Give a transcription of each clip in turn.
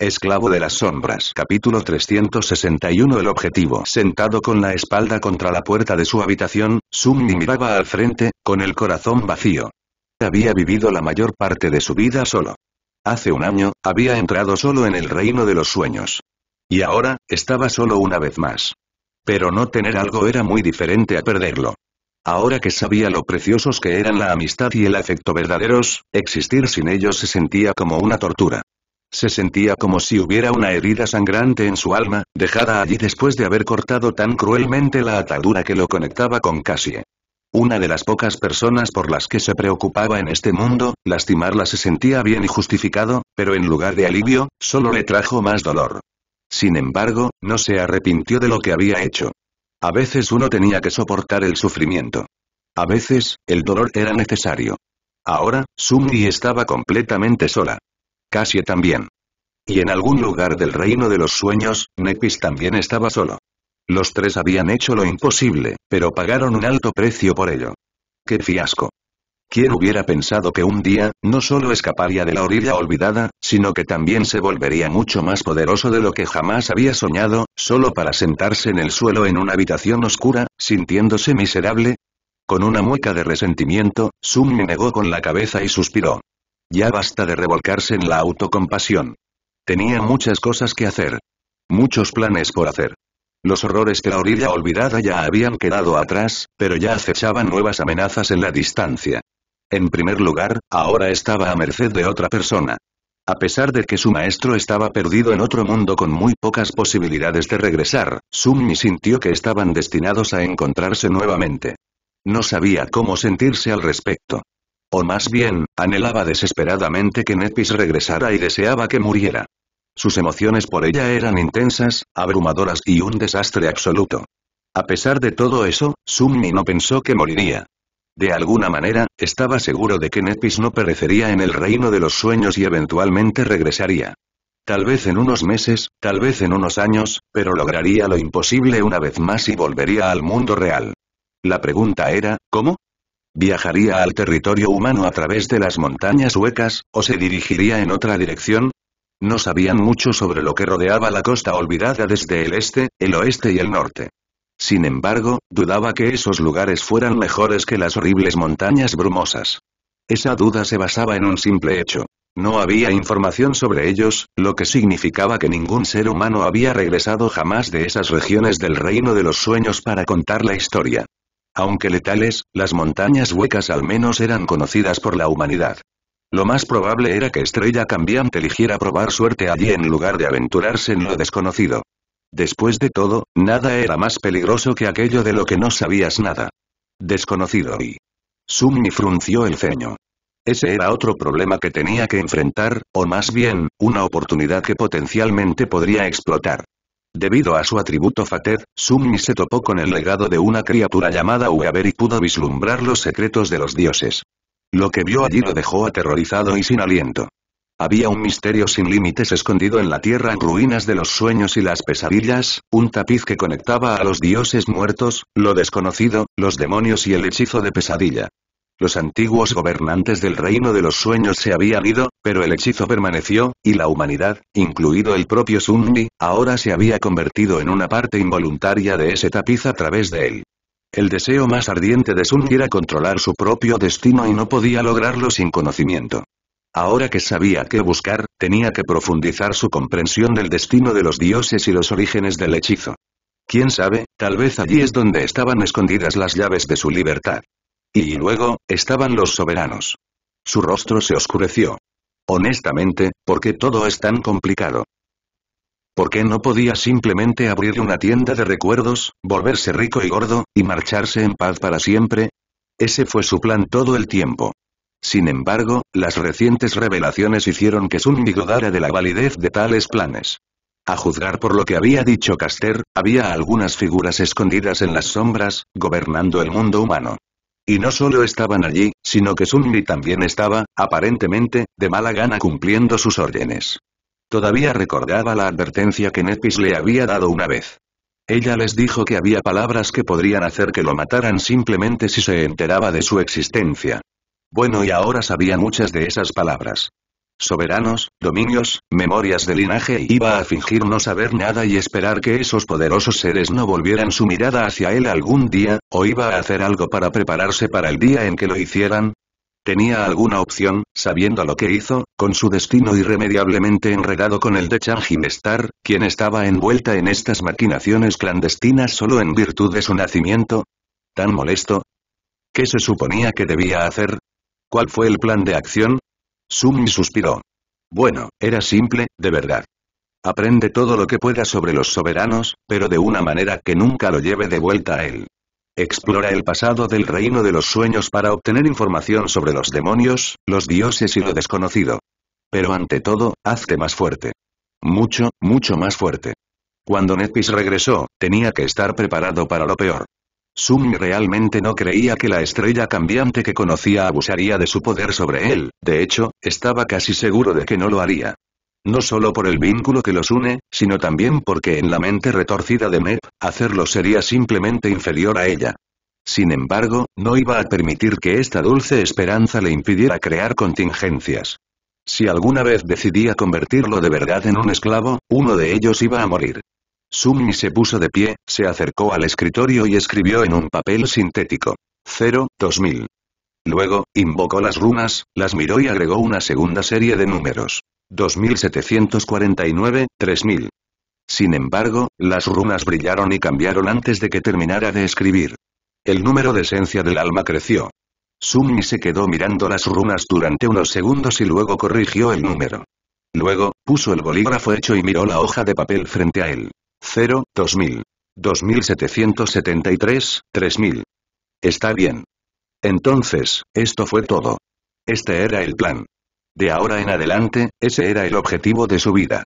Esclavo de las sombras Capítulo 361 El objetivo Sentado con la espalda contra la puerta de su habitación, Sumni miraba al frente, con el corazón vacío. Había vivido la mayor parte de su vida solo. Hace un año, había entrado solo en el reino de los sueños. Y ahora, estaba solo una vez más. Pero no tener algo era muy diferente a perderlo. Ahora que sabía lo preciosos que eran la amistad y el afecto verdaderos, existir sin ellos se sentía como una tortura. Se sentía como si hubiera una herida sangrante en su alma, dejada allí después de haber cortado tan cruelmente la atadura que lo conectaba con Cassie. Una de las pocas personas por las que se preocupaba en este mundo, lastimarla se sentía bien y justificado, pero en lugar de alivio, solo le trajo más dolor. Sin embargo, no se arrepintió de lo que había hecho. A veces uno tenía que soportar el sufrimiento. A veces, el dolor era necesario. Ahora, Sumi estaba completamente sola casi también. Y en algún lugar del reino de los sueños, Nepis también estaba solo. Los tres habían hecho lo imposible, pero pagaron un alto precio por ello. ¡Qué fiasco! ¿Quién hubiera pensado que un día, no solo escaparía de la orilla olvidada, sino que también se volvería mucho más poderoso de lo que jamás había soñado, solo para sentarse en el suelo en una habitación oscura, sintiéndose miserable? Con una mueca de resentimiento, Sum negó con la cabeza y suspiró. Ya basta de revolcarse en la autocompasión. Tenía muchas cosas que hacer. Muchos planes por hacer. Los horrores de la orilla olvidada ya habían quedado atrás, pero ya acechaban nuevas amenazas en la distancia. En primer lugar, ahora estaba a merced de otra persona. A pesar de que su maestro estaba perdido en otro mundo con muy pocas posibilidades de regresar, Summi sintió que estaban destinados a encontrarse nuevamente. No sabía cómo sentirse al respecto. O más bien, anhelaba desesperadamente que Nepis regresara y deseaba que muriera. Sus emociones por ella eran intensas, abrumadoras y un desastre absoluto. A pesar de todo eso, Summi no pensó que moriría. De alguna manera, estaba seguro de que Nepis no perecería en el reino de los sueños y eventualmente regresaría. Tal vez en unos meses, tal vez en unos años, pero lograría lo imposible una vez más y volvería al mundo real. La pregunta era, ¿cómo? ¿Viajaría al territorio humano a través de las montañas huecas, o se dirigiría en otra dirección? No sabían mucho sobre lo que rodeaba la costa olvidada desde el este, el oeste y el norte. Sin embargo, dudaba que esos lugares fueran mejores que las horribles montañas brumosas. Esa duda se basaba en un simple hecho. No había información sobre ellos, lo que significaba que ningún ser humano había regresado jamás de esas regiones del reino de los sueños para contar la historia. Aunque letales, las montañas huecas al menos eran conocidas por la humanidad. Lo más probable era que Estrella Cambiante eligiera probar suerte allí en lugar de aventurarse en lo desconocido. Después de todo, nada era más peligroso que aquello de lo que no sabías nada. Desconocido y... Sumni frunció el ceño. Ese era otro problema que tenía que enfrentar, o más bien, una oportunidad que potencialmente podría explotar. Debido a su atributo fatez, Summi se topó con el legado de una criatura llamada Weber y pudo vislumbrar los secretos de los dioses. Lo que vio allí lo dejó aterrorizado y sin aliento. Había un misterio sin límites escondido en la tierra en ruinas de los sueños y las pesadillas, un tapiz que conectaba a los dioses muertos, lo desconocido, los demonios y el hechizo de pesadilla. Los antiguos gobernantes del reino de los sueños se habían ido, pero el hechizo permaneció, y la humanidad, incluido el propio Sunni, ahora se había convertido en una parte involuntaria de ese tapiz a través de él. El deseo más ardiente de Sunni era controlar su propio destino y no podía lograrlo sin conocimiento. Ahora que sabía qué buscar, tenía que profundizar su comprensión del destino de los dioses y los orígenes del hechizo. Quién sabe, tal vez allí es donde estaban escondidas las llaves de su libertad. Y luego, estaban los soberanos. Su rostro se oscureció. Honestamente, ¿por qué todo es tan complicado? ¿Por qué no podía simplemente abrir una tienda de recuerdos, volverse rico y gordo, y marcharse en paz para siempre? Ese fue su plan todo el tiempo. Sin embargo, las recientes revelaciones hicieron que Sun dudara de la validez de tales planes. A juzgar por lo que había dicho Caster, había algunas figuras escondidas en las sombras, gobernando el mundo humano. Y no solo estaban allí, sino que Sunmi también estaba, aparentemente, de mala gana cumpliendo sus órdenes. Todavía recordaba la advertencia que Nepis le había dado una vez. Ella les dijo que había palabras que podrían hacer que lo mataran simplemente si se enteraba de su existencia. Bueno y ahora sabía muchas de esas palabras soberanos, dominios, memorias de linaje e iba a fingir no saber nada y esperar que esos poderosos seres no volvieran su mirada hacia él algún día, o iba a hacer algo para prepararse para el día en que lo hicieran. ¿Tenía alguna opción, sabiendo lo que hizo, con su destino irremediablemente enredado con el de changin Star, quien estaba envuelta en estas maquinaciones clandestinas solo en virtud de su nacimiento? ¿Tan molesto? ¿Qué se suponía que debía hacer? ¿Cuál fue el plan de acción? Sumi suspiró. Bueno, era simple, de verdad. Aprende todo lo que pueda sobre los soberanos, pero de una manera que nunca lo lleve de vuelta a él. Explora el pasado del reino de los sueños para obtener información sobre los demonios, los dioses y lo desconocido. Pero ante todo, hazte más fuerte. Mucho, mucho más fuerte. Cuando Nepis regresó, tenía que estar preparado para lo peor. Sun realmente no creía que la estrella cambiante que conocía abusaría de su poder sobre él, de hecho, estaba casi seguro de que no lo haría. No solo por el vínculo que los une, sino también porque en la mente retorcida de Mep, hacerlo sería simplemente inferior a ella. Sin embargo, no iba a permitir que esta dulce esperanza le impidiera crear contingencias. Si alguna vez decidía convertirlo de verdad en un esclavo, uno de ellos iba a morir. Summi se puso de pie, se acercó al escritorio y escribió en un papel sintético. 0, 2000. Luego, invocó las runas, las miró y agregó una segunda serie de números. 2749, 3000. Sin embargo, las runas brillaron y cambiaron antes de que terminara de escribir. El número de esencia del alma creció. Summi se quedó mirando las runas durante unos segundos y luego corrigió el número. Luego, puso el bolígrafo hecho y miró la hoja de papel frente a él. 0, 2000. 2773, 3000. Está bien. Entonces, esto fue todo. Este era el plan. De ahora en adelante, ese era el objetivo de su vida.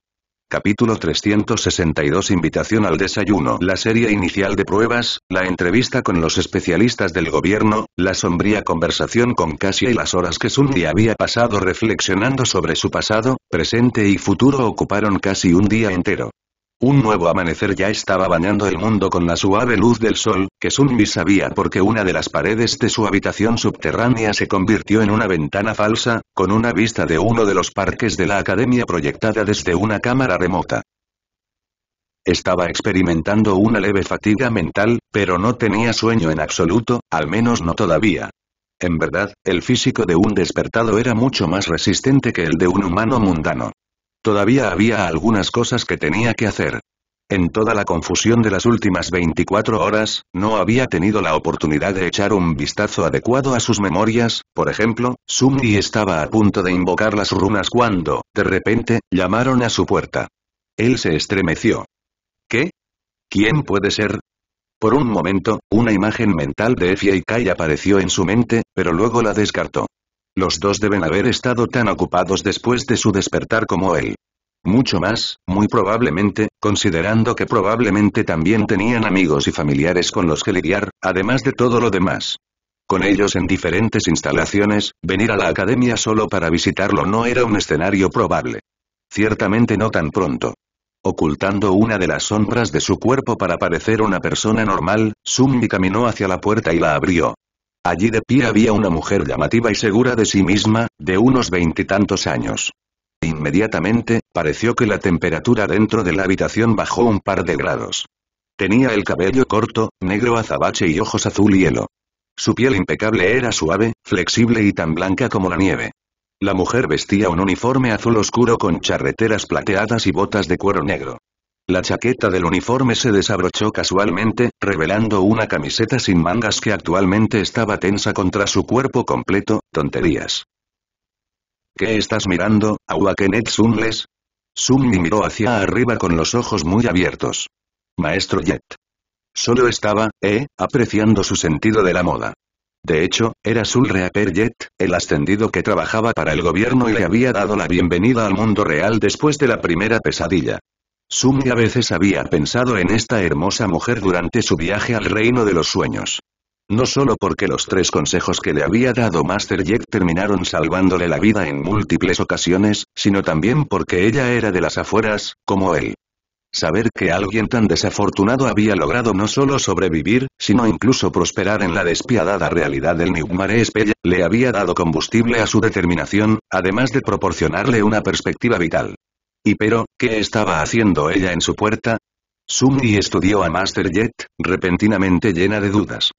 Capítulo 362 Invitación al desayuno La serie inicial de pruebas, la entrevista con los especialistas del gobierno, la sombría conversación con Cassie y las horas que Sundi había pasado reflexionando sobre su pasado, presente y futuro ocuparon casi un día entero. Un nuevo amanecer ya estaba bañando el mundo con la suave luz del sol, que Sunmi sabía porque una de las paredes de su habitación subterránea se convirtió en una ventana falsa, con una vista de uno de los parques de la academia proyectada desde una cámara remota. Estaba experimentando una leve fatiga mental, pero no tenía sueño en absoluto, al menos no todavía. En verdad, el físico de un despertado era mucho más resistente que el de un humano mundano. Todavía había algunas cosas que tenía que hacer. En toda la confusión de las últimas 24 horas, no había tenido la oportunidad de echar un vistazo adecuado a sus memorias, por ejemplo, Sumi estaba a punto de invocar las runas cuando, de repente, llamaron a su puerta. Él se estremeció. ¿Qué? ¿Quién puede ser? Por un momento, una imagen mental de Effie y Kai apareció en su mente, pero luego la descartó. Los dos deben haber estado tan ocupados después de su despertar como él. Mucho más, muy probablemente, considerando que probablemente también tenían amigos y familiares con los que lidiar, además de todo lo demás. Con ellos en diferentes instalaciones, venir a la academia solo para visitarlo no era un escenario probable. Ciertamente no tan pronto. Ocultando una de las sombras de su cuerpo para parecer una persona normal, Zumbi caminó hacia la puerta y la abrió. Allí de pie había una mujer llamativa y segura de sí misma, de unos veintitantos años. Inmediatamente, pareció que la temperatura dentro de la habitación bajó un par de grados. Tenía el cabello corto, negro azabache y ojos azul hielo. Su piel impecable era suave, flexible y tan blanca como la nieve. La mujer vestía un uniforme azul oscuro con charreteras plateadas y botas de cuero negro. La chaqueta del uniforme se desabrochó casualmente, revelando una camiseta sin mangas que actualmente estaba tensa contra su cuerpo completo, tonterías. ¿Qué estás mirando, Sumles? Summi miró hacia arriba con los ojos muy abiertos. Maestro Jet. Solo estaba, eh, apreciando su sentido de la moda. De hecho, era Reaper Jet, el ascendido que trabajaba para el gobierno y le había dado la bienvenida al mundo real después de la primera pesadilla. Sumi a veces había pensado en esta hermosa mujer durante su viaje al reino de los sueños. No solo porque los tres consejos que le había dado Master Jet terminaron salvándole la vida en múltiples ocasiones, sino también porque ella era de las afueras, como él. Saber que alguien tan desafortunado había logrado no solo sobrevivir, sino incluso prosperar en la despiadada realidad del Nigmare Espella, le había dado combustible a su determinación, además de proporcionarle una perspectiva vital. Y pero, ¿qué estaba haciendo ella en su puerta? Sumi estudió a Master Jet, repentinamente llena de dudas.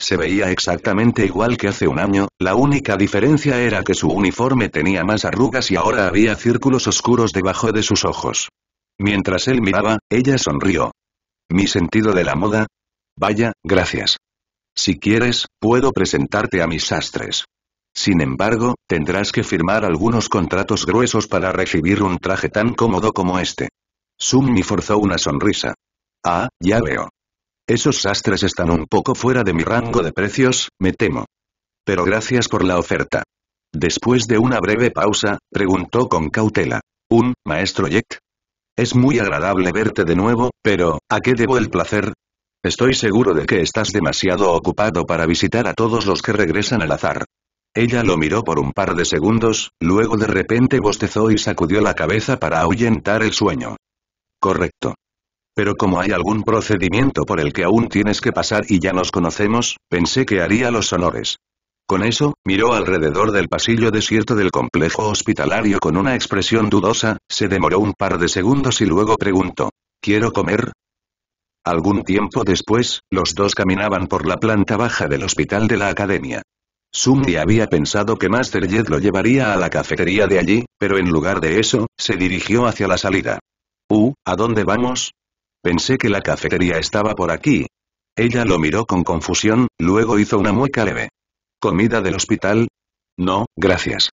Se veía exactamente igual que hace un año, la única diferencia era que su uniforme tenía más arrugas y ahora había círculos oscuros debajo de sus ojos. Mientras él miraba, ella sonrió. ¿Mi sentido de la moda? Vaya, gracias. Si quieres, puedo presentarte a mis sastres. Sin embargo, tendrás que firmar algunos contratos gruesos para recibir un traje tan cómodo como este. Sumi forzó una sonrisa. Ah, ya veo. Esos sastres están un poco fuera de mi rango de precios, me temo. Pero gracias por la oferta. Después de una breve pausa, preguntó con cautela. ¿Un, maestro Jet? Es muy agradable verte de nuevo, pero, ¿a qué debo el placer? Estoy seguro de que estás demasiado ocupado para visitar a todos los que regresan al azar. Ella lo miró por un par de segundos, luego de repente bostezó y sacudió la cabeza para ahuyentar el sueño. Correcto. Pero como hay algún procedimiento por el que aún tienes que pasar y ya nos conocemos, pensé que haría los honores. Con eso, miró alrededor del pasillo desierto del complejo hospitalario con una expresión dudosa, se demoró un par de segundos y luego preguntó, ¿quiero comer? Algún tiempo después, los dos caminaban por la planta baja del hospital de la academia. Sumi había pensado que Master Jet lo llevaría a la cafetería de allí, pero en lugar de eso, se dirigió hacia la salida. Uh, ¿a dónde vamos? Pensé que la cafetería estaba por aquí. Ella lo miró con confusión, luego hizo una mueca leve. ¿Comida del hospital? No, gracias.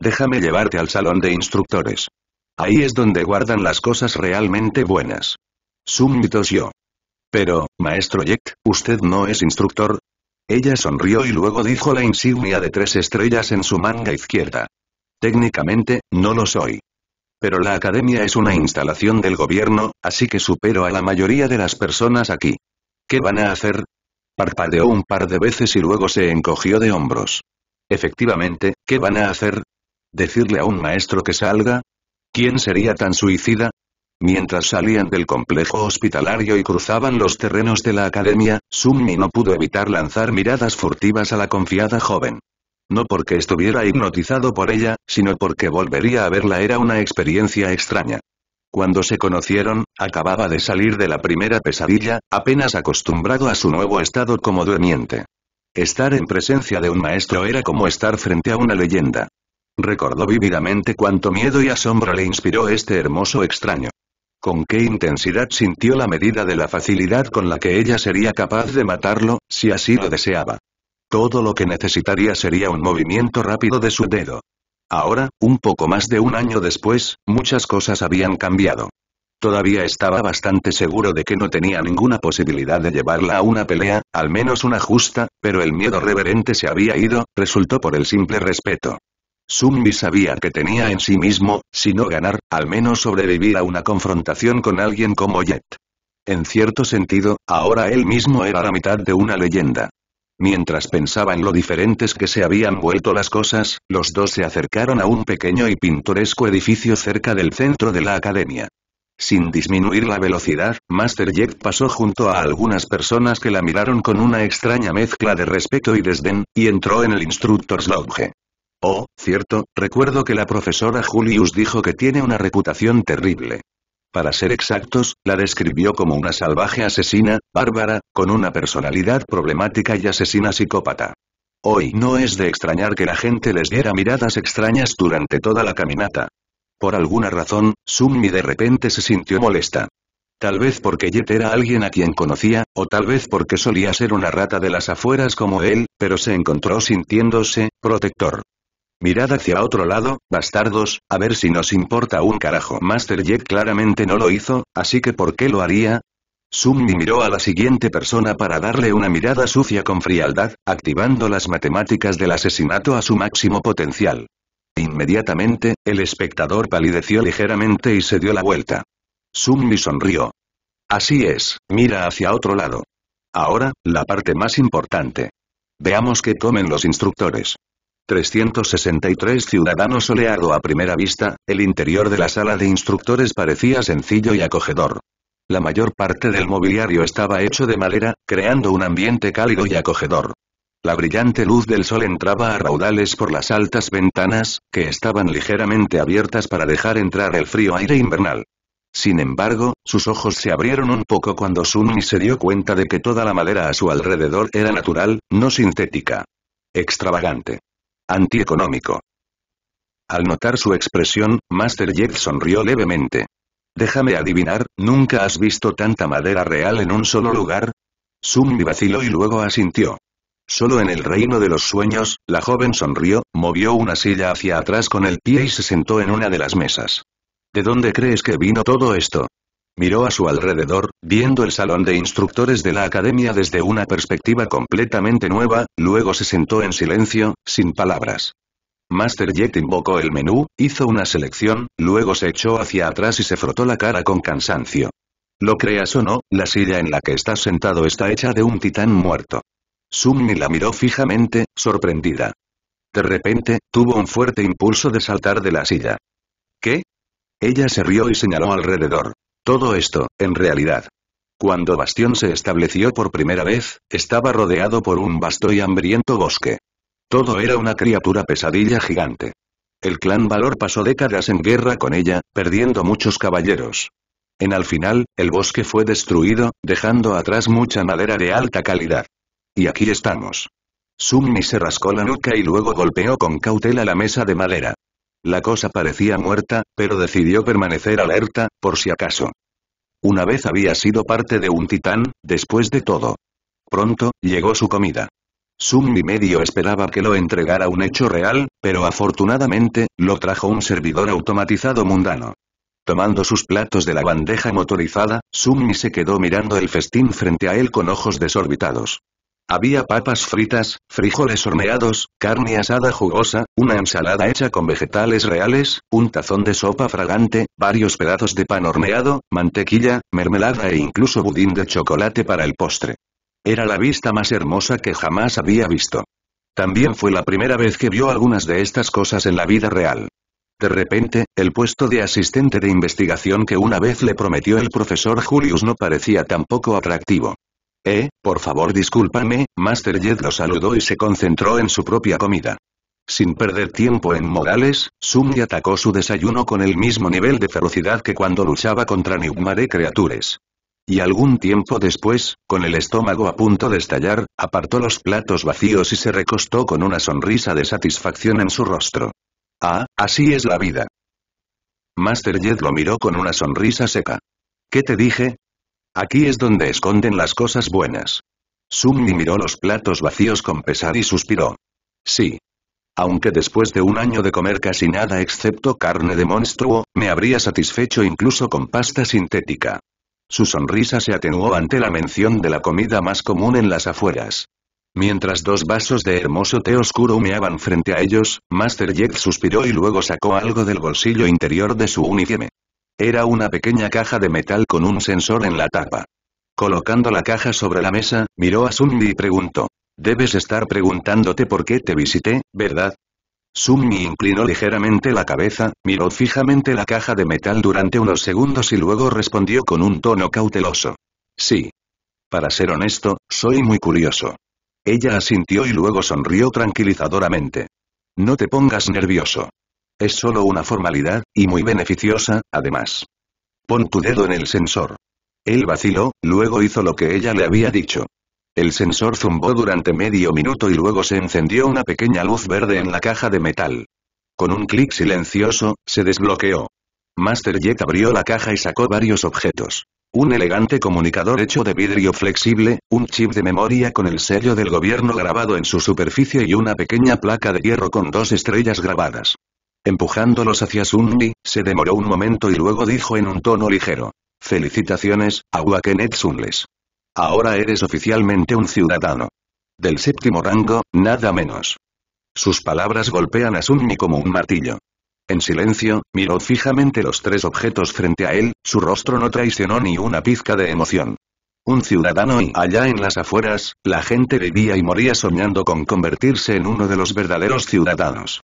Déjame llevarte al salón de instructores. Ahí es donde guardan las cosas realmente buenas. Sumi tosió. Pero, maestro Jet, usted no es instructor, ella sonrió y luego dijo la insignia de tres estrellas en su manga izquierda. Técnicamente, no lo soy. Pero la academia es una instalación del gobierno, así que supero a la mayoría de las personas aquí. ¿Qué van a hacer? Parpadeó un par de veces y luego se encogió de hombros. Efectivamente, ¿qué van a hacer? ¿Decirle a un maestro que salga? ¿Quién sería tan suicida? Mientras salían del complejo hospitalario y cruzaban los terrenos de la academia, Sumi no pudo evitar lanzar miradas furtivas a la confiada joven. No porque estuviera hipnotizado por ella, sino porque volvería a verla era una experiencia extraña. Cuando se conocieron, acababa de salir de la primera pesadilla, apenas acostumbrado a su nuevo estado como durmiente. Estar en presencia de un maestro era como estar frente a una leyenda. Recordó vívidamente cuánto miedo y asombro le inspiró este hermoso extraño con qué intensidad sintió la medida de la facilidad con la que ella sería capaz de matarlo, si así lo deseaba. Todo lo que necesitaría sería un movimiento rápido de su dedo. Ahora, un poco más de un año después, muchas cosas habían cambiado. Todavía estaba bastante seguro de que no tenía ninguna posibilidad de llevarla a una pelea, al menos una justa, pero el miedo reverente se había ido, resultó por el simple respeto. Zumbi sabía que tenía en sí mismo, si no ganar, al menos sobrevivir a una confrontación con alguien como Jet. En cierto sentido, ahora él mismo era la mitad de una leyenda. Mientras pensaban lo diferentes que se habían vuelto las cosas, los dos se acercaron a un pequeño y pintoresco edificio cerca del centro de la academia. Sin disminuir la velocidad, Master Jet pasó junto a algunas personas que la miraron con una extraña mezcla de respeto y desdén, y entró en el Instructor's Lodge. Oh, cierto, recuerdo que la profesora Julius dijo que tiene una reputación terrible. Para ser exactos, la describió como una salvaje asesina, bárbara, con una personalidad problemática y asesina psicópata. Hoy no es de extrañar que la gente les diera miradas extrañas durante toda la caminata. Por alguna razón, Summi de repente se sintió molesta. Tal vez porque Jet era alguien a quien conocía, o tal vez porque solía ser una rata de las afueras como él, pero se encontró sintiéndose, protector. Mirad hacia otro lado, bastardos, a ver si nos importa un carajo. Master Jet claramente no lo hizo, así que ¿por qué lo haría? Summi miró a la siguiente persona para darle una mirada sucia con frialdad, activando las matemáticas del asesinato a su máximo potencial. Inmediatamente, el espectador palideció ligeramente y se dio la vuelta. Summi sonrió. Así es, mira hacia otro lado. Ahora, la parte más importante. Veamos qué comen los instructores. 363 ciudadanos soleado a primera vista, el interior de la sala de instructores parecía sencillo y acogedor. La mayor parte del mobiliario estaba hecho de madera, creando un ambiente cálido y acogedor. La brillante luz del sol entraba a raudales por las altas ventanas, que estaban ligeramente abiertas para dejar entrar el frío aire invernal. Sin embargo, sus ojos se abrieron un poco cuando Sunmi se dio cuenta de que toda la madera a su alrededor era natural, no sintética. Extravagante. Antieconómico. Al notar su expresión, Master Jet sonrió levemente. Déjame adivinar, ¿nunca has visto tanta madera real en un solo lugar? Summi vaciló y luego asintió. Solo en el reino de los sueños, la joven sonrió, movió una silla hacia atrás con el pie y se sentó en una de las mesas. ¿De dónde crees que vino todo esto? Miró a su alrededor, viendo el salón de instructores de la academia desde una perspectiva completamente nueva, luego se sentó en silencio, sin palabras. Master Jet invocó el menú, hizo una selección, luego se echó hacia atrás y se frotó la cara con cansancio. Lo creas o no, la silla en la que estás sentado está hecha de un titán muerto. Sumni la miró fijamente, sorprendida. De repente, tuvo un fuerte impulso de saltar de la silla. ¿Qué? Ella se rió y señaló alrededor. Todo esto, en realidad. Cuando Bastión se estableció por primera vez, estaba rodeado por un vasto y hambriento bosque. Todo era una criatura pesadilla gigante. El clan Valor pasó décadas en guerra con ella, perdiendo muchos caballeros. En al final, el bosque fue destruido, dejando atrás mucha madera de alta calidad. Y aquí estamos. Summi se rascó la nuca y luego golpeó con cautela la mesa de madera. La cosa parecía muerta, pero decidió permanecer alerta, por si acaso. Una vez había sido parte de un titán, después de todo. Pronto, llegó su comida. Summi medio esperaba que lo entregara un hecho real, pero afortunadamente, lo trajo un servidor automatizado mundano. Tomando sus platos de la bandeja motorizada, Summi se quedó mirando el festín frente a él con ojos desorbitados. Había papas fritas, frijoles horneados, carne asada jugosa, una ensalada hecha con vegetales reales, un tazón de sopa fragante, varios pedazos de pan horneado, mantequilla, mermelada e incluso budín de chocolate para el postre. Era la vista más hermosa que jamás había visto. También fue la primera vez que vio algunas de estas cosas en la vida real. De repente, el puesto de asistente de investigación que una vez le prometió el profesor Julius no parecía tampoco atractivo. Eh, por favor discúlpame, Master Jed lo saludó y se concentró en su propia comida. Sin perder tiempo en modales, Sumi atacó su desayuno con el mismo nivel de ferocidad que cuando luchaba contra Niugmare criaturas. Y algún tiempo después, con el estómago a punto de estallar, apartó los platos vacíos y se recostó con una sonrisa de satisfacción en su rostro. Ah, así es la vida. Master Jed lo miró con una sonrisa seca. ¿Qué te dije? Aquí es donde esconden las cosas buenas. Sumni miró los platos vacíos con pesar y suspiró. Sí. Aunque después de un año de comer casi nada excepto carne de monstruo, me habría satisfecho incluso con pasta sintética. Su sonrisa se atenuó ante la mención de la comida más común en las afueras. Mientras dos vasos de hermoso té oscuro humeaban frente a ellos, Master Jet suspiró y luego sacó algo del bolsillo interior de su uniforme. Era una pequeña caja de metal con un sensor en la tapa. Colocando la caja sobre la mesa, miró a Summi y preguntó. Debes estar preguntándote por qué te visité, ¿verdad? Summi inclinó ligeramente la cabeza, miró fijamente la caja de metal durante unos segundos y luego respondió con un tono cauteloso. Sí. Para ser honesto, soy muy curioso. Ella asintió y luego sonrió tranquilizadoramente. No te pongas nervioso. Es solo una formalidad, y muy beneficiosa, además. Pon tu dedo en el sensor. Él vaciló, luego hizo lo que ella le había dicho. El sensor zumbó durante medio minuto y luego se encendió una pequeña luz verde en la caja de metal. Con un clic silencioso, se desbloqueó. Master Jet abrió la caja y sacó varios objetos. Un elegante comunicador hecho de vidrio flexible, un chip de memoria con el sello del gobierno grabado en su superficie y una pequeña placa de hierro con dos estrellas grabadas. Empujándolos hacia Sunni, se demoró un momento y luego dijo en un tono ligero. Felicitaciones, Awakened Sunles. Ahora eres oficialmente un ciudadano. Del séptimo rango, nada menos. Sus palabras golpean a Sunmi como un martillo. En silencio, miró fijamente los tres objetos frente a él, su rostro no traicionó ni una pizca de emoción. Un ciudadano y allá en las afueras, la gente vivía y moría soñando con convertirse en uno de los verdaderos ciudadanos.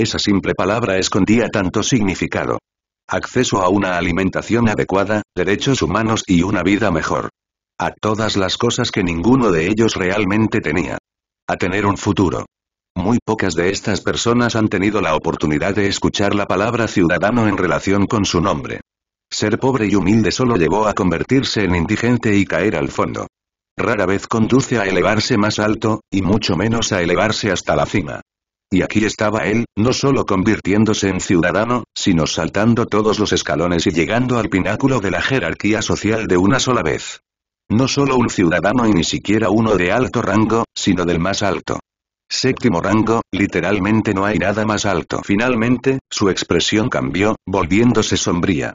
Esa simple palabra escondía tanto significado. Acceso a una alimentación adecuada, derechos humanos y una vida mejor. A todas las cosas que ninguno de ellos realmente tenía. A tener un futuro. Muy pocas de estas personas han tenido la oportunidad de escuchar la palabra ciudadano en relación con su nombre. Ser pobre y humilde solo llevó a convertirse en indigente y caer al fondo. Rara vez conduce a elevarse más alto, y mucho menos a elevarse hasta la cima. Y aquí estaba él, no solo convirtiéndose en ciudadano, sino saltando todos los escalones y llegando al pináculo de la jerarquía social de una sola vez. No solo un ciudadano y ni siquiera uno de alto rango, sino del más alto. Séptimo rango, literalmente no hay nada más alto. Finalmente, su expresión cambió, volviéndose sombría.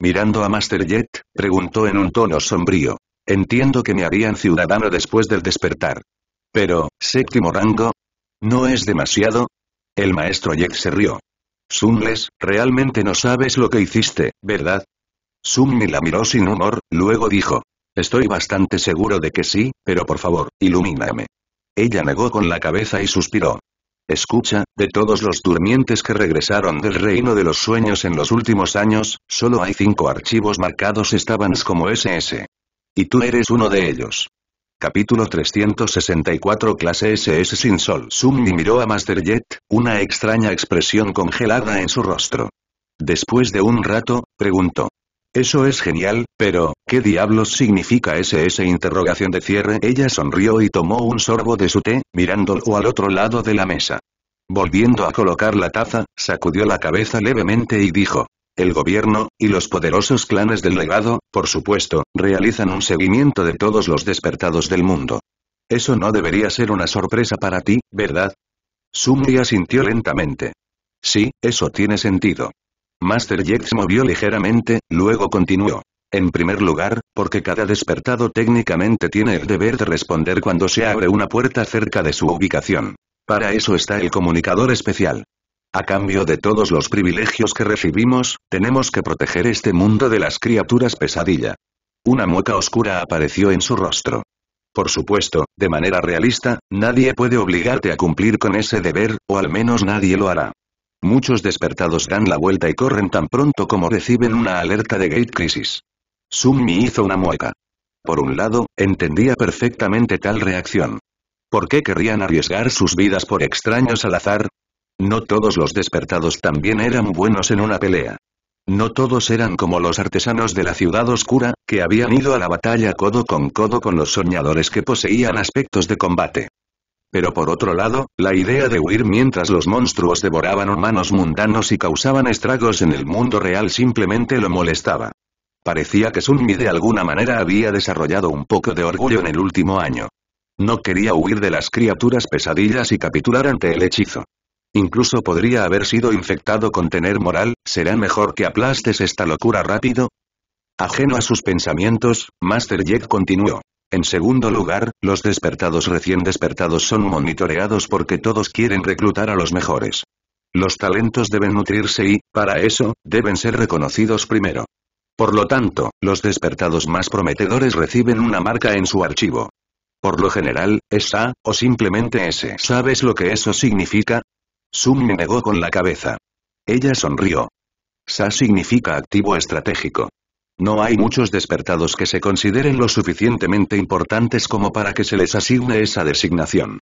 Mirando a Master Jet, preguntó en un tono sombrío. Entiendo que me harían ciudadano después del despertar. Pero, séptimo rango, ¿No es demasiado? El maestro Yek se rió. Sunles, realmente no sabes lo que hiciste, ¿verdad? Sunmi la miró sin humor, luego dijo. Estoy bastante seguro de que sí, pero por favor, ilumíname. Ella negó con la cabeza y suspiró. Escucha, de todos los durmientes que regresaron del reino de los sueños en los últimos años, solo hay cinco archivos marcados Estaban como SS. Y tú eres uno de ellos. Capítulo 364 Clase SS Sin Sol y miró a Master Jet, una extraña expresión congelada en su rostro. Después de un rato, preguntó. Eso es genial, pero, ¿qué diablos significa SS interrogación de cierre? Ella sonrió y tomó un sorbo de su té, mirándolo al otro lado de la mesa. Volviendo a colocar la taza, sacudió la cabeza levemente y dijo el gobierno, y los poderosos clanes del legado, por supuesto, realizan un seguimiento de todos los despertados del mundo. Eso no debería ser una sorpresa para ti, ¿verdad? Sumri asintió lentamente. Sí, eso tiene sentido. Master Jets movió ligeramente, luego continuó. En primer lugar, porque cada despertado técnicamente tiene el deber de responder cuando se abre una puerta cerca de su ubicación. Para eso está el comunicador especial. A cambio de todos los privilegios que recibimos, tenemos que proteger este mundo de las criaturas pesadilla. Una mueca oscura apareció en su rostro. Por supuesto, de manera realista, nadie puede obligarte a cumplir con ese deber, o al menos nadie lo hará. Muchos despertados dan la vuelta y corren tan pronto como reciben una alerta de Gate Crisis. Sumi hizo una mueca. Por un lado, entendía perfectamente tal reacción. ¿Por qué querrían arriesgar sus vidas por extraños al azar? No todos los despertados también eran buenos en una pelea. No todos eran como los artesanos de la ciudad oscura, que habían ido a la batalla codo con codo con los soñadores que poseían aspectos de combate. Pero por otro lado, la idea de huir mientras los monstruos devoraban humanos mundanos y causaban estragos en el mundo real simplemente lo molestaba. Parecía que Sunmi de alguna manera había desarrollado un poco de orgullo en el último año. No quería huir de las criaturas pesadillas y capitular ante el hechizo. Incluso podría haber sido infectado con tener moral, será mejor que aplastes esta locura rápido. Ajeno a sus pensamientos, Master Jet continuó. En segundo lugar, los despertados recién despertados son monitoreados porque todos quieren reclutar a los mejores. Los talentos deben nutrirse y, para eso, deben ser reconocidos primero. Por lo tanto, los despertados más prometedores reciben una marca en su archivo. Por lo general, es A, o simplemente S. ¿Sabes lo que eso significa? me negó con la cabeza. Ella sonrió. Sa significa activo estratégico. No hay muchos despertados que se consideren lo suficientemente importantes como para que se les asigne esa designación.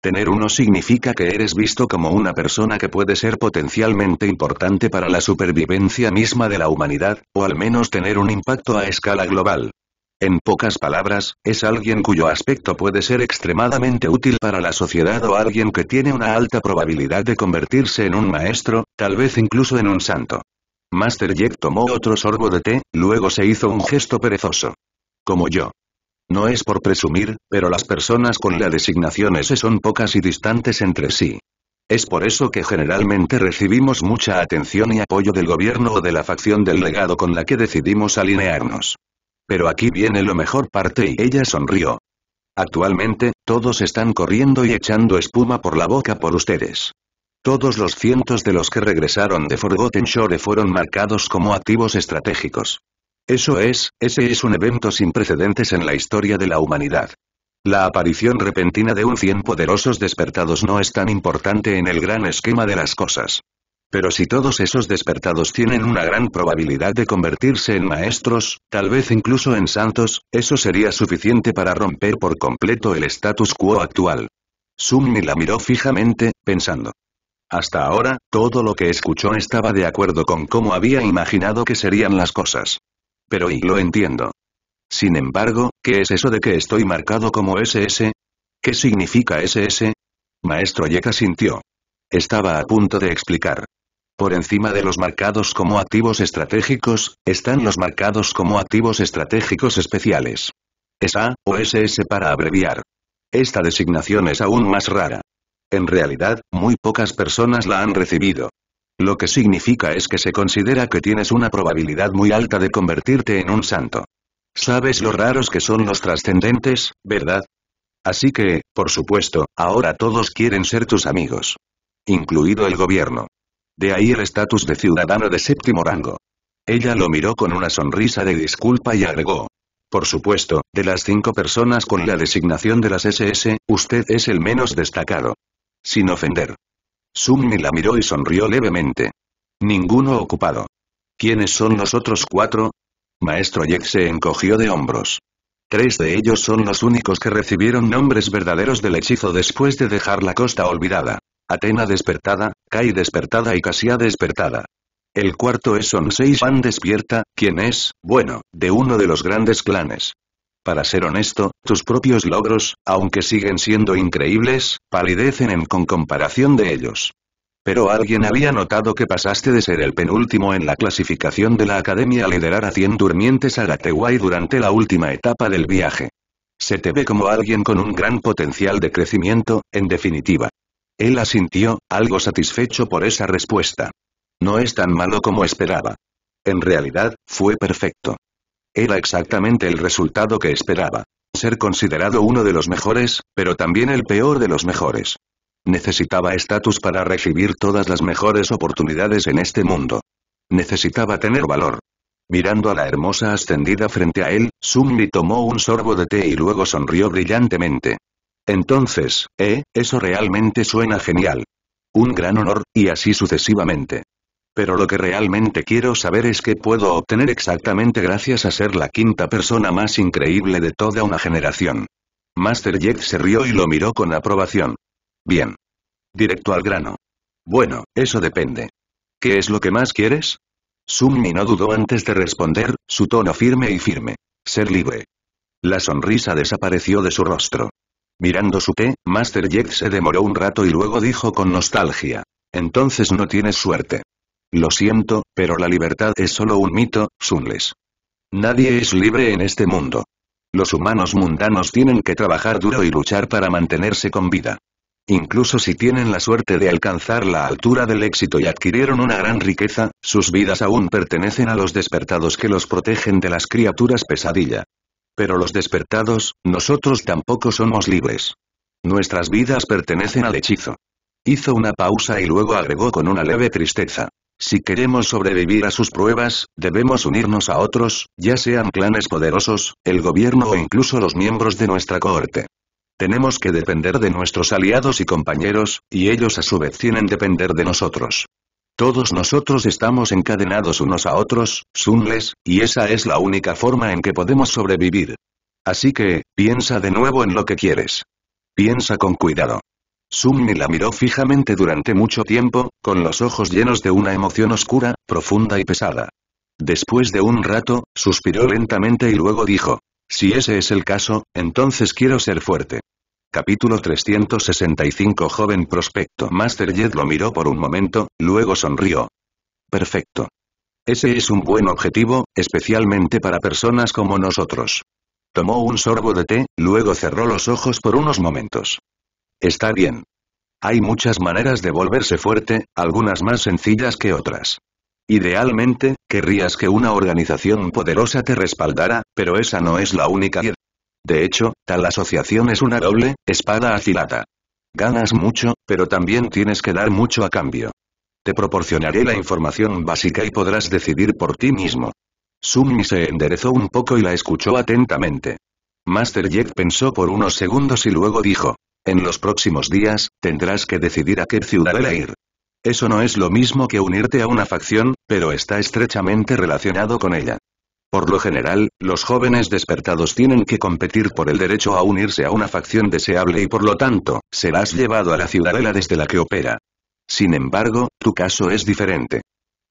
Tener uno significa que eres visto como una persona que puede ser potencialmente importante para la supervivencia misma de la humanidad, o al menos tener un impacto a escala global. En pocas palabras, es alguien cuyo aspecto puede ser extremadamente útil para la sociedad o alguien que tiene una alta probabilidad de convertirse en un maestro, tal vez incluso en un santo. Master Jack tomó otro sorbo de té, luego se hizo un gesto perezoso. Como yo. No es por presumir, pero las personas con la designación S son pocas y distantes entre sí. Es por eso que generalmente recibimos mucha atención y apoyo del gobierno o de la facción del legado con la que decidimos alinearnos. Pero aquí viene lo mejor parte y ella sonrió. Actualmente, todos están corriendo y echando espuma por la boca por ustedes. Todos los cientos de los que regresaron de Forgotten Shore fueron marcados como activos estratégicos. Eso es, ese es un evento sin precedentes en la historia de la humanidad. La aparición repentina de un cien poderosos despertados no es tan importante en el gran esquema de las cosas. Pero si todos esos despertados tienen una gran probabilidad de convertirse en maestros, tal vez incluso en santos, eso sería suficiente para romper por completo el status quo actual. Sumni la miró fijamente, pensando. Hasta ahora, todo lo que escuchó estaba de acuerdo con cómo había imaginado que serían las cosas. Pero y lo entiendo. Sin embargo, ¿qué es eso de que estoy marcado como SS? ¿Qué significa SS? Maestro Yeka sintió. Estaba a punto de explicar. Por encima de los marcados como activos estratégicos, están los marcados como activos estratégicos especiales. SA, o SS para abreviar. Esta designación es aún más rara. En realidad, muy pocas personas la han recibido. Lo que significa es que se considera que tienes una probabilidad muy alta de convertirte en un santo. Sabes lo raros que son los trascendentes, ¿verdad? Así que, por supuesto, ahora todos quieren ser tus amigos. Incluido el gobierno. De ahí el estatus de ciudadano de séptimo rango. Ella lo miró con una sonrisa de disculpa y agregó. Por supuesto, de las cinco personas con la designación de las SS, usted es el menos destacado. Sin ofender. Sumni la miró y sonrió levemente. Ninguno ocupado. ¿Quiénes son los otros cuatro? Maestro Yek se encogió de hombros. Tres de ellos son los únicos que recibieron nombres verdaderos del hechizo después de dejar la costa olvidada. Atena despertada, Kai despertada y casi ha despertada. El cuarto es seis van despierta, quien es, bueno, de uno de los grandes clanes. Para ser honesto, tus propios logros, aunque siguen siendo increíbles, palidecen en con comparación de ellos. Pero alguien había notado que pasaste de ser el penúltimo en la clasificación de la academia a liderar a 100 durmientes Gateway durante la última etapa del viaje. Se te ve como alguien con un gran potencial de crecimiento, en definitiva. Él asintió, algo satisfecho por esa respuesta. No es tan malo como esperaba. En realidad, fue perfecto. Era exactamente el resultado que esperaba. Ser considerado uno de los mejores, pero también el peor de los mejores. Necesitaba estatus para recibir todas las mejores oportunidades en este mundo. Necesitaba tener valor. Mirando a la hermosa ascendida frente a él, Summi tomó un sorbo de té y luego sonrió brillantemente. Entonces, eh, eso realmente suena genial. Un gran honor, y así sucesivamente. Pero lo que realmente quiero saber es qué puedo obtener exactamente gracias a ser la quinta persona más increíble de toda una generación. Master Jet se rió y lo miró con aprobación. Bien. Directo al grano. Bueno, eso depende. ¿Qué es lo que más quieres? Summi no dudó antes de responder, su tono firme y firme. Ser libre. La sonrisa desapareció de su rostro. Mirando su té, Master Jet se demoró un rato y luego dijo con nostalgia. Entonces no tienes suerte. Lo siento, pero la libertad es solo un mito, Sunless. Nadie es libre en este mundo. Los humanos mundanos tienen que trabajar duro y luchar para mantenerse con vida. Incluso si tienen la suerte de alcanzar la altura del éxito y adquirieron una gran riqueza, sus vidas aún pertenecen a los despertados que los protegen de las criaturas pesadilla. Pero los despertados, nosotros tampoco somos libres. Nuestras vidas pertenecen al hechizo. Hizo una pausa y luego agregó con una leve tristeza. Si queremos sobrevivir a sus pruebas, debemos unirnos a otros, ya sean clanes poderosos, el gobierno o incluso los miembros de nuestra cohorte. Tenemos que depender de nuestros aliados y compañeros, y ellos a su vez tienen depender de nosotros. Todos nosotros estamos encadenados unos a otros, sunles, y esa es la única forma en que podemos sobrevivir. Así que, piensa de nuevo en lo que quieres. Piensa con cuidado. Sumni la miró fijamente durante mucho tiempo, con los ojos llenos de una emoción oscura, profunda y pesada. Después de un rato, suspiró lentamente y luego dijo, si ese es el caso, entonces quiero ser fuerte. Capítulo 365 Joven prospecto Master Jed lo miró por un momento, luego sonrió. Perfecto. Ese es un buen objetivo, especialmente para personas como nosotros. Tomó un sorbo de té, luego cerró los ojos por unos momentos. Está bien. Hay muchas maneras de volverse fuerte, algunas más sencillas que otras. Idealmente, querrías que una organización poderosa te respaldara, pero esa no es la única de hecho, tal asociación es una doble, espada afilada. Ganas mucho, pero también tienes que dar mucho a cambio. Te proporcionaré la información básica y podrás decidir por ti mismo. Sumi se enderezó un poco y la escuchó atentamente. Master Jet pensó por unos segundos y luego dijo, en los próximos días, tendrás que decidir a qué ciudadela ir. Eso no es lo mismo que unirte a una facción, pero está estrechamente relacionado con ella. Por lo general, los jóvenes despertados tienen que competir por el derecho a unirse a una facción deseable y por lo tanto, serás llevado a la ciudadela desde la que opera. Sin embargo, tu caso es diferente.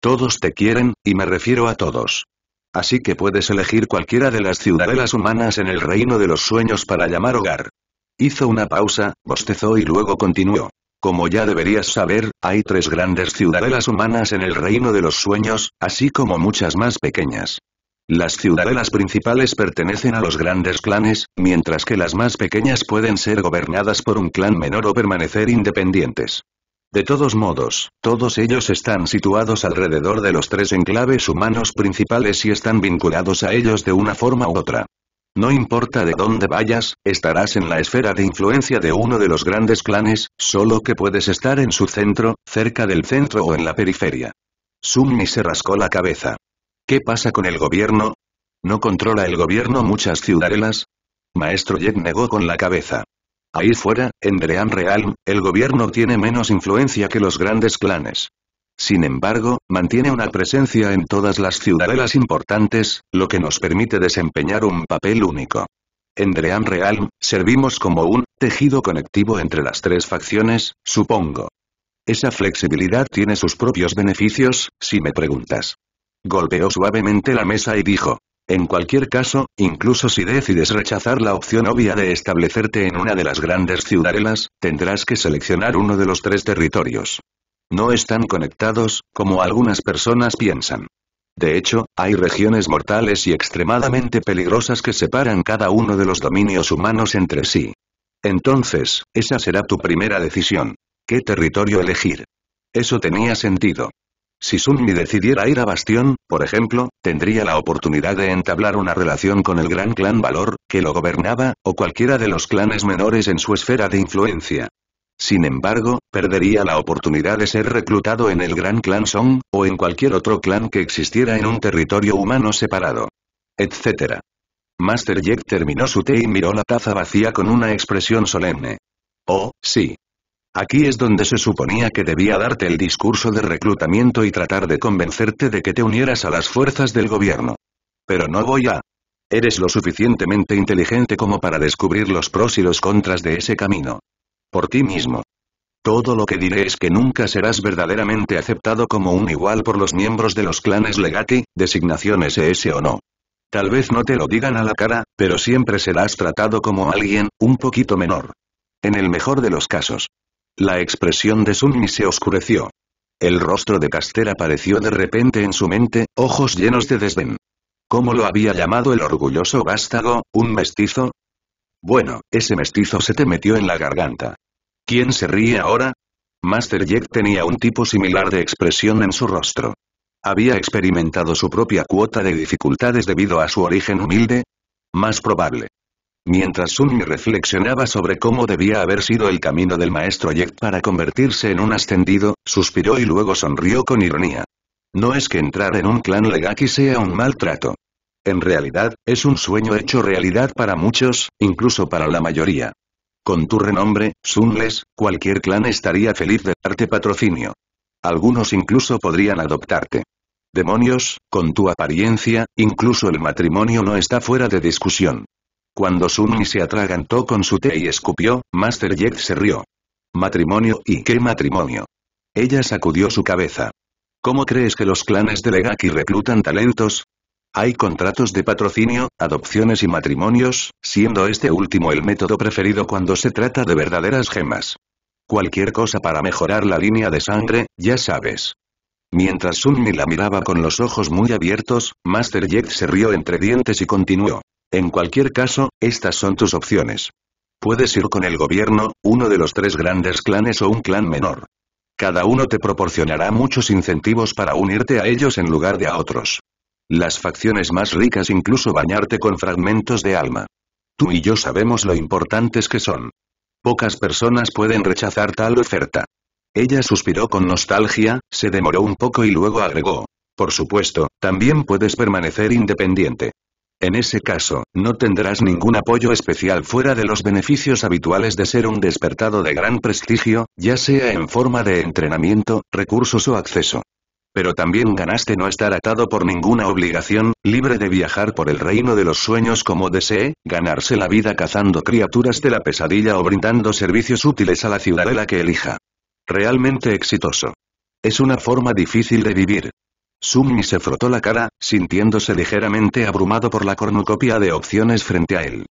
Todos te quieren, y me refiero a todos. Así que puedes elegir cualquiera de las ciudadelas humanas en el reino de los sueños para llamar hogar. Hizo una pausa, bostezó y luego continuó. Como ya deberías saber, hay tres grandes ciudadelas humanas en el reino de los sueños, así como muchas más pequeñas. Las ciudadelas principales pertenecen a los grandes clanes, mientras que las más pequeñas pueden ser gobernadas por un clan menor o permanecer independientes. De todos modos, todos ellos están situados alrededor de los tres enclaves humanos principales y están vinculados a ellos de una forma u otra. No importa de dónde vayas, estarás en la esfera de influencia de uno de los grandes clanes, solo que puedes estar en su centro, cerca del centro o en la periferia. Summi se rascó la cabeza. ¿Qué pasa con el gobierno? ¿No controla el gobierno muchas ciudadelas? Maestro Jet negó con la cabeza. Ahí fuera, en Dream Realm, el gobierno tiene menos influencia que los grandes clanes. Sin embargo, mantiene una presencia en todas las ciudadelas importantes, lo que nos permite desempeñar un papel único. En Dream Realm, servimos como un tejido conectivo entre las tres facciones, supongo. Esa flexibilidad tiene sus propios beneficios, si me preguntas golpeó suavemente la mesa y dijo. En cualquier caso, incluso si decides rechazar la opción obvia de establecerte en una de las grandes ciudadelas, tendrás que seleccionar uno de los tres territorios. No están conectados, como algunas personas piensan. De hecho, hay regiones mortales y extremadamente peligrosas que separan cada uno de los dominios humanos entre sí. Entonces, esa será tu primera decisión. ¿Qué territorio elegir? Eso tenía sentido. Si Sunmi decidiera ir a Bastión, por ejemplo, tendría la oportunidad de entablar una relación con el gran clan Valor, que lo gobernaba, o cualquiera de los clanes menores en su esfera de influencia. Sin embargo, perdería la oportunidad de ser reclutado en el gran clan Song, o en cualquier otro clan que existiera en un territorio humano separado. etcétera. Master Jack terminó su té y miró la taza vacía con una expresión solemne. Oh, sí. Aquí es donde se suponía que debía darte el discurso de reclutamiento y tratar de convencerte de que te unieras a las fuerzas del gobierno. Pero no voy a... Eres lo suficientemente inteligente como para descubrir los pros y los contras de ese camino. Por ti mismo. Todo lo que diré es que nunca serás verdaderamente aceptado como un igual por los miembros de los clanes Legati, designación ese o no. Tal vez no te lo digan a la cara, pero siempre serás tratado como alguien, un poquito menor. En el mejor de los casos. La expresión de Sunny se oscureció. El rostro de Caster apareció de repente en su mente, ojos llenos de desdén. ¿Cómo lo había llamado el orgulloso vástago, un mestizo? Bueno, ese mestizo se te metió en la garganta. ¿Quién se ríe ahora? Master Jack tenía un tipo similar de expresión en su rostro. Había experimentado su propia cuota de dificultades debido a su origen humilde, más probable. Mientras Sunmi reflexionaba sobre cómo debía haber sido el camino del maestro Jet para convertirse en un ascendido, suspiró y luego sonrió con ironía. No es que entrar en un clan Legaki sea un maltrato. En realidad, es un sueño hecho realidad para muchos, incluso para la mayoría. Con tu renombre, Sunles, cualquier clan estaría feliz de darte patrocinio. Algunos incluso podrían adoptarte. Demonios, con tu apariencia, incluso el matrimonio no está fuera de discusión. Cuando Sunmi se atragantó con su té y escupió, Master Jet se rió. Matrimonio y qué matrimonio. Ella sacudió su cabeza. ¿Cómo crees que los clanes de Legaki reclutan talentos? Hay contratos de patrocinio, adopciones y matrimonios, siendo este último el método preferido cuando se trata de verdaderas gemas. Cualquier cosa para mejorar la línea de sangre, ya sabes. Mientras Sunmi la miraba con los ojos muy abiertos, Master Jet se rió entre dientes y continuó. En cualquier caso, estas son tus opciones. Puedes ir con el gobierno, uno de los tres grandes clanes o un clan menor. Cada uno te proporcionará muchos incentivos para unirte a ellos en lugar de a otros. Las facciones más ricas incluso bañarte con fragmentos de alma. Tú y yo sabemos lo importantes que son. Pocas personas pueden rechazar tal oferta. Ella suspiró con nostalgia, se demoró un poco y luego agregó. Por supuesto, también puedes permanecer independiente. En ese caso, no tendrás ningún apoyo especial fuera de los beneficios habituales de ser un despertado de gran prestigio, ya sea en forma de entrenamiento, recursos o acceso. Pero también ganaste no estar atado por ninguna obligación, libre de viajar por el reino de los sueños como desee, ganarse la vida cazando criaturas de la pesadilla o brindando servicios útiles a la ciudadela que elija. Realmente exitoso. Es una forma difícil de vivir, Summi se frotó la cara, sintiéndose ligeramente abrumado por la cornucopia de opciones frente a él.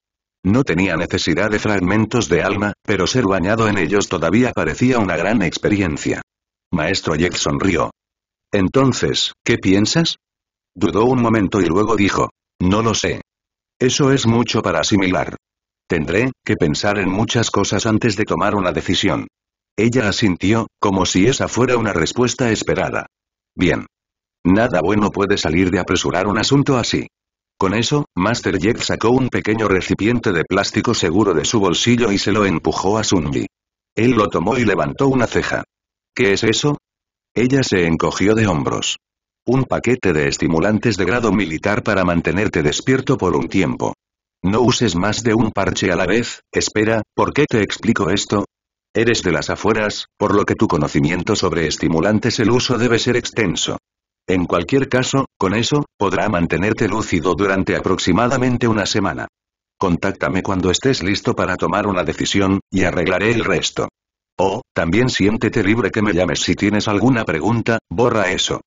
No tenía necesidad de fragmentos de alma, pero ser bañado en ellos todavía parecía una gran experiencia. Maestro Jack sonrió. Entonces, ¿qué piensas? Dudó un momento y luego dijo. No lo sé. Eso es mucho para asimilar. Tendré que pensar en muchas cosas antes de tomar una decisión. Ella asintió, como si esa fuera una respuesta esperada. Bien. Nada bueno puede salir de apresurar un asunto así. Con eso, Master Jet sacó un pequeño recipiente de plástico seguro de su bolsillo y se lo empujó a sundi Él lo tomó y levantó una ceja. ¿Qué es eso? Ella se encogió de hombros. Un paquete de estimulantes de grado militar para mantenerte despierto por un tiempo. No uses más de un parche a la vez, espera, ¿por qué te explico esto? Eres de las afueras, por lo que tu conocimiento sobre estimulantes el uso debe ser extenso. En cualquier caso, con eso, podrá mantenerte lúcido durante aproximadamente una semana. Contáctame cuando estés listo para tomar una decisión, y arreglaré el resto. O, también siéntete libre que me llames si tienes alguna pregunta, borra eso.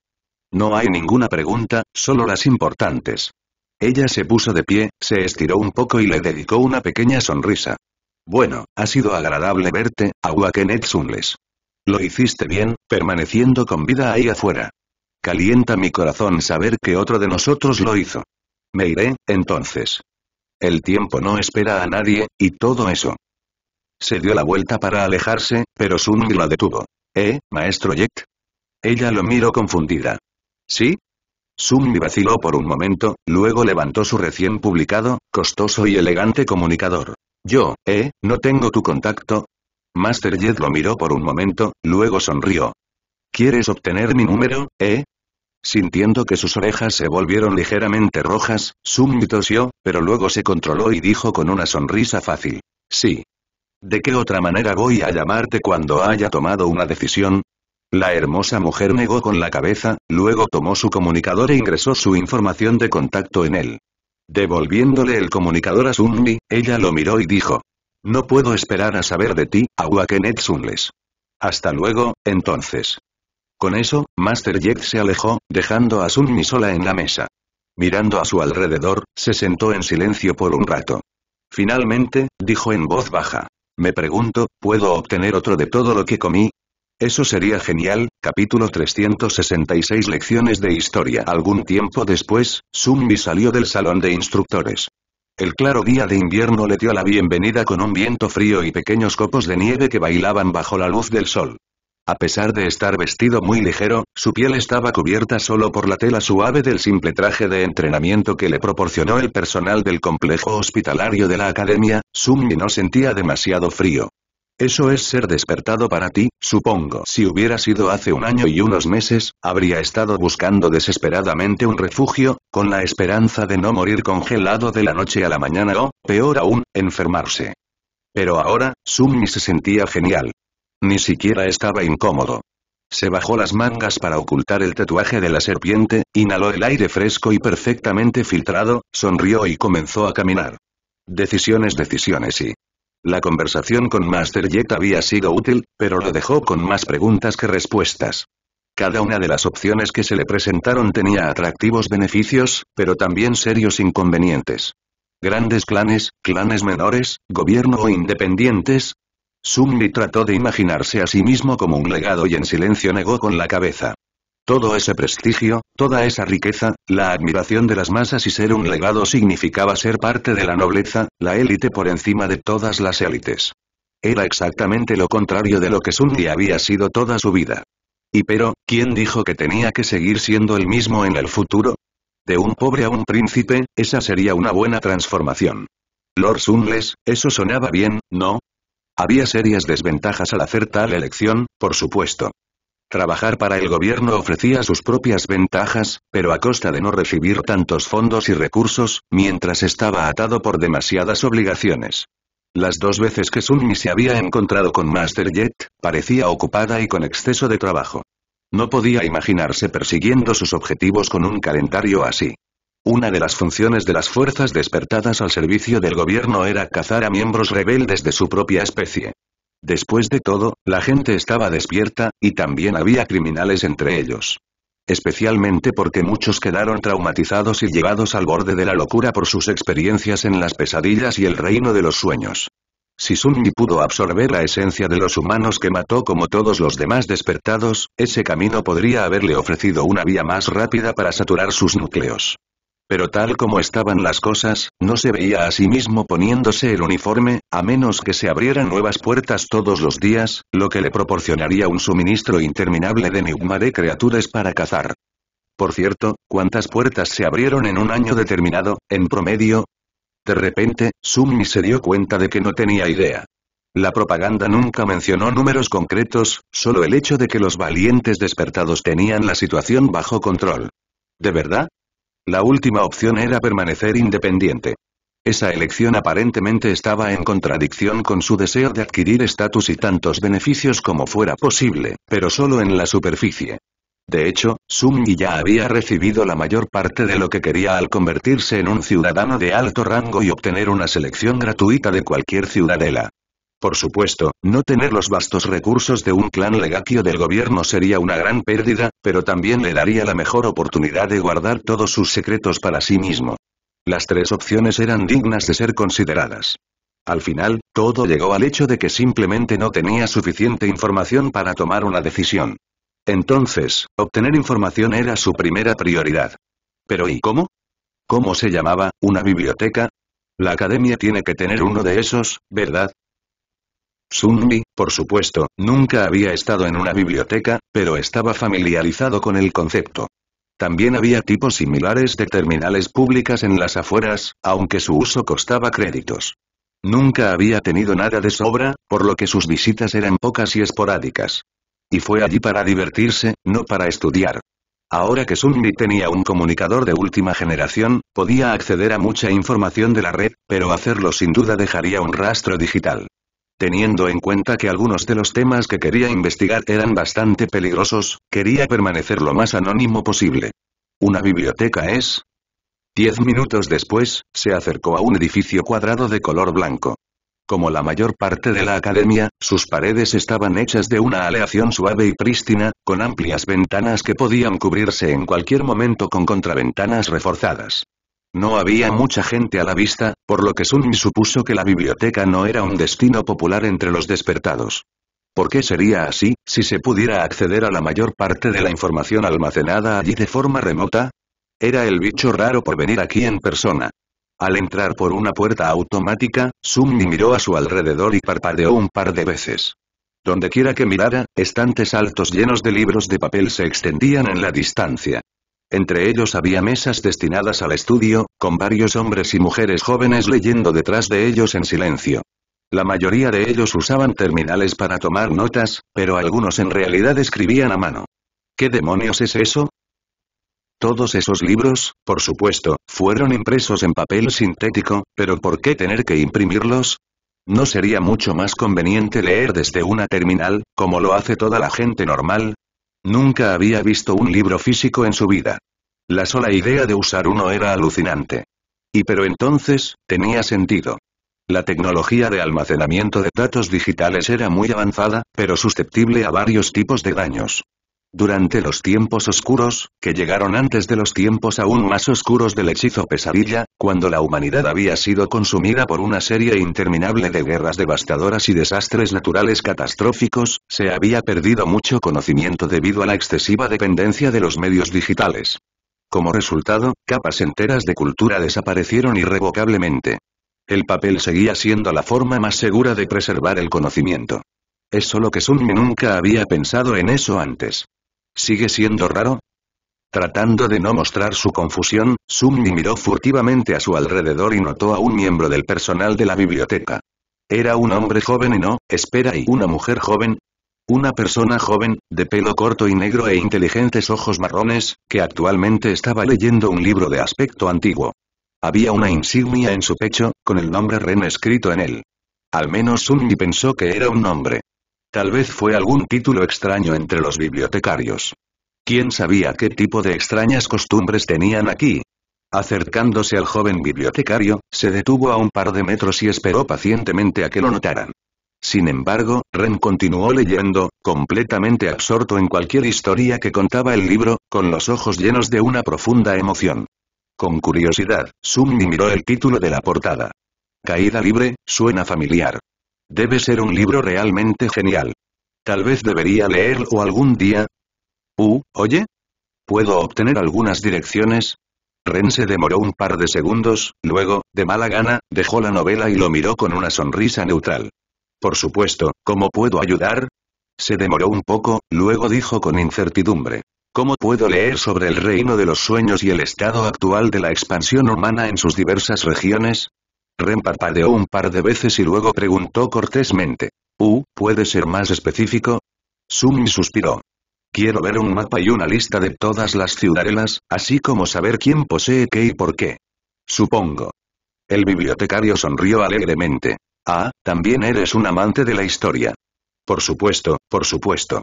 No hay ninguna pregunta, solo las importantes. Ella se puso de pie, se estiró un poco y le dedicó una pequeña sonrisa. Bueno, ha sido agradable verte, Sumles. Lo hiciste bien, permaneciendo con vida ahí afuera. Calienta mi corazón saber que otro de nosotros lo hizo. Me iré, entonces. El tiempo no espera a nadie, y todo eso. Se dio la vuelta para alejarse, pero Sunmi la detuvo. ¿Eh, maestro Jet? Ella lo miró confundida. ¿Sí? Sunmi vaciló por un momento, luego levantó su recién publicado, costoso y elegante comunicador. Yo, ¿eh, no tengo tu contacto? Master Jet lo miró por un momento, luego sonrió. ¿Quieres obtener mi número, eh? Sintiendo que sus orejas se volvieron ligeramente rojas, Sumi tosió, pero luego se controló y dijo con una sonrisa fácil. Sí. ¿De qué otra manera voy a llamarte cuando haya tomado una decisión? La hermosa mujer negó con la cabeza, luego tomó su comunicador e ingresó su información de contacto en él. Devolviéndole el comunicador a Sunmi, ella lo miró y dijo. No puedo esperar a saber de ti, Awakenet Sunles. Hasta luego, entonces. Con eso, Master Jet se alejó, dejando a Sunmi sola en la mesa. Mirando a su alrededor, se sentó en silencio por un rato. Finalmente, dijo en voz baja. Me pregunto, ¿puedo obtener otro de todo lo que comí? Eso sería genial. Capítulo 366 Lecciones de Historia Algún tiempo después, Sunmi salió del salón de instructores. El claro día de invierno le dio la bienvenida con un viento frío y pequeños copos de nieve que bailaban bajo la luz del sol. A pesar de estar vestido muy ligero, su piel estaba cubierta solo por la tela suave del simple traje de entrenamiento que le proporcionó el personal del complejo hospitalario de la academia, Sumi no sentía demasiado frío. Eso es ser despertado para ti, supongo. Si hubiera sido hace un año y unos meses, habría estado buscando desesperadamente un refugio, con la esperanza de no morir congelado de la noche a la mañana o, peor aún, enfermarse. Pero ahora, Sumi se sentía genial. Ni siquiera estaba incómodo. Se bajó las mangas para ocultar el tatuaje de la serpiente, inhaló el aire fresco y perfectamente filtrado, sonrió y comenzó a caminar. Decisiones, decisiones y... La conversación con Master Jet había sido útil, pero lo dejó con más preguntas que respuestas. Cada una de las opciones que se le presentaron tenía atractivos beneficios, pero también serios inconvenientes. Grandes clanes, clanes menores, gobierno o independientes, Sun trató de imaginarse a sí mismo como un legado y en silencio negó con la cabeza. Todo ese prestigio, toda esa riqueza, la admiración de las masas y ser un legado significaba ser parte de la nobleza, la élite por encima de todas las élites. Era exactamente lo contrario de lo que Sun había sido toda su vida. Y pero, ¿quién dijo que tenía que seguir siendo el mismo en el futuro? De un pobre a un príncipe, esa sería una buena transformación. Lord Sunles, eso sonaba bien, ¿no? Había serias desventajas al hacer tal elección, por supuesto. Trabajar para el gobierno ofrecía sus propias ventajas, pero a costa de no recibir tantos fondos y recursos, mientras estaba atado por demasiadas obligaciones. Las dos veces que Sunmi se había encontrado con Master Jet, parecía ocupada y con exceso de trabajo. No podía imaginarse persiguiendo sus objetivos con un calendario así. Una de las funciones de las fuerzas despertadas al servicio del gobierno era cazar a miembros rebeldes de su propia especie. Después de todo, la gente estaba despierta, y también había criminales entre ellos. Especialmente porque muchos quedaron traumatizados y llevados al borde de la locura por sus experiencias en las pesadillas y el reino de los sueños. Si Sun pudo absorber la esencia de los humanos que mató como todos los demás despertados, ese camino podría haberle ofrecido una vía más rápida para saturar sus núcleos. Pero tal como estaban las cosas, no se veía a sí mismo poniéndose el uniforme, a menos que se abrieran nuevas puertas todos los días, lo que le proporcionaría un suministro interminable de enigma de criaturas para cazar. Por cierto, ¿cuántas puertas se abrieron en un año determinado, en promedio? De repente, Sumi se dio cuenta de que no tenía idea. La propaganda nunca mencionó números concretos, solo el hecho de que los valientes despertados tenían la situación bajo control. ¿De verdad? La última opción era permanecer independiente. Esa elección aparentemente estaba en contradicción con su deseo de adquirir estatus y tantos beneficios como fuera posible, pero solo en la superficie. De hecho, Sumgi ya había recibido la mayor parte de lo que quería al convertirse en un ciudadano de alto rango y obtener una selección gratuita de cualquier ciudadela. Por supuesto, no tener los vastos recursos de un clan legaquio del gobierno sería una gran pérdida, pero también le daría la mejor oportunidad de guardar todos sus secretos para sí mismo. Las tres opciones eran dignas de ser consideradas. Al final, todo llegó al hecho de que simplemente no tenía suficiente información para tomar una decisión. Entonces, obtener información era su primera prioridad. Pero ¿y cómo? ¿Cómo se llamaba? ¿Una biblioteca? La academia tiene que tener uno de esos, ¿verdad? Sunmi, por supuesto, nunca había estado en una biblioteca, pero estaba familiarizado con el concepto. También había tipos similares de terminales públicas en las afueras, aunque su uso costaba créditos. Nunca había tenido nada de sobra, por lo que sus visitas eran pocas y esporádicas. Y fue allí para divertirse, no para estudiar. Ahora que Sunmi tenía un comunicador de última generación, podía acceder a mucha información de la red, pero hacerlo sin duda dejaría un rastro digital. Teniendo en cuenta que algunos de los temas que quería investigar eran bastante peligrosos, quería permanecer lo más anónimo posible. Una biblioteca es, Diez minutos después, se acercó a un edificio cuadrado de color blanco. Como la mayor parte de la academia, sus paredes estaban hechas de una aleación suave y prístina, con amplias ventanas que podían cubrirse en cualquier momento con contraventanas reforzadas. No había mucha gente a la vista, por lo que Sunni supuso que la biblioteca no era un destino popular entre los despertados. ¿Por qué sería así, si se pudiera acceder a la mayor parte de la información almacenada allí de forma remota? Era el bicho raro por venir aquí en persona. Al entrar por una puerta automática, Sunni miró a su alrededor y parpadeó un par de veces. Donde quiera que mirara, estantes altos llenos de libros de papel se extendían en la distancia. Entre ellos había mesas destinadas al estudio, con varios hombres y mujeres jóvenes leyendo detrás de ellos en silencio. La mayoría de ellos usaban terminales para tomar notas, pero algunos en realidad escribían a mano. ¿Qué demonios es eso? Todos esos libros, por supuesto, fueron impresos en papel sintético, pero ¿por qué tener que imprimirlos? ¿No sería mucho más conveniente leer desde una terminal, como lo hace toda la gente normal? Nunca había visto un libro físico en su vida. La sola idea de usar uno era alucinante. Y pero entonces, tenía sentido. La tecnología de almacenamiento de datos digitales era muy avanzada, pero susceptible a varios tipos de daños. Durante los tiempos oscuros, que llegaron antes de los tiempos aún más oscuros del hechizo pesadilla, cuando la humanidad había sido consumida por una serie interminable de guerras devastadoras y desastres naturales catastróficos, se había perdido mucho conocimiento debido a la excesiva dependencia de los medios digitales. Como resultado, capas enteras de cultura desaparecieron irrevocablemente. El papel seguía siendo la forma más segura de preservar el conocimiento. Es solo que Sunmi nunca había pensado en eso antes. ¿Sigue siendo raro? Tratando de no mostrar su confusión, Sumi miró furtivamente a su alrededor y notó a un miembro del personal de la biblioteca. Era un hombre joven y no, espera y una mujer joven, una persona joven, de pelo corto y negro e inteligentes ojos marrones, que actualmente estaba leyendo un libro de aspecto antiguo. Había una insignia en su pecho, con el nombre Ren escrito en él. Al menos Sunmi pensó que era un hombre. Tal vez fue algún título extraño entre los bibliotecarios. ¿Quién sabía qué tipo de extrañas costumbres tenían aquí? Acercándose al joven bibliotecario, se detuvo a un par de metros y esperó pacientemente a que lo notaran. Sin embargo, Ren continuó leyendo, completamente absorto en cualquier historia que contaba el libro, con los ojos llenos de una profunda emoción. Con curiosidad, Summi miró el título de la portada. Caída libre, suena familiar. Debe ser un libro realmente genial. Tal vez debería leerlo algún día. Uh, oye. ¿Puedo obtener algunas direcciones? Ren se demoró un par de segundos, luego, de mala gana, dejó la novela y lo miró con una sonrisa neutral. Por supuesto, ¿cómo puedo ayudar? Se demoró un poco, luego dijo con incertidumbre. ¿Cómo puedo leer sobre el reino de los sueños y el estado actual de la expansión humana en sus diversas regiones? Ren parpadeó un par de veces y luego preguntó cortésmente. Uh, ¿puede ser más específico? Sumi suspiró. Quiero ver un mapa y una lista de todas las ciudadelas, así como saber quién posee qué y por qué. Supongo. El bibliotecario sonrió alegremente. Ah, también eres un amante de la historia. Por supuesto, por supuesto.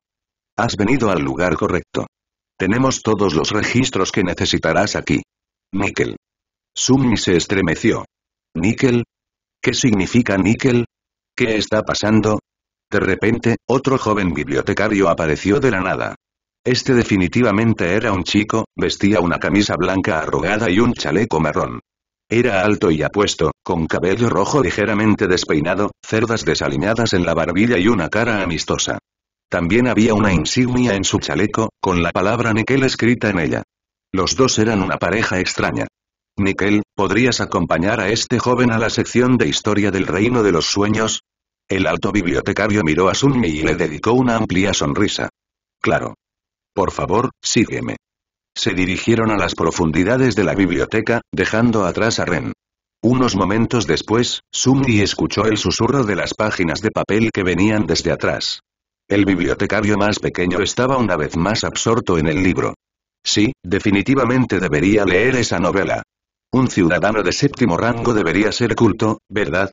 Has venido al lugar correcto. Tenemos todos los registros que necesitarás aquí. Mikkel. Sumi se estremeció. ¿Níquel? ¿Qué significa níquel? ¿Qué está pasando? De repente, otro joven bibliotecario apareció de la nada. Este definitivamente era un chico, vestía una camisa blanca arrugada y un chaleco marrón. Era alto y apuesto, con cabello rojo ligeramente despeinado, cerdas desalineadas en la barbilla y una cara amistosa. También había una insignia en su chaleco, con la palabra níquel escrita en ella. Los dos eran una pareja extraña. Nickel, ¿podrías acompañar a este joven a la sección de Historia del Reino de los Sueños? El alto bibliotecario miró a Sunmi y le dedicó una amplia sonrisa. Claro. Por favor, sígueme. Se dirigieron a las profundidades de la biblioteca, dejando atrás a Ren. Unos momentos después, Sunmi escuchó el susurro de las páginas de papel que venían desde atrás. El bibliotecario más pequeño estaba una vez más absorto en el libro. Sí, definitivamente debería leer esa novela. Un ciudadano de séptimo rango debería ser culto, ¿verdad?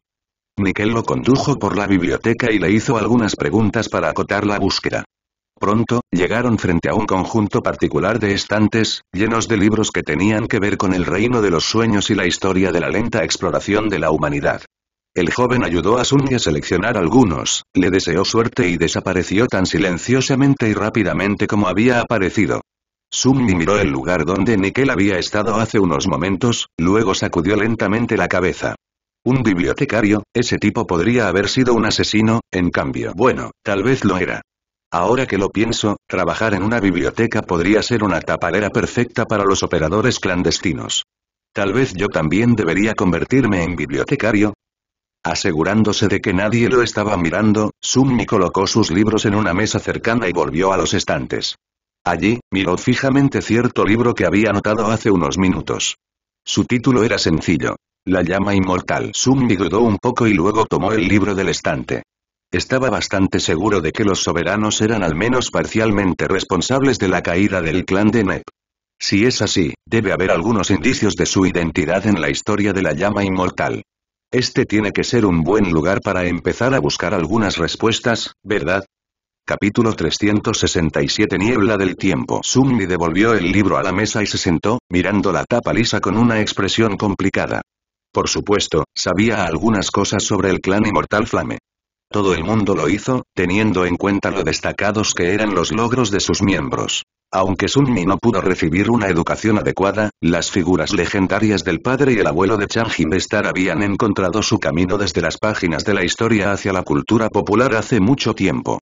miquel lo condujo por la biblioteca y le hizo algunas preguntas para acotar la búsqueda. Pronto, llegaron frente a un conjunto particular de estantes, llenos de libros que tenían que ver con el reino de los sueños y la historia de la lenta exploración de la humanidad. El joven ayudó a Sunny a seleccionar algunos, le deseó suerte y desapareció tan silenciosamente y rápidamente como había aparecido. Summi miró el lugar donde Nickel había estado hace unos momentos, luego sacudió lentamente la cabeza. Un bibliotecario, ese tipo podría haber sido un asesino, en cambio bueno, tal vez lo era. Ahora que lo pienso, trabajar en una biblioteca podría ser una tapadera perfecta para los operadores clandestinos. Tal vez yo también debería convertirme en bibliotecario, Asegurándose de que nadie lo estaba mirando, Summi colocó sus libros en una mesa cercana y volvió a los estantes. Allí, miró fijamente cierto libro que había anotado hace unos minutos. Su título era sencillo. La llama inmortal. Summi dudó un poco y luego tomó el libro del estante. Estaba bastante seguro de que los soberanos eran al menos parcialmente responsables de la caída del clan de Nep. Si es así, debe haber algunos indicios de su identidad en la historia de la llama inmortal. Este tiene que ser un buen lugar para empezar a buscar algunas respuestas, ¿verdad? Capítulo 367 Niebla del tiempo Sunni devolvió el libro a la mesa y se sentó, mirando la tapa lisa con una expresión complicada. Por supuesto, sabía algunas cosas sobre el clan inmortal Flame. Todo el mundo lo hizo, teniendo en cuenta lo destacados que eran los logros de sus miembros. Aunque Sunmi no pudo recibir una educación adecuada, las figuras legendarias del padre y el abuelo de Chang Bestar habían encontrado su camino desde las páginas de la historia hacia la cultura popular hace mucho tiempo.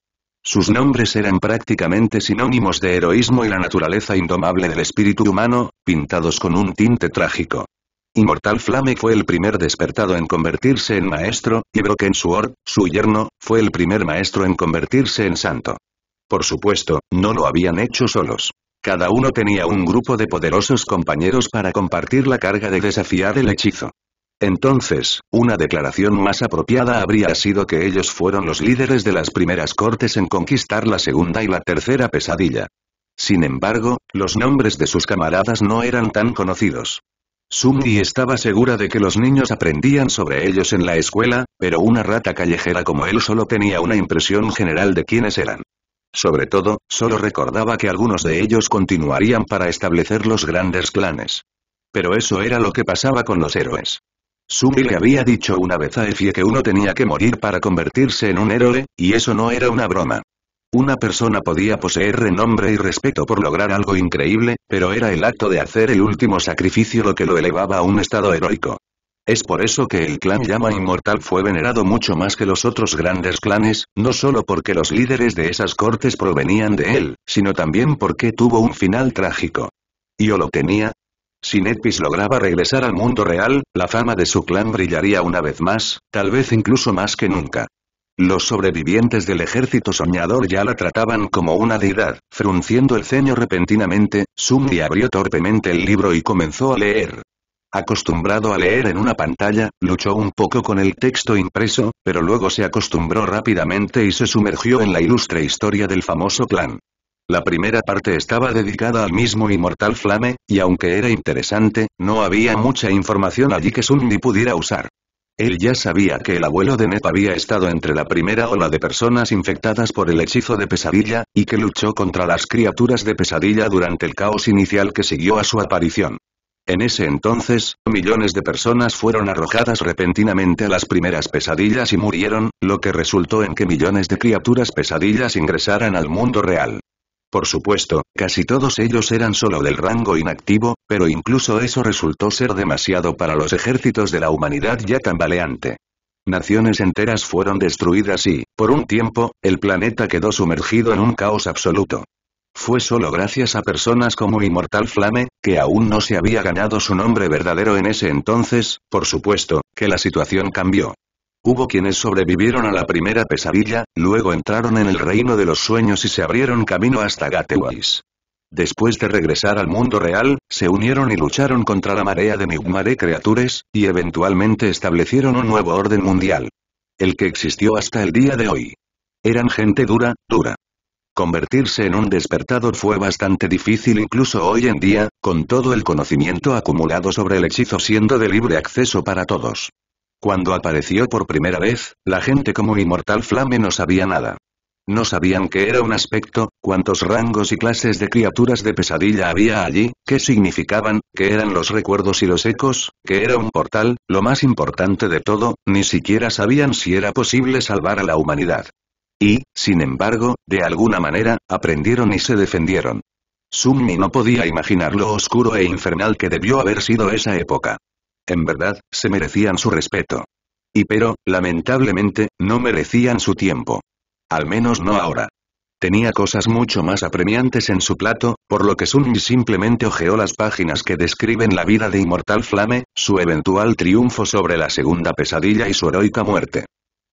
Sus nombres eran prácticamente sinónimos de heroísmo y la naturaleza indomable del espíritu humano, pintados con un tinte trágico. Inmortal Flame fue el primer despertado en convertirse en maestro, y Broken Sword, su yerno, fue el primer maestro en convertirse en santo. Por supuesto, no lo habían hecho solos. Cada uno tenía un grupo de poderosos compañeros para compartir la carga de desafiar el hechizo. Entonces, una declaración más apropiada habría sido que ellos fueron los líderes de las primeras cortes en conquistar la segunda y la tercera pesadilla. Sin embargo, los nombres de sus camaradas no eran tan conocidos. Sumi estaba segura de que los niños aprendían sobre ellos en la escuela, pero una rata callejera como él solo tenía una impresión general de quiénes eran. Sobre todo, solo recordaba que algunos de ellos continuarían para establecer los grandes clanes. Pero eso era lo que pasaba con los héroes. Sumi le había dicho una vez a Efie que uno tenía que morir para convertirse en un héroe, y eso no era una broma. Una persona podía poseer renombre y respeto por lograr algo increíble, pero era el acto de hacer el último sacrificio lo que lo elevaba a un estado heroico. Es por eso que el clan Llama Inmortal fue venerado mucho más que los otros grandes clanes, no solo porque los líderes de esas cortes provenían de él, sino también porque tuvo un final trágico. Yo lo tenía, si lograba regresar al mundo real, la fama de su clan brillaría una vez más, tal vez incluso más que nunca. Los sobrevivientes del ejército soñador ya la trataban como una deidad. Frunciendo el ceño repentinamente, Sumni abrió torpemente el libro y comenzó a leer. Acostumbrado a leer en una pantalla, luchó un poco con el texto impreso, pero luego se acostumbró rápidamente y se sumergió en la ilustre historia del famoso clan. La primera parte estaba dedicada al mismo Inmortal Flame, y aunque era interesante, no había mucha información allí que Sunni pudiera usar. Él ya sabía que el abuelo de Nep había estado entre la primera ola de personas infectadas por el hechizo de pesadilla, y que luchó contra las criaturas de pesadilla durante el caos inicial que siguió a su aparición. En ese entonces, millones de personas fueron arrojadas repentinamente a las primeras pesadillas y murieron, lo que resultó en que millones de criaturas pesadillas ingresaran al mundo real. Por supuesto, casi todos ellos eran solo del rango inactivo, pero incluso eso resultó ser demasiado para los ejércitos de la humanidad ya tambaleante. Naciones enteras fueron destruidas y, por un tiempo, el planeta quedó sumergido en un caos absoluto. Fue solo gracias a personas como Inmortal Flame, que aún no se había ganado su nombre verdadero en ese entonces, por supuesto, que la situación cambió. Hubo quienes sobrevivieron a la primera pesadilla, luego entraron en el reino de los sueños y se abrieron camino hasta Gateways. Después de regresar al mundo real, se unieron y lucharon contra la marea de de Creatures, y eventualmente establecieron un nuevo orden mundial. El que existió hasta el día de hoy. Eran gente dura, dura. Convertirse en un despertador fue bastante difícil incluso hoy en día, con todo el conocimiento acumulado sobre el hechizo siendo de libre acceso para todos. Cuando apareció por primera vez, la gente como Inmortal Flame no sabía nada. No sabían qué era un aspecto, cuántos rangos y clases de criaturas de pesadilla había allí, qué significaban, qué eran los recuerdos y los ecos, qué era un portal, lo más importante de todo, ni siquiera sabían si era posible salvar a la humanidad. Y, sin embargo, de alguna manera, aprendieron y se defendieron. Summi no podía imaginar lo oscuro e infernal que debió haber sido esa época en verdad, se merecían su respeto. Y pero, lamentablemente, no merecían su tiempo. Al menos no ahora. Tenía cosas mucho más apremiantes en su plato, por lo que Sun simplemente hojeó las páginas que describen la vida de Inmortal Flame, su eventual triunfo sobre la segunda pesadilla y su heroica muerte.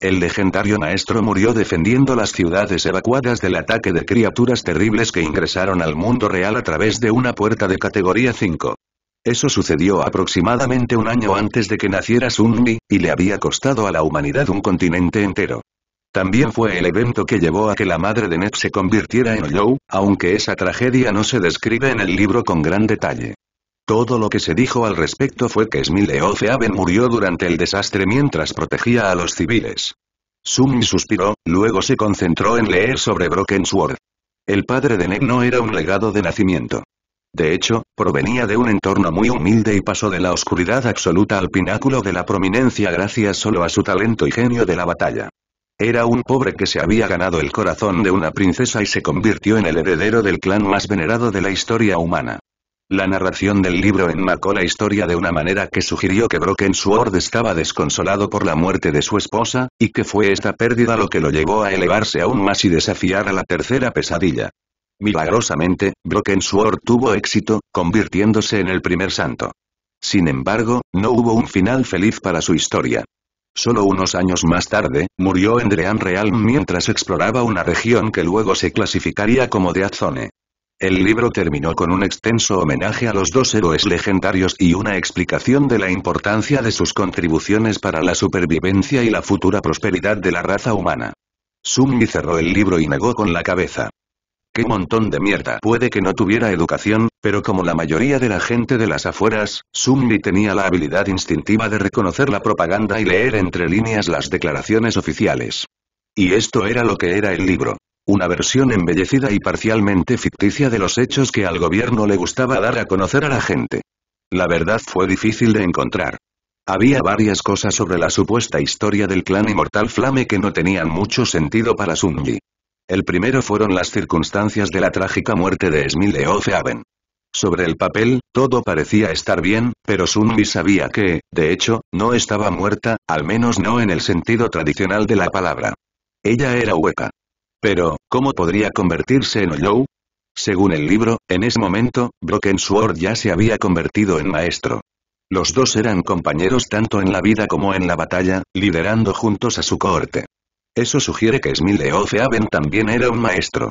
El legendario maestro murió defendiendo las ciudades evacuadas del ataque de criaturas terribles que ingresaron al mundo real a través de una puerta de categoría 5. Eso sucedió aproximadamente un año antes de que naciera Sunmi, y le había costado a la humanidad un continente entero. También fue el evento que llevó a que la madre de Ned se convirtiera en Oyou, aunque esa tragedia no se describe en el libro con gran detalle. Todo lo que se dijo al respecto fue que Oceaven murió durante el desastre mientras protegía a los civiles. Sumi suspiró, luego se concentró en leer sobre Broken Sword. El padre de Ned no era un legado de nacimiento. De hecho, provenía de un entorno muy humilde y pasó de la oscuridad absoluta al pináculo de la prominencia gracias solo a su talento y genio de la batalla. Era un pobre que se había ganado el corazón de una princesa y se convirtió en el heredero del clan más venerado de la historia humana. La narración del libro enmarcó la historia de una manera que sugirió que Broken Sword estaba desconsolado por la muerte de su esposa, y que fue esta pérdida lo que lo llevó a elevarse aún más y desafiar a la tercera pesadilla. Milagrosamente, Sword tuvo éxito, convirtiéndose en el primer santo. Sin embargo, no hubo un final feliz para su historia. Solo unos años más tarde, murió en real Realm mientras exploraba una región que luego se clasificaría como de Azone. El libro terminó con un extenso homenaje a los dos héroes legendarios y una explicación de la importancia de sus contribuciones para la supervivencia y la futura prosperidad de la raza humana. Summi cerró el libro y negó con la cabeza. ¡Qué montón de mierda! Puede que no tuviera educación, pero como la mayoría de la gente de las afueras, Sumli tenía la habilidad instintiva de reconocer la propaganda y leer entre líneas las declaraciones oficiales. Y esto era lo que era el libro. Una versión embellecida y parcialmente ficticia de los hechos que al gobierno le gustaba dar a conocer a la gente. La verdad fue difícil de encontrar. Había varias cosas sobre la supuesta historia del clan inmortal Flame que no tenían mucho sentido para Sunji. El primero fueron las circunstancias de la trágica muerte de Smile Oceaven. Sobre el papel, todo parecía estar bien, pero Sunmi sabía que, de hecho, no estaba muerta, al menos no en el sentido tradicional de la palabra. Ella era hueca. Pero, ¿cómo podría convertirse en Oyou? Según el libro, en ese momento, Broken Sword ya se había convertido en maestro. Los dos eran compañeros tanto en la vida como en la batalla, liderando juntos a su cohorte. Eso sugiere que Smile Oceaven también era un maestro.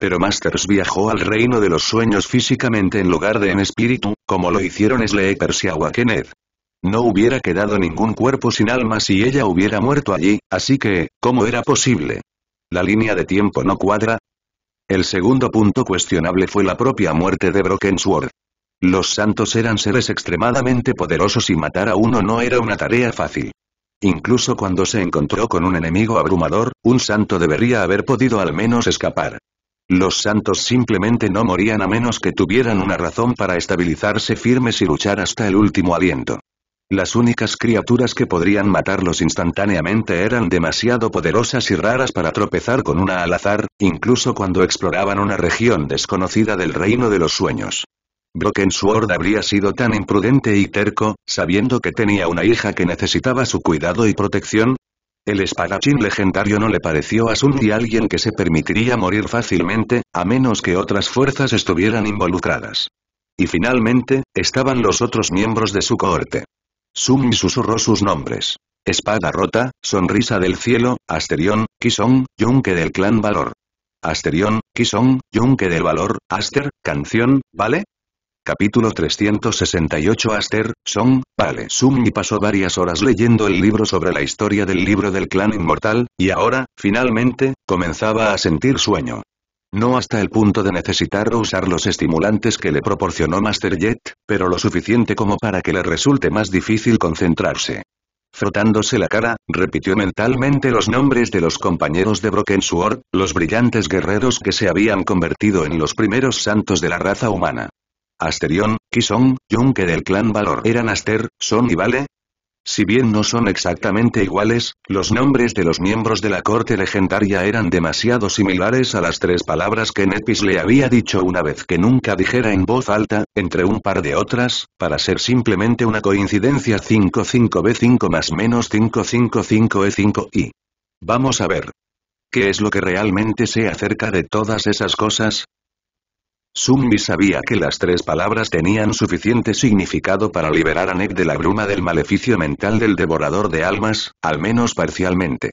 Pero Masters viajó al reino de los sueños físicamente en lugar de en espíritu, como lo hicieron Sleepers y Awakened. No hubiera quedado ningún cuerpo sin alma si ella hubiera muerto allí, así que, ¿cómo era posible? La línea de tiempo no cuadra. El segundo punto cuestionable fue la propia muerte de Brokensword. Los santos eran seres extremadamente poderosos y matar a uno no era una tarea fácil. Incluso cuando se encontró con un enemigo abrumador, un santo debería haber podido al menos escapar. Los santos simplemente no morían a menos que tuvieran una razón para estabilizarse firmes y luchar hasta el último aliento. Las únicas criaturas que podrían matarlos instantáneamente eran demasiado poderosas y raras para tropezar con una al azar, incluso cuando exploraban una región desconocida del reino de los sueños. ¿Broken Sword habría sido tan imprudente y terco, sabiendo que tenía una hija que necesitaba su cuidado y protección? El espadachín legendario no le pareció a y alguien que se permitiría morir fácilmente, a menos que otras fuerzas estuvieran involucradas. Y finalmente, estaban los otros miembros de su cohorte. Sumi susurró sus nombres. Espada rota, sonrisa del cielo, Asterión, Kison, Yunke del clan Valor. Asterion, Kison, Yunke del Valor, Aster, canción, ¿vale? Capítulo 368 Aster, Song, Pale y pasó varias horas leyendo el libro sobre la historia del libro del clan inmortal, y ahora, finalmente, comenzaba a sentir sueño. No hasta el punto de necesitar usar los estimulantes que le proporcionó Master Jet, pero lo suficiente como para que le resulte más difícil concentrarse. Frotándose la cara, repitió mentalmente los nombres de los compañeros de Broken Sword, los brillantes guerreros que se habían convertido en los primeros santos de la raza humana. Asterión, Kison, que del clan Valor eran Aster, Son y Vale. Si bien no son exactamente iguales, los nombres de los miembros de la corte legendaria eran demasiado similares a las tres palabras que Nepis le había dicho una vez que nunca dijera en voz alta, entre un par de otras, para ser simplemente una coincidencia 55B5 más menos 555E5 y... Vamos a ver. ¿Qué es lo que realmente sé acerca de todas esas cosas? Sunmi sabía que las tres palabras tenían suficiente significado para liberar a Nek de la bruma del maleficio mental del devorador de almas, al menos parcialmente.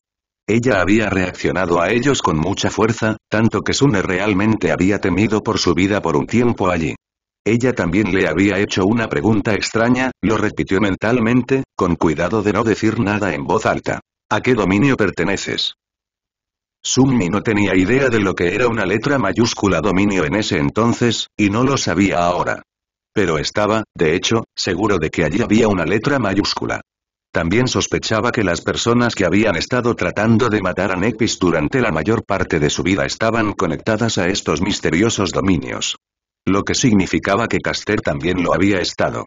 Ella había reaccionado a ellos con mucha fuerza, tanto que Sune realmente había temido por su vida por un tiempo allí. Ella también le había hecho una pregunta extraña, lo repitió mentalmente, con cuidado de no decir nada en voz alta. ¿A qué dominio perteneces? Summi no tenía idea de lo que era una letra mayúscula dominio en ese entonces, y no lo sabía ahora. Pero estaba, de hecho, seguro de que allí había una letra mayúscula. También sospechaba que las personas que habían estado tratando de matar a Nepis durante la mayor parte de su vida estaban conectadas a estos misteriosos dominios. Lo que significaba que Caster también lo había estado.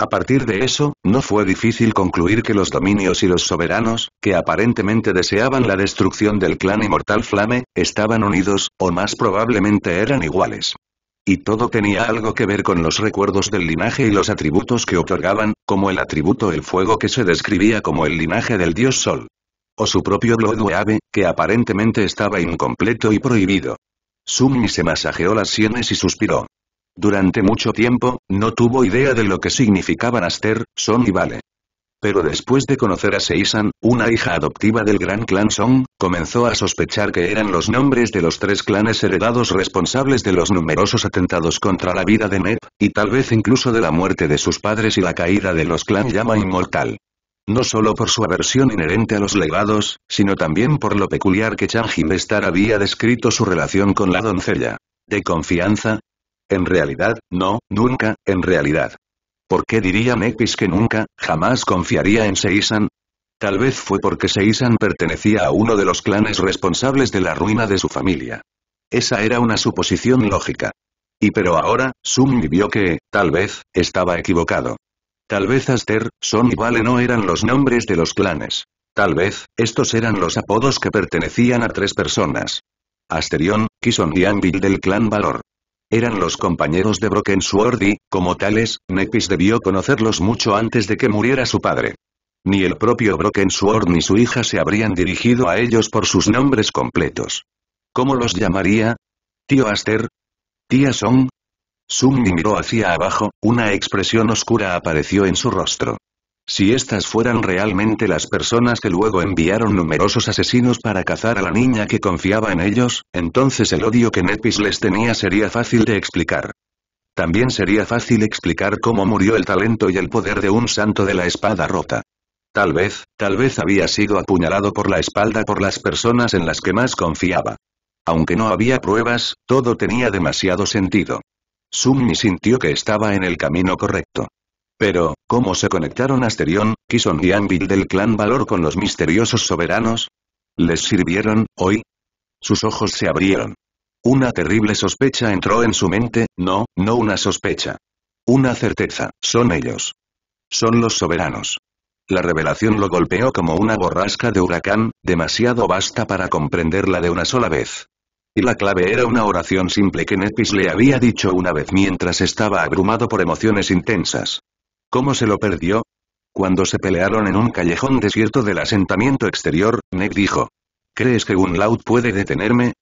A partir de eso, no fue difícil concluir que los dominios y los soberanos, que aparentemente deseaban la destrucción del clan inmortal Flame, estaban unidos, o más probablemente eran iguales. Y todo tenía algo que ver con los recuerdos del linaje y los atributos que otorgaban, como el atributo el fuego que se describía como el linaje del dios Sol. O su propio ave, que aparentemente estaba incompleto y prohibido. Sumni se masajeó las sienes y suspiró. Durante mucho tiempo, no tuvo idea de lo que significaban Aster, Son y Vale. Pero después de conocer a Seisan, una hija adoptiva del gran clan Song, comenzó a sospechar que eran los nombres de los tres clanes heredados responsables de los numerosos atentados contra la vida de Nep, y tal vez incluso de la muerte de sus padres y la caída de los clan Llama Inmortal. No solo por su aversión inherente a los legados, sino también por lo peculiar que Chang estar había descrito su relación con la doncella. De confianza, en realidad, no, nunca, en realidad. ¿Por qué diría Mekis que nunca, jamás confiaría en Seisan? Tal vez fue porque Seisan pertenecía a uno de los clanes responsables de la ruina de su familia. Esa era una suposición lógica. Y pero ahora, Sumi vio que, tal vez, estaba equivocado. Tal vez Aster, Son y Vale no eran los nombres de los clanes. Tal vez, estos eran los apodos que pertenecían a tres personas. Asterion, Kison y Anvil del clan Valor. Eran los compañeros de Broken y, como tales, Nepis debió conocerlos mucho antes de que muriera su padre. Ni el propio Broken ni su hija se habrían dirigido a ellos por sus nombres completos. ¿Cómo los llamaría? ¿Tío Aster? ¿Tía Song? Song miró hacia abajo, una expresión oscura apareció en su rostro. Si estas fueran realmente las personas que luego enviaron numerosos asesinos para cazar a la niña que confiaba en ellos, entonces el odio que Nepis les tenía sería fácil de explicar. También sería fácil explicar cómo murió el talento y el poder de un santo de la espada rota. Tal vez, tal vez había sido apuñalado por la espalda por las personas en las que más confiaba. Aunque no había pruebas, todo tenía demasiado sentido. Summi sintió que estaba en el camino correcto. Pero, ¿cómo se conectaron Asterión, Kison y Anvil del clan Valor con los misteriosos soberanos? ¿Les sirvieron, hoy? Sus ojos se abrieron. Una terrible sospecha entró en su mente, no, no una sospecha. Una certeza, son ellos. Son los soberanos. La revelación lo golpeó como una borrasca de huracán, demasiado vasta para comprenderla de una sola vez. Y la clave era una oración simple que Nepis le había dicho una vez mientras estaba abrumado por emociones intensas. ¿Cómo se lo perdió? Cuando se pelearon en un callejón desierto del asentamiento exterior, Nick dijo. ¿Crees que un puede detenerme?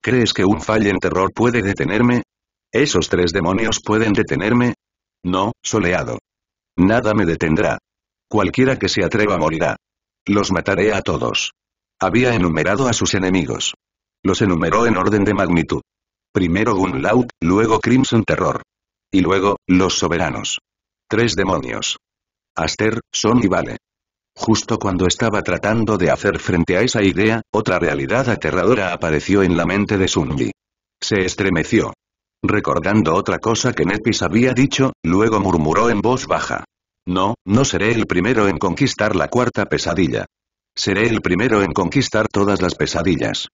¿Crees que un Fallen Terror puede detenerme? ¿Esos tres demonios pueden detenerme? No, soleado. Nada me detendrá. Cualquiera que se atreva morirá. Los mataré a todos. Había enumerado a sus enemigos. Los enumeró en orden de magnitud. Primero Laut, luego Crimson Terror. Y luego, los soberanos. Tres demonios. Aster, Son y Vale. Justo cuando estaba tratando de hacer frente a esa idea, otra realidad aterradora apareció en la mente de Sunji. Se estremeció. Recordando otra cosa que Nepis había dicho, luego murmuró en voz baja. No, no seré el primero en conquistar la cuarta pesadilla. Seré el primero en conquistar todas las pesadillas.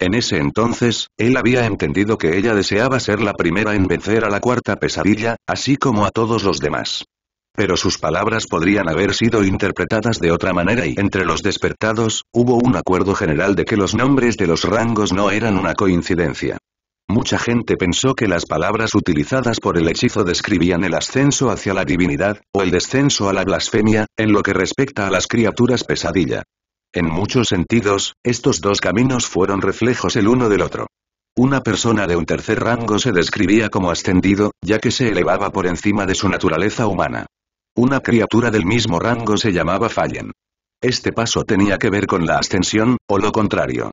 En ese entonces, él había entendido que ella deseaba ser la primera en vencer a la cuarta pesadilla, así como a todos los demás. Pero sus palabras podrían haber sido interpretadas de otra manera y entre los despertados, hubo un acuerdo general de que los nombres de los rangos no eran una coincidencia. Mucha gente pensó que las palabras utilizadas por el hechizo describían el ascenso hacia la divinidad, o el descenso a la blasfemia, en lo que respecta a las criaturas pesadilla. En muchos sentidos, estos dos caminos fueron reflejos el uno del otro. Una persona de un tercer rango se describía como ascendido, ya que se elevaba por encima de su naturaleza humana. Una criatura del mismo rango se llamaba Fallen. Este paso tenía que ver con la ascensión, o lo contrario.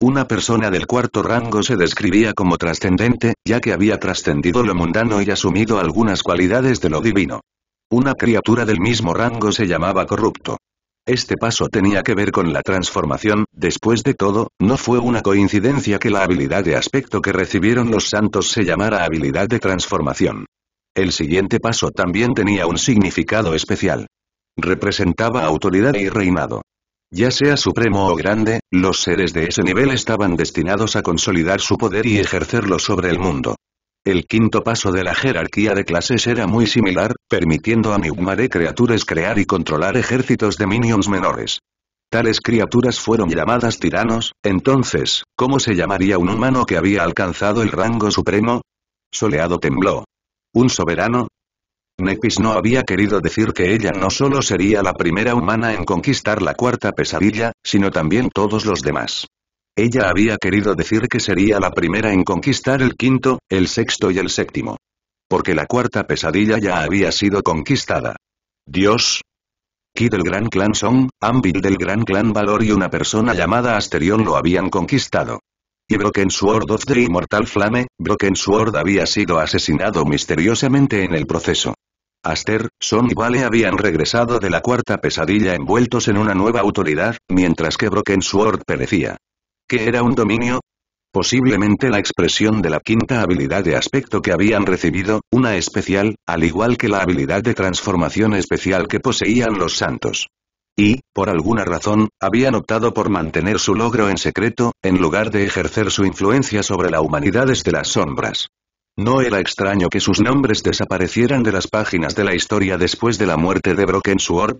Una persona del cuarto rango se describía como trascendente, ya que había trascendido lo mundano y asumido algunas cualidades de lo divino. Una criatura del mismo rango se llamaba corrupto. Este paso tenía que ver con la transformación, después de todo, no fue una coincidencia que la habilidad de aspecto que recibieron los santos se llamara habilidad de transformación. El siguiente paso también tenía un significado especial. Representaba autoridad y reinado. Ya sea supremo o grande, los seres de ese nivel estaban destinados a consolidar su poder y ejercerlo sobre el mundo. El quinto paso de la jerarquía de clases era muy similar, permitiendo a de criaturas crear y controlar ejércitos de minions menores. Tales criaturas fueron llamadas tiranos, entonces, ¿cómo se llamaría un humano que había alcanzado el rango supremo? Soleado tembló. ¿Un soberano? Nepis no había querido decir que ella no solo sería la primera humana en conquistar la cuarta pesadilla, sino también todos los demás. Ella había querido decir que sería la primera en conquistar el quinto, el sexto y el séptimo. Porque la cuarta pesadilla ya había sido conquistada. Dios. Ki del gran clan Song, Ambil del gran clan Valor y una persona llamada Asterion lo habían conquistado. Y Broken Sword of the Immortal Flame, Broken Sword había sido asesinado misteriosamente en el proceso. Aster, Son y Vale habían regresado de la cuarta pesadilla envueltos en una nueva autoridad, mientras que Broken Sword perecía. ¿Qué era un dominio? Posiblemente la expresión de la quinta habilidad de aspecto que habían recibido, una especial, al igual que la habilidad de transformación especial que poseían los santos. Y, por alguna razón, habían optado por mantener su logro en secreto, en lugar de ejercer su influencia sobre la humanidad desde las sombras. No era extraño que sus nombres desaparecieran de las páginas de la historia después de la muerte de Sword?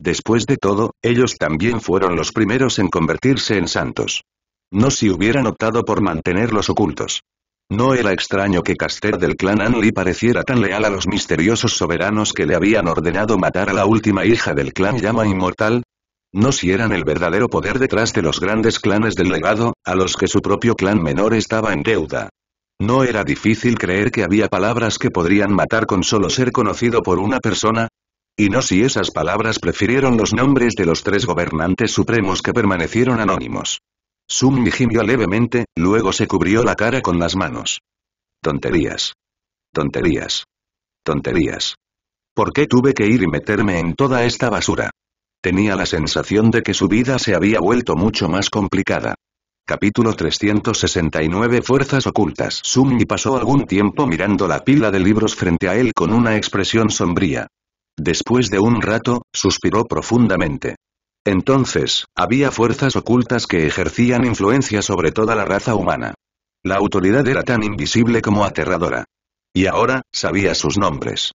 Después de todo, ellos también fueron los primeros en convertirse en santos. No si hubieran optado por mantenerlos ocultos. No era extraño que Caster del clan Anli pareciera tan leal a los misteriosos soberanos que le habían ordenado matar a la última hija del clan Llama Inmortal. No si eran el verdadero poder detrás de los grandes clanes del legado, a los que su propio clan menor estaba en deuda. No era difícil creer que había palabras que podrían matar con solo ser conocido por una persona. Y no si esas palabras prefirieron los nombres de los tres gobernantes supremos que permanecieron anónimos. Sumi gimió levemente, luego se cubrió la cara con las manos. Tonterías. Tonterías. Tonterías. ¿Por qué tuve que ir y meterme en toda esta basura? Tenía la sensación de que su vida se había vuelto mucho más complicada. Capítulo 369 Fuerzas ocultas Sumi pasó algún tiempo mirando la pila de libros frente a él con una expresión sombría. Después de un rato, suspiró profundamente. Entonces, había fuerzas ocultas que ejercían influencia sobre toda la raza humana. La autoridad era tan invisible como aterradora. Y ahora, sabía sus nombres.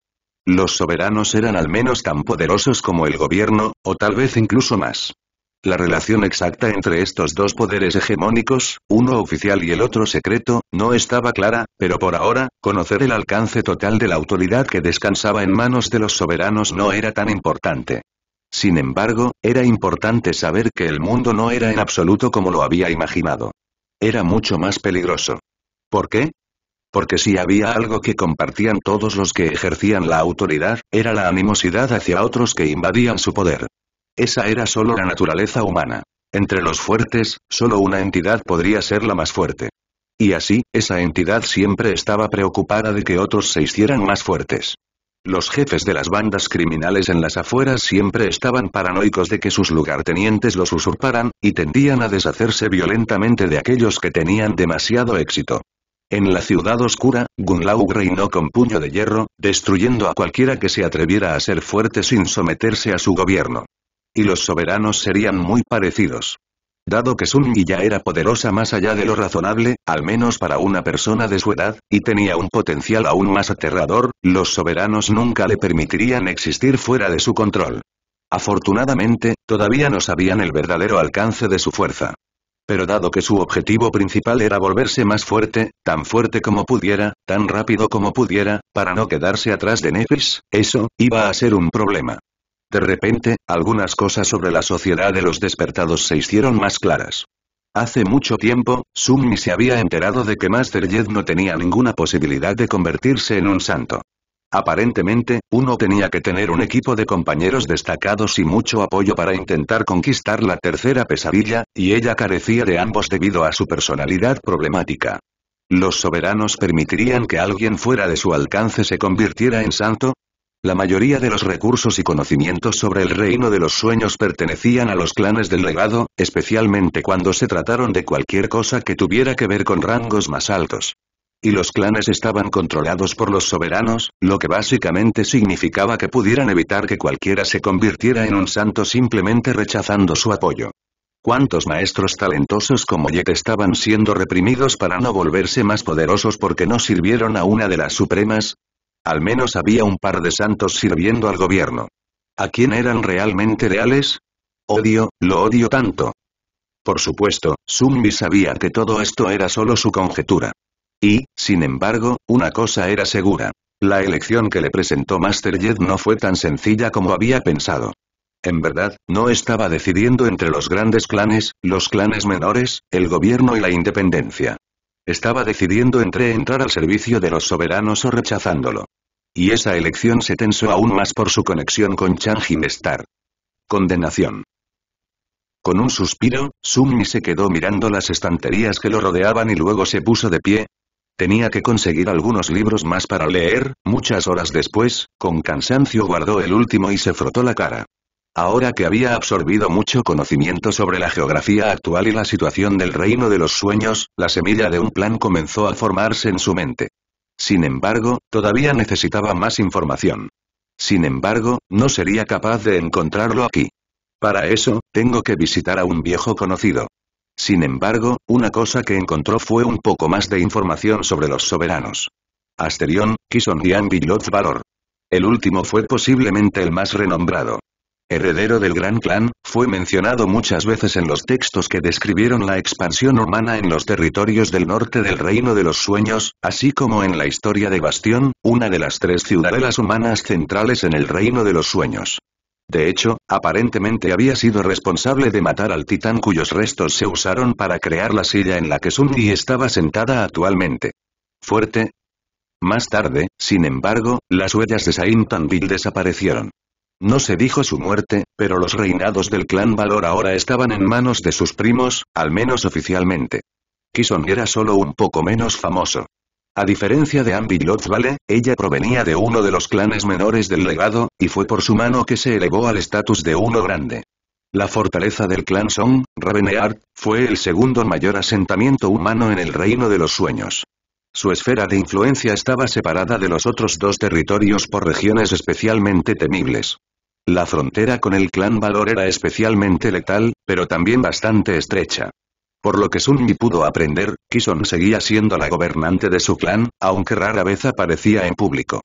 Los soberanos eran al menos tan poderosos como el gobierno, o tal vez incluso más. La relación exacta entre estos dos poderes hegemónicos, uno oficial y el otro secreto, no estaba clara, pero por ahora, conocer el alcance total de la autoridad que descansaba en manos de los soberanos no era tan importante. Sin embargo, era importante saber que el mundo no era en absoluto como lo había imaginado. Era mucho más peligroso. ¿Por qué? Porque si había algo que compartían todos los que ejercían la autoridad, era la animosidad hacia otros que invadían su poder. Esa era solo la naturaleza humana. Entre los fuertes, solo una entidad podría ser la más fuerte. Y así, esa entidad siempre estaba preocupada de que otros se hicieran más fuertes. Los jefes de las bandas criminales en las afueras siempre estaban paranoicos de que sus lugartenientes los usurparan, y tendían a deshacerse violentamente de aquellos que tenían demasiado éxito. En la ciudad oscura, Gunlau reinó con puño de hierro, destruyendo a cualquiera que se atreviera a ser fuerte sin someterse a su gobierno. Y los soberanos serían muy parecidos dado que Sun ya era poderosa más allá de lo razonable, al menos para una persona de su edad, y tenía un potencial aún más aterrador, los soberanos nunca le permitirían existir fuera de su control. Afortunadamente, todavía no sabían el verdadero alcance de su fuerza. Pero dado que su objetivo principal era volverse más fuerte, tan fuerte como pudiera, tan rápido como pudiera, para no quedarse atrás de Nefis, eso, iba a ser un problema. De repente, algunas cosas sobre la sociedad de los despertados se hicieron más claras. Hace mucho tiempo, Sumni se había enterado de que Master Jed no tenía ninguna posibilidad de convertirse en un santo. Aparentemente, uno tenía que tener un equipo de compañeros destacados y mucho apoyo para intentar conquistar la tercera pesadilla, y ella carecía de ambos debido a su personalidad problemática. Los soberanos permitirían que alguien fuera de su alcance se convirtiera en santo, la mayoría de los recursos y conocimientos sobre el reino de los sueños pertenecían a los clanes del legado, especialmente cuando se trataron de cualquier cosa que tuviera que ver con rangos más altos. Y los clanes estaban controlados por los soberanos, lo que básicamente significaba que pudieran evitar que cualquiera se convirtiera en un santo simplemente rechazando su apoyo. ¿Cuántos maestros talentosos como Yek estaban siendo reprimidos para no volverse más poderosos porque no sirvieron a una de las supremas? Al menos había un par de santos sirviendo al gobierno. ¿A quién eran realmente reales? Odio, lo odio tanto. Por supuesto, Zumbi sabía que todo esto era solo su conjetura. Y, sin embargo, una cosa era segura. La elección que le presentó Master Jed no fue tan sencilla como había pensado. En verdad, no estaba decidiendo entre los grandes clanes, los clanes menores, el gobierno y la independencia. Estaba decidiendo entre entrar al servicio de los soberanos o rechazándolo. Y esa elección se tensó aún más por su conexión con Chanjin Star. Condenación. Con un suspiro, Sumi se quedó mirando las estanterías que lo rodeaban y luego se puso de pie. Tenía que conseguir algunos libros más para leer, muchas horas después, con cansancio guardó el último y se frotó la cara. Ahora que había absorbido mucho conocimiento sobre la geografía actual y la situación del reino de los sueños, la semilla de un plan comenzó a formarse en su mente. Sin embargo, todavía necesitaba más información. Sin embargo, no sería capaz de encontrarlo aquí. Para eso, tengo que visitar a un viejo conocido. Sin embargo, una cosa que encontró fue un poco más de información sobre los soberanos. Asterión, Kison y Valor. El último fue posiblemente el más renombrado heredero del gran clan, fue mencionado muchas veces en los textos que describieron la expansión humana en los territorios del norte del Reino de los Sueños, así como en la historia de Bastión, una de las tres ciudadelas humanas centrales en el Reino de los Sueños. De hecho, aparentemente había sido responsable de matar al titán cuyos restos se usaron para crear la silla en la que Sundi estaba sentada actualmente. Fuerte. Más tarde, sin embargo, las huellas de Saint desaparecieron. No se dijo su muerte, pero los reinados del clan Valor ahora estaban en manos de sus primos, al menos oficialmente. Kison era solo un poco menos famoso. A diferencia de Ambi Vale, ella provenía de uno de los clanes menores del legado, y fue por su mano que se elevó al estatus de uno grande. La fortaleza del clan Song, Raveneart, fue el segundo mayor asentamiento humano en el Reino de los Sueños. Su esfera de influencia estaba separada de los otros dos territorios por regiones especialmente temibles. La frontera con el clan Valor era especialmente letal, pero también bastante estrecha. Por lo que Sun pudo aprender, Kison seguía siendo la gobernante de su clan, aunque rara vez aparecía en público.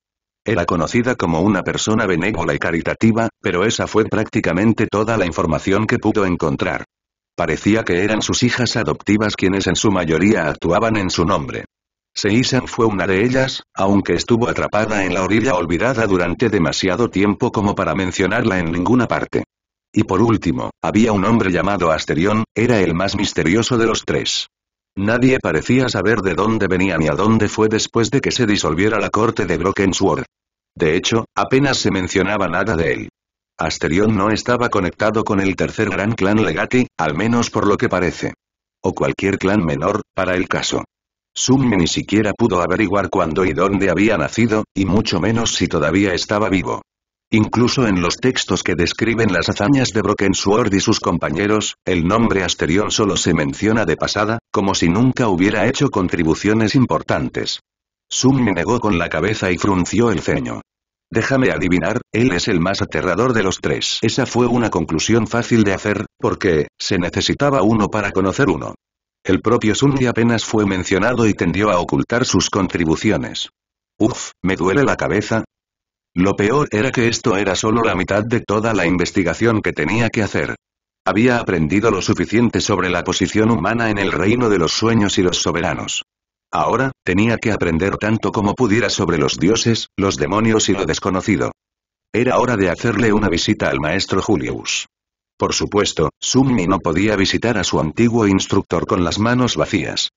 Era conocida como una persona benévola y caritativa, pero esa fue prácticamente toda la información que pudo encontrar. Parecía que eran sus hijas adoptivas quienes en su mayoría actuaban en su nombre. Seisan fue una de ellas, aunque estuvo atrapada en la orilla olvidada durante demasiado tiempo como para mencionarla en ninguna parte. Y por último, había un hombre llamado Asterion, era el más misterioso de los tres. Nadie parecía saber de dónde venía ni a dónde fue después de que se disolviera la corte de Brockensworth. De hecho, apenas se mencionaba nada de él. Asterion no estaba conectado con el tercer gran clan Legati, al menos por lo que parece. O cualquier clan menor, para el caso. Summe ni siquiera pudo averiguar cuándo y dónde había nacido, y mucho menos si todavía estaba vivo. Incluso en los textos que describen las hazañas de Broken Sword y sus compañeros, el nombre Asterion solo se menciona de pasada, como si nunca hubiera hecho contribuciones importantes. Summe negó con la cabeza y frunció el ceño. Déjame adivinar, él es el más aterrador de los tres. Esa fue una conclusión fácil de hacer, porque, se necesitaba uno para conocer uno. El propio Sunri apenas fue mencionado y tendió a ocultar sus contribuciones. Uf, me duele la cabeza. Lo peor era que esto era solo la mitad de toda la investigación que tenía que hacer. Había aprendido lo suficiente sobre la posición humana en el reino de los sueños y los soberanos. Ahora, tenía que aprender tanto como pudiera sobre los dioses, los demonios y lo desconocido. Era hora de hacerle una visita al maestro Julius. Por supuesto, Summi no podía visitar a su antiguo instructor con las manos vacías.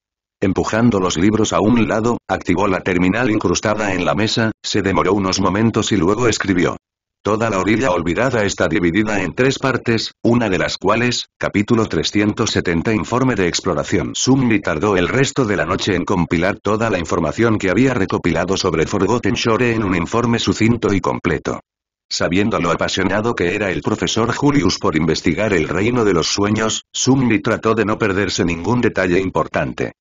Empujando los libros a un lado, activó la terminal incrustada en la mesa, se demoró unos momentos y luego escribió. Toda la orilla olvidada está dividida en tres partes, una de las cuales, capítulo 370 informe de exploración. Summi tardó el resto de la noche en compilar toda la información que había recopilado sobre Forgotten Shore en un informe sucinto y completo. Sabiendo lo apasionado que era el profesor Julius por investigar el reino de los sueños, Sumni trató de no perderse ningún detalle importante.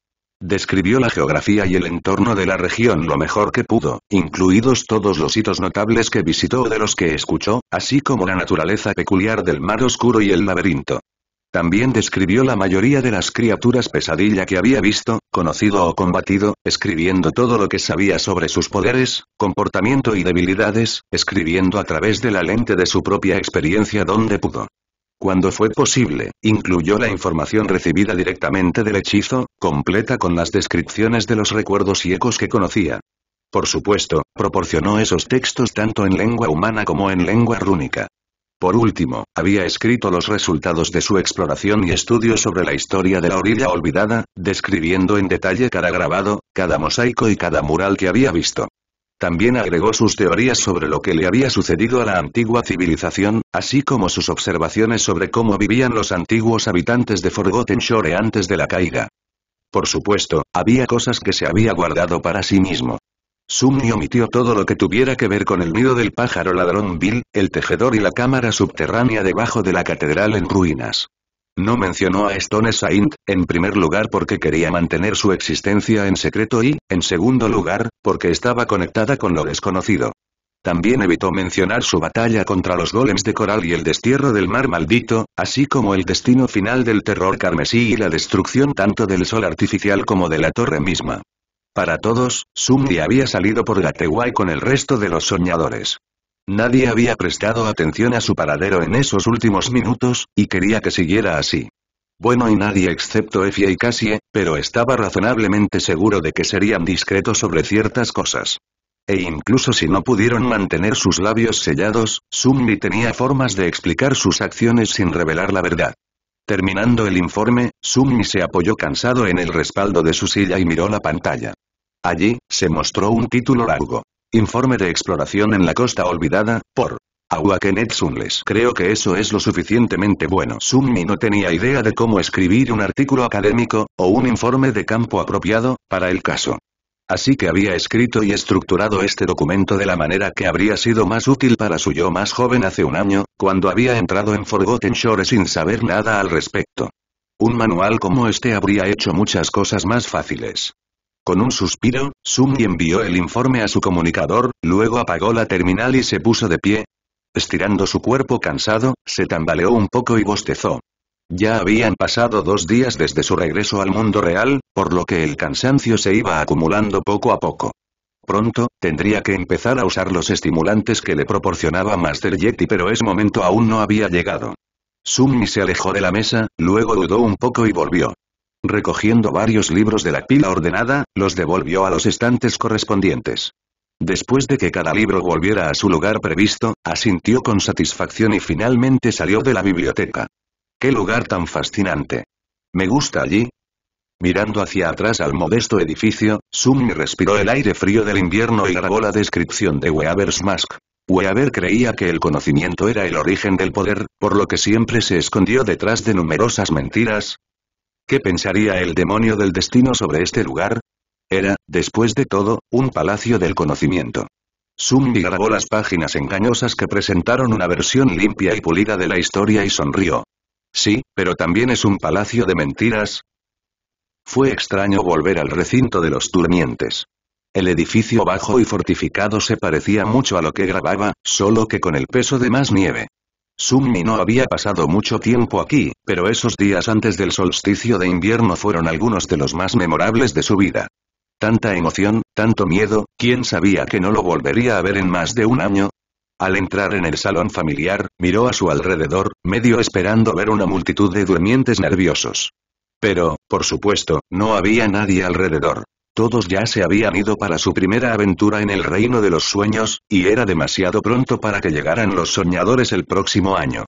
Describió la geografía y el entorno de la región lo mejor que pudo, incluidos todos los hitos notables que visitó o de los que escuchó, así como la naturaleza peculiar del mar oscuro y el laberinto. También describió la mayoría de las criaturas pesadilla que había visto, conocido o combatido, escribiendo todo lo que sabía sobre sus poderes, comportamiento y debilidades, escribiendo a través de la lente de su propia experiencia donde pudo. Cuando fue posible, incluyó la información recibida directamente del hechizo, completa con las descripciones de los recuerdos y ecos que conocía. Por supuesto, proporcionó esos textos tanto en lengua humana como en lengua rúnica. Por último, había escrito los resultados de su exploración y estudio sobre la historia de la orilla olvidada, describiendo en detalle cada grabado, cada mosaico y cada mural que había visto. También agregó sus teorías sobre lo que le había sucedido a la antigua civilización, así como sus observaciones sobre cómo vivían los antiguos habitantes de Forgotten Shore antes de la caída. Por supuesto, había cosas que se había guardado para sí mismo. Sumni omitió todo lo que tuviera que ver con el nido del pájaro ladrón Bill, el tejedor y la cámara subterránea debajo de la catedral en ruinas. No mencionó a Stone Saint, en primer lugar porque quería mantener su existencia en secreto y, en segundo lugar, porque estaba conectada con lo desconocido. También evitó mencionar su batalla contra los golems de coral y el destierro del mar maldito, así como el destino final del terror carmesí y la destrucción tanto del sol artificial como de la torre misma. Para todos, Sumri había salido por Gateway con el resto de los soñadores. Nadie había prestado atención a su paradero en esos últimos minutos, y quería que siguiera así. Bueno y nadie excepto Efie y Cassie, pero estaba razonablemente seguro de que serían discretos sobre ciertas cosas. E incluso si no pudieron mantener sus labios sellados, Summi tenía formas de explicar sus acciones sin revelar la verdad. Terminando el informe, Summi se apoyó cansado en el respaldo de su silla y miró la pantalla. Allí, se mostró un título largo. Informe de exploración en la costa olvidada, por Awakened Sunless. Creo que eso es lo suficientemente bueno. Summi no tenía idea de cómo escribir un artículo académico, o un informe de campo apropiado, para el caso. Así que había escrito y estructurado este documento de la manera que habría sido más útil para su yo más joven hace un año, cuando había entrado en Forgotten Shore sin saber nada al respecto. Un manual como este habría hecho muchas cosas más fáciles. Con un suspiro, Sumi envió el informe a su comunicador, luego apagó la terminal y se puso de pie. Estirando su cuerpo cansado, se tambaleó un poco y bostezó. Ya habían pasado dos días desde su regreso al mundo real, por lo que el cansancio se iba acumulando poco a poco. Pronto, tendría que empezar a usar los estimulantes que le proporcionaba Master Yeti pero ese momento aún no había llegado. Sumi se alejó de la mesa, luego dudó un poco y volvió. Recogiendo varios libros de la pila ordenada, los devolvió a los estantes correspondientes. Después de que cada libro volviera a su lugar previsto, asintió con satisfacción y finalmente salió de la biblioteca. ¡Qué lugar tan fascinante! ¿Me gusta allí? Mirando hacia atrás al modesto edificio, Summi respiró el aire frío del invierno y grabó la descripción de Weaver's Mask. Weaver creía que el conocimiento era el origen del poder, por lo que siempre se escondió detrás de numerosas mentiras. ¿Qué pensaría el demonio del destino sobre este lugar? Era, después de todo, un palacio del conocimiento. Summi grabó las páginas engañosas que presentaron una versión limpia y pulida de la historia y sonrió. Sí, pero también es un palacio de mentiras. Fue extraño volver al recinto de los durmientes. El edificio bajo y fortificado se parecía mucho a lo que grababa, solo que con el peso de más nieve. Summi no había pasado mucho tiempo aquí, pero esos días antes del solsticio de invierno fueron algunos de los más memorables de su vida. Tanta emoción, tanto miedo, quién sabía que no lo volvería a ver en más de un año, al entrar en el salón familiar, miró a su alrededor, medio esperando ver una multitud de durmientes nerviosos. Pero, por supuesto, no había nadie alrededor. Todos ya se habían ido para su primera aventura en el reino de los sueños, y era demasiado pronto para que llegaran los soñadores el próximo año.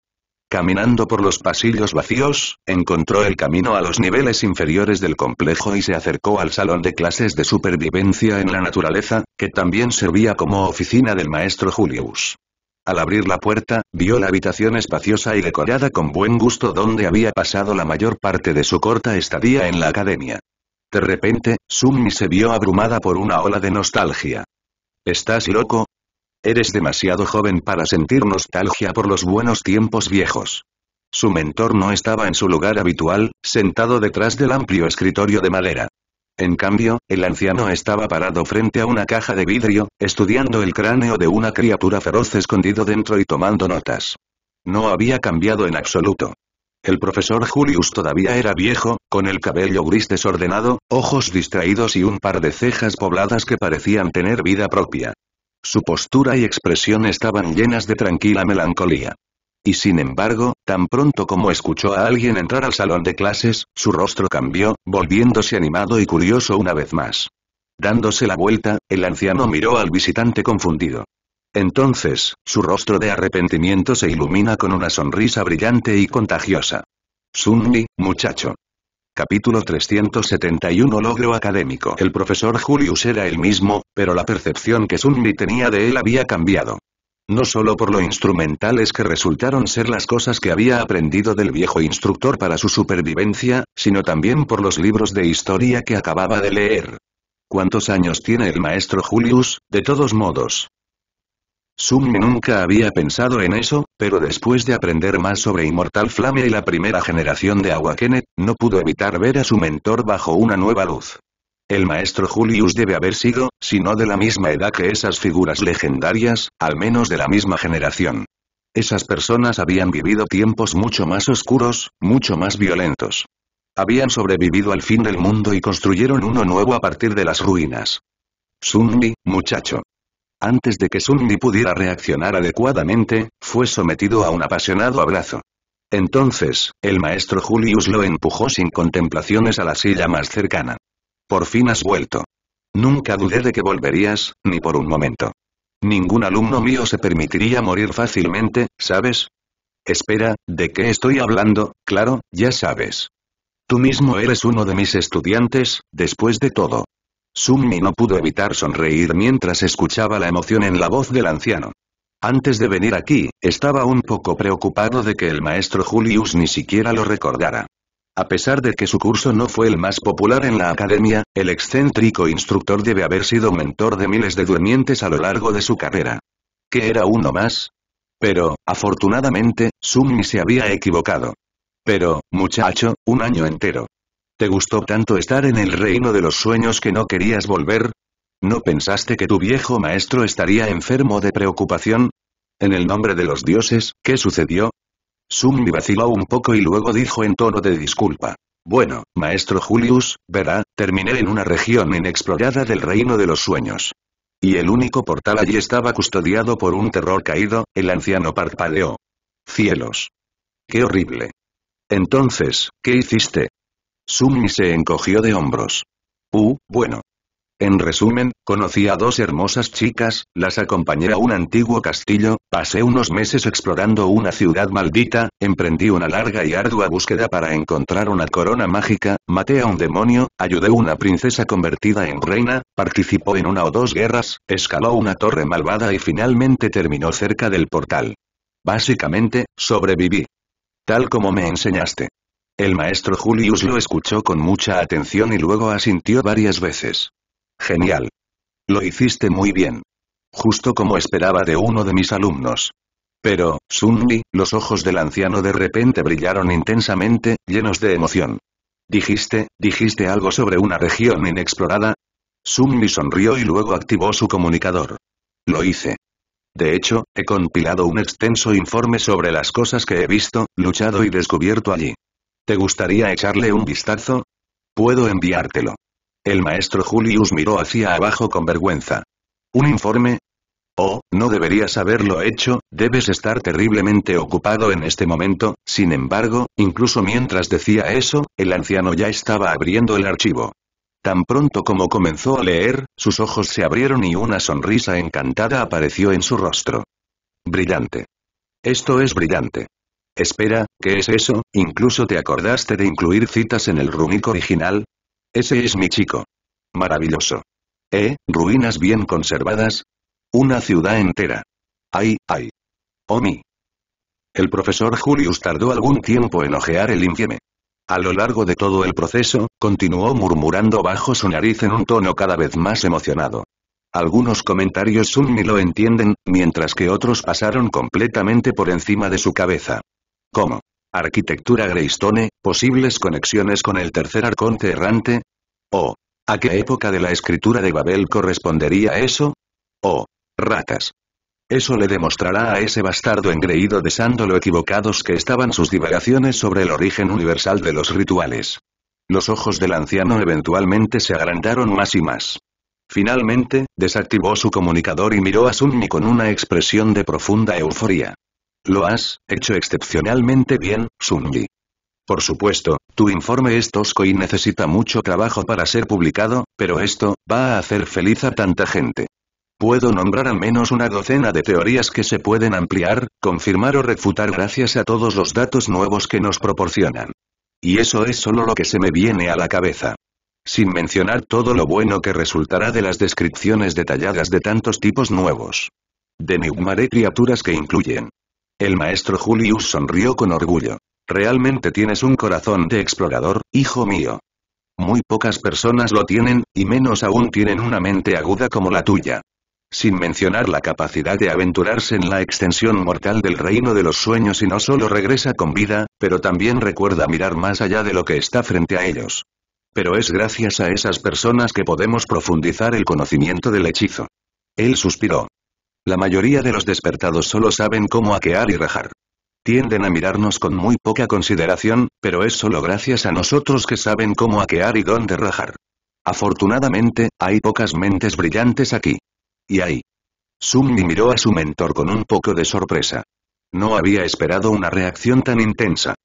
Caminando por los pasillos vacíos, encontró el camino a los niveles inferiores del complejo y se acercó al salón de clases de supervivencia en la naturaleza, que también servía como oficina del maestro Julius. Al abrir la puerta, vio la habitación espaciosa y decorada con buen gusto donde había pasado la mayor parte de su corta estadía en la academia. De repente, Sumi se vio abrumada por una ola de nostalgia. ¿Estás loco? Eres demasiado joven para sentir nostalgia por los buenos tiempos viejos. Su mentor no estaba en su lugar habitual, sentado detrás del amplio escritorio de madera. En cambio, el anciano estaba parado frente a una caja de vidrio, estudiando el cráneo de una criatura feroz escondido dentro y tomando notas. No había cambiado en absoluto. El profesor Julius todavía era viejo, con el cabello gris desordenado, ojos distraídos y un par de cejas pobladas que parecían tener vida propia. Su postura y expresión estaban llenas de tranquila melancolía. Y sin embargo, tan pronto como escuchó a alguien entrar al salón de clases, su rostro cambió, volviéndose animado y curioso una vez más. Dándose la vuelta, el anciano miró al visitante confundido. Entonces, su rostro de arrepentimiento se ilumina con una sonrisa brillante y contagiosa. Sunni, muchacho. Capítulo 371 Logro académico El profesor Julius era el mismo, pero la percepción que Sunmi tenía de él había cambiado. No solo por lo instrumentales que resultaron ser las cosas que había aprendido del viejo instructor para su supervivencia, sino también por los libros de historia que acababa de leer. ¿Cuántos años tiene el maestro Julius, de todos modos? Sunmi nunca había pensado en eso, pero después de aprender más sobre Inmortal Flame y la primera generación de Awakenet, no pudo evitar ver a su mentor bajo una nueva luz. El maestro Julius debe haber sido, si no de la misma edad que esas figuras legendarias, al menos de la misma generación. Esas personas habían vivido tiempos mucho más oscuros, mucho más violentos. Habían sobrevivido al fin del mundo y construyeron uno nuevo a partir de las ruinas. Sunmi, muchacho, antes de que Sunny pudiera reaccionar adecuadamente, fue sometido a un apasionado abrazo. Entonces, el maestro Julius lo empujó sin contemplaciones a la silla más cercana. Por fin has vuelto. Nunca dudé de que volverías, ni por un momento. Ningún alumno mío se permitiría morir fácilmente, ¿sabes? Espera, ¿de qué estoy hablando? Claro, ya sabes. Tú mismo eres uno de mis estudiantes, después de todo. Summi no pudo evitar sonreír mientras escuchaba la emoción en la voz del anciano. Antes de venir aquí, estaba un poco preocupado de que el maestro Julius ni siquiera lo recordara. A pesar de que su curso no fue el más popular en la academia, el excéntrico instructor debe haber sido mentor de miles de duermientes a lo largo de su carrera. ¿Que era uno más? Pero, afortunadamente, Summi se había equivocado. Pero, muchacho, un año entero. ¿Te gustó tanto estar en el reino de los sueños que no querías volver? ¿No pensaste que tu viejo maestro estaría enfermo de preocupación? En el nombre de los dioses, ¿qué sucedió? Summi vaciló un poco y luego dijo en tono de disculpa. Bueno, maestro Julius, verá, terminé en una región inexplorada del reino de los sueños. Y el único portal allí estaba custodiado por un terror caído, el anciano parpadeó. Cielos. Qué horrible. Entonces, ¿qué hiciste? Sumi se encogió de hombros. Uh, bueno. En resumen, conocí a dos hermosas chicas, las acompañé a un antiguo castillo, pasé unos meses explorando una ciudad maldita, emprendí una larga y ardua búsqueda para encontrar una corona mágica, maté a un demonio, ayudé a una princesa convertida en reina, participó en una o dos guerras, escaló una torre malvada y finalmente terminó cerca del portal. Básicamente, sobreviví. Tal como me enseñaste. El maestro Julius lo escuchó con mucha atención y luego asintió varias veces. Genial. Lo hiciste muy bien. Justo como esperaba de uno de mis alumnos. Pero, Sunli, los ojos del anciano de repente brillaron intensamente, llenos de emoción. Dijiste, dijiste algo sobre una región inexplorada. Sunli sonrió y luego activó su comunicador. Lo hice. De hecho, he compilado un extenso informe sobre las cosas que he visto, luchado y descubierto allí. ¿Te gustaría echarle un vistazo? Puedo enviártelo. El maestro Julius miró hacia abajo con vergüenza. ¿Un informe? Oh, no deberías haberlo hecho, debes estar terriblemente ocupado en este momento, sin embargo, incluso mientras decía eso, el anciano ya estaba abriendo el archivo. Tan pronto como comenzó a leer, sus ojos se abrieron y una sonrisa encantada apareció en su rostro. Brillante. Esto es brillante. Espera, ¿qué es eso? ¿Incluso te acordaste de incluir citas en el runic original? Ese es mi chico. Maravilloso. ¿Eh? ¿Ruinas bien conservadas? Una ciudad entera. ¡Ay, ay! ay mi. El profesor Julius tardó algún tiempo en ojear el infieme. A lo largo de todo el proceso, continuó murmurando bajo su nariz en un tono cada vez más emocionado. Algunos comentarios Sunmi lo entienden, mientras que otros pasaron completamente por encima de su cabeza. ¿Cómo? arquitectura Greystone, posibles conexiones con el tercer arconte errante, o ¿a qué época de la escritura de Babel correspondería eso? O ratas. Eso le demostrará a ese bastardo engreído de Sando lo equivocados que estaban sus divagaciones sobre el origen universal de los rituales. Los ojos del anciano eventualmente se agrandaron más y más. Finalmente, desactivó su comunicador y miró a Sunni con una expresión de profunda euforia. Lo has hecho excepcionalmente bien, Sunji. Por supuesto, tu informe es tosco y necesita mucho trabajo para ser publicado, pero esto va a hacer feliz a tanta gente. Puedo nombrar al menos una docena de teorías que se pueden ampliar, confirmar o refutar gracias a todos los datos nuevos que nos proporcionan. Y eso es solo lo que se me viene a la cabeza. Sin mencionar todo lo bueno que resultará de las descripciones detalladas de tantos tipos nuevos. De Denigmaré criaturas que incluyen el maestro Julius sonrió con orgullo. Realmente tienes un corazón de explorador, hijo mío. Muy pocas personas lo tienen, y menos aún tienen una mente aguda como la tuya. Sin mencionar la capacidad de aventurarse en la extensión mortal del reino de los sueños y no solo regresa con vida, pero también recuerda mirar más allá de lo que está frente a ellos. Pero es gracias a esas personas que podemos profundizar el conocimiento del hechizo. Él suspiró. La mayoría de los despertados solo saben cómo aquear y rajar. Tienden a mirarnos con muy poca consideración, pero es solo gracias a nosotros que saben cómo aquear y dónde rajar. Afortunadamente, hay pocas mentes brillantes aquí. Y ahí. Summi miró a su mentor con un poco de sorpresa. No había esperado una reacción tan intensa.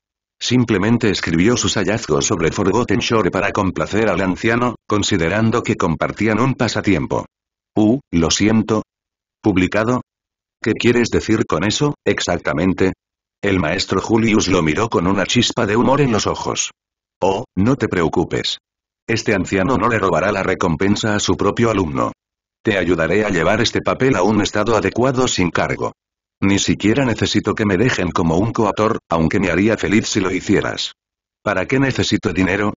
Simplemente escribió sus hallazgos sobre Forgotten Shore para complacer al anciano, considerando que compartían un pasatiempo. Uh, lo siento, publicado? ¿Qué quieres decir con eso, exactamente? El maestro Julius lo miró con una chispa de humor en los ojos. Oh, no te preocupes. Este anciano no le robará la recompensa a su propio alumno. Te ayudaré a llevar este papel a un estado adecuado sin cargo. Ni siquiera necesito que me dejen como un coautor, aunque me haría feliz si lo hicieras. ¿Para qué necesito dinero?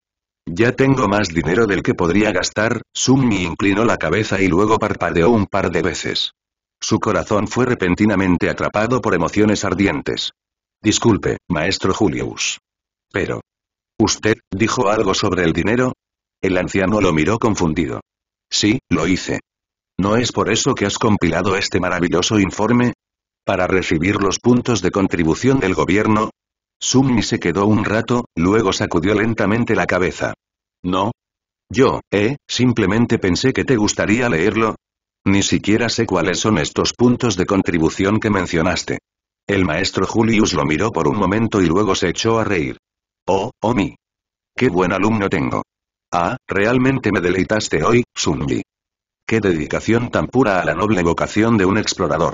Ya tengo más dinero del que podría gastar, Summi inclinó la cabeza y luego parpadeó un par de veces. Su corazón fue repentinamente atrapado por emociones ardientes. Disculpe, maestro Julius. Pero. ¿Usted dijo algo sobre el dinero? El anciano lo miró confundido. Sí, lo hice. ¿No es por eso que has compilado este maravilloso informe? ¿Para recibir los puntos de contribución del gobierno? Sumni se quedó un rato, luego sacudió lentamente la cabeza. No. Yo, eh, simplemente pensé que te gustaría leerlo, ni siquiera sé cuáles son estos puntos de contribución que mencionaste. El maestro Julius lo miró por un momento y luego se echó a reír. Oh, oh Qué buen alumno tengo. Ah, realmente me deleitaste hoy, Sunji. Qué dedicación tan pura a la noble vocación de un explorador.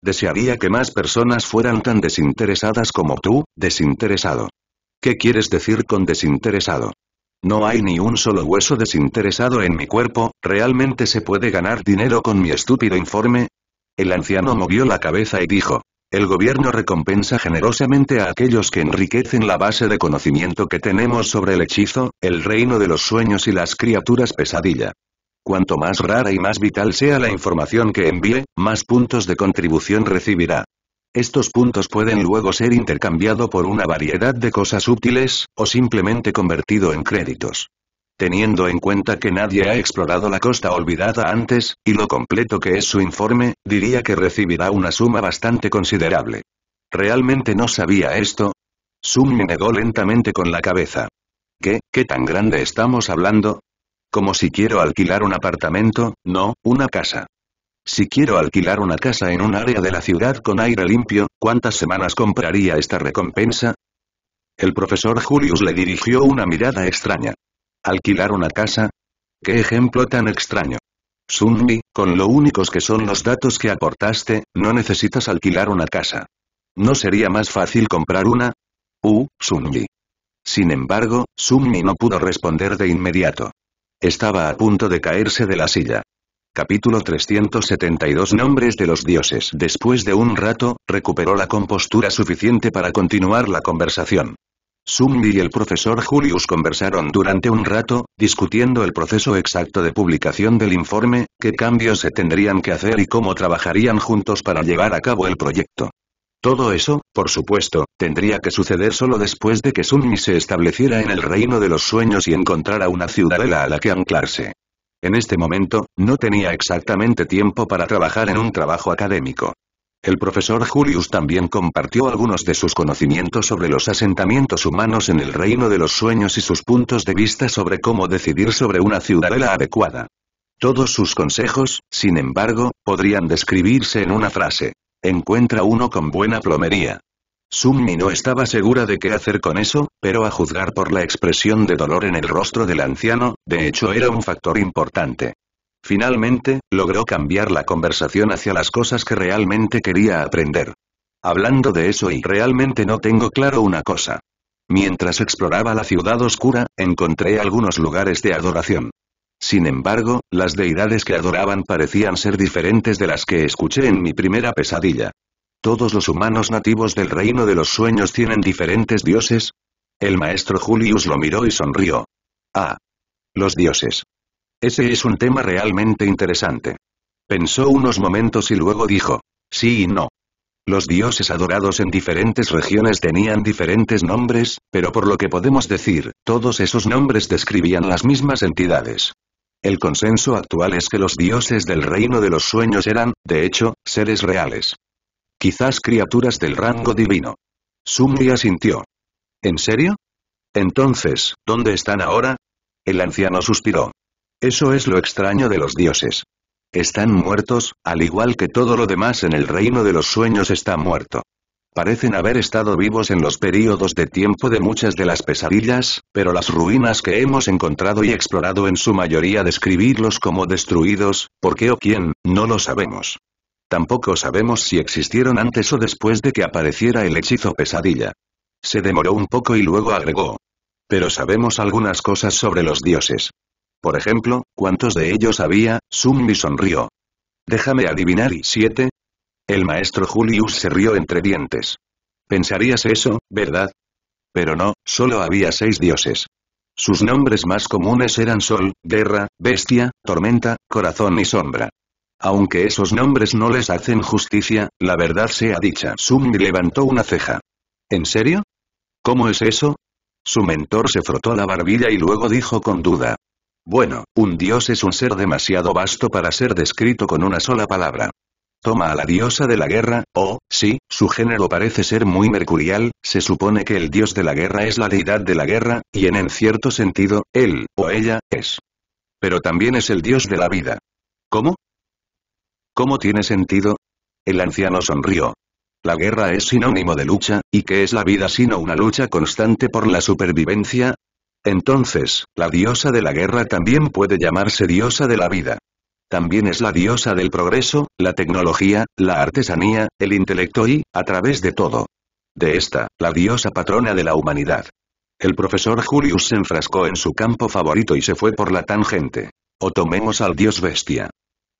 Desearía que más personas fueran tan desinteresadas como tú, desinteresado. ¿Qué quieres decir con desinteresado? No hay ni un solo hueso desinteresado en mi cuerpo, ¿realmente se puede ganar dinero con mi estúpido informe? El anciano movió la cabeza y dijo. El gobierno recompensa generosamente a aquellos que enriquecen la base de conocimiento que tenemos sobre el hechizo, el reino de los sueños y las criaturas pesadilla. Cuanto más rara y más vital sea la información que envíe, más puntos de contribución recibirá. Estos puntos pueden luego ser intercambiado por una variedad de cosas útiles, o simplemente convertido en créditos. Teniendo en cuenta que nadie ha explorado la costa olvidada antes, y lo completo que es su informe, diría que recibirá una suma bastante considerable. ¿Realmente no sabía esto? me negó lentamente con la cabeza. ¿Qué, qué tan grande estamos hablando? Como si quiero alquilar un apartamento, no, una casa. Si quiero alquilar una casa en un área de la ciudad con aire limpio, ¿cuántas semanas compraría esta recompensa? El profesor Julius le dirigió una mirada extraña. ¿Alquilar una casa? ¡Qué ejemplo tan extraño! Sunmi, con lo únicos que son los datos que aportaste, no necesitas alquilar una casa. ¿No sería más fácil comprar una? Uh, Sunmi. Sin embargo, Sunmi no pudo responder de inmediato. Estaba a punto de caerse de la silla. Capítulo 372 Nombres de los dioses Después de un rato, recuperó la compostura suficiente para continuar la conversación. sumi y el profesor Julius conversaron durante un rato, discutiendo el proceso exacto de publicación del informe, qué cambios se tendrían que hacer y cómo trabajarían juntos para llevar a cabo el proyecto. Todo eso, por supuesto, tendría que suceder solo después de que sumi se estableciera en el reino de los sueños y encontrara una ciudadela a la que anclarse. En este momento, no tenía exactamente tiempo para trabajar en un trabajo académico. El profesor Julius también compartió algunos de sus conocimientos sobre los asentamientos humanos en el reino de los sueños y sus puntos de vista sobre cómo decidir sobre una ciudadela adecuada. Todos sus consejos, sin embargo, podrían describirse en una frase. Encuentra uno con buena plomería. Summi no estaba segura de qué hacer con eso, pero a juzgar por la expresión de dolor en el rostro del anciano, de hecho era un factor importante. Finalmente, logró cambiar la conversación hacia las cosas que realmente quería aprender. Hablando de eso y realmente no tengo claro una cosa. Mientras exploraba la ciudad oscura, encontré algunos lugares de adoración. Sin embargo, las deidades que adoraban parecían ser diferentes de las que escuché en mi primera pesadilla. ¿Todos los humanos nativos del reino de los sueños tienen diferentes dioses? El maestro Julius lo miró y sonrió. Ah. Los dioses. Ese es un tema realmente interesante. Pensó unos momentos y luego dijo. Sí y no. Los dioses adorados en diferentes regiones tenían diferentes nombres, pero por lo que podemos decir, todos esos nombres describían las mismas entidades. El consenso actual es que los dioses del reino de los sueños eran, de hecho, seres reales. Quizás criaturas del rango divino. Sumri sintió. ¿En serio? Entonces, ¿dónde están ahora? El anciano suspiró. Eso es lo extraño de los dioses. Están muertos, al igual que todo lo demás en el reino de los sueños está muerto. Parecen haber estado vivos en los períodos de tiempo de muchas de las pesadillas, pero las ruinas que hemos encontrado y explorado en su mayoría describirlos como destruidos, ¿por qué o quién? No lo sabemos. Tampoco sabemos si existieron antes o después de que apareciera el hechizo pesadilla. Se demoró un poco y luego agregó. Pero sabemos algunas cosas sobre los dioses. Por ejemplo, ¿cuántos de ellos había? Summi sonrió. Déjame adivinar y siete. El maestro Julius se rió entre dientes. Pensarías eso, ¿verdad? Pero no, solo había seis dioses. Sus nombres más comunes eran Sol, Guerra, Bestia, Tormenta, Corazón y Sombra. Aunque esos nombres no les hacen justicia, la verdad sea dicha. Summi levantó una ceja. ¿En serio? ¿Cómo es eso? Su mentor se frotó la barbilla y luego dijo con duda. Bueno, un dios es un ser demasiado vasto para ser descrito con una sola palabra. Toma a la diosa de la guerra, oh, sí, su género parece ser muy mercurial, se supone que el dios de la guerra es la deidad de la guerra, y en en cierto sentido, él, o ella, es. Pero también es el dios de la vida. ¿Cómo? ¿Cómo tiene sentido? El anciano sonrió. La guerra es sinónimo de lucha, ¿y qué es la vida sino una lucha constante por la supervivencia? Entonces, la diosa de la guerra también puede llamarse diosa de la vida. También es la diosa del progreso, la tecnología, la artesanía, el intelecto y, a través de todo. De esta, la diosa patrona de la humanidad. El profesor Julius se enfrascó en su campo favorito y se fue por la tangente. O tomemos al dios bestia.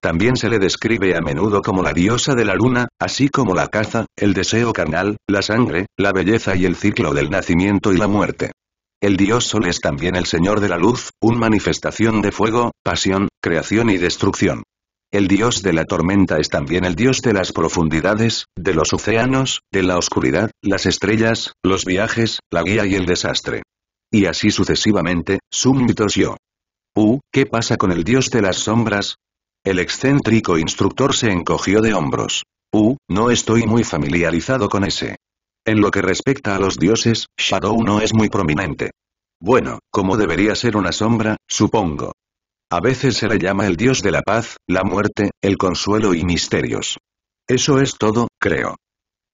También se le describe a menudo como la diosa de la luna, así como la caza, el deseo carnal, la sangre, la belleza y el ciclo del nacimiento y la muerte. El dios Sol es también el señor de la luz, un manifestación de fuego, pasión, creación y destrucción. El dios de la tormenta es también el dios de las profundidades, de los océanos, de la oscuridad, las estrellas, los viajes, la guía y el desastre. Y así sucesivamente, Sum Yo. U, ¿qué pasa con el dios de las sombras? El excéntrico instructor se encogió de hombros. Uh, no estoy muy familiarizado con ese. En lo que respecta a los dioses, Shadow no es muy prominente. Bueno, como debería ser una sombra, supongo. A veces se le llama el dios de la paz, la muerte, el consuelo y misterios. Eso es todo, creo.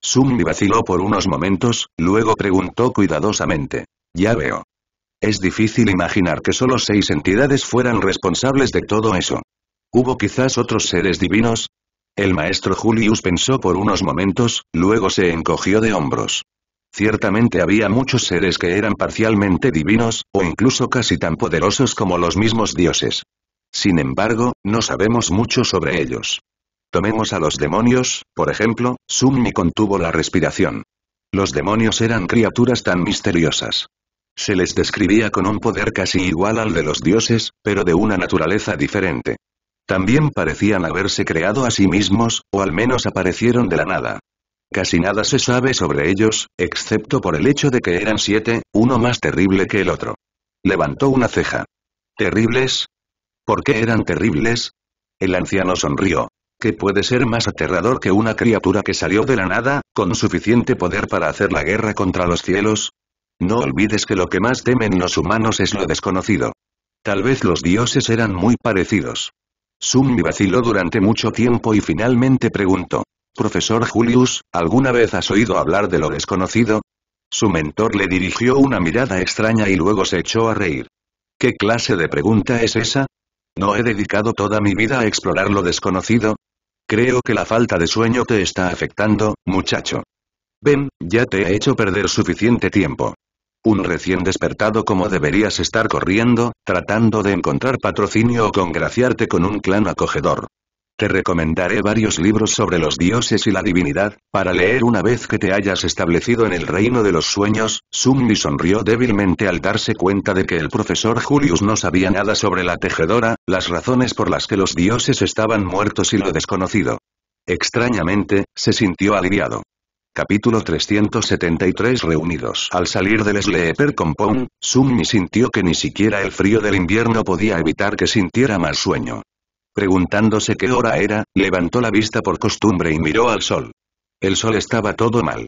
Sumi vaciló por unos momentos, luego preguntó cuidadosamente. Ya veo. Es difícil imaginar que solo seis entidades fueran responsables de todo eso. ¿Hubo quizás otros seres divinos? El maestro Julius pensó por unos momentos, luego se encogió de hombros. Ciertamente había muchos seres que eran parcialmente divinos, o incluso casi tan poderosos como los mismos dioses. Sin embargo, no sabemos mucho sobre ellos. Tomemos a los demonios, por ejemplo, Summi contuvo la respiración. Los demonios eran criaturas tan misteriosas. Se les describía con un poder casi igual al de los dioses, pero de una naturaleza diferente. También parecían haberse creado a sí mismos, o al menos aparecieron de la nada. Casi nada se sabe sobre ellos, excepto por el hecho de que eran siete, uno más terrible que el otro. Levantó una ceja. ¿Terribles? ¿Por qué eran terribles? El anciano sonrió. ¿Qué puede ser más aterrador que una criatura que salió de la nada, con suficiente poder para hacer la guerra contra los cielos? No olvides que lo que más temen los humanos es lo desconocido. Tal vez los dioses eran muy parecidos. Sumi vaciló durante mucho tiempo y finalmente preguntó. Profesor Julius, ¿alguna vez has oído hablar de lo desconocido? Su mentor le dirigió una mirada extraña y luego se echó a reír. ¿Qué clase de pregunta es esa? ¿No he dedicado toda mi vida a explorar lo desconocido? Creo que la falta de sueño te está afectando, muchacho. Ven, ya te he hecho perder suficiente tiempo. Un recién despertado como deberías estar corriendo, tratando de encontrar patrocinio o congraciarte con un clan acogedor. Te recomendaré varios libros sobre los dioses y la divinidad, para leer una vez que te hayas establecido en el reino de los sueños, Sumni sonrió débilmente al darse cuenta de que el profesor Julius no sabía nada sobre la tejedora, las razones por las que los dioses estaban muertos y lo desconocido. Extrañamente, se sintió aliviado. Capítulo 373 Reunidos Al salir del Sleeper Compound, Summi sintió que ni siquiera el frío del invierno podía evitar que sintiera más sueño. Preguntándose qué hora era, levantó la vista por costumbre y miró al sol. El sol estaba todo mal.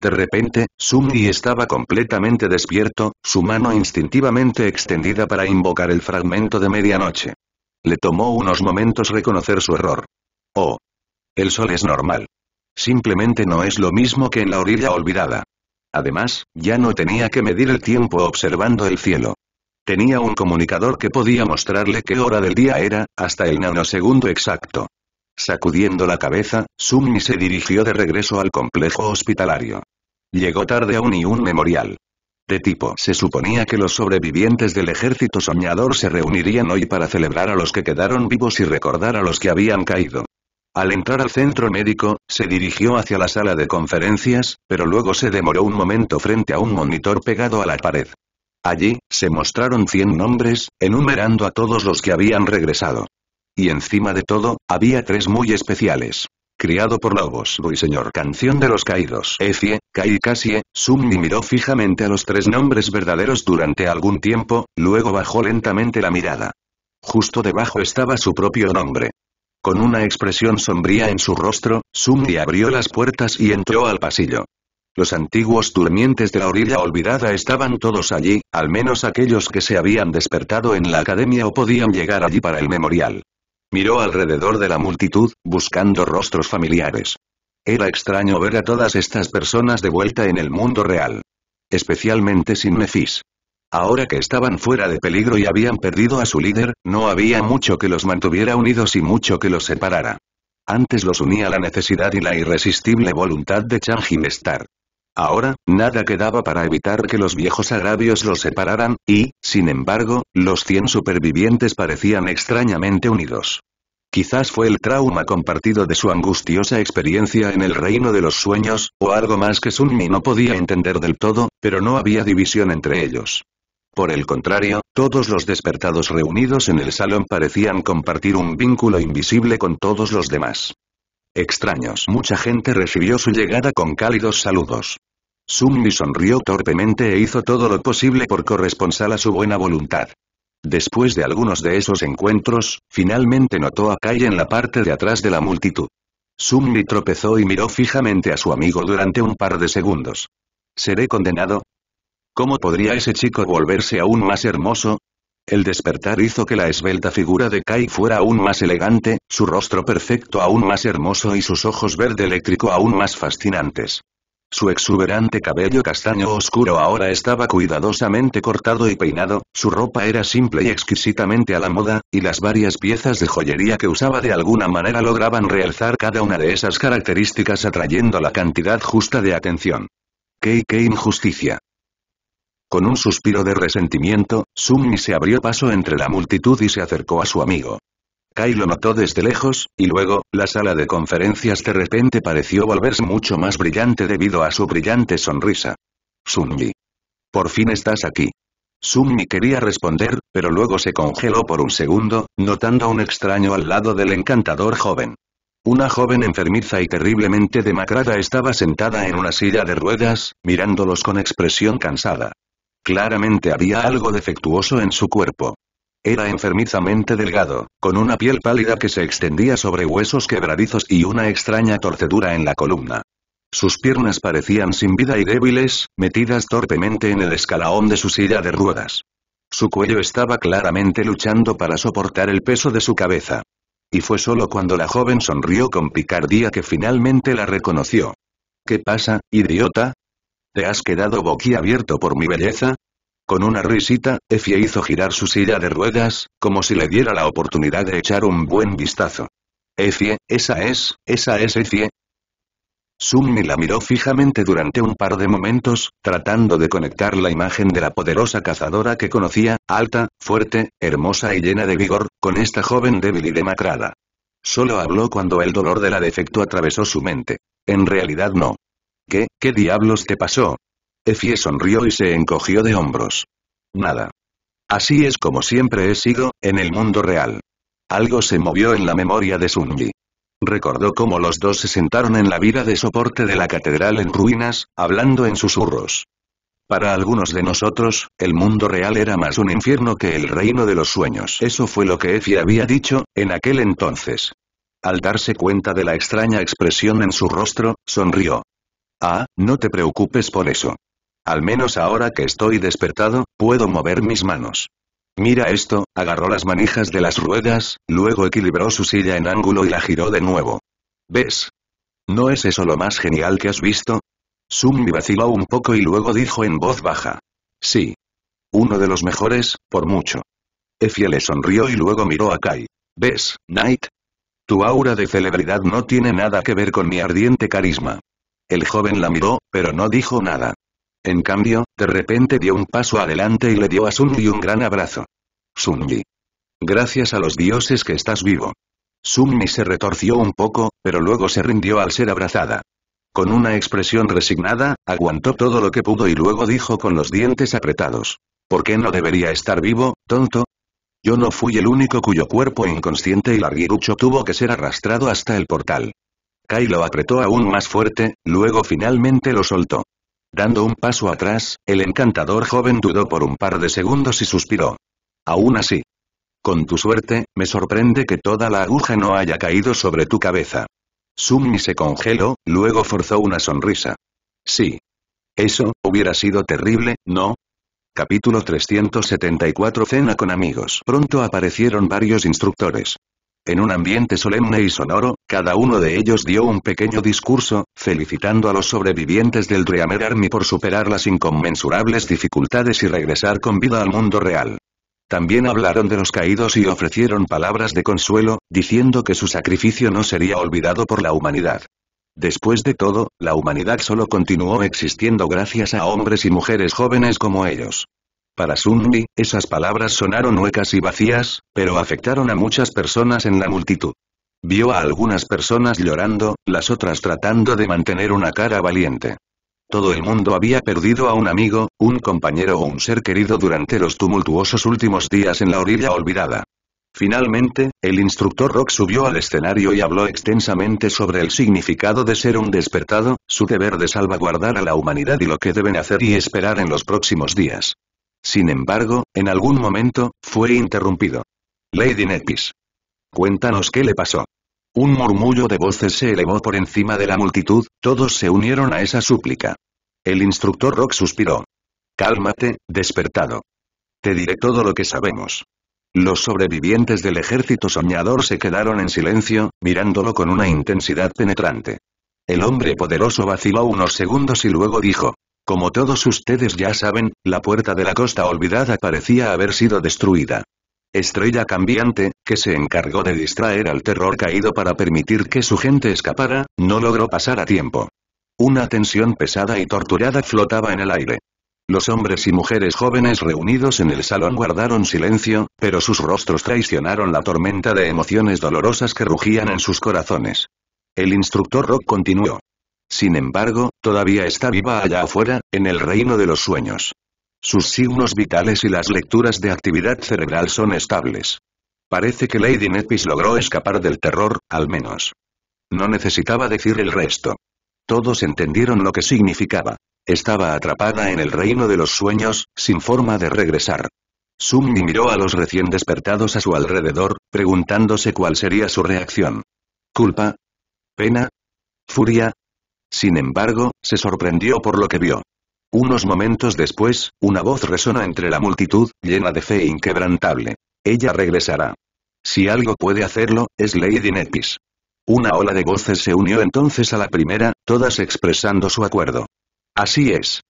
De repente, Sumni estaba completamente despierto, su mano instintivamente extendida para invocar el fragmento de medianoche. Le tomó unos momentos reconocer su error. Oh. El sol es normal. Simplemente no es lo mismo que en la orilla olvidada. Además, ya no tenía que medir el tiempo observando el cielo. Tenía un comunicador que podía mostrarle qué hora del día era, hasta el nanosegundo exacto. Sacudiendo la cabeza, Sumni se dirigió de regreso al complejo hospitalario. Llegó tarde aún y un memorial. De tipo se suponía que los sobrevivientes del ejército soñador se reunirían hoy para celebrar a los que quedaron vivos y recordar a los que habían caído. Al entrar al centro médico, se dirigió hacia la sala de conferencias, pero luego se demoró un momento frente a un monitor pegado a la pared. Allí, se mostraron cien nombres, enumerando a todos los que habían regresado. Y encima de todo, había tres muy especiales. Criado por lobos señor! Canción de los Caídos Efie, Kai Casie, Sumni miró fijamente a los tres nombres verdaderos durante algún tiempo, luego bajó lentamente la mirada. Justo debajo estaba su propio nombre. Con una expresión sombría en su rostro, Sumri abrió las puertas y entró al pasillo. Los antiguos durmientes de la orilla olvidada estaban todos allí, al menos aquellos que se habían despertado en la academia o podían llegar allí para el memorial. Miró alrededor de la multitud, buscando rostros familiares. Era extraño ver a todas estas personas de vuelta en el mundo real. Especialmente sin Mefis. Ahora que estaban fuera de peligro y habían perdido a su líder, no había mucho que los mantuviera unidos y mucho que los separara. Antes los unía la necesidad y la irresistible voluntad de Changin estar. Ahora, nada quedaba para evitar que los viejos agravios los separaran, y, sin embargo, los cien supervivientes parecían extrañamente unidos. Quizás fue el trauma compartido de su angustiosa experiencia en el reino de los sueños, o algo más que Sunmi no podía entender del todo, pero no había división entre ellos. Por el contrario, todos los despertados reunidos en el salón parecían compartir un vínculo invisible con todos los demás. Extraños. Mucha gente recibió su llegada con cálidos saludos. Summi sonrió torpemente e hizo todo lo posible por corresponsal a su buena voluntad. Después de algunos de esos encuentros, finalmente notó a Kai en la parte de atrás de la multitud. Summi tropezó y miró fijamente a su amigo durante un par de segundos. ¿Seré condenado? ¿Cómo podría ese chico volverse aún más hermoso? El despertar hizo que la esbelta figura de Kai fuera aún más elegante, su rostro perfecto aún más hermoso y sus ojos verde eléctrico aún más fascinantes. Su exuberante cabello castaño oscuro ahora estaba cuidadosamente cortado y peinado, su ropa era simple y exquisitamente a la moda, y las varias piezas de joyería que usaba de alguna manera lograban realzar cada una de esas características atrayendo la cantidad justa de atención. ¡Qué, qué injusticia! Con un suspiro de resentimiento, Summi se abrió paso entre la multitud y se acercó a su amigo. Kai lo notó desde lejos, y luego, la sala de conferencias de repente pareció volverse mucho más brillante debido a su brillante sonrisa. Summi. Por fin estás aquí. Summi quería responder, pero luego se congeló por un segundo, notando a un extraño al lado del encantador joven. Una joven enfermiza y terriblemente demacrada estaba sentada en una silla de ruedas, mirándolos con expresión cansada. Claramente había algo defectuoso en su cuerpo. Era enfermizamente delgado, con una piel pálida que se extendía sobre huesos quebradizos y una extraña torcedura en la columna. Sus piernas parecían sin vida y débiles, metidas torpemente en el escalaón de su silla de ruedas. Su cuello estaba claramente luchando para soportar el peso de su cabeza. Y fue solo cuando la joven sonrió con picardía que finalmente la reconoció. ¿Qué pasa, idiota? ¿Te has quedado boquiabierto por mi belleza? Con una risita, Effie hizo girar su silla de ruedas, como si le diera la oportunidad de echar un buen vistazo. Effie, esa es, esa es Effie. Summi la miró fijamente durante un par de momentos, tratando de conectar la imagen de la poderosa cazadora que conocía, alta, fuerte, hermosa y llena de vigor, con esta joven débil y demacrada. Solo habló cuando el dolor de la defecto atravesó su mente. En realidad no. ¿Qué, qué diablos te pasó? Effie sonrió y se encogió de hombros. Nada. Así es como siempre he sido, en el mundo real. Algo se movió en la memoria de Sunji. Recordó cómo los dos se sentaron en la vida de soporte de la catedral en ruinas, hablando en susurros. Para algunos de nosotros, el mundo real era más un infierno que el reino de los sueños. Eso fue lo que Effie había dicho, en aquel entonces. Al darse cuenta de la extraña expresión en su rostro, sonrió. Ah, no te preocupes por eso. Al menos ahora que estoy despertado, puedo mover mis manos. Mira esto, agarró las manijas de las ruedas, luego equilibró su silla en ángulo y la giró de nuevo. ¿Ves? ¿No es eso lo más genial que has visto? Sumi vaciló un poco y luego dijo en voz baja. Sí. Uno de los mejores, por mucho. Effie le sonrió y luego miró a Kai. ¿Ves, Knight? Tu aura de celebridad no tiene nada que ver con mi ardiente carisma. El joven la miró, pero no dijo nada. En cambio, de repente dio un paso adelante y le dio a Sunyi un gran abrazo. Sunyi. Gracias a los dioses que estás vivo. Sunmi se retorció un poco, pero luego se rindió al ser abrazada. Con una expresión resignada, aguantó todo lo que pudo y luego dijo con los dientes apretados. ¿Por qué no debería estar vivo, tonto? Yo no fui el único cuyo cuerpo inconsciente y larguirucho tuvo que ser arrastrado hasta el portal. Kai lo apretó aún más fuerte, luego finalmente lo soltó. Dando un paso atrás, el encantador joven dudó por un par de segundos y suspiró. Aún así. Con tu suerte, me sorprende que toda la aguja no haya caído sobre tu cabeza. sumi se congeló, luego forzó una sonrisa. Sí. Eso, hubiera sido terrible, ¿no? Capítulo 374 Cena con amigos. Pronto aparecieron varios instructores. En un ambiente solemne y sonoro, cada uno de ellos dio un pequeño discurso, felicitando a los sobrevivientes del Dreamer Army por superar las inconmensurables dificultades y regresar con vida al mundo real. También hablaron de los caídos y ofrecieron palabras de consuelo, diciendo que su sacrificio no sería olvidado por la humanidad. Después de todo, la humanidad solo continuó existiendo gracias a hombres y mujeres jóvenes como ellos. Para Sunmi, esas palabras sonaron huecas y vacías, pero afectaron a muchas personas en la multitud. Vio a algunas personas llorando, las otras tratando de mantener una cara valiente. Todo el mundo había perdido a un amigo, un compañero o un ser querido durante los tumultuosos últimos días en la orilla olvidada. Finalmente, el instructor Rock subió al escenario y habló extensamente sobre el significado de ser un despertado, su deber de salvaguardar a la humanidad y lo que deben hacer y esperar en los próximos días. Sin embargo, en algún momento, fue interrumpido. Lady Nepis. Cuéntanos qué le pasó. Un murmullo de voces se elevó por encima de la multitud, todos se unieron a esa súplica. El instructor Rock suspiró. Cálmate, despertado. Te diré todo lo que sabemos. Los sobrevivientes del ejército soñador se quedaron en silencio, mirándolo con una intensidad penetrante. El hombre poderoso vaciló unos segundos y luego dijo. Como todos ustedes ya saben, la puerta de la costa olvidada parecía haber sido destruida estrella cambiante, que se encargó de distraer al terror caído para permitir que su gente escapara, no logró pasar a tiempo. Una tensión pesada y torturada flotaba en el aire. Los hombres y mujeres jóvenes reunidos en el salón guardaron silencio, pero sus rostros traicionaron la tormenta de emociones dolorosas que rugían en sus corazones. El instructor Rock continuó. Sin embargo, todavía está viva allá afuera, en el reino de los sueños. Sus signos vitales y las lecturas de actividad cerebral son estables. Parece que Lady Nepis logró escapar del terror, al menos. No necesitaba decir el resto. Todos entendieron lo que significaba. Estaba atrapada en el reino de los sueños, sin forma de regresar. Sumni miró a los recién despertados a su alrededor, preguntándose cuál sería su reacción. ¿Culpa? ¿Pena? ¿Furia? Sin embargo, se sorprendió por lo que vio. Unos momentos después, una voz resona entre la multitud, llena de fe inquebrantable. Ella regresará. Si algo puede hacerlo, es Lady Nepis. Una ola de voces se unió entonces a la primera, todas expresando su acuerdo. Así es.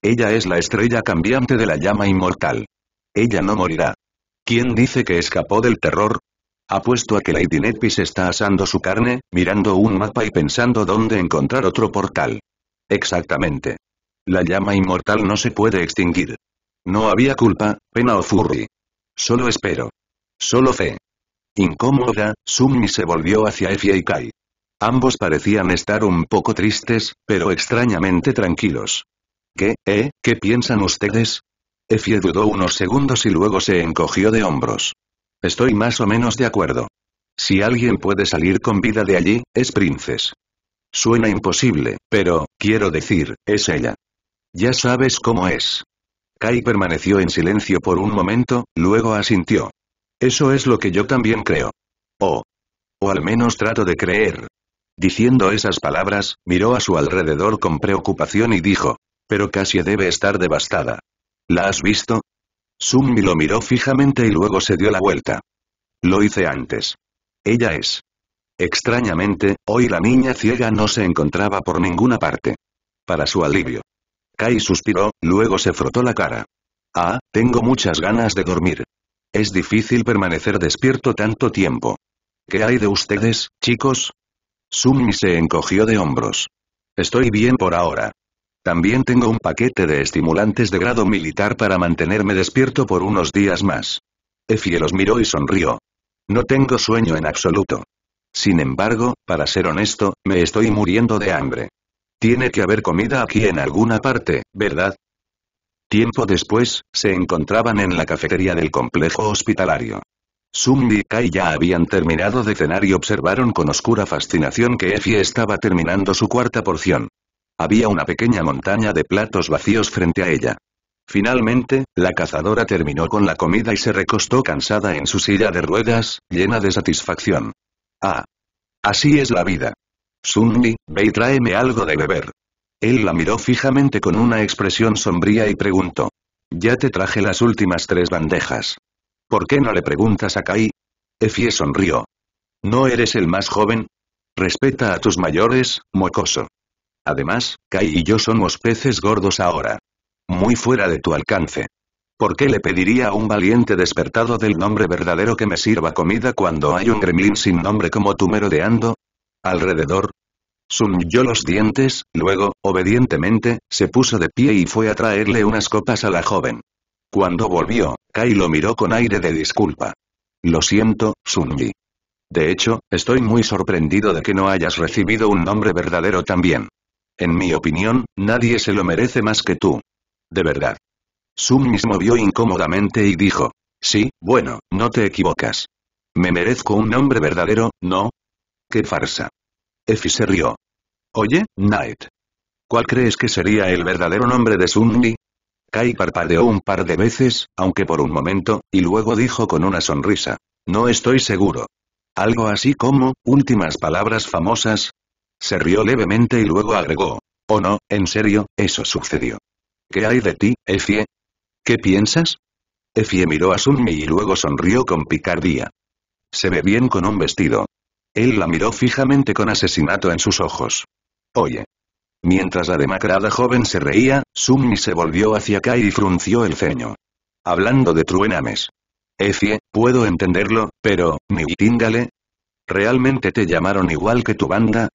Ella es la estrella cambiante de la llama inmortal. Ella no morirá. ¿Quién dice que escapó del terror? Apuesto a que Lady Nepis está asando su carne, mirando un mapa y pensando dónde encontrar otro portal. Exactamente. La llama inmortal no se puede extinguir. No había culpa, pena o furri. Solo espero. Solo fe. Incómoda, Sumi se volvió hacia Efie y Kai. Ambos parecían estar un poco tristes, pero extrañamente tranquilos. ¿Qué, eh, qué piensan ustedes? Efie dudó unos segundos y luego se encogió de hombros. Estoy más o menos de acuerdo. Si alguien puede salir con vida de allí, es Princes. Suena imposible, pero, quiero decir, es ella. Ya sabes cómo es. Kai permaneció en silencio por un momento, luego asintió. Eso es lo que yo también creo. O. O al menos trato de creer. Diciendo esas palabras, miró a su alrededor con preocupación y dijo. Pero casi debe estar devastada. ¿La has visto? Summi lo miró fijamente y luego se dio la vuelta. Lo hice antes. Ella es. Extrañamente, hoy la niña ciega no se encontraba por ninguna parte. Para su alivio. Kai suspiró, luego se frotó la cara. Ah, tengo muchas ganas de dormir. Es difícil permanecer despierto tanto tiempo. ¿Qué hay de ustedes, chicos? Sumi se encogió de hombros. Estoy bien por ahora. También tengo un paquete de estimulantes de grado militar para mantenerme despierto por unos días más. Effie los miró y sonrió. No tengo sueño en absoluto. Sin embargo, para ser honesto, me estoy muriendo de hambre. Tiene que haber comida aquí en alguna parte, ¿verdad? Tiempo después, se encontraban en la cafetería del complejo hospitalario. Sumi y Kai ya habían terminado de cenar y observaron con oscura fascinación que Effie estaba terminando su cuarta porción. Había una pequeña montaña de platos vacíos frente a ella. Finalmente, la cazadora terminó con la comida y se recostó cansada en su silla de ruedas, llena de satisfacción. Ah. Así es la vida. Sunmi, ve y tráeme algo de beber. Él la miró fijamente con una expresión sombría y preguntó. Ya te traje las últimas tres bandejas. ¿Por qué no le preguntas a Kai? Efie sonrió. ¿No eres el más joven? Respeta a tus mayores, mocoso. Además, Kai y yo somos peces gordos ahora. Muy fuera de tu alcance. ¿Por qué le pediría a un valiente despertado del nombre verdadero que me sirva comida cuando hay un gremlin sin nombre como tú merodeando? alrededor. yo los dientes, luego, obedientemente, se puso de pie y fue a traerle unas copas a la joven. Cuando volvió, Kai lo miró con aire de disculpa. Lo siento, Sunmi. De hecho, estoy muy sorprendido de que no hayas recibido un nombre verdadero también. En mi opinión, nadie se lo merece más que tú. De verdad. Sunmi se movió incómodamente y dijo. Sí, bueno, no te equivocas. Me merezco un nombre verdadero, ¿no? ¡Qué farsa! Effie se rió. Oye, Knight. ¿Cuál crees que sería el verdadero nombre de Sunmi? Kai parpadeó un par de veces, aunque por un momento, y luego dijo con una sonrisa. No estoy seguro. Algo así como, últimas palabras famosas. Se rió levemente y luego agregó. Oh no, en serio, eso sucedió. ¿Qué hay de ti, Effie? ¿Qué piensas? Effie miró a Sunmi y luego sonrió con picardía. Se ve bien con un vestido. Él la miró fijamente con asesinato en sus ojos. Oye. Mientras la demacrada joven se reía, sumi se volvió hacia Kai y frunció el ceño. Hablando de truenames. Efie, puedo entenderlo, pero, mi ¿Realmente te llamaron igual que tu banda?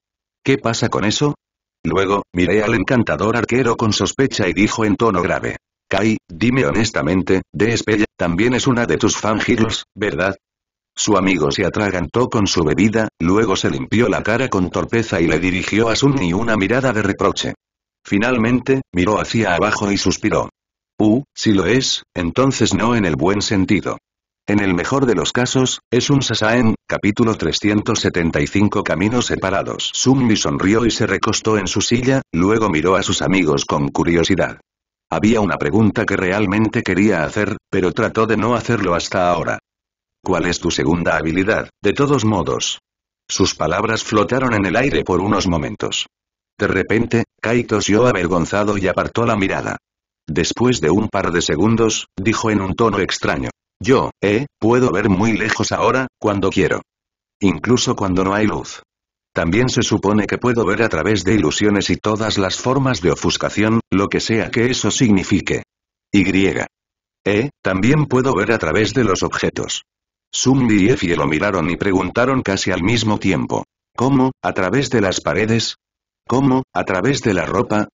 ¿Qué pasa con eso? Luego, miré al encantador arquero con sospecha y dijo en tono grave. Kai, dime honestamente, espella también es una de tus fangirls, ¿verdad? Su amigo se atragantó con su bebida, luego se limpió la cara con torpeza y le dirigió a Sunny una mirada de reproche. Finalmente, miró hacia abajo y suspiró. Uh, si lo es, entonces no en el buen sentido. En el mejor de los casos, es un Sasaen, capítulo 375 Caminos separados. Sunni sonrió y se recostó en su silla, luego miró a sus amigos con curiosidad. Había una pregunta que realmente quería hacer, pero trató de no hacerlo hasta ahora. ¿Cuál es tu segunda habilidad, de todos modos? Sus palabras flotaron en el aire por unos momentos. De repente, se tosió avergonzado y apartó la mirada. Después de un par de segundos, dijo en un tono extraño. Yo, eh, puedo ver muy lejos ahora, cuando quiero. Incluso cuando no hay luz. También se supone que puedo ver a través de ilusiones y todas las formas de ofuscación, lo que sea que eso signifique. Y. Eh, también puedo ver a través de los objetos. Sunmi y Effie lo miraron y preguntaron casi al mismo tiempo. ¿Cómo, a través de las paredes? ¿Cómo, a través de la ropa?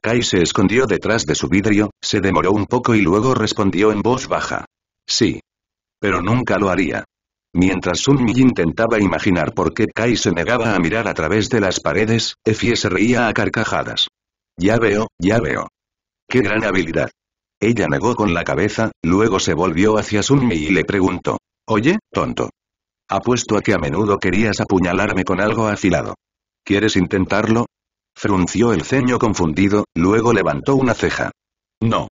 Kai se escondió detrás de su vidrio, se demoró un poco y luego respondió en voz baja. Sí. Pero nunca lo haría. Mientras Sunmi intentaba imaginar por qué Kai se negaba a mirar a través de las paredes, Efie se reía a carcajadas. Ya veo, ya veo. ¡Qué gran habilidad! Ella negó con la cabeza, luego se volvió hacia Sunmi y le preguntó. Oye, tonto. Apuesto a que a menudo querías apuñalarme con algo afilado. ¿Quieres intentarlo? Frunció el ceño confundido, luego levantó una ceja. No.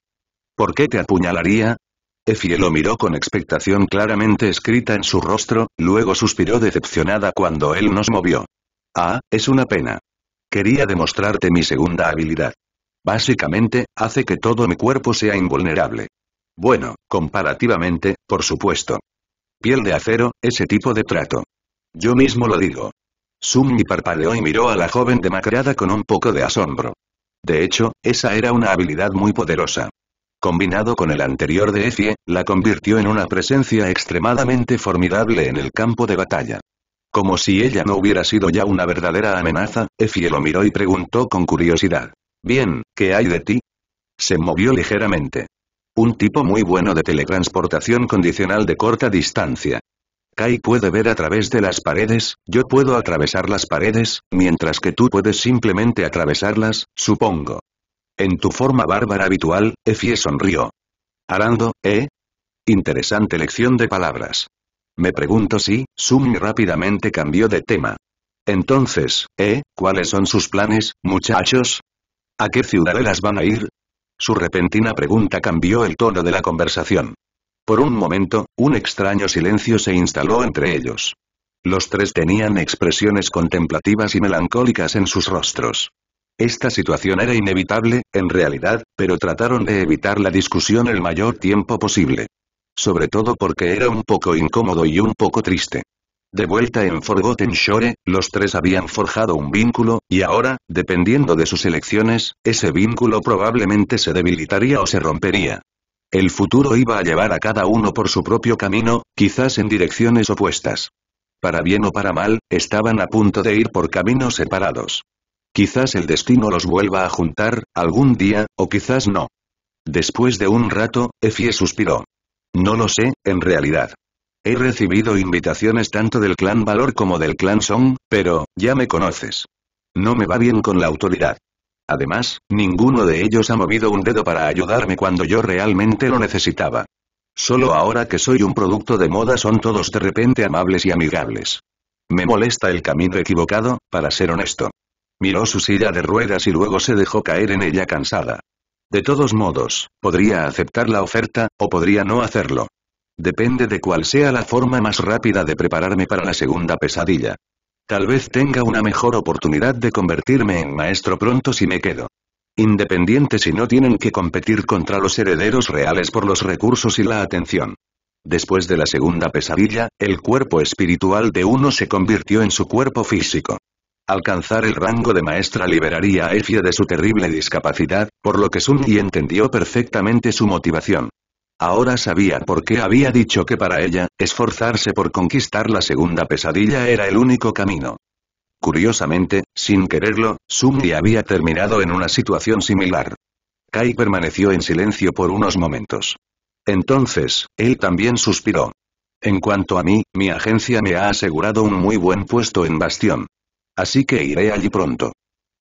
¿Por qué te apuñalaría? Efielo lo miró con expectación claramente escrita en su rostro, luego suspiró decepcionada cuando él nos movió. Ah, es una pena. Quería demostrarte mi segunda habilidad. Básicamente, hace que todo mi cuerpo sea invulnerable. Bueno, comparativamente, por supuesto. Piel de acero, ese tipo de trato. Yo mismo lo digo. Summi parpadeó y miró a la joven demacrada con un poco de asombro. De hecho, esa era una habilidad muy poderosa. Combinado con el anterior de Efie, la convirtió en una presencia extremadamente formidable en el campo de batalla. Como si ella no hubiera sido ya una verdadera amenaza, Efie lo miró y preguntó con curiosidad. Bien, ¿qué hay de ti? Se movió ligeramente. Un tipo muy bueno de teletransportación condicional de corta distancia. Kai puede ver a través de las paredes, yo puedo atravesar las paredes, mientras que tú puedes simplemente atravesarlas, supongo. En tu forma bárbara habitual, Efie sonrió. Arando, ¿eh? Interesante lección de palabras. Me pregunto si, Sumi rápidamente cambió de tema. Entonces, ¿eh? ¿Cuáles son sus planes, muchachos? ¿A qué ciudadelas van a ir? Su repentina pregunta cambió el tono de la conversación. Por un momento, un extraño silencio se instaló entre ellos. Los tres tenían expresiones contemplativas y melancólicas en sus rostros. Esta situación era inevitable, en realidad, pero trataron de evitar la discusión el mayor tiempo posible. Sobre todo porque era un poco incómodo y un poco triste. De vuelta en Forgotten Shore, los tres habían forjado un vínculo, y ahora, dependiendo de sus elecciones, ese vínculo probablemente se debilitaría o se rompería. El futuro iba a llevar a cada uno por su propio camino, quizás en direcciones opuestas. Para bien o para mal, estaban a punto de ir por caminos separados. Quizás el destino los vuelva a juntar, algún día, o quizás no. Después de un rato, Effie suspiró. No lo sé, en realidad. He recibido invitaciones tanto del clan Valor como del clan Song, pero, ya me conoces. No me va bien con la autoridad. Además, ninguno de ellos ha movido un dedo para ayudarme cuando yo realmente lo necesitaba. Solo ahora que soy un producto de moda son todos de repente amables y amigables. Me molesta el camino equivocado, para ser honesto. Miró su silla de ruedas y luego se dejó caer en ella cansada. De todos modos, podría aceptar la oferta, o podría no hacerlo. Depende de cuál sea la forma más rápida de prepararme para la segunda pesadilla. Tal vez tenga una mejor oportunidad de convertirme en maestro pronto si me quedo. Independiente si no tienen que competir contra los herederos reales por los recursos y la atención. Después de la segunda pesadilla, el cuerpo espiritual de uno se convirtió en su cuerpo físico. Alcanzar el rango de maestra liberaría a Efie de su terrible discapacidad, por lo que Sun entendió perfectamente su motivación. Ahora sabía por qué había dicho que para ella, esforzarse por conquistar la segunda pesadilla era el único camino. Curiosamente, sin quererlo, Sumi había terminado en una situación similar. Kai permaneció en silencio por unos momentos. Entonces, él también suspiró. En cuanto a mí, mi agencia me ha asegurado un muy buen puesto en Bastión. Así que iré allí pronto.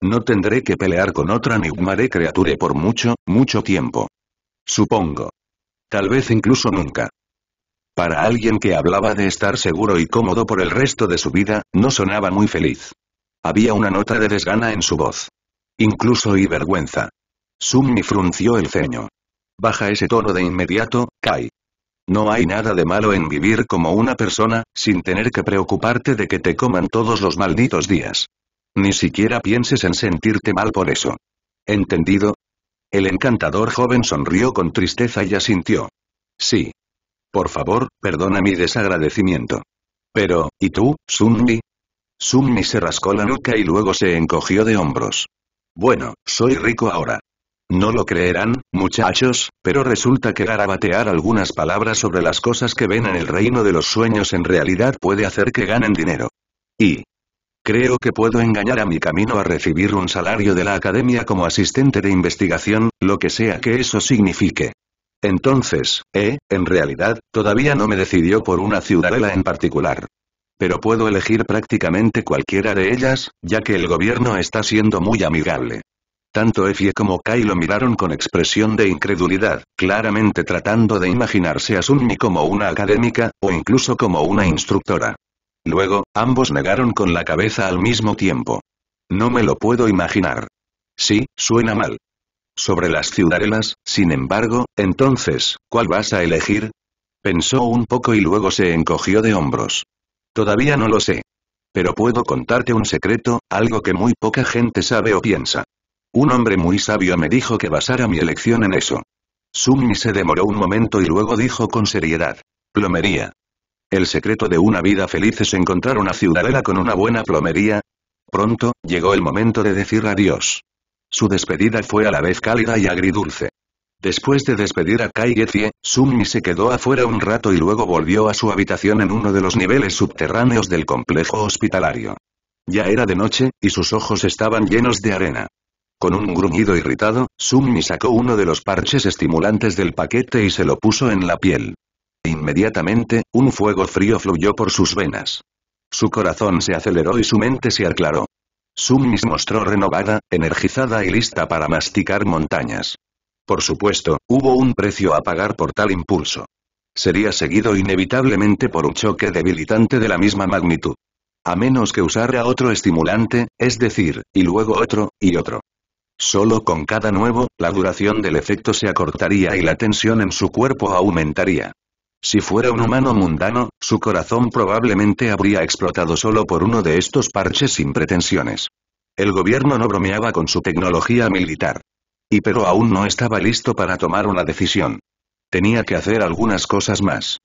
No tendré que pelear con otra de Creature por mucho, mucho tiempo. Supongo. Tal vez incluso nunca. Para alguien que hablaba de estar seguro y cómodo por el resto de su vida, no sonaba muy feliz. Había una nota de desgana en su voz. Incluso y vergüenza. Sumni frunció el ceño. Baja ese tono de inmediato, Kai. No hay nada de malo en vivir como una persona, sin tener que preocuparte de que te coman todos los malditos días. Ni siquiera pienses en sentirte mal por eso. ¿Entendido? El encantador joven sonrió con tristeza y asintió. Sí. Por favor, perdona mi desagradecimiento. Pero, ¿y tú, Summi?» Summi se rascó la nuca y luego se encogió de hombros. Bueno, soy rico ahora. No lo creerán, muchachos, pero resulta que garabatear algunas palabras sobre las cosas que ven en el reino de los sueños en realidad puede hacer que ganen dinero. Y, Creo que puedo engañar a mi camino a recibir un salario de la academia como asistente de investigación, lo que sea que eso signifique. Entonces, eh, en realidad, todavía no me decidió por una ciudadela en particular. Pero puedo elegir prácticamente cualquiera de ellas, ya que el gobierno está siendo muy amigable. Tanto Effie como Kai lo miraron con expresión de incredulidad, claramente tratando de imaginarse a Sunmi como una académica, o incluso como una instructora. Luego, ambos negaron con la cabeza al mismo tiempo. No me lo puedo imaginar. Sí, suena mal. Sobre las ciudadelas, sin embargo, entonces, ¿cuál vas a elegir? Pensó un poco y luego se encogió de hombros. Todavía no lo sé. Pero puedo contarte un secreto, algo que muy poca gente sabe o piensa. Un hombre muy sabio me dijo que basara mi elección en eso. sumi se demoró un momento y luego dijo con seriedad. Plomería. El secreto de una vida feliz es encontrar una ciudadela con una buena plomería. Pronto, llegó el momento de decir adiós. Su despedida fue a la vez cálida y agridulce. Después de despedir a Kai Getie, Summi se quedó afuera un rato y luego volvió a su habitación en uno de los niveles subterráneos del complejo hospitalario. Ya era de noche, y sus ojos estaban llenos de arena. Con un gruñido irritado, Summi sacó uno de los parches estimulantes del paquete y se lo puso en la piel. Inmediatamente, un fuego frío fluyó por sus venas. Su corazón se aceleró y su mente se aclaró. Summis mostró renovada, energizada y lista para masticar montañas. Por supuesto, hubo un precio a pagar por tal impulso. Sería seguido inevitablemente por un choque debilitante de la misma magnitud. A menos que usara otro estimulante, es decir, y luego otro, y otro. Solo con cada nuevo, la duración del efecto se acortaría y la tensión en su cuerpo aumentaría. Si fuera un humano mundano, su corazón probablemente habría explotado solo por uno de estos parches sin pretensiones. El gobierno no bromeaba con su tecnología militar. Y pero aún no estaba listo para tomar una decisión. Tenía que hacer algunas cosas más.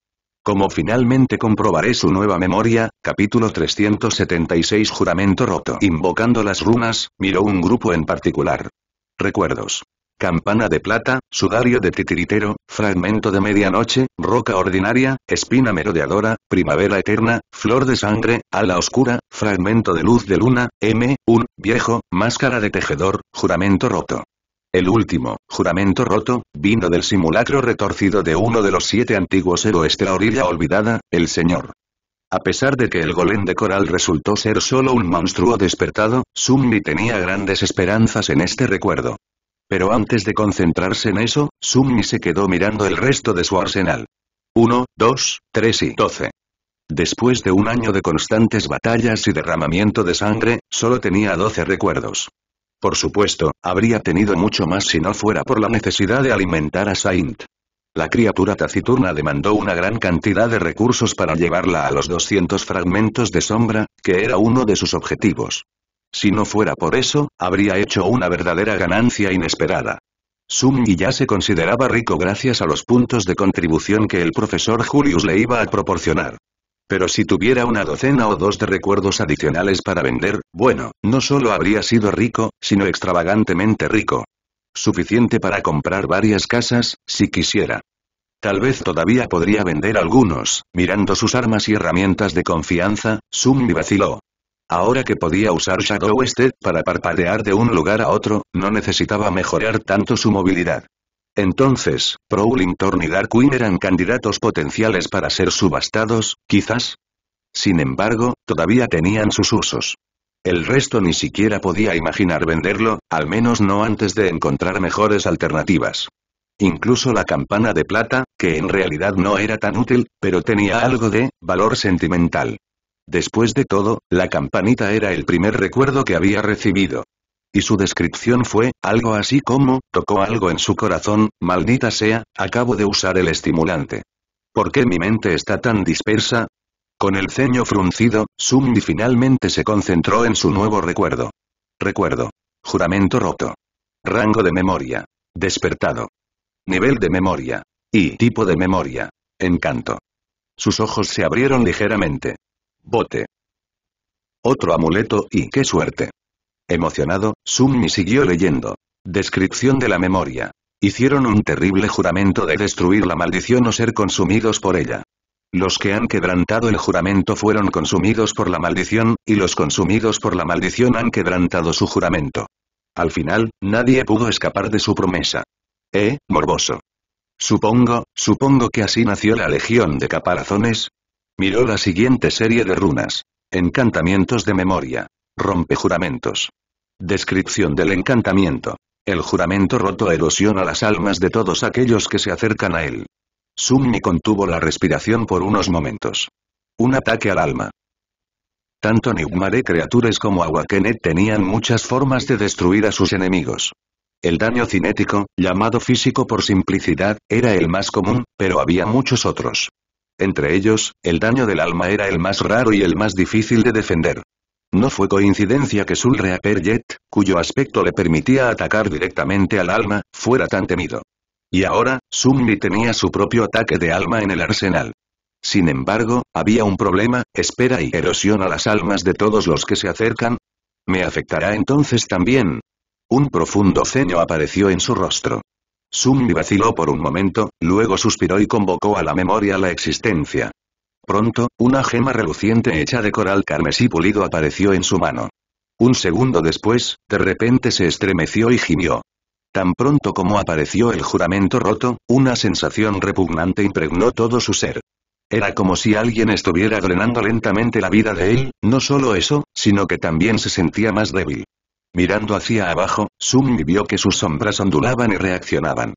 Como finalmente comprobaré su nueva memoria, capítulo 376 Juramento roto. Invocando las runas, miró un grupo en particular. Recuerdos. Campana de plata, sudario de titiritero, fragmento de medianoche, roca ordinaria, espina merodeadora, primavera eterna, flor de sangre, ala oscura, fragmento de luz de luna, M, un, viejo, máscara de tejedor, juramento roto. El último, juramento roto, vino del simulacro retorcido de uno de los siete antiguos héroes de la orilla olvidada, el señor. A pesar de que el golem de coral resultó ser solo un monstruo despertado, Sumni tenía grandes esperanzas en este recuerdo. Pero antes de concentrarse en eso, Summi se quedó mirando el resto de su arsenal. 1, 2, 3 y 12. Después de un año de constantes batallas y derramamiento de sangre, solo tenía 12 recuerdos. Por supuesto, habría tenido mucho más si no fuera por la necesidad de alimentar a Saint. La criatura taciturna demandó una gran cantidad de recursos para llevarla a los 200 fragmentos de sombra, que era uno de sus objetivos. Si no fuera por eso, habría hecho una verdadera ganancia inesperada. Sun ya se consideraba rico gracias a los puntos de contribución que el profesor Julius le iba a proporcionar. Pero si tuviera una docena o dos de recuerdos adicionales para vender, bueno, no solo habría sido rico, sino extravagantemente rico. Suficiente para comprar varias casas, si quisiera. Tal vez todavía podría vender algunos, mirando sus armas y herramientas de confianza, Sumi vaciló. Ahora que podía usar Shadow Step para parpadear de un lugar a otro, no necesitaba mejorar tanto su movilidad. Entonces, Prowling Thorn y Darkwing eran candidatos potenciales para ser subastados, quizás. Sin embargo, todavía tenían sus usos. El resto ni siquiera podía imaginar venderlo, al menos no antes de encontrar mejores alternativas. Incluso la campana de plata, que en realidad no era tan útil, pero tenía algo de valor sentimental. Después de todo, la campanita era el primer recuerdo que había recibido. Y su descripción fue, algo así como, tocó algo en su corazón, maldita sea, acabo de usar el estimulante. ¿Por qué mi mente está tan dispersa? Con el ceño fruncido, Sumi finalmente se concentró en su nuevo recuerdo. Recuerdo. Juramento roto. Rango de memoria. Despertado. Nivel de memoria. Y tipo de memoria. Encanto. Sus ojos se abrieron ligeramente. Bote. Otro amuleto y qué suerte. Emocionado, Summi siguió leyendo. Descripción de la memoria. Hicieron un terrible juramento de destruir la maldición o ser consumidos por ella. Los que han quebrantado el juramento fueron consumidos por la maldición, y los consumidos por la maldición han quebrantado su juramento. Al final, nadie pudo escapar de su promesa. Eh, morboso. Supongo, supongo que así nació la Legión de Caparazones, Miró la siguiente serie de runas. Encantamientos de memoria. Rompe juramentos. Descripción del encantamiento. El juramento roto erosiona las almas de todos aquellos que se acercan a él. Summi contuvo la respiración por unos momentos. Un ataque al alma. Tanto de criaturas como Awakenet tenían muchas formas de destruir a sus enemigos. El daño cinético, llamado físico por simplicidad, era el más común, pero había muchos otros. Entre ellos, el daño del alma era el más raro y el más difícil de defender. No fue coincidencia que Sul Reaper Jet, cuyo aspecto le permitía atacar directamente al alma, fuera tan temido. Y ahora, Sumni tenía su propio ataque de alma en el arsenal. Sin embargo, había un problema, espera y erosión a las almas de todos los que se acercan. ¿Me afectará entonces también? Un profundo ceño apareció en su rostro. Sumi vaciló por un momento, luego suspiró y convocó a la memoria la existencia. Pronto, una gema reluciente hecha de coral carmesí pulido apareció en su mano. Un segundo después, de repente se estremeció y gimió. Tan pronto como apareció el juramento roto, una sensación repugnante impregnó todo su ser. Era como si alguien estuviera drenando lentamente la vida de él, no solo eso, sino que también se sentía más débil. Mirando hacia abajo, Sumi vio que sus sombras ondulaban y reaccionaban.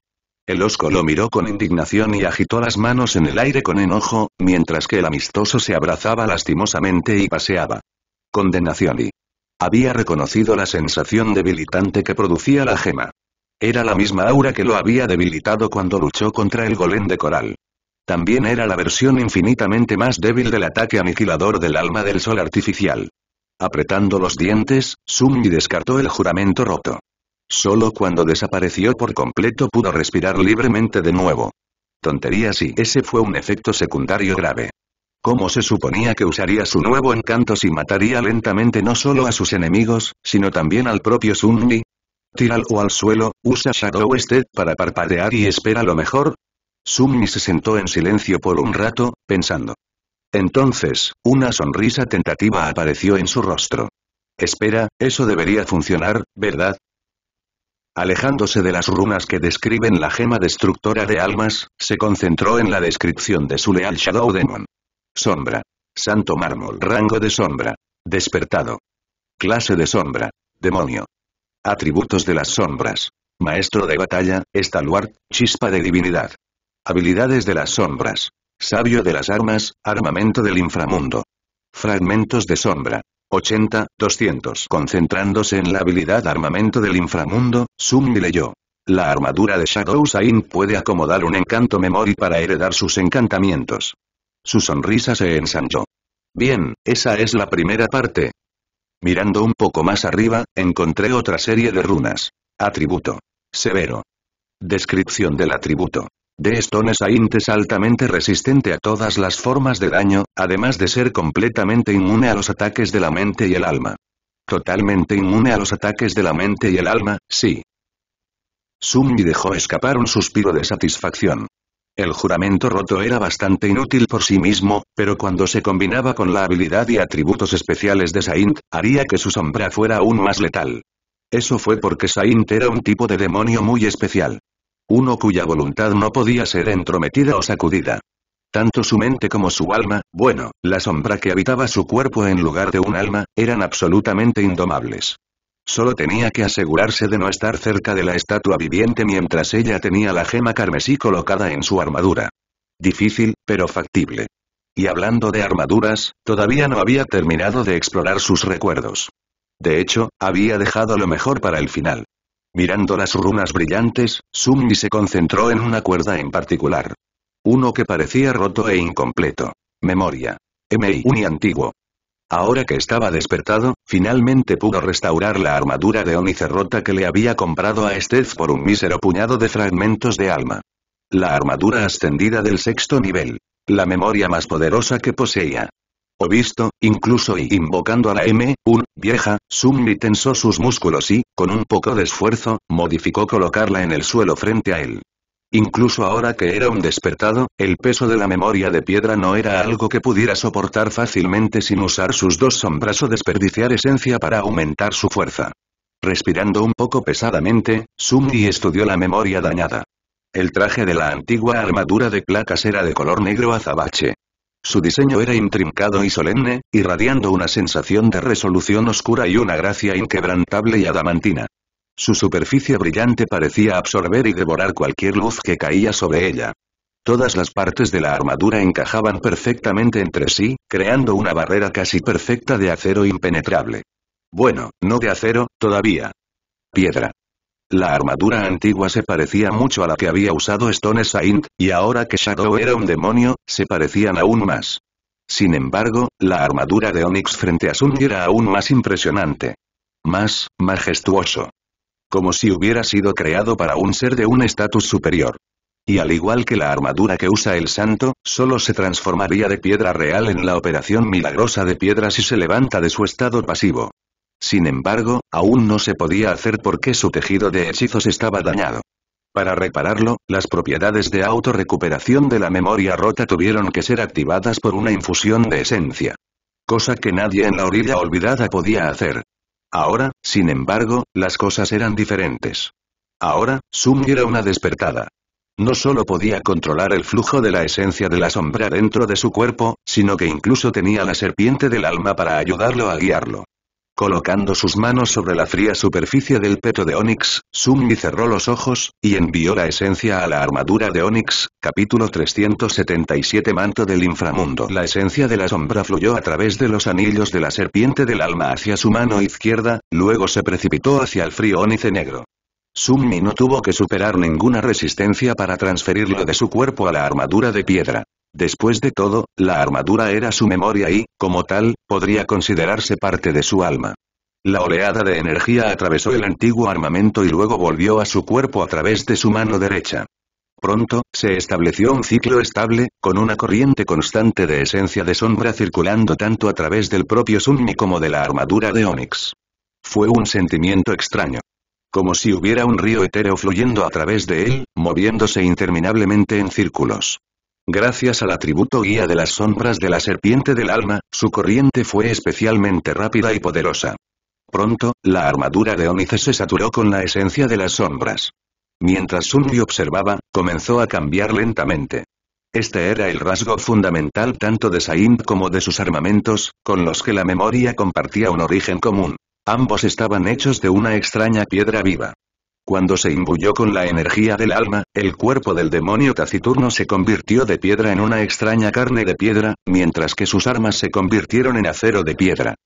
El osco lo miró con indignación y agitó las manos en el aire con enojo, mientras que el amistoso se abrazaba lastimosamente y paseaba. Condenación y... Había reconocido la sensación debilitante que producía la gema. Era la misma aura que lo había debilitado cuando luchó contra el golem de coral. También era la versión infinitamente más débil del ataque aniquilador del alma del sol artificial. Apretando los dientes, Sumi descartó el juramento roto. Solo cuando desapareció por completo pudo respirar libremente de nuevo. Tontería si ese fue un efecto secundario grave. ¿Cómo se suponía que usaría su nuevo encanto si mataría lentamente no solo a sus enemigos, sino también al propio Sunmi? Tíralo al suelo, usa Shadow Step para parpadear y espera lo mejor. Sunmi se sentó en silencio por un rato, pensando. Entonces, una sonrisa tentativa apareció en su rostro. Espera, eso debería funcionar, ¿verdad? Alejándose de las runas que describen la gema destructora de almas, se concentró en la descripción de su leal Shadow Demon. Sombra. Santo mármol. Rango de sombra. Despertado. Clase de sombra. Demonio. Atributos de las sombras. Maestro de batalla, stalwart, chispa de divinidad. Habilidades de las sombras. Sabio de las armas, armamento del inframundo. Fragmentos de sombra. 80, 200. Concentrándose en la habilidad armamento del inframundo, Sumi leyó. La armadura de Shadow puede acomodar un encanto memory para heredar sus encantamientos. Su sonrisa se ensanchó. Bien, esa es la primera parte. Mirando un poco más arriba, encontré otra serie de runas. Atributo. Severo. Descripción del atributo. De Stone Saint es altamente resistente a todas las formas de daño, además de ser completamente inmune a los ataques de la mente y el alma. Totalmente inmune a los ataques de la mente y el alma, sí. Sumi dejó escapar un suspiro de satisfacción. El juramento roto era bastante inútil por sí mismo, pero cuando se combinaba con la habilidad y atributos especiales de Saint, haría que su sombra fuera aún más letal. Eso fue porque Saint era un tipo de demonio muy especial. Uno cuya voluntad no podía ser entrometida o sacudida. Tanto su mente como su alma, bueno, la sombra que habitaba su cuerpo en lugar de un alma, eran absolutamente indomables. Solo tenía que asegurarse de no estar cerca de la estatua viviente mientras ella tenía la gema carmesí colocada en su armadura. Difícil, pero factible. Y hablando de armaduras, todavía no había terminado de explorar sus recuerdos. De hecho, había dejado lo mejor para el final. Mirando las runas brillantes, Summi se concentró en una cuerda en particular. Uno que parecía roto e incompleto. Memoria. M.I. y antiguo. Ahora que estaba despertado, finalmente pudo restaurar la armadura de Onice rota que le había comprado a Steph por un mísero puñado de fragmentos de alma. La armadura ascendida del sexto nivel. La memoria más poderosa que poseía. O visto, incluso y invocando a la M, un, vieja, Summi tensó sus músculos y, con un poco de esfuerzo, modificó colocarla en el suelo frente a él. Incluso ahora que era un despertado, el peso de la memoria de piedra no era algo que pudiera soportar fácilmente sin usar sus dos sombras o desperdiciar esencia para aumentar su fuerza. Respirando un poco pesadamente, Sumi estudió la memoria dañada. El traje de la antigua armadura de placas era de color negro azabache. Su diseño era intrincado y solemne, irradiando una sensación de resolución oscura y una gracia inquebrantable y adamantina. Su superficie brillante parecía absorber y devorar cualquier luz que caía sobre ella. Todas las partes de la armadura encajaban perfectamente entre sí, creando una barrera casi perfecta de acero impenetrable. Bueno, no de acero, todavía. Piedra. La armadura antigua se parecía mucho a la que había usado Stone Saint, y ahora que Shadow era un demonio, se parecían aún más. Sin embargo, la armadura de Onyx frente a Sun era aún más impresionante. Más, majestuoso. Como si hubiera sido creado para un ser de un estatus superior. Y al igual que la armadura que usa el santo, solo se transformaría de piedra real en la operación milagrosa de piedra si se levanta de su estado pasivo. Sin embargo, aún no se podía hacer porque su tejido de hechizos estaba dañado. Para repararlo, las propiedades de autorrecuperación de la memoria rota tuvieron que ser activadas por una infusión de esencia. Cosa que nadie en la orilla olvidada podía hacer. Ahora, sin embargo, las cosas eran diferentes. Ahora, Sumi era una despertada. No solo podía controlar el flujo de la esencia de la sombra dentro de su cuerpo, sino que incluso tenía la serpiente del alma para ayudarlo a guiarlo. Colocando sus manos sobre la fría superficie del peto de Onix, Summi cerró los ojos, y envió la esencia a la armadura de Onix, capítulo 377 Manto del inframundo. La esencia de la sombra fluyó a través de los anillos de la serpiente del alma hacia su mano izquierda, luego se precipitó hacia el frío ónice negro. Summi no tuvo que superar ninguna resistencia para transferirlo de su cuerpo a la armadura de piedra. Después de todo, la armadura era su memoria y, como tal, podría considerarse parte de su alma. La oleada de energía atravesó el antiguo armamento y luego volvió a su cuerpo a través de su mano derecha. Pronto, se estableció un ciclo estable, con una corriente constante de esencia de sombra circulando tanto a través del propio Sunni como de la armadura de Onyx. Fue un sentimiento extraño. Como si hubiera un río etéreo fluyendo a través de él, moviéndose interminablemente en círculos. Gracias al atributo guía de las sombras de la serpiente del alma, su corriente fue especialmente rápida y poderosa. Pronto, la armadura de Onice se saturó con la esencia de las sombras. Mientras Sunri observaba, comenzó a cambiar lentamente. Este era el rasgo fundamental tanto de Saint como de sus armamentos, con los que la memoria compartía un origen común. Ambos estaban hechos de una extraña piedra viva. Cuando se imbuyó con la energía del alma, el cuerpo del demonio taciturno se convirtió de piedra en una extraña carne de piedra, mientras que sus armas se convirtieron en acero de piedra.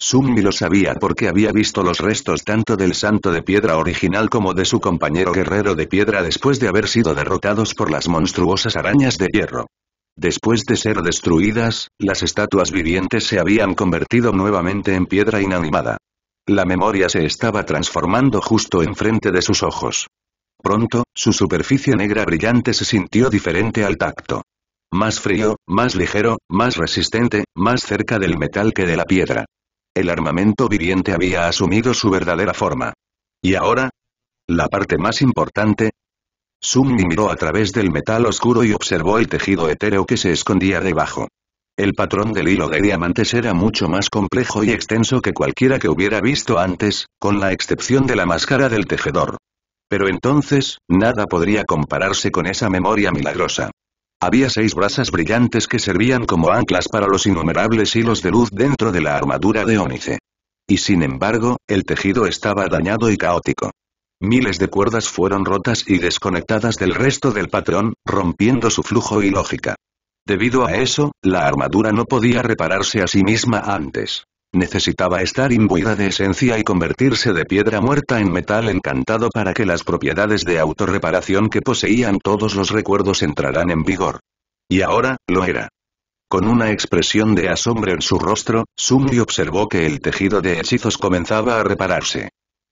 Summi lo sabía porque había visto los restos tanto del santo de piedra original como de su compañero guerrero de piedra después de haber sido derrotados por las monstruosas arañas de hierro. Después de ser destruidas, las estatuas vivientes se habían convertido nuevamente en piedra inanimada. La memoria se estaba transformando justo enfrente de sus ojos. Pronto, su superficie negra brillante se sintió diferente al tacto. Más frío, más ligero, más resistente, más cerca del metal que de la piedra. El armamento viviente había asumido su verdadera forma. ¿Y ahora? ¿La parte más importante? Summi miró a través del metal oscuro y observó el tejido etéreo que se escondía debajo. El patrón del hilo de diamantes era mucho más complejo y extenso que cualquiera que hubiera visto antes, con la excepción de la máscara del tejedor. Pero entonces, nada podría compararse con esa memoria milagrosa. Había seis brasas brillantes que servían como anclas para los innumerables hilos de luz dentro de la armadura de Ónice. Y sin embargo, el tejido estaba dañado y caótico. Miles de cuerdas fueron rotas y desconectadas del resto del patrón, rompiendo su flujo y lógica. Debido a eso, la armadura no podía repararse a sí misma antes. Necesitaba estar imbuida de esencia y convertirse de piedra muerta en metal encantado para que las propiedades de autorreparación que poseían todos los recuerdos entraran en vigor. Y ahora, lo era. Con una expresión de asombro en su rostro, Sumi observó que el tejido de hechizos comenzaba a repararse.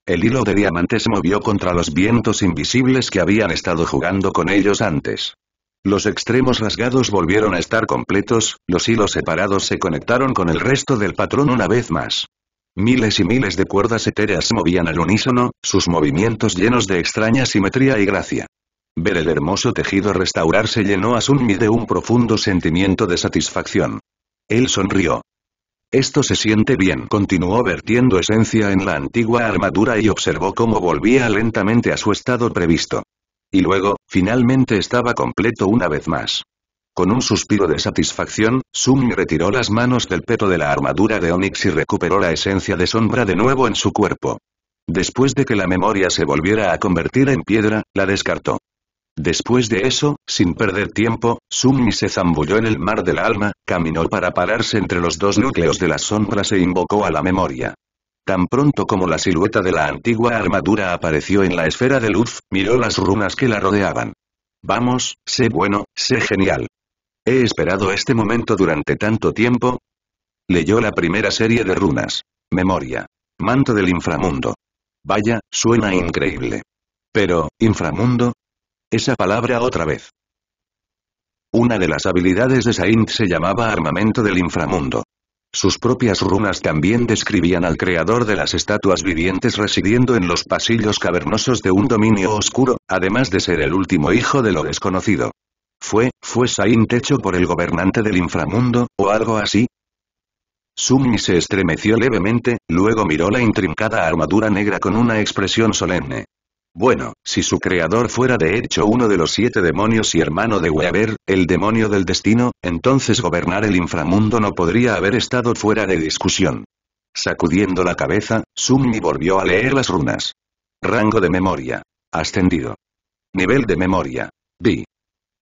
El hilo de diamantes movió contra los vientos invisibles que habían estado jugando con ellos antes. Los extremos rasgados volvieron a estar completos, los hilos separados se conectaron con el resto del patrón una vez más. Miles y miles de cuerdas etéreas movían al unísono, sus movimientos llenos de extraña simetría y gracia. Ver el hermoso tejido restaurarse llenó a Sunmi de un profundo sentimiento de satisfacción. Él sonrió. Esto se siente bien. Continuó vertiendo esencia en la antigua armadura y observó cómo volvía lentamente a su estado previsto. Y luego, finalmente estaba completo una vez más. Con un suspiro de satisfacción, Sumi retiró las manos del peto de la armadura de Onix y recuperó la esencia de sombra de nuevo en su cuerpo. Después de que la memoria se volviera a convertir en piedra, la descartó. Después de eso, sin perder tiempo, Sumi se zambulló en el mar del alma, caminó para pararse entre los dos núcleos de las sombras e invocó a la memoria. Tan pronto como la silueta de la antigua armadura apareció en la esfera de luz, miró las runas que la rodeaban. Vamos, sé bueno, sé genial. He esperado este momento durante tanto tiempo. Leyó la primera serie de runas. Memoria. Manto del inframundo. Vaya, suena increíble. Pero, inframundo. Esa palabra otra vez. Una de las habilidades de Saint se llamaba armamento del inframundo. Sus propias runas también describían al creador de las estatuas vivientes residiendo en los pasillos cavernosos de un dominio oscuro, además de ser el último hijo de lo desconocido. ¿Fue, fue Saint techo por el gobernante del inframundo, o algo así? Sumi se estremeció levemente, luego miró la intrincada armadura negra con una expresión solemne. Bueno, si su creador fuera de hecho uno de los siete demonios y hermano de Weaver, el demonio del destino, entonces gobernar el inframundo no podría haber estado fuera de discusión. Sacudiendo la cabeza, Summi volvió a leer las runas. Rango de memoria. Ascendido. Nivel de memoria. B.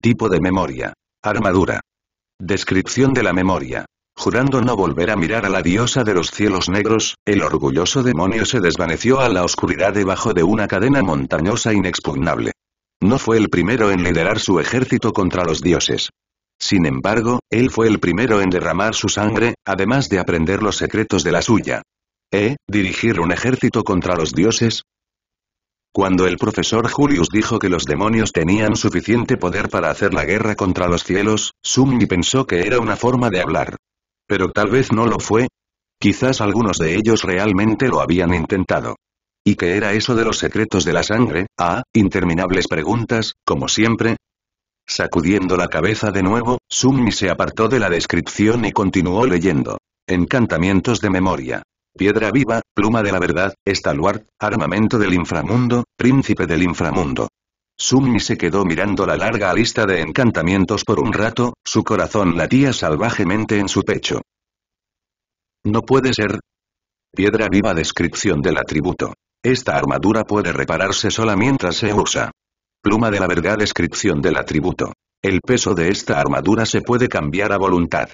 Tipo de memoria. Armadura. Descripción de la memoria. Jurando no volver a mirar a la diosa de los cielos negros, el orgulloso demonio se desvaneció a la oscuridad debajo de una cadena montañosa inexpugnable. No fue el primero en liderar su ejército contra los dioses. Sin embargo, él fue el primero en derramar su sangre, además de aprender los secretos de la suya. ¿Eh? ¿Dirigir un ejército contra los dioses? Cuando el profesor Julius dijo que los demonios tenían suficiente poder para hacer la guerra contra los cielos, Sumni pensó que era una forma de hablar. Pero tal vez no lo fue. Quizás algunos de ellos realmente lo habían intentado. ¿Y qué era eso de los secretos de la sangre? Ah, interminables preguntas, como siempre. Sacudiendo la cabeza de nuevo, Summi se apartó de la descripción y continuó leyendo. Encantamientos de memoria. Piedra viva, pluma de la verdad, estaluart, armamento del inframundo, príncipe del inframundo. Sumni se quedó mirando la larga lista de encantamientos por un rato, su corazón latía salvajemente en su pecho. No puede ser. Piedra viva descripción del atributo. Esta armadura puede repararse sola mientras se usa. Pluma de la verdad descripción del atributo. El peso de esta armadura se puede cambiar a voluntad.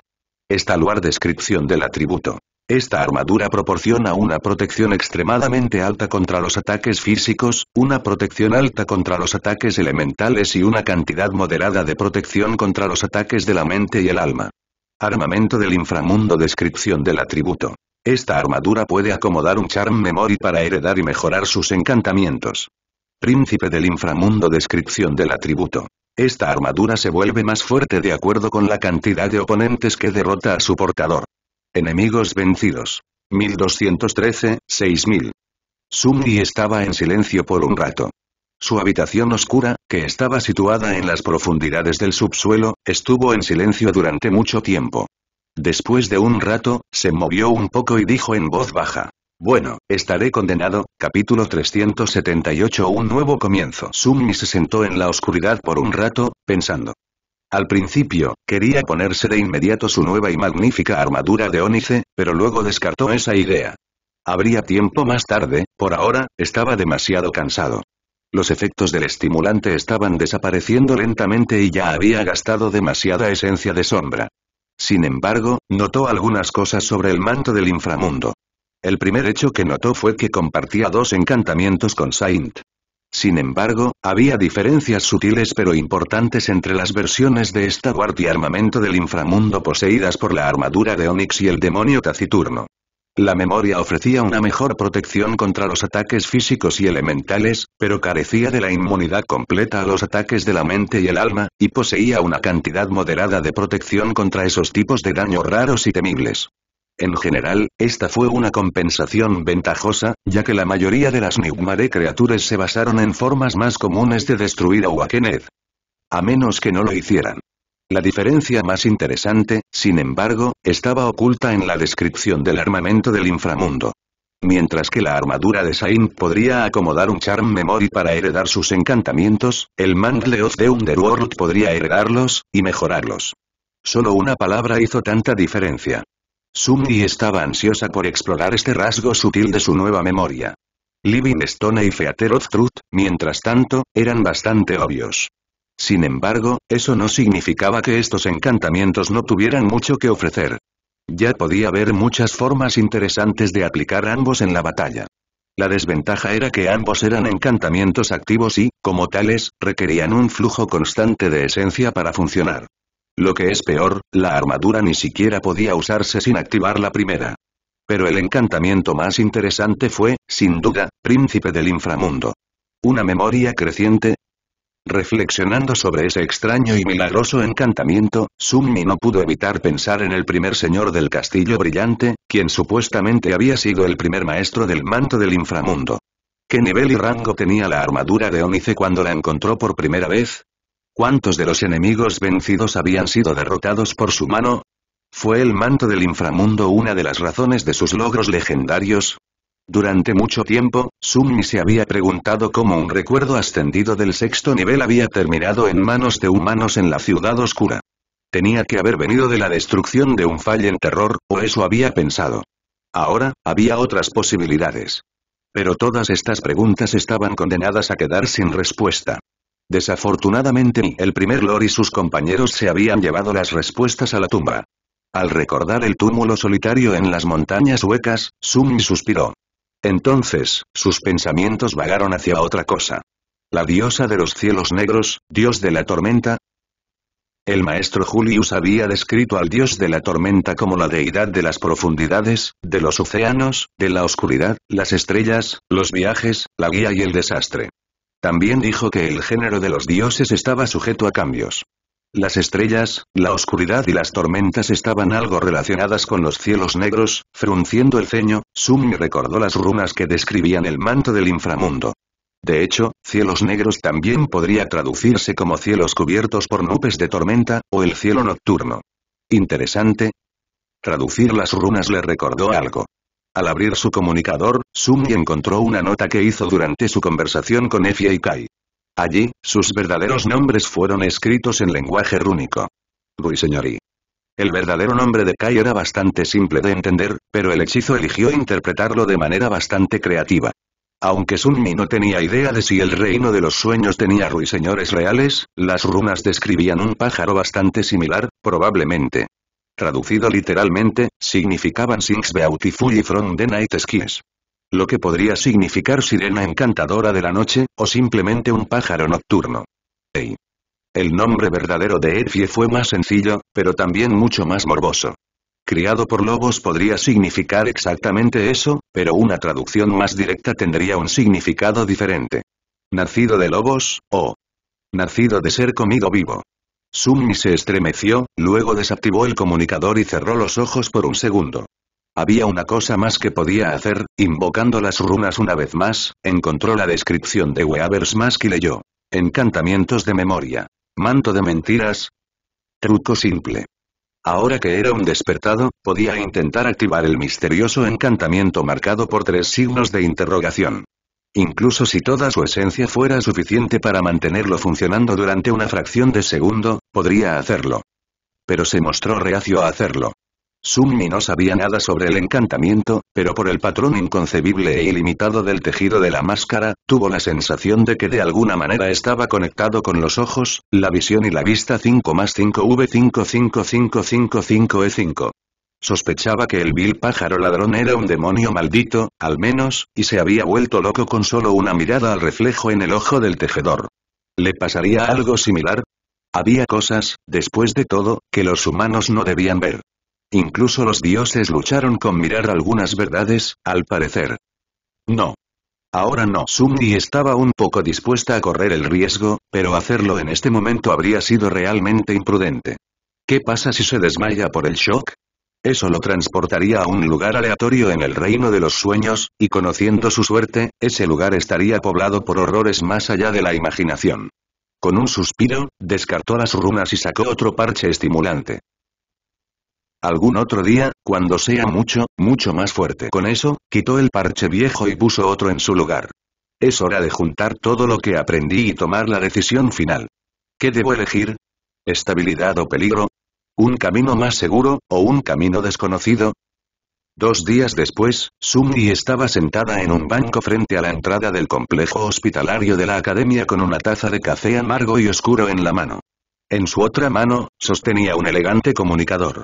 Estaluar descripción del atributo. Esta armadura proporciona una protección extremadamente alta contra los ataques físicos, una protección alta contra los ataques elementales y una cantidad moderada de protección contra los ataques de la mente y el alma. Armamento del inframundo Descripción del atributo. Esta armadura puede acomodar un Charm Memory para heredar y mejorar sus encantamientos. Príncipe del inframundo Descripción del atributo. Esta armadura se vuelve más fuerte de acuerdo con la cantidad de oponentes que derrota a su portador. Enemigos vencidos. 1213, 6000. Sumri estaba en silencio por un rato. Su habitación oscura, que estaba situada en las profundidades del subsuelo, estuvo en silencio durante mucho tiempo. Después de un rato, se movió un poco y dijo en voz baja. Bueno, estaré condenado, capítulo 378 Un nuevo comienzo. Sumni se sentó en la oscuridad por un rato, pensando. Al principio, quería ponerse de inmediato su nueva y magnífica armadura de ónice, pero luego descartó esa idea. Habría tiempo más tarde, por ahora, estaba demasiado cansado. Los efectos del estimulante estaban desapareciendo lentamente y ya había gastado demasiada esencia de sombra. Sin embargo, notó algunas cosas sobre el manto del inframundo. El primer hecho que notó fue que compartía dos encantamientos con Saint. Sin embargo, había diferencias sutiles pero importantes entre las versiones de esta guardia armamento del inframundo poseídas por la armadura de Onix y el demonio taciturno. La memoria ofrecía una mejor protección contra los ataques físicos y elementales, pero carecía de la inmunidad completa a los ataques de la mente y el alma, y poseía una cantidad moderada de protección contra esos tipos de daños raros y temibles. En general, esta fue una compensación ventajosa, ya que la mayoría de las de criaturas se basaron en formas más comunes de destruir a Wakened. A menos que no lo hicieran. La diferencia más interesante, sin embargo, estaba oculta en la descripción del armamento del inframundo. Mientras que la armadura de Sain podría acomodar un Charm Memory para heredar sus encantamientos, el Mantle de Underworld podría heredarlos, y mejorarlos. Solo una palabra hizo tanta diferencia. Sumri estaba ansiosa por explorar este rasgo sutil de su nueva memoria. Stone y Feateroth Truth, mientras tanto, eran bastante obvios. Sin embargo, eso no significaba que estos encantamientos no tuvieran mucho que ofrecer. Ya podía haber muchas formas interesantes de aplicar ambos en la batalla. La desventaja era que ambos eran encantamientos activos y, como tales, requerían un flujo constante de esencia para funcionar. Lo que es peor, la armadura ni siquiera podía usarse sin activar la primera. Pero el encantamiento más interesante fue, sin duda, Príncipe del Inframundo. Una memoria creciente, Reflexionando sobre ese extraño y milagroso encantamiento, Summi no pudo evitar pensar en el primer señor del castillo brillante, quien supuestamente había sido el primer maestro del manto del inframundo. ¿Qué nivel y rango tenía la armadura de Onice cuando la encontró por primera vez? ¿Cuántos de los enemigos vencidos habían sido derrotados por su mano? ¿Fue el manto del inframundo una de las razones de sus logros legendarios? Durante mucho tiempo, Sumi se había preguntado cómo un recuerdo ascendido del sexto nivel había terminado en manos de humanos en la ciudad oscura. Tenía que haber venido de la destrucción de un en Terror, o eso había pensado. Ahora, había otras posibilidades. Pero todas estas preguntas estaban condenadas a quedar sin respuesta. Desafortunadamente el primer Lord y sus compañeros se habían llevado las respuestas a la tumba. Al recordar el túmulo solitario en las montañas huecas, Sumi suspiró. Entonces, sus pensamientos vagaron hacia otra cosa. La diosa de los cielos negros, dios de la tormenta, el maestro Julius había descrito al dios de la tormenta como la deidad de las profundidades, de los océanos, de la oscuridad, las estrellas, los viajes, la guía y el desastre. También dijo que el género de los dioses estaba sujeto a cambios. Las estrellas, la oscuridad y las tormentas estaban algo relacionadas con los cielos negros, frunciendo el ceño, Sumi recordó las runas que describían el manto del inframundo. De hecho, cielos negros también podría traducirse como cielos cubiertos por nubes de tormenta, o el cielo nocturno. Interesante. Traducir las runas le recordó algo. Al abrir su comunicador, Sumi encontró una nota que hizo durante su conversación con Efia y Kai. Allí, sus verdaderos nombres fueron escritos en lenguaje rúnico. Ruiseñori. El verdadero nombre de Kai era bastante simple de entender, pero el hechizo eligió interpretarlo de manera bastante creativa. Aunque Sunmi no tenía idea de si el reino de los sueños tenía ruiseñores reales, las runas describían un pájaro bastante similar, probablemente traducido literalmente, significaban Sings Beautiful y From the Night Skies. Lo que podría significar sirena encantadora de la noche, o simplemente un pájaro nocturno. Hey. El nombre verdadero de Erfie fue más sencillo, pero también mucho más morboso. Criado por lobos podría significar exactamente eso, pero una traducción más directa tendría un significado diferente. Nacido de lobos, o nacido de ser comido vivo. Summi se estremeció, luego desactivó el comunicador y cerró los ojos por un segundo. Había una cosa más que podía hacer, invocando las runas una vez más, encontró la descripción de Weavers y leyó. Encantamientos de memoria. Manto de mentiras. Truco simple. Ahora que era un despertado, podía intentar activar el misterioso encantamiento marcado por tres signos de interrogación. Incluso si toda su esencia fuera suficiente para mantenerlo funcionando durante una fracción de segundo, podría hacerlo. Pero se mostró reacio a hacerlo. Summi no sabía nada sobre el encantamiento, pero por el patrón inconcebible e ilimitado del tejido de la máscara, tuvo la sensación de que de alguna manera estaba conectado con los ojos, la visión y la vista 5 más 5 v 55555 e 5 Sospechaba que el vil pájaro ladrón era un demonio maldito, al menos, y se había vuelto loco con solo una mirada al reflejo en el ojo del tejedor. ¿Le pasaría algo similar? Había cosas, después de todo, que los humanos no debían ver. Incluso los dioses lucharon con mirar algunas verdades, al parecer. No. Ahora no. Sumni estaba un poco dispuesta a correr el riesgo, pero hacerlo en este momento habría sido realmente imprudente. ¿Qué pasa si se desmaya por el shock? Eso lo transportaría a un lugar aleatorio en el reino de los sueños, y conociendo su suerte, ese lugar estaría poblado por horrores más allá de la imaginación. Con un suspiro, descartó las runas y sacó otro parche estimulante. Algún otro día, cuando sea mucho, mucho más fuerte. Con eso, quitó el parche viejo y puso otro en su lugar. Es hora de juntar todo lo que aprendí y tomar la decisión final. ¿Qué debo elegir? ¿Estabilidad o peligro? ¿Un camino más seguro, o un camino desconocido? Dos días después, Sumi estaba sentada en un banco frente a la entrada del complejo hospitalario de la academia con una taza de café amargo y oscuro en la mano. En su otra mano, sostenía un elegante comunicador.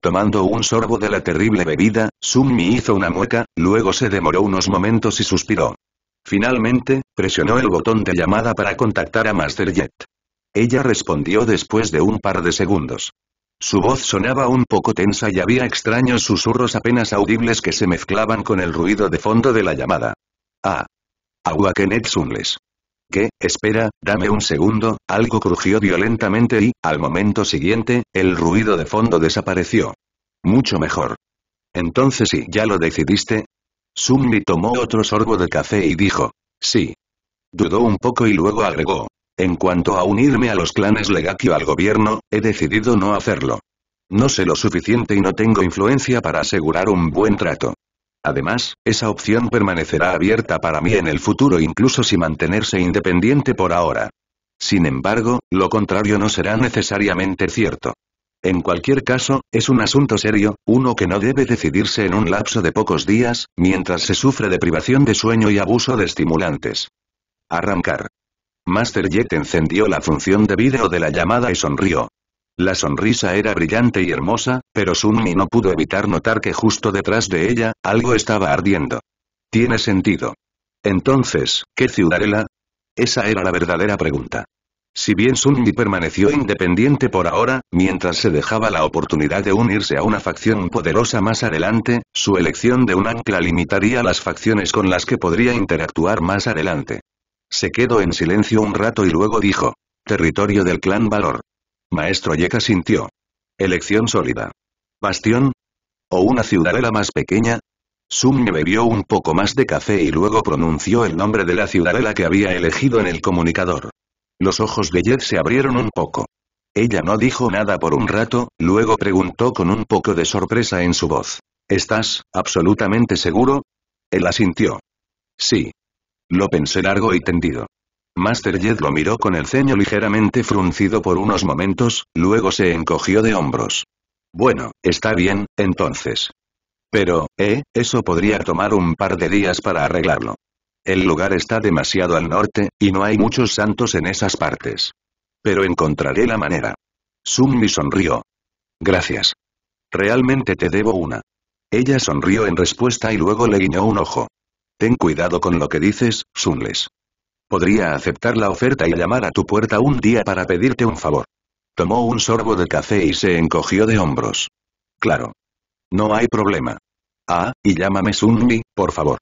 Tomando un sorbo de la terrible bebida, Sumi hizo una mueca, luego se demoró unos momentos y suspiró. Finalmente, presionó el botón de llamada para contactar a Master Jet. Ella respondió después de un par de segundos. Su voz sonaba un poco tensa y había extraños susurros apenas audibles que se mezclaban con el ruido de fondo de la llamada. Ah. Sumles. ¿Qué? Espera, dame un segundo, algo crujió violentamente y, al momento siguiente, el ruido de fondo desapareció. Mucho mejor. Entonces si ya lo decidiste. Sumli tomó otro sorbo de café y dijo. Sí. Dudó un poco y luego agregó. En cuanto a unirme a los clanes legaquio al gobierno, he decidido no hacerlo. No sé lo suficiente y no tengo influencia para asegurar un buen trato. Además, esa opción permanecerá abierta para mí en el futuro incluso si mantenerse independiente por ahora. Sin embargo, lo contrario no será necesariamente cierto. En cualquier caso, es un asunto serio, uno que no debe decidirse en un lapso de pocos días, mientras se sufre de privación de sueño y abuso de estimulantes. Arrancar. Master Jet encendió la función de vídeo de la llamada y sonrió. La sonrisa era brillante y hermosa, pero Sunmi no pudo evitar notar que justo detrás de ella, algo estaba ardiendo. Tiene sentido. Entonces, ¿qué ciudadela? Esa era la verdadera pregunta. Si bien Sunmi permaneció independiente por ahora, mientras se dejaba la oportunidad de unirse a una facción poderosa más adelante, su elección de un ancla limitaría las facciones con las que podría interactuar más adelante. Se quedó en silencio un rato y luego dijo. Territorio del clan Valor. Maestro Yeka sintió. Elección sólida. ¿Bastión? ¿O una ciudadela más pequeña? Sumne bebió un poco más de café y luego pronunció el nombre de la ciudadela que había elegido en el comunicador. Los ojos de Yek se abrieron un poco. Ella no dijo nada por un rato, luego preguntó con un poco de sorpresa en su voz. ¿Estás, absolutamente seguro? Él asintió. Sí. Lo pensé largo y tendido. Master Jed lo miró con el ceño ligeramente fruncido por unos momentos, luego se encogió de hombros. Bueno, está bien, entonces. Pero, eh, eso podría tomar un par de días para arreglarlo. El lugar está demasiado al norte, y no hay muchos santos en esas partes. Pero encontraré la manera. Summi sonrió. Gracias. Realmente te debo una. Ella sonrió en respuesta y luego le guiñó un ojo. Ten cuidado con lo que dices, Sunles. Podría aceptar la oferta y llamar a tu puerta un día para pedirte un favor. Tomó un sorbo de café y se encogió de hombros. Claro. No hay problema. Ah, y llámame Sunli, por favor.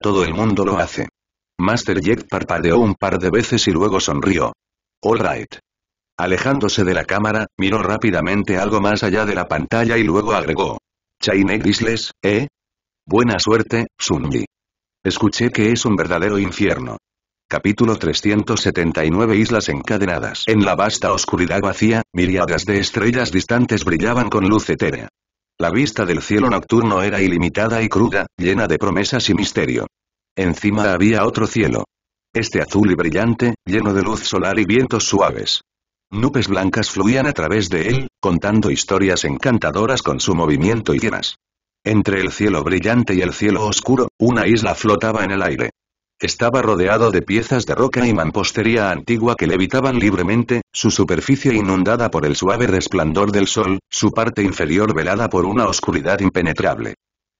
Todo el mundo lo hace. Master Jet parpadeó un par de veces y luego sonrió. All right. Alejándose de la cámara, miró rápidamente algo más allá de la pantalla y luego agregó. Chainek Grisles, ¿eh? Buena suerte, Sunli. Escuché que es un verdadero infierno. Capítulo 379 Islas encadenadas. En la vasta oscuridad vacía, miriadas de estrellas distantes brillaban con luz etérea. La vista del cielo nocturno era ilimitada y cruda, llena de promesas y misterio. Encima había otro cielo. Este azul y brillante, lleno de luz solar y vientos suaves. Nubes blancas fluían a través de él, contando historias encantadoras con su movimiento y demás. Entre el cielo brillante y el cielo oscuro, una isla flotaba en el aire. Estaba rodeado de piezas de roca y mampostería antigua que levitaban libremente, su superficie inundada por el suave resplandor del sol, su parte inferior velada por una oscuridad impenetrable.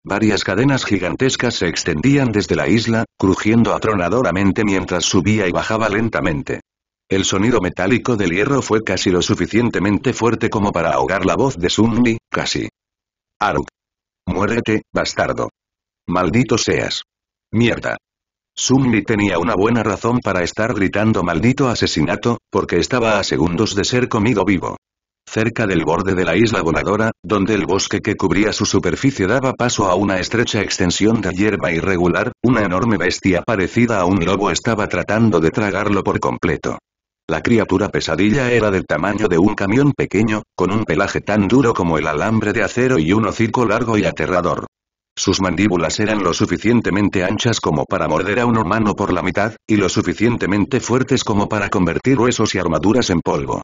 Varias cadenas gigantescas se extendían desde la isla, crujiendo atronadoramente mientras subía y bajaba lentamente. El sonido metálico del hierro fue casi lo suficientemente fuerte como para ahogar la voz de Sunmi, casi. Aruk, Muérete, bastardo. Maldito seas. Mierda. Summi tenía una buena razón para estar gritando maldito asesinato, porque estaba a segundos de ser comido vivo. Cerca del borde de la isla voladora, donde el bosque que cubría su superficie daba paso a una estrecha extensión de hierba irregular, una enorme bestia parecida a un lobo estaba tratando de tragarlo por completo. La criatura pesadilla era del tamaño de un camión pequeño, con un pelaje tan duro como el alambre de acero y un hocico largo y aterrador. Sus mandíbulas eran lo suficientemente anchas como para morder a un humano por la mitad, y lo suficientemente fuertes como para convertir huesos y armaduras en polvo.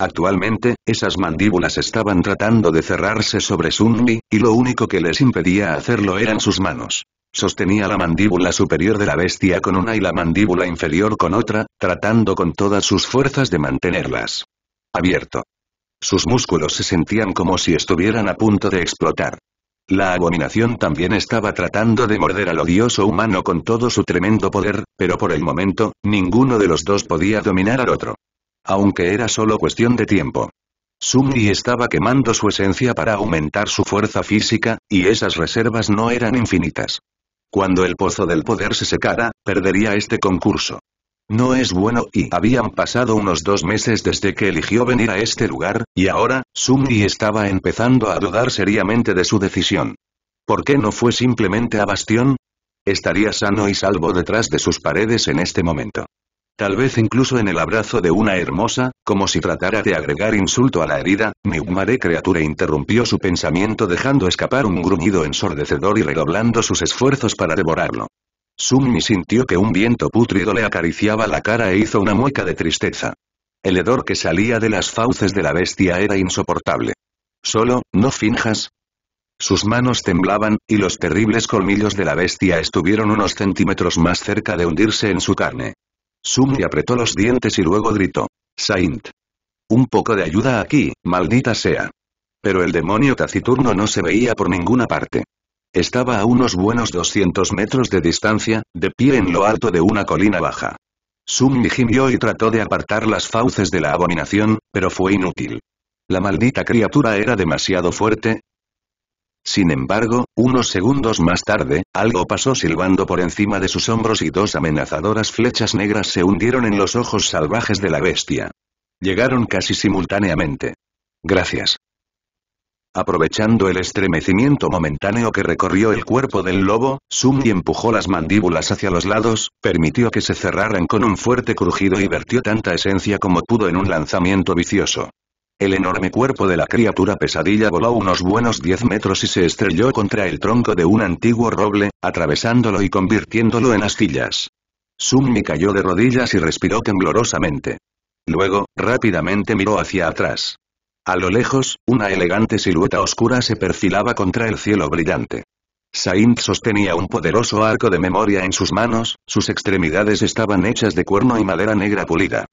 Actualmente, esas mandíbulas estaban tratando de cerrarse sobre Sunmi, y lo único que les impedía hacerlo eran sus manos. Sostenía la mandíbula superior de la bestia con una y la mandíbula inferior con otra, tratando con todas sus fuerzas de mantenerlas. Abierto. Sus músculos se sentían como si estuvieran a punto de explotar. La abominación también estaba tratando de morder al odioso humano con todo su tremendo poder, pero por el momento, ninguno de los dos podía dominar al otro. Aunque era solo cuestión de tiempo. Sumi estaba quemando su esencia para aumentar su fuerza física, y esas reservas no eran infinitas. Cuando el pozo del poder se secara, perdería este concurso. No es bueno y habían pasado unos dos meses desde que eligió venir a este lugar, y ahora, Sumi estaba empezando a dudar seriamente de su decisión. ¿Por qué no fue simplemente a Bastión? Estaría sano y salvo detrás de sus paredes en este momento tal vez incluso en el abrazo de una hermosa, como si tratara de agregar insulto a la herida, Umare criatura interrumpió su pensamiento dejando escapar un gruñido ensordecedor y redoblando sus esfuerzos para devorarlo. Summi sintió que un viento pútrido le acariciaba la cara e hizo una mueca de tristeza. El hedor que salía de las fauces de la bestia era insoportable. Solo, no finjas. Sus manos temblaban, y los terribles colmillos de la bestia estuvieron unos centímetros más cerca de hundirse en su carne. Sumri apretó los dientes y luego gritó. Saint. Un poco de ayuda aquí, maldita sea. Pero el demonio taciturno no se veía por ninguna parte. Estaba a unos buenos 200 metros de distancia, de pie en lo alto de una colina baja. Sumri gimió y trató de apartar las fauces de la abominación, pero fue inútil. La maldita criatura era demasiado fuerte, sin embargo, unos segundos más tarde, algo pasó silbando por encima de sus hombros y dos amenazadoras flechas negras se hundieron en los ojos salvajes de la bestia. Llegaron casi simultáneamente. Gracias. Aprovechando el estremecimiento momentáneo que recorrió el cuerpo del lobo, Sumi empujó las mandíbulas hacia los lados, permitió que se cerraran con un fuerte crujido y vertió tanta esencia como pudo en un lanzamiento vicioso. El enorme cuerpo de la criatura pesadilla voló unos buenos diez metros y se estrelló contra el tronco de un antiguo roble, atravesándolo y convirtiéndolo en astillas. Summi cayó de rodillas y respiró temblorosamente. Luego, rápidamente miró hacia atrás. A lo lejos, una elegante silueta oscura se perfilaba contra el cielo brillante. Saint sostenía un poderoso arco de memoria en sus manos, sus extremidades estaban hechas de cuerno y madera negra pulida.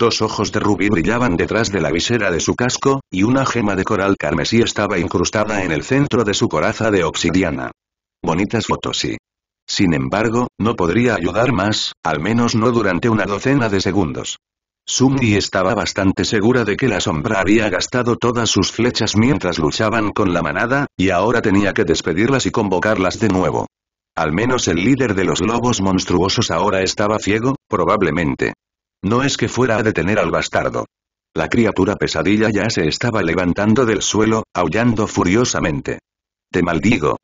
Dos ojos de rubí brillaban detrás de la visera de su casco, y una gema de coral carmesí estaba incrustada en el centro de su coraza de obsidiana. Bonitas fotos sí. Sin embargo, no podría ayudar más, al menos no durante una docena de segundos. Sumi estaba bastante segura de que la sombra había gastado todas sus flechas mientras luchaban con la manada, y ahora tenía que despedirlas y convocarlas de nuevo. Al menos el líder de los lobos monstruosos ahora estaba ciego, probablemente. No es que fuera a detener al bastardo. La criatura pesadilla ya se estaba levantando del suelo, aullando furiosamente. Te maldigo.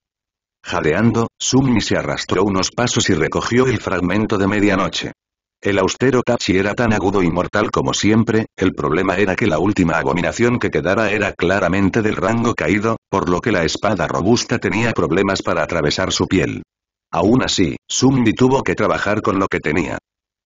Jadeando, Sumi se arrastró unos pasos y recogió el fragmento de medianoche. El austero Tachi era tan agudo y mortal como siempre, el problema era que la última abominación que quedara era claramente del rango caído, por lo que la espada robusta tenía problemas para atravesar su piel. Aún así, Sumni tuvo que trabajar con lo que tenía.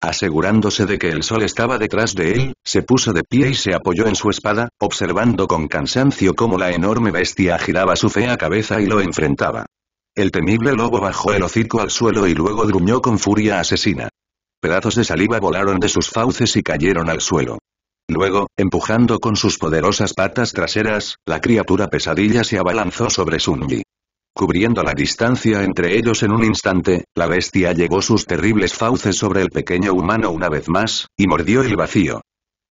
Asegurándose de que el sol estaba detrás de él, se puso de pie y se apoyó en su espada, observando con cansancio cómo la enorme bestia giraba su fea cabeza y lo enfrentaba. El temible lobo bajó el hocico al suelo y luego gruñó con furia asesina. Pedazos de saliva volaron de sus fauces y cayeron al suelo. Luego, empujando con sus poderosas patas traseras, la criatura pesadilla se abalanzó sobre Sung-yi. Cubriendo la distancia entre ellos en un instante, la bestia llegó sus terribles fauces sobre el pequeño humano una vez más, y mordió el vacío.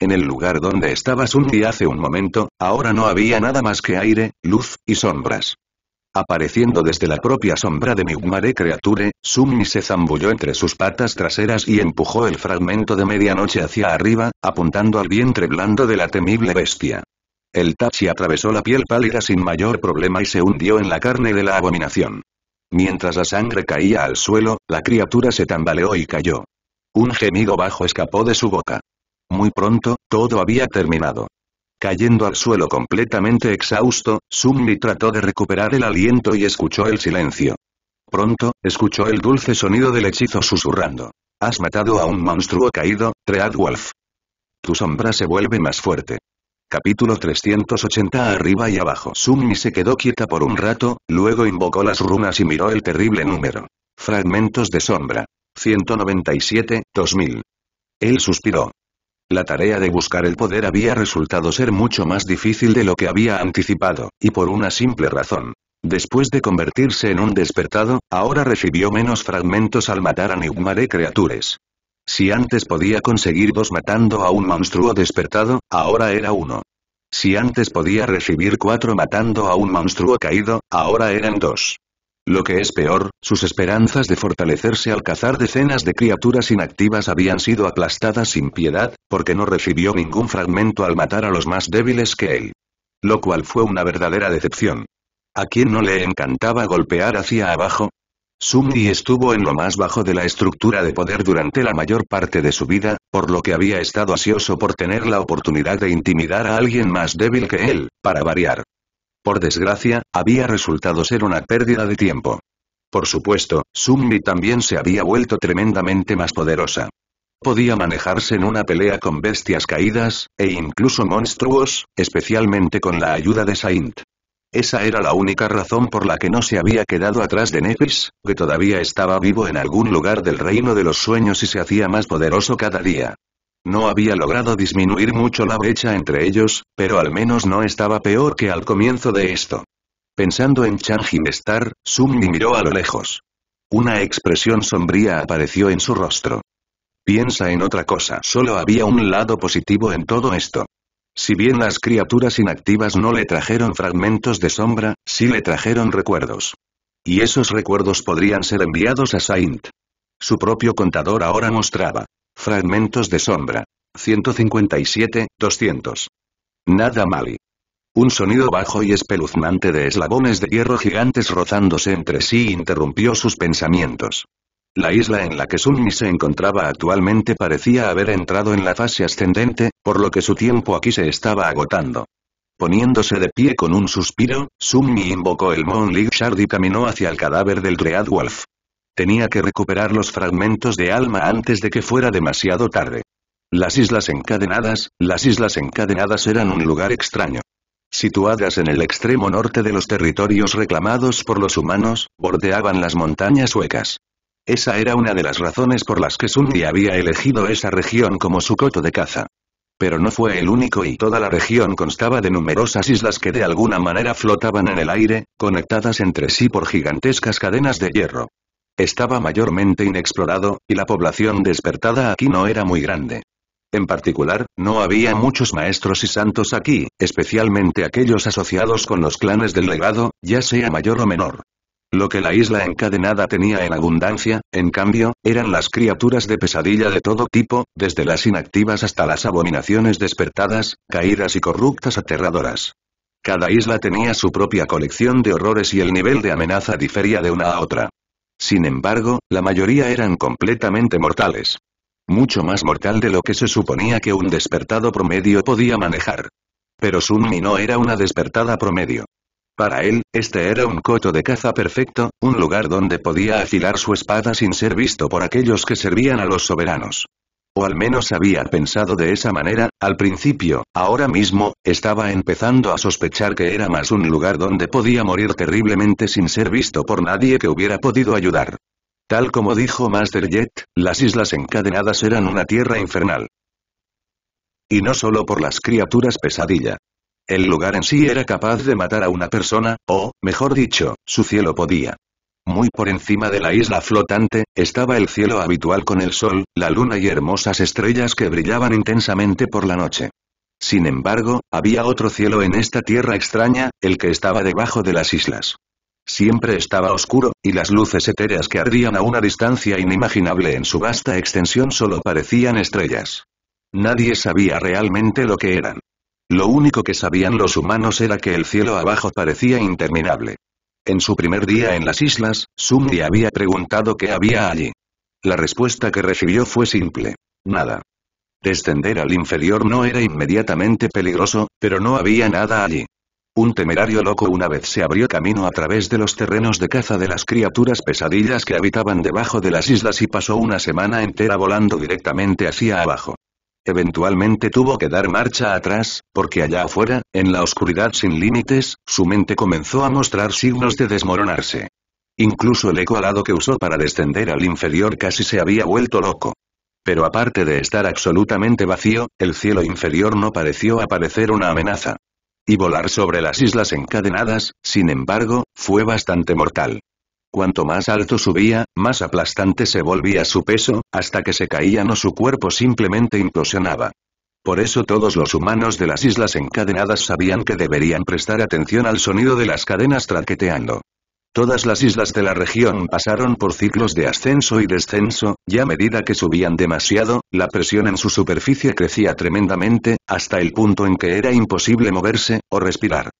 En el lugar donde estaba Sunti hace un momento, ahora no había nada más que aire, luz, y sombras. Apareciendo desde la propia sombra de de Creature, Sumni se zambulló entre sus patas traseras y empujó el fragmento de medianoche hacia arriba, apuntando al vientre blando de la temible bestia. El tachi atravesó la piel pálida sin mayor problema y se hundió en la carne de la abominación. Mientras la sangre caía al suelo, la criatura se tambaleó y cayó. Un gemido bajo escapó de su boca. Muy pronto, todo había terminado. Cayendo al suelo completamente exhausto, Sumni trató de recuperar el aliento y escuchó el silencio. Pronto, escuchó el dulce sonido del hechizo susurrando. Has matado a un monstruo caído, Treadwolf. Tu sombra se vuelve más fuerte. Capítulo 380 Arriba y abajo Summi se quedó quieta por un rato, luego invocó las runas y miró el terrible número. Fragmentos de sombra. 197, 2000. Él suspiró. La tarea de buscar el poder había resultado ser mucho más difícil de lo que había anticipado, y por una simple razón. Después de convertirse en un despertado, ahora recibió menos fragmentos al matar a de criaturas. Si antes podía conseguir dos matando a un monstruo despertado, ahora era uno. Si antes podía recibir cuatro matando a un monstruo caído, ahora eran dos. Lo que es peor, sus esperanzas de fortalecerse al cazar decenas de criaturas inactivas habían sido aplastadas sin piedad, porque no recibió ningún fragmento al matar a los más débiles que él. Lo cual fue una verdadera decepción. ¿A quién no le encantaba golpear hacia abajo? Sumri estuvo en lo más bajo de la estructura de poder durante la mayor parte de su vida, por lo que había estado ansioso por tener la oportunidad de intimidar a alguien más débil que él, para variar. Por desgracia, había resultado ser una pérdida de tiempo. Por supuesto, Sumri también se había vuelto tremendamente más poderosa. Podía manejarse en una pelea con bestias caídas, e incluso monstruos, especialmente con la ayuda de Saint. Esa era la única razón por la que no se había quedado atrás de Nefis, que todavía estaba vivo en algún lugar del reino de los sueños y se hacía más poderoso cada día. No había logrado disminuir mucho la brecha entre ellos, pero al menos no estaba peor que al comienzo de esto. Pensando en Changin Star, Sumni miró a lo lejos. Una expresión sombría apareció en su rostro. Piensa en otra cosa. Solo había un lado positivo en todo esto. Si bien las criaturas inactivas no le trajeron fragmentos de sombra, sí le trajeron recuerdos. Y esos recuerdos podrían ser enviados a Saint. Su propio contador ahora mostraba. Fragmentos de sombra. 157, 200. Nada mal. Un sonido bajo y espeluznante de eslabones de hierro gigantes rozándose entre sí interrumpió sus pensamientos. La isla en la que Sunmi se encontraba actualmente parecía haber entrado en la fase ascendente, por lo que su tiempo aquí se estaba agotando. Poniéndose de pie con un suspiro, Summi invocó el Moon League Shard y caminó hacia el cadáver del Dread Wolf. Tenía que recuperar los fragmentos de alma antes de que fuera demasiado tarde. Las Islas Encadenadas, las Islas Encadenadas eran un lugar extraño. Situadas en el extremo norte de los territorios reclamados por los humanos, bordeaban las montañas suecas. Esa era una de las razones por las que Sundi había elegido esa región como su coto de caza. Pero no fue el único y toda la región constaba de numerosas islas que de alguna manera flotaban en el aire, conectadas entre sí por gigantescas cadenas de hierro. Estaba mayormente inexplorado, y la población despertada aquí no era muy grande. En particular, no había muchos maestros y santos aquí, especialmente aquellos asociados con los clanes del legado, ya sea mayor o menor. Lo que la isla encadenada tenía en abundancia, en cambio, eran las criaturas de pesadilla de todo tipo, desde las inactivas hasta las abominaciones despertadas, caídas y corruptas aterradoras. Cada isla tenía su propia colección de horrores y el nivel de amenaza difería de una a otra. Sin embargo, la mayoría eran completamente mortales. Mucho más mortal de lo que se suponía que un despertado promedio podía manejar. Pero Sunmi no era una despertada promedio. Para él, este era un coto de caza perfecto, un lugar donde podía afilar su espada sin ser visto por aquellos que servían a los soberanos. O al menos había pensado de esa manera, al principio, ahora mismo, estaba empezando a sospechar que era más un lugar donde podía morir terriblemente sin ser visto por nadie que hubiera podido ayudar. Tal como dijo Master Jet, las Islas Encadenadas eran una tierra infernal. Y no solo por las criaturas pesadilla. El lugar en sí era capaz de matar a una persona, o, mejor dicho, su cielo podía. Muy por encima de la isla flotante, estaba el cielo habitual con el sol, la luna y hermosas estrellas que brillaban intensamente por la noche. Sin embargo, había otro cielo en esta tierra extraña, el que estaba debajo de las islas. Siempre estaba oscuro, y las luces etéreas que ardían a una distancia inimaginable en su vasta extensión solo parecían estrellas. Nadie sabía realmente lo que eran. Lo único que sabían los humanos era que el cielo abajo parecía interminable. En su primer día en las islas, Sumdi había preguntado qué había allí. La respuesta que recibió fue simple. Nada. Descender al inferior no era inmediatamente peligroso, pero no había nada allí. Un temerario loco una vez se abrió camino a través de los terrenos de caza de las criaturas pesadillas que habitaban debajo de las islas y pasó una semana entera volando directamente hacia abajo. Eventualmente tuvo que dar marcha atrás, porque allá afuera, en la oscuridad sin límites, su mente comenzó a mostrar signos de desmoronarse. Incluso el eco alado que usó para descender al inferior casi se había vuelto loco. Pero aparte de estar absolutamente vacío, el cielo inferior no pareció aparecer una amenaza. Y volar sobre las islas encadenadas, sin embargo, fue bastante mortal. Cuanto más alto subía, más aplastante se volvía su peso, hasta que se caían o su cuerpo simplemente implosionaba. Por eso todos los humanos de las islas encadenadas sabían que deberían prestar atención al sonido de las cadenas traqueteando. Todas las islas de la región pasaron por ciclos de ascenso y descenso, y a medida que subían demasiado, la presión en su superficie crecía tremendamente, hasta el punto en que era imposible moverse, o respirar.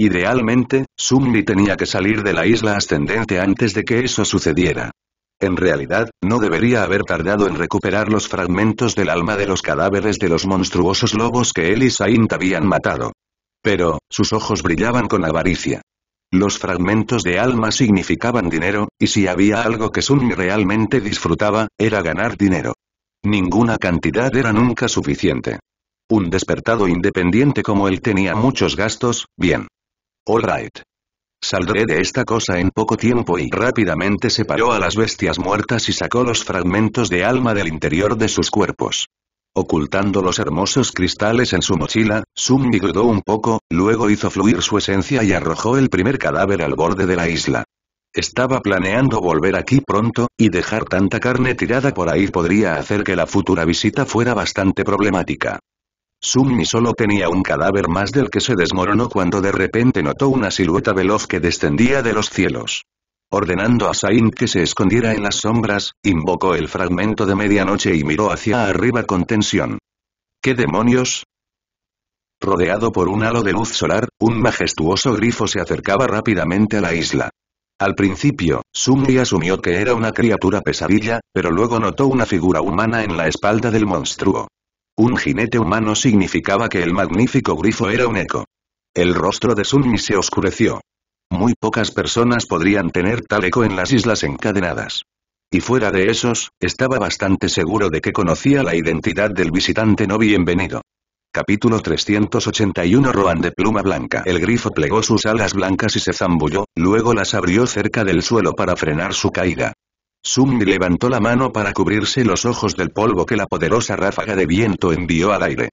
Idealmente, Summi tenía que salir de la isla ascendente antes de que eso sucediera. En realidad, no debería haber tardado en recuperar los fragmentos del alma de los cadáveres de los monstruosos lobos que él y Saint habían matado. Pero, sus ojos brillaban con avaricia. Los fragmentos de alma significaban dinero, y si había algo que Sunmi realmente disfrutaba, era ganar dinero. Ninguna cantidad era nunca suficiente. Un despertado independiente como él tenía muchos gastos, bien. Alright. Saldré de esta cosa en poco tiempo y rápidamente separó a las bestias muertas y sacó los fragmentos de alma del interior de sus cuerpos. Ocultando los hermosos cristales en su mochila, Summi grudó un poco, luego hizo fluir su esencia y arrojó el primer cadáver al borde de la isla. Estaba planeando volver aquí pronto, y dejar tanta carne tirada por ahí podría hacer que la futura visita fuera bastante problemática. Summi solo tenía un cadáver más del que se desmoronó cuando de repente notó una silueta veloz que descendía de los cielos. Ordenando a Sain que se escondiera en las sombras, invocó el fragmento de medianoche y miró hacia arriba con tensión. ¿Qué demonios? Rodeado por un halo de luz solar, un majestuoso grifo se acercaba rápidamente a la isla. Al principio, Summi asumió que era una criatura pesadilla, pero luego notó una figura humana en la espalda del monstruo. Un jinete humano significaba que el magnífico grifo era un eco. El rostro de Sunmi se oscureció. Muy pocas personas podrían tener tal eco en las islas encadenadas. Y fuera de esos, estaba bastante seguro de que conocía la identidad del visitante no bienvenido. Capítulo 381 Roan de pluma blanca El grifo plegó sus alas blancas y se zambulló, luego las abrió cerca del suelo para frenar su caída. Sumi levantó la mano para cubrirse los ojos del polvo que la poderosa ráfaga de viento envió al aire.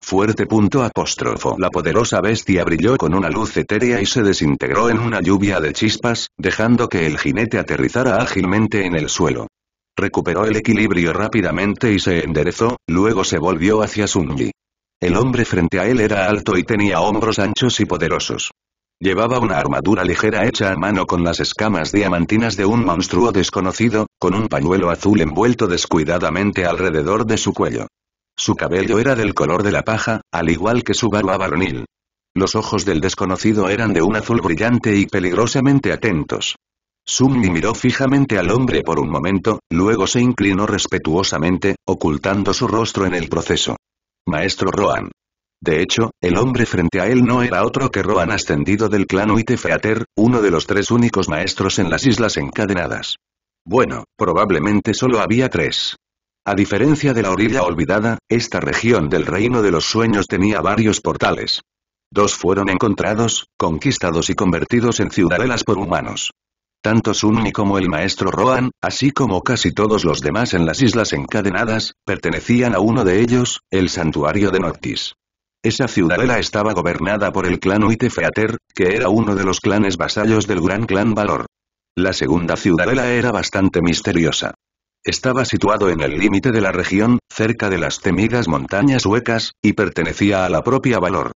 Fuerte punto apóstrofo. La poderosa bestia brilló con una luz etérea y se desintegró en una lluvia de chispas, dejando que el jinete aterrizara ágilmente en el suelo. Recuperó el equilibrio rápidamente y se enderezó, luego se volvió hacia Sunji. El hombre frente a él era alto y tenía hombros anchos y poderosos. Llevaba una armadura ligera hecha a mano con las escamas diamantinas de un monstruo desconocido, con un pañuelo azul envuelto descuidadamente alrededor de su cuello. Su cabello era del color de la paja, al igual que su barba varonil. Los ojos del desconocido eran de un azul brillante y peligrosamente atentos. Sumni miró fijamente al hombre por un momento, luego se inclinó respetuosamente, ocultando su rostro en el proceso. Maestro Rohan. De hecho, el hombre frente a él no era otro que Rohan ascendido del clan Uitefeater, uno de los tres únicos maestros en las Islas Encadenadas. Bueno, probablemente solo había tres. A diferencia de la orilla olvidada, esta región del reino de los sueños tenía varios portales. Dos fueron encontrados, conquistados y convertidos en ciudadelas por humanos. Tanto Sunni como el maestro Rohan, así como casi todos los demás en las islas encadenadas, pertenecían a uno de ellos, el santuario de Noctis. Esa ciudadela estaba gobernada por el clan Uitefeater, que era uno de los clanes vasallos del gran clan Valor. La segunda ciudadela era bastante misteriosa. Estaba situado en el límite de la región, cerca de las temidas montañas huecas, y pertenecía a la propia Valor.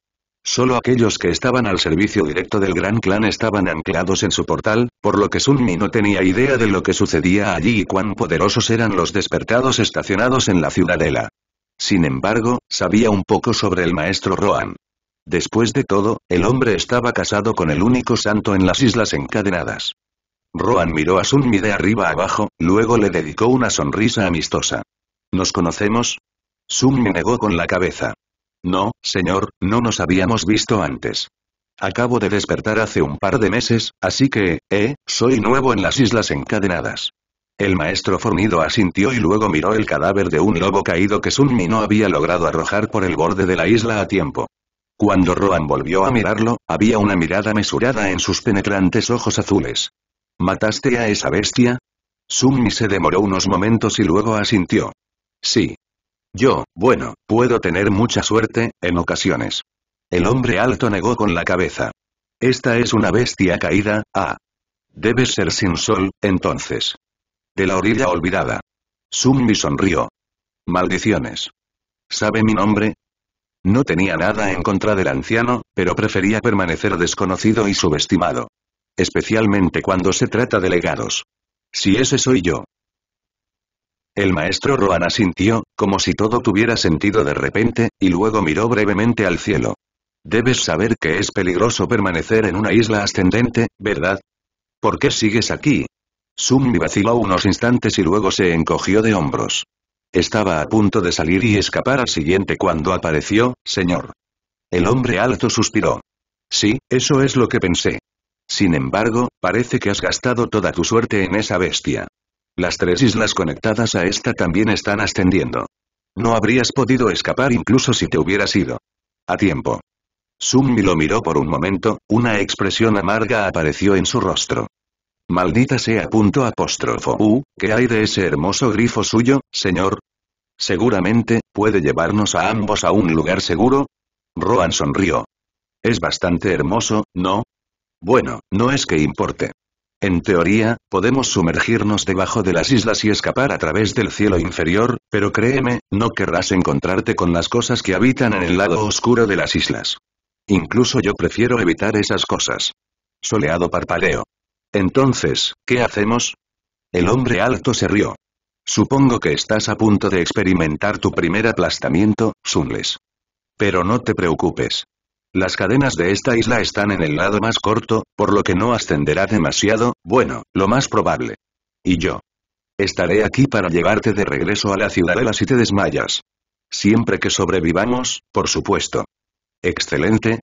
Solo aquellos que estaban al servicio directo del gran clan estaban anclados en su portal, por lo que Sunmi no tenía idea de lo que sucedía allí y cuán poderosos eran los despertados estacionados en la ciudadela. Sin embargo, sabía un poco sobre el maestro Rohan. Después de todo, el hombre estaba casado con el único santo en las Islas Encadenadas. Roan miró a Sunmi de arriba abajo, luego le dedicó una sonrisa amistosa. ¿Nos conocemos? Sunmi negó con la cabeza. No, señor, no nos habíamos visto antes. Acabo de despertar hace un par de meses, así que, eh, soy nuevo en las Islas Encadenadas. El maestro fornido asintió y luego miró el cadáver de un lobo caído que Sunmi no había logrado arrojar por el borde de la isla a tiempo. Cuando Roan volvió a mirarlo, había una mirada mesurada en sus penetrantes ojos azules. ¿Mataste a esa bestia? Sunmi se demoró unos momentos y luego asintió. Sí. Yo, bueno, puedo tener mucha suerte, en ocasiones. El hombre alto negó con la cabeza. Esta es una bestia caída, ah. Debes ser sin sol, entonces la orilla olvidada. Summi sonrió. Maldiciones. ¿Sabe mi nombre? No tenía nada en contra del anciano, pero prefería permanecer desconocido y subestimado. Especialmente cuando se trata de legados. Si ese soy yo. El maestro roana sintió como si todo tuviera sentido de repente, y luego miró brevemente al cielo. Debes saber que es peligroso permanecer en una isla ascendente, ¿verdad? ¿Por qué sigues aquí? Summi vaciló unos instantes y luego se encogió de hombros. Estaba a punto de salir y escapar al siguiente cuando apareció, señor. El hombre alto suspiró. Sí, eso es lo que pensé. Sin embargo, parece que has gastado toda tu suerte en esa bestia. Las tres islas conectadas a esta también están ascendiendo. No habrías podido escapar incluso si te hubieras ido. A tiempo. Summi lo miró por un momento, una expresión amarga apareció en su rostro. Maldita sea. Punto apóstrofo. Uh, ¿qué hay de ese hermoso grifo suyo, señor? Seguramente, puede llevarnos a ambos a un lugar seguro. Roan sonrió. Es bastante hermoso, ¿no? Bueno, no es que importe. En teoría, podemos sumergirnos debajo de las islas y escapar a través del cielo inferior, pero créeme, no querrás encontrarte con las cosas que habitan en el lado oscuro de las islas. Incluso yo prefiero evitar esas cosas. Soleado parpadeo. Entonces, ¿qué hacemos? El hombre alto se rió. Supongo que estás a punto de experimentar tu primer aplastamiento, Sunles. Pero no te preocupes. Las cadenas de esta isla están en el lado más corto, por lo que no ascenderá demasiado, bueno, lo más probable. Y yo. Estaré aquí para llevarte de regreso a la ciudadela si te desmayas. Siempre que sobrevivamos, por supuesto. Excelente.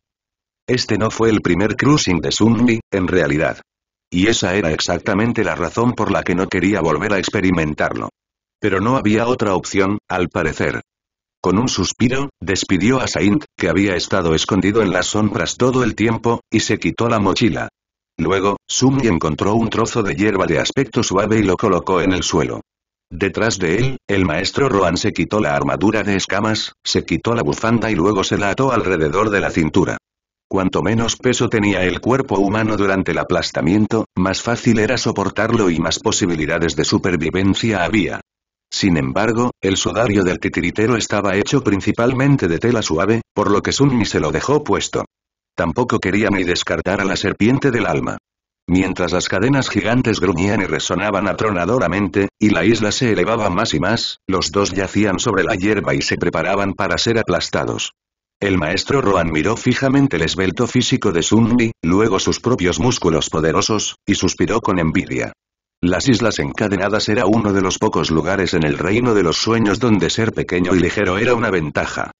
Este no fue el primer cruising de Sunmi, en realidad. Y esa era exactamente la razón por la que no quería volver a experimentarlo. Pero no había otra opción, al parecer. Con un suspiro, despidió a Saint, que había estado escondido en las sombras todo el tiempo, y se quitó la mochila. Luego, Sumi encontró un trozo de hierba de aspecto suave y lo colocó en el suelo. Detrás de él, el maestro Rohan se quitó la armadura de escamas, se quitó la bufanda y luego se la ató alrededor de la cintura. Cuanto menos peso tenía el cuerpo humano durante el aplastamiento, más fácil era soportarlo y más posibilidades de supervivencia había. Sin embargo, el sudario del titiritero estaba hecho principalmente de tela suave, por lo que Sunmi se lo dejó puesto. Tampoco quería ni descartar a la serpiente del alma. Mientras las cadenas gigantes gruñían y resonaban atronadoramente, y la isla se elevaba más y más, los dos yacían sobre la hierba y se preparaban para ser aplastados. El maestro Roan miró fijamente el esbelto físico de Sun luego sus propios músculos poderosos, y suspiró con envidia. Las Islas Encadenadas era uno de los pocos lugares en el reino de los sueños donde ser pequeño y ligero era una ventaja.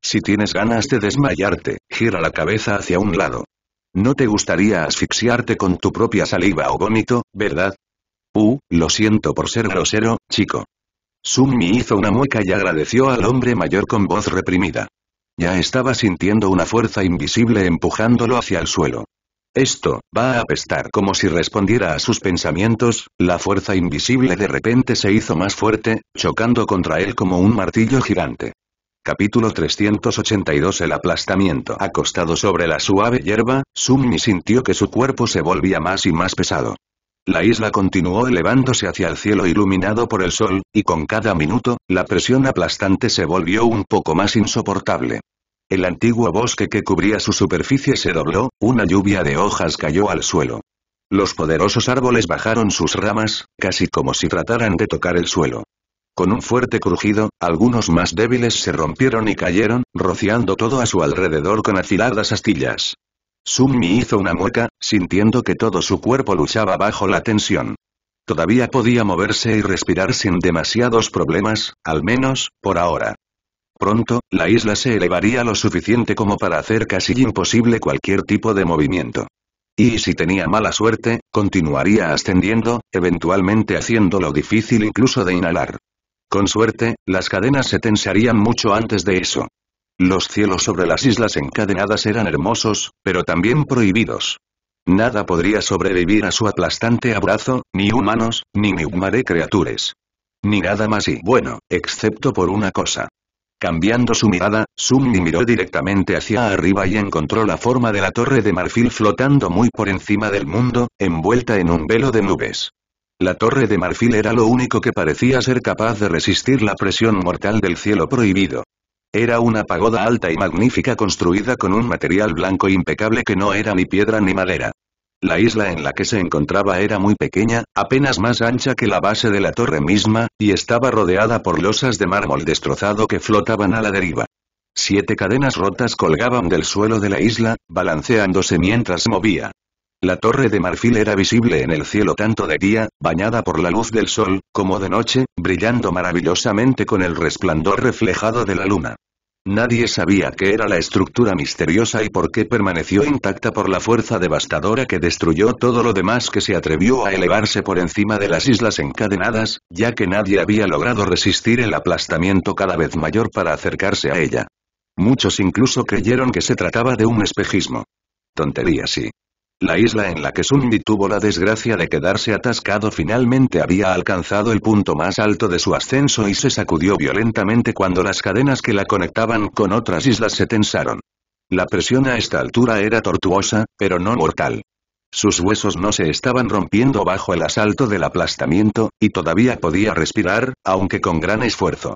Si tienes ganas de desmayarte, gira la cabeza hacia un lado. No te gustaría asfixiarte con tu propia saliva o vómito, ¿verdad? Uh, lo siento por ser grosero, chico. Sumi hizo una mueca y agradeció al hombre mayor con voz reprimida. Ya estaba sintiendo una fuerza invisible empujándolo hacia el suelo. Esto, va a apestar como si respondiera a sus pensamientos, la fuerza invisible de repente se hizo más fuerte, chocando contra él como un martillo gigante. Capítulo 382 El aplastamiento Acostado sobre la suave hierba, Sumi sintió que su cuerpo se volvía más y más pesado. La isla continuó elevándose hacia el cielo iluminado por el sol, y con cada minuto, la presión aplastante se volvió un poco más insoportable. El antiguo bosque que cubría su superficie se dobló, una lluvia de hojas cayó al suelo. Los poderosos árboles bajaron sus ramas, casi como si trataran de tocar el suelo. Con un fuerte crujido, algunos más débiles se rompieron y cayeron, rociando todo a su alrededor con afiladas astillas. Sumi hizo una mueca, sintiendo que todo su cuerpo luchaba bajo la tensión. Todavía podía moverse y respirar sin demasiados problemas, al menos, por ahora. Pronto, la isla se elevaría lo suficiente como para hacer casi imposible cualquier tipo de movimiento. Y si tenía mala suerte, continuaría ascendiendo, eventualmente haciéndolo difícil incluso de inhalar. Con suerte, las cadenas se tensarían mucho antes de eso. Los cielos sobre las islas encadenadas eran hermosos, pero también prohibidos. Nada podría sobrevivir a su aplastante abrazo, ni humanos, ni de criaturas. Ni nada más y bueno, excepto por una cosa. Cambiando su mirada, Sumni miró directamente hacia arriba y encontró la forma de la torre de marfil flotando muy por encima del mundo, envuelta en un velo de nubes. La torre de marfil era lo único que parecía ser capaz de resistir la presión mortal del cielo prohibido. Era una pagoda alta y magnífica construida con un material blanco impecable que no era ni piedra ni madera. La isla en la que se encontraba era muy pequeña, apenas más ancha que la base de la torre misma, y estaba rodeada por losas de mármol destrozado que flotaban a la deriva. Siete cadenas rotas colgaban del suelo de la isla, balanceándose mientras movía. La torre de marfil era visible en el cielo tanto de día, bañada por la luz del sol, como de noche, brillando maravillosamente con el resplandor reflejado de la luna. Nadie sabía qué era la estructura misteriosa y por qué permaneció intacta por la fuerza devastadora que destruyó todo lo demás que se atrevió a elevarse por encima de las islas encadenadas, ya que nadie había logrado resistir el aplastamiento cada vez mayor para acercarse a ella. Muchos incluso creyeron que se trataba de un espejismo. Tontería sí. La isla en la que Sunmi tuvo la desgracia de quedarse atascado finalmente había alcanzado el punto más alto de su ascenso y se sacudió violentamente cuando las cadenas que la conectaban con otras islas se tensaron. La presión a esta altura era tortuosa, pero no mortal. Sus huesos no se estaban rompiendo bajo el asalto del aplastamiento, y todavía podía respirar, aunque con gran esfuerzo.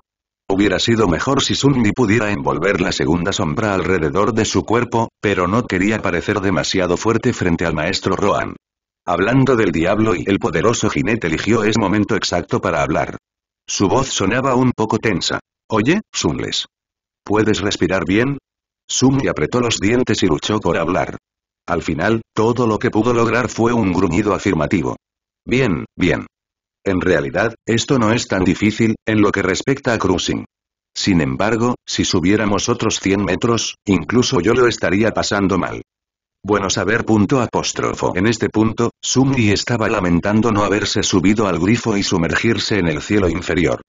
Hubiera sido mejor si Sunmi pudiera envolver la segunda sombra alrededor de su cuerpo, pero no quería parecer demasiado fuerte frente al maestro Rohan. Hablando del diablo y el poderoso jinete eligió ese momento exacto para hablar. Su voz sonaba un poco tensa. Oye, Sunles. ¿Puedes respirar bien? Sunmi apretó los dientes y luchó por hablar. Al final, todo lo que pudo lograr fue un gruñido afirmativo. Bien, bien. En realidad, esto no es tan difícil, en lo que respecta a cruising. Sin embargo, si subiéramos otros 100 metros, incluso yo lo estaría pasando mal. Bueno saber punto apóstrofo. En este punto, Sumi estaba lamentando no haberse subido al grifo y sumergirse en el cielo inferior.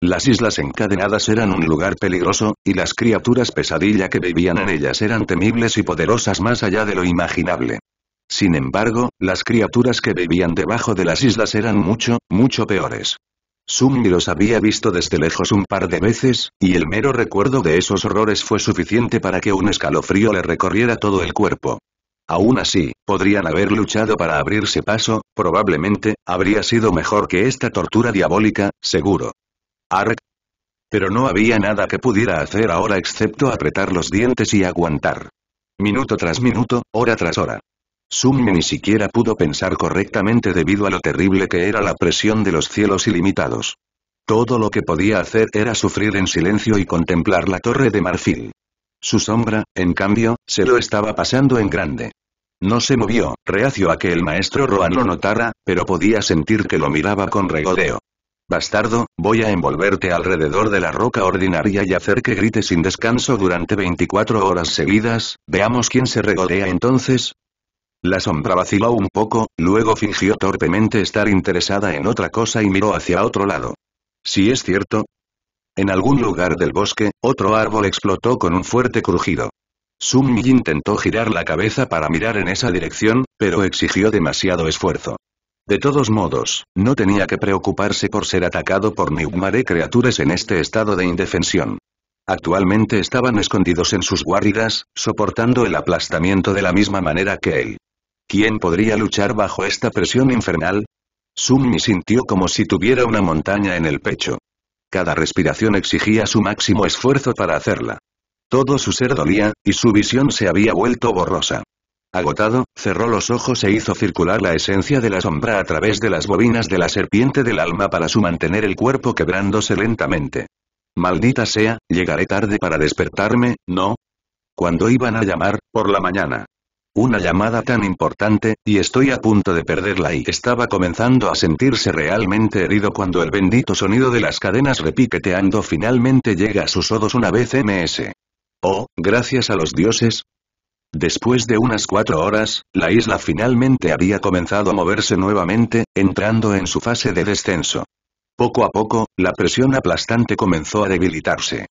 Las islas encadenadas eran un lugar peligroso, y las criaturas pesadilla que vivían en ellas eran temibles y poderosas más allá de lo imaginable. Sin embargo, las criaturas que vivían debajo de las islas eran mucho, mucho peores. Sumi los había visto desde lejos un par de veces, y el mero recuerdo de esos horrores fue suficiente para que un escalofrío le recorriera todo el cuerpo. Aún así, podrían haber luchado para abrirse paso, probablemente, habría sido mejor que esta tortura diabólica, seguro. Ark. Pero no había nada que pudiera hacer ahora excepto apretar los dientes y aguantar. Minuto tras minuto, hora tras hora. Summe ni siquiera pudo pensar correctamente debido a lo terrible que era la presión de los cielos ilimitados. Todo lo que podía hacer era sufrir en silencio y contemplar la torre de marfil. Su sombra, en cambio, se lo estaba pasando en grande. No se movió, reacio a que el maestro Roan lo notara, pero podía sentir que lo miraba con regodeo. Bastardo, voy a envolverte alrededor de la roca ordinaria y hacer que grite sin descanso durante 24 horas seguidas, veamos quién se regodea entonces, la sombra vaciló un poco, luego fingió torpemente estar interesada en otra cosa y miró hacia otro lado. Si es cierto. En algún lugar del bosque, otro árbol explotó con un fuerte crujido. Sun Yi intentó girar la cabeza para mirar en esa dirección, pero exigió demasiado esfuerzo. De todos modos, no tenía que preocuparse por ser atacado por de criaturas en este estado de indefensión. Actualmente estaban escondidos en sus guaridas, soportando el aplastamiento de la misma manera que él. ¿Quién podría luchar bajo esta presión infernal? Summi sintió como si tuviera una montaña en el pecho. Cada respiración exigía su máximo esfuerzo para hacerla. Todo su ser dolía, y su visión se había vuelto borrosa. Agotado, cerró los ojos e hizo circular la esencia de la sombra a través de las bobinas de la serpiente del alma para su mantener el cuerpo quebrándose lentamente. Maldita sea, llegaré tarde para despertarme, ¿no? Cuando iban a llamar, por la mañana. Una llamada tan importante, y estoy a punto de perderla y estaba comenzando a sentirse realmente herido cuando el bendito sonido de las cadenas repiqueteando finalmente llega a sus odos una vez MS. Oh, gracias a los dioses, Después de unas cuatro horas, la isla finalmente había comenzado a moverse nuevamente, entrando en su fase de descenso. Poco a poco, la presión aplastante comenzó a debilitarse.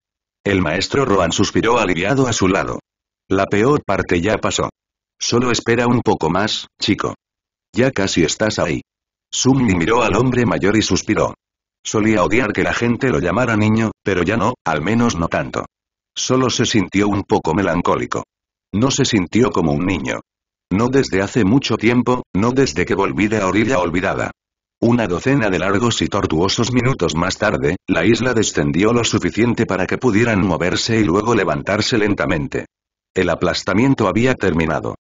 El maestro Roan suspiró aliviado a su lado. La peor parte ya pasó. Solo espera un poco más, chico. Ya casi estás ahí. Sumni miró al hombre mayor y suspiró. Solía odiar que la gente lo llamara niño, pero ya no, al menos no tanto. Solo se sintió un poco melancólico. No se sintió como un niño. No desde hace mucho tiempo, no desde que volví de orilla olvidada. Una docena de largos y tortuosos minutos más tarde, la isla descendió lo suficiente para que pudieran moverse y luego levantarse lentamente. El aplastamiento había terminado.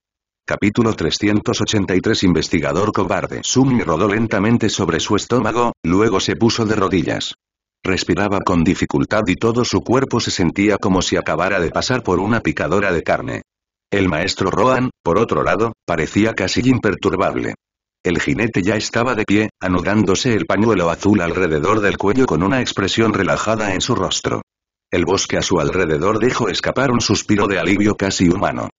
Capítulo 383 Investigador cobarde Sumi rodó lentamente sobre su estómago, luego se puso de rodillas. Respiraba con dificultad y todo su cuerpo se sentía como si acabara de pasar por una picadora de carne. El maestro Rohan, por otro lado, parecía casi imperturbable. El jinete ya estaba de pie, anudándose el pañuelo azul alrededor del cuello con una expresión relajada en su rostro. El bosque a su alrededor dejó escapar un suspiro de alivio casi humano.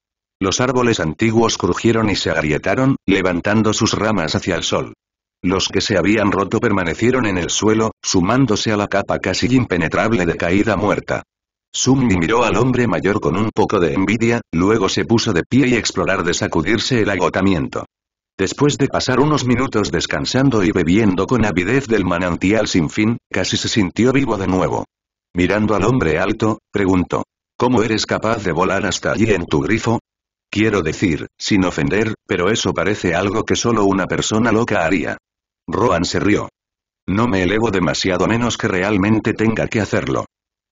Los árboles antiguos crujieron y se agrietaron, levantando sus ramas hacia el sol. Los que se habían roto permanecieron en el suelo, sumándose a la capa casi impenetrable de caída muerta. Summi miró al hombre mayor con un poco de envidia, luego se puso de pie y explorar de sacudirse el agotamiento. Después de pasar unos minutos descansando y bebiendo con avidez del manantial sin fin, casi se sintió vivo de nuevo. Mirando al hombre alto, preguntó. ¿Cómo eres capaz de volar hasta allí en tu grifo? Quiero decir, sin ofender, pero eso parece algo que solo una persona loca haría. Rohan se rió. No me elevo demasiado menos que realmente tenga que hacerlo.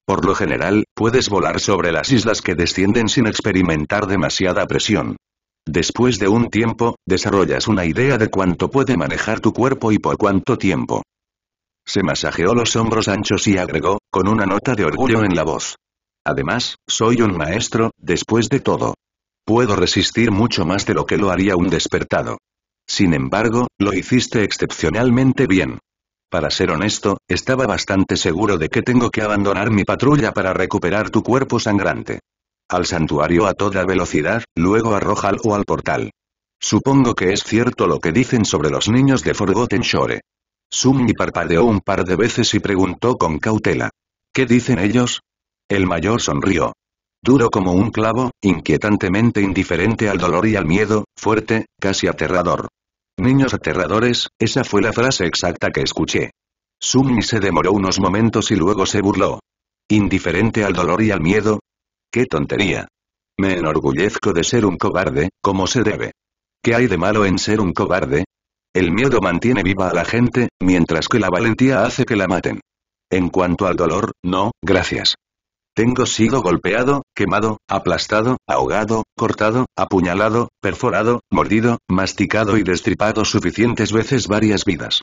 Por lo general, puedes volar sobre las islas que descienden sin experimentar demasiada presión. Después de un tiempo, desarrollas una idea de cuánto puede manejar tu cuerpo y por cuánto tiempo. Se masajeó los hombros anchos y agregó, con una nota de orgullo en la voz. Además, soy un maestro, después de todo. Puedo resistir mucho más de lo que lo haría un despertado. Sin embargo, lo hiciste excepcionalmente bien. Para ser honesto, estaba bastante seguro de que tengo que abandonar mi patrulla para recuperar tu cuerpo sangrante. Al santuario a toda velocidad, luego a o al portal. Supongo que es cierto lo que dicen sobre los niños de Forgotten Shore. Sumni parpadeó un par de veces y preguntó con cautela. ¿Qué dicen ellos? El mayor sonrió duro como un clavo, inquietantemente indiferente al dolor y al miedo, fuerte, casi aterrador. Niños aterradores, esa fue la frase exacta que escuché. Sumni se demoró unos momentos y luego se burló. ¿Indiferente al dolor y al miedo? ¡Qué tontería! Me enorgullezco de ser un cobarde, como se debe. ¿Qué hay de malo en ser un cobarde? El miedo mantiene viva a la gente, mientras que la valentía hace que la maten. En cuanto al dolor, no, gracias. Tengo sido golpeado, quemado, aplastado, ahogado, cortado, apuñalado, perforado, mordido, masticado y destripado suficientes veces varias vidas.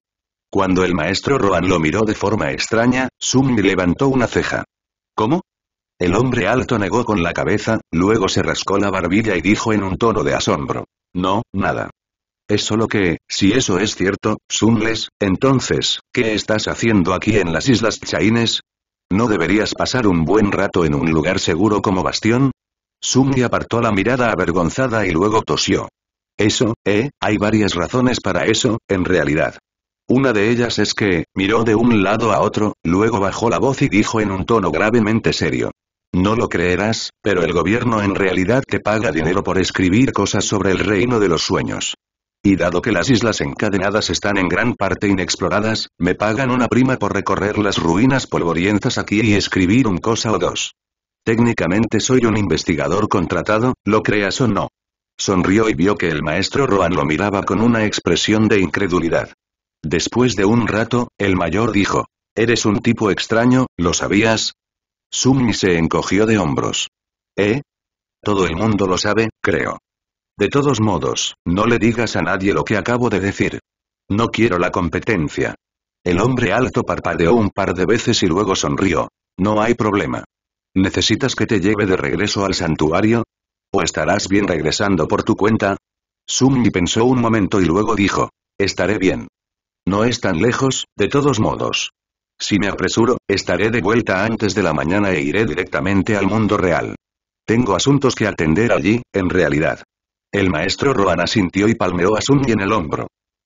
Cuando el maestro Rohan lo miró de forma extraña, Sumi levantó una ceja. ¿Cómo? El hombre alto negó con la cabeza, luego se rascó la barbilla y dijo en un tono de asombro. No, nada. Es solo que, si eso es cierto, Sumles, entonces, ¿qué estás haciendo aquí en las Islas Chaines? ¿No deberías pasar un buen rato en un lugar seguro como Bastión? Sumi apartó la mirada avergonzada y luego tosió. Eso, eh, hay varias razones para eso, en realidad. Una de ellas es que, miró de un lado a otro, luego bajó la voz y dijo en un tono gravemente serio. No lo creerás, pero el gobierno en realidad te paga dinero por escribir cosas sobre el reino de los sueños. Y dado que las islas encadenadas están en gran parte inexploradas, me pagan una prima por recorrer las ruinas polvorientas aquí y escribir un cosa o dos. Técnicamente soy un investigador contratado, lo creas o no. Sonrió y vio que el maestro Roan lo miraba con una expresión de incredulidad. Después de un rato, el mayor dijo, Eres un tipo extraño, ¿lo sabías? Sumi se encogió de hombros. ¿Eh? Todo el mundo lo sabe, creo. De todos modos, no le digas a nadie lo que acabo de decir. No quiero la competencia. El hombre alto parpadeó un par de veces y luego sonrió. No hay problema. ¿Necesitas que te lleve de regreso al santuario? ¿O estarás bien regresando por tu cuenta? Sumi pensó un momento y luego dijo, estaré bien. No es tan lejos, de todos modos. Si me apresuro, estaré de vuelta antes de la mañana e iré directamente al mundo real. Tengo asuntos que atender allí, en realidad. El maestro Roana sintió y palmeó a Sunny en el hombro.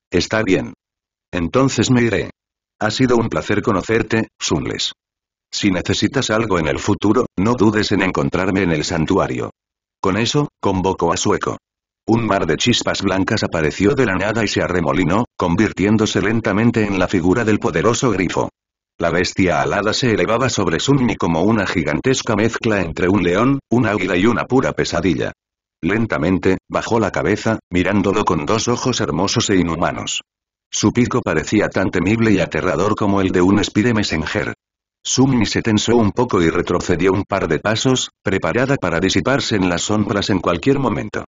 Está bien. Entonces me iré. Ha sido un placer conocerte, Sunles. Si necesitas algo en el futuro, no dudes en encontrarme en el santuario. Con eso, convocó a Sueco. Un mar de chispas blancas apareció de la nada y se arremolinó, convirtiéndose lentamente en la figura del poderoso grifo. La bestia alada se elevaba sobre Sunni como una gigantesca mezcla entre un león, un águila y una pura pesadilla. Lentamente, bajó la cabeza, mirándolo con dos ojos hermosos e inhumanos. Su pico parecía tan temible y aterrador como el de un espide Messenger. Sumi se tensó un poco y retrocedió un par de pasos, preparada para disiparse en las sombras en cualquier momento.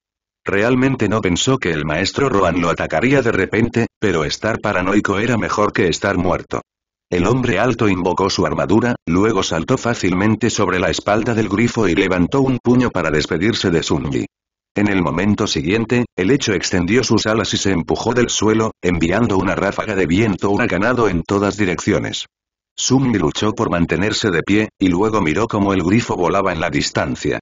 Realmente no pensó que el maestro Roan lo atacaría de repente, pero estar paranoico era mejor que estar muerto. El hombre alto invocó su armadura, luego saltó fácilmente sobre la espalda del grifo y levantó un puño para despedirse de Sunji. En el momento siguiente, el hecho extendió sus alas y se empujó del suelo, enviando una ráfaga de viento ganado en todas direcciones. Sunji luchó por mantenerse de pie, y luego miró cómo el grifo volaba en la distancia.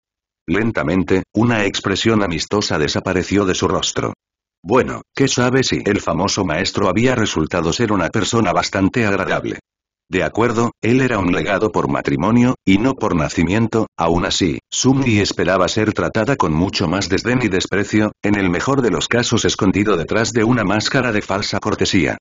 Lentamente, una expresión amistosa desapareció de su rostro. Bueno, ¿qué sabe si el famoso maestro había resultado ser una persona bastante agradable? De acuerdo, él era un legado por matrimonio, y no por nacimiento, aún así, Sumi esperaba ser tratada con mucho más desdén y desprecio, en el mejor de los casos escondido detrás de una máscara de falsa cortesía.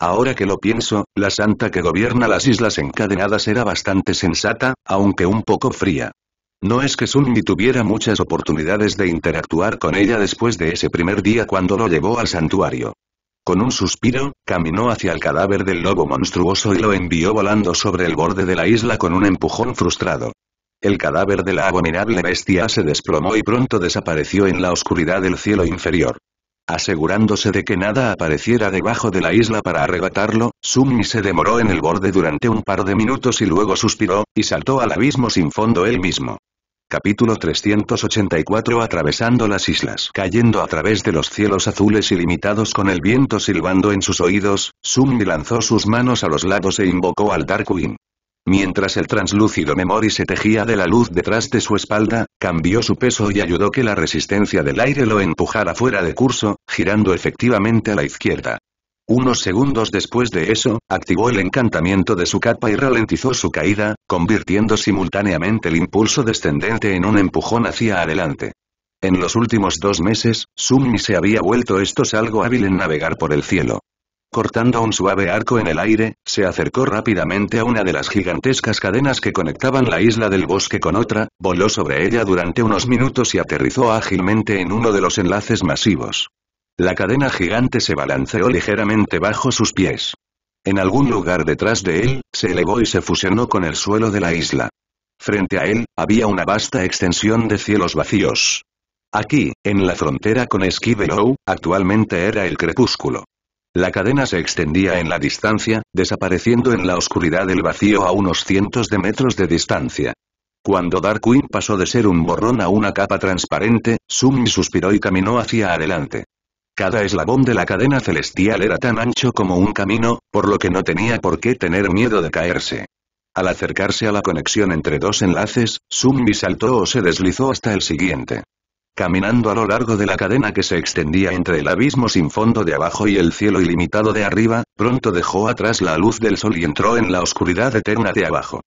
Ahora que lo pienso, la santa que gobierna las islas encadenadas era bastante sensata, aunque un poco fría. No es que Summi tuviera muchas oportunidades de interactuar con ella después de ese primer día cuando lo llevó al santuario. Con un suspiro, caminó hacia el cadáver del lobo monstruoso y lo envió volando sobre el borde de la isla con un empujón frustrado. El cadáver de la abominable bestia se desplomó y pronto desapareció en la oscuridad del cielo inferior. Asegurándose de que nada apareciera debajo de la isla para arrebatarlo, Sumi se demoró en el borde durante un par de minutos y luego suspiró, y saltó al abismo sin fondo él mismo. Capítulo 384 Atravesando las islas Cayendo a través de los cielos azules ilimitados con el viento silbando en sus oídos, Sumi lanzó sus manos a los lados e invocó al Darkwing. Mientras el translúcido Memori se tejía de la luz detrás de su espalda, cambió su peso y ayudó que la resistencia del aire lo empujara fuera de curso, girando efectivamente a la izquierda. Unos segundos después de eso, activó el encantamiento de su capa y ralentizó su caída, convirtiendo simultáneamente el impulso descendente en un empujón hacia adelante. En los últimos dos meses, Sumi se había vuelto estos algo hábil en navegar por el cielo. Cortando un suave arco en el aire, se acercó rápidamente a una de las gigantescas cadenas que conectaban la isla del bosque con otra, voló sobre ella durante unos minutos y aterrizó ágilmente en uno de los enlaces masivos. La cadena gigante se balanceó ligeramente bajo sus pies. En algún lugar detrás de él, se elevó y se fusionó con el suelo de la isla. Frente a él, había una vasta extensión de cielos vacíos. Aquí, en la frontera con Esquivelow, actualmente era el crepúsculo. La cadena se extendía en la distancia, desapareciendo en la oscuridad del vacío a unos cientos de metros de distancia. Cuando Darkwing pasó de ser un borrón a una capa transparente, Sumi suspiró y caminó hacia adelante. Cada eslabón de la cadena celestial era tan ancho como un camino, por lo que no tenía por qué tener miedo de caerse. Al acercarse a la conexión entre dos enlaces, Zumbi saltó o se deslizó hasta el siguiente. Caminando a lo largo de la cadena que se extendía entre el abismo sin fondo de abajo y el cielo ilimitado de arriba, pronto dejó atrás la luz del sol y entró en la oscuridad eterna de abajo.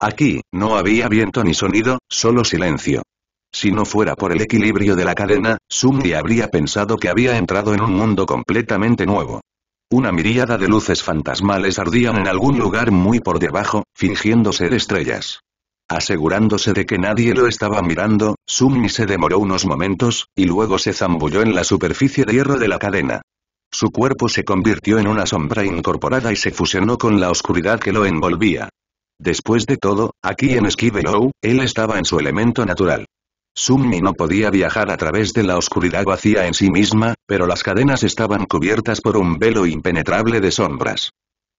Aquí, no había viento ni sonido, solo silencio. Si no fuera por el equilibrio de la cadena, Sumni habría pensado que había entrado en un mundo completamente nuevo. Una miríada de luces fantasmales ardían en algún lugar muy por debajo, fingiendo ser estrellas. Asegurándose de que nadie lo estaba mirando, Sumni se demoró unos momentos, y luego se zambulló en la superficie de hierro de la cadena. Su cuerpo se convirtió en una sombra incorporada y se fusionó con la oscuridad que lo envolvía. Después de todo, aquí en Skibelow, él estaba en su elemento natural. Summi no podía viajar a través de la oscuridad vacía en sí misma, pero las cadenas estaban cubiertas por un velo impenetrable de sombras.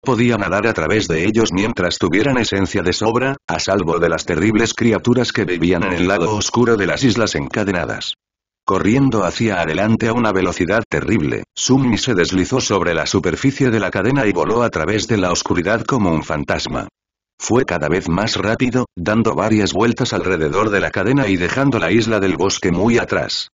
Podía nadar a través de ellos mientras tuvieran esencia de sobra, a salvo de las terribles criaturas que vivían en el lado oscuro de las islas encadenadas. Corriendo hacia adelante a una velocidad terrible, Summi se deslizó sobre la superficie de la cadena y voló a través de la oscuridad como un fantasma. Fue cada vez más rápido, dando varias vueltas alrededor de la cadena y dejando la isla del bosque muy atrás.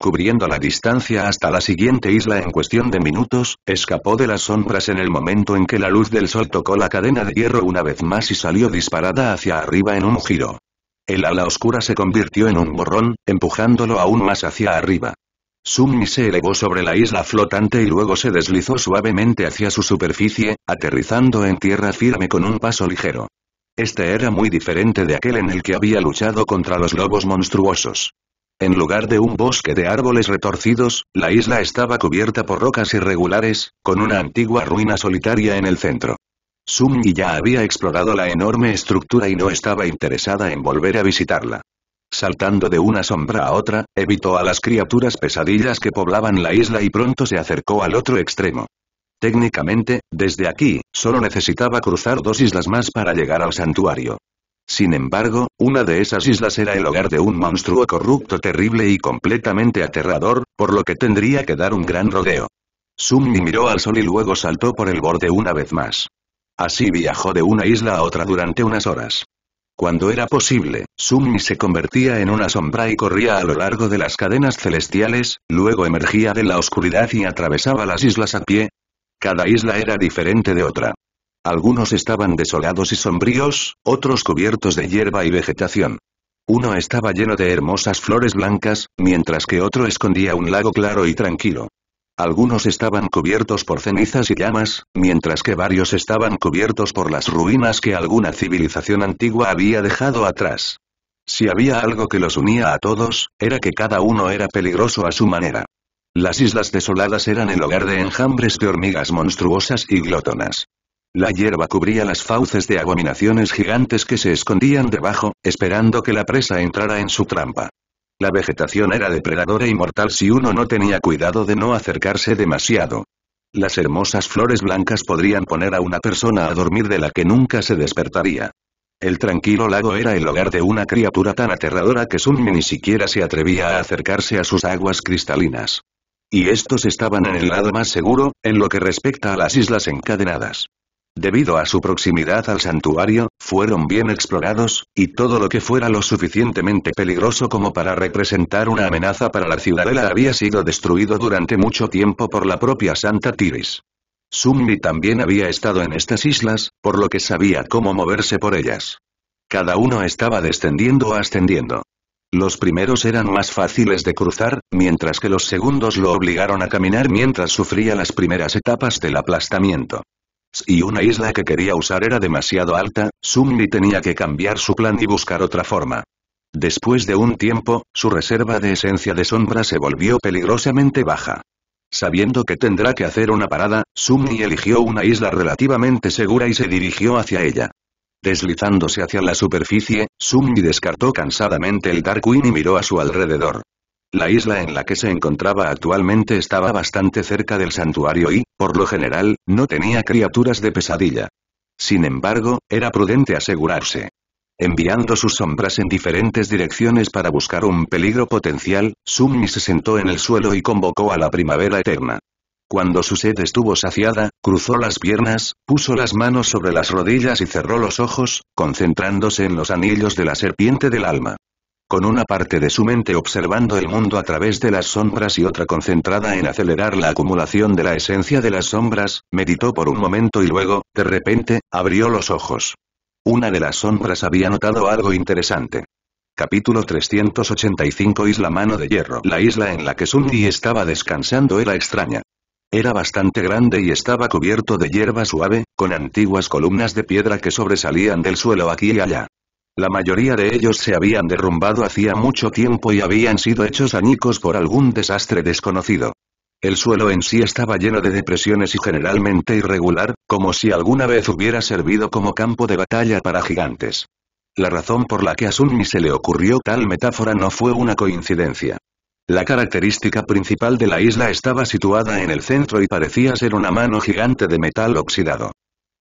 Cubriendo la distancia hasta la siguiente isla en cuestión de minutos, escapó de las sombras en el momento en que la luz del sol tocó la cadena de hierro una vez más y salió disparada hacia arriba en un giro. El ala oscura se convirtió en un borrón, empujándolo aún más hacia arriba. Sumi se elevó sobre la isla flotante y luego se deslizó suavemente hacia su superficie, aterrizando en tierra firme con un paso ligero. Este era muy diferente de aquel en el que había luchado contra los lobos monstruosos. En lugar de un bosque de árboles retorcidos, la isla estaba cubierta por rocas irregulares, con una antigua ruina solitaria en el centro. Sumi ya había explorado la enorme estructura y no estaba interesada en volver a visitarla. Saltando de una sombra a otra, evitó a las criaturas pesadillas que poblaban la isla y pronto se acercó al otro extremo. Técnicamente, desde aquí, solo necesitaba cruzar dos islas más para llegar al santuario. Sin embargo, una de esas islas era el hogar de un monstruo corrupto terrible y completamente aterrador, por lo que tendría que dar un gran rodeo. Sumni miró al sol y luego saltó por el borde una vez más. Así viajó de una isla a otra durante unas horas. Cuando era posible, Sumi se convertía en una sombra y corría a lo largo de las cadenas celestiales, luego emergía de la oscuridad y atravesaba las islas a pie. Cada isla era diferente de otra. Algunos estaban desolados y sombríos, otros cubiertos de hierba y vegetación. Uno estaba lleno de hermosas flores blancas, mientras que otro escondía un lago claro y tranquilo. Algunos estaban cubiertos por cenizas y llamas, mientras que varios estaban cubiertos por las ruinas que alguna civilización antigua había dejado atrás. Si había algo que los unía a todos, era que cada uno era peligroso a su manera. Las islas desoladas eran el hogar de enjambres de hormigas monstruosas y glotonas. La hierba cubría las fauces de abominaciones gigantes que se escondían debajo, esperando que la presa entrara en su trampa. La vegetación era depredadora y mortal si uno no tenía cuidado de no acercarse demasiado. Las hermosas flores blancas podrían poner a una persona a dormir de la que nunca se despertaría. El tranquilo lago era el hogar de una criatura tan aterradora que Sunmi ni siquiera se atrevía a acercarse a sus aguas cristalinas. Y estos estaban en el lado más seguro, en lo que respecta a las islas encadenadas. Debido a su proximidad al santuario, fueron bien explorados, y todo lo que fuera lo suficientemente peligroso como para representar una amenaza para la ciudadela había sido destruido durante mucho tiempo por la propia Santa Tiris. Sumni también había estado en estas islas, por lo que sabía cómo moverse por ellas. Cada uno estaba descendiendo o ascendiendo. Los primeros eran más fáciles de cruzar, mientras que los segundos lo obligaron a caminar mientras sufría las primeras etapas del aplastamiento y una isla que quería usar era demasiado alta, Sumni tenía que cambiar su plan y buscar otra forma. Después de un tiempo, su reserva de esencia de sombra se volvió peligrosamente baja. Sabiendo que tendrá que hacer una parada, Sumni eligió una isla relativamente segura y se dirigió hacia ella. Deslizándose hacia la superficie, Sumni descartó cansadamente el Darkwing y miró a su alrededor. La isla en la que se encontraba actualmente estaba bastante cerca del santuario y, por lo general, no tenía criaturas de pesadilla. Sin embargo, era prudente asegurarse. Enviando sus sombras en diferentes direcciones para buscar un peligro potencial, Sumni se sentó en el suelo y convocó a la primavera eterna. Cuando su sed estuvo saciada, cruzó las piernas, puso las manos sobre las rodillas y cerró los ojos, concentrándose en los anillos de la serpiente del alma con una parte de su mente observando el mundo a través de las sombras y otra concentrada en acelerar la acumulación de la esencia de las sombras, meditó por un momento y luego, de repente, abrió los ojos. Una de las sombras había notado algo interesante. Capítulo 385 Isla Mano de Hierro La isla en la que Sundi estaba descansando era extraña. Era bastante grande y estaba cubierto de hierba suave, con antiguas columnas de piedra que sobresalían del suelo aquí y allá. La mayoría de ellos se habían derrumbado hacía mucho tiempo y habían sido hechos añicos por algún desastre desconocido. El suelo en sí estaba lleno de depresiones y generalmente irregular, como si alguna vez hubiera servido como campo de batalla para gigantes. La razón por la que a Sunni se le ocurrió tal metáfora no fue una coincidencia. La característica principal de la isla estaba situada en el centro y parecía ser una mano gigante de metal oxidado.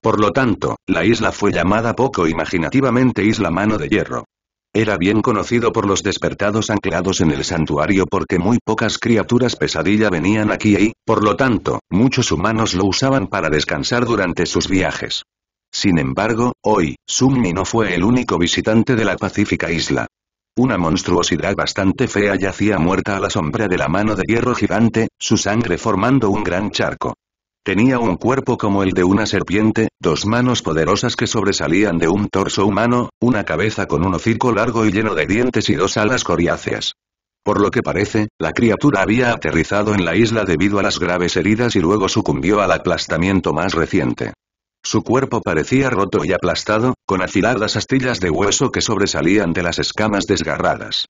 Por lo tanto, la isla fue llamada poco imaginativamente Isla Mano de Hierro. Era bien conocido por los despertados anclados en el santuario porque muy pocas criaturas pesadilla venían aquí y, por lo tanto, muchos humanos lo usaban para descansar durante sus viajes. Sin embargo, hoy, Summi no fue el único visitante de la pacífica isla. Una monstruosidad bastante fea yacía muerta a la sombra de la mano de hierro gigante, su sangre formando un gran charco. Tenía un cuerpo como el de una serpiente, dos manos poderosas que sobresalían de un torso humano, una cabeza con un hocico largo y lleno de dientes y dos alas coriáceas. Por lo que parece, la criatura había aterrizado en la isla debido a las graves heridas y luego sucumbió al aplastamiento más reciente. Su cuerpo parecía roto y aplastado, con afiladas astillas de hueso que sobresalían de las escamas desgarradas.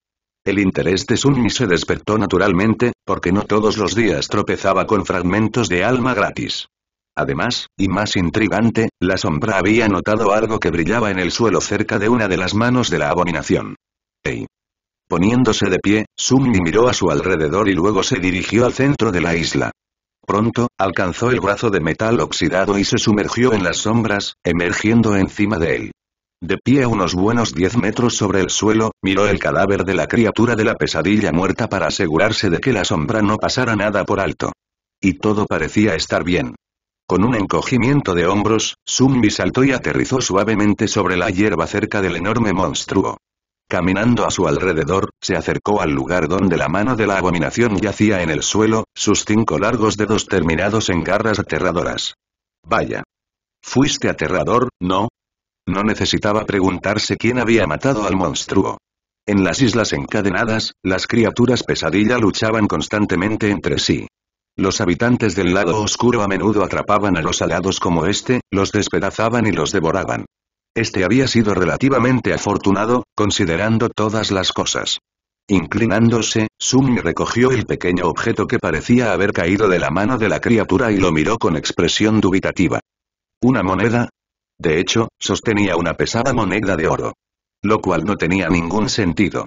El interés de Sunni se despertó naturalmente, porque no todos los días tropezaba con fragmentos de alma gratis. Además, y más intrigante, la sombra había notado algo que brillaba en el suelo cerca de una de las manos de la abominación. ¡Ey! Poniéndose de pie, Sunni miró a su alrededor y luego se dirigió al centro de la isla. Pronto, alcanzó el brazo de metal oxidado y se sumergió en las sombras, emergiendo encima de él. De pie a unos buenos diez metros sobre el suelo, miró el cadáver de la criatura de la pesadilla muerta para asegurarse de que la sombra no pasara nada por alto. Y todo parecía estar bien. Con un encogimiento de hombros, Zumbi saltó y aterrizó suavemente sobre la hierba cerca del enorme monstruo. Caminando a su alrededor, se acercó al lugar donde la mano de la abominación yacía en el suelo, sus cinco largos dedos terminados en garras aterradoras. Vaya. Fuiste aterrador, ¿no? No necesitaba preguntarse quién había matado al monstruo. En las islas encadenadas, las criaturas pesadilla luchaban constantemente entre sí. Los habitantes del lado oscuro a menudo atrapaban a los alados como este, los despedazaban y los devoraban. Este había sido relativamente afortunado, considerando todas las cosas. Inclinándose, Sumi recogió el pequeño objeto que parecía haber caído de la mano de la criatura y lo miró con expresión dubitativa. Una moneda, de hecho, sostenía una pesada moneda de oro. Lo cual no tenía ningún sentido.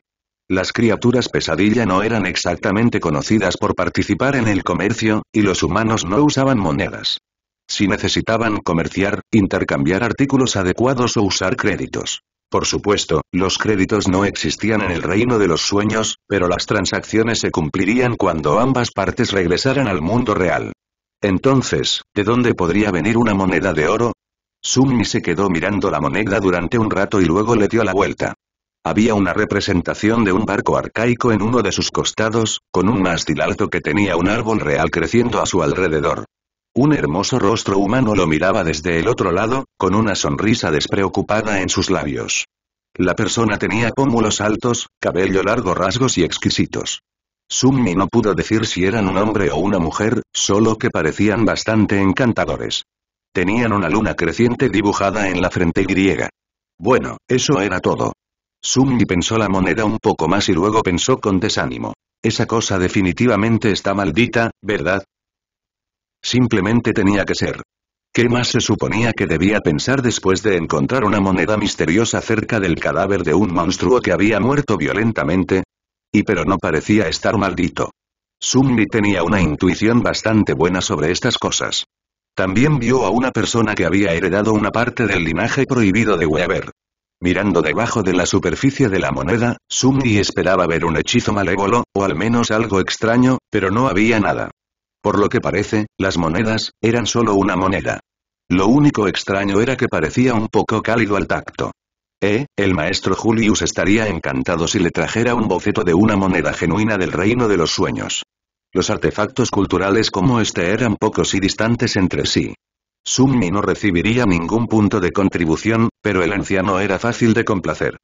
Las criaturas pesadilla no eran exactamente conocidas por participar en el comercio, y los humanos no usaban monedas. Si necesitaban comerciar, intercambiar artículos adecuados o usar créditos. Por supuesto, los créditos no existían en el reino de los sueños, pero las transacciones se cumplirían cuando ambas partes regresaran al mundo real. Entonces, ¿de dónde podría venir una moneda de oro? Summi se quedó mirando la moneda durante un rato y luego le dio la vuelta. Había una representación de un barco arcaico en uno de sus costados, con un mástil alto que tenía un árbol real creciendo a su alrededor. Un hermoso rostro humano lo miraba desde el otro lado, con una sonrisa despreocupada en sus labios. La persona tenía pómulos altos, cabello largo, rasgos y exquisitos. Summi no pudo decir si eran un hombre o una mujer, solo que parecían bastante encantadores. Tenían una luna creciente dibujada en la frente griega. Bueno, eso era todo. Sumni pensó la moneda un poco más y luego pensó con desánimo. Esa cosa definitivamente está maldita, ¿verdad? Simplemente tenía que ser. ¿Qué más se suponía que debía pensar después de encontrar una moneda misteriosa cerca del cadáver de un monstruo que había muerto violentamente? Y pero no parecía estar maldito. Sumni tenía una intuición bastante buena sobre estas cosas. También vio a una persona que había heredado una parte del linaje prohibido de Weber. Mirando debajo de la superficie de la moneda, Sumni esperaba ver un hechizo malévolo, o al menos algo extraño, pero no había nada. Por lo que parece, las monedas, eran solo una moneda. Lo único extraño era que parecía un poco cálido al tacto. Eh, el maestro Julius estaría encantado si le trajera un boceto de una moneda genuina del reino de los sueños. Los artefactos culturales como este eran pocos y distantes entre sí. Summi no recibiría ningún punto de contribución, pero el anciano era fácil de complacer.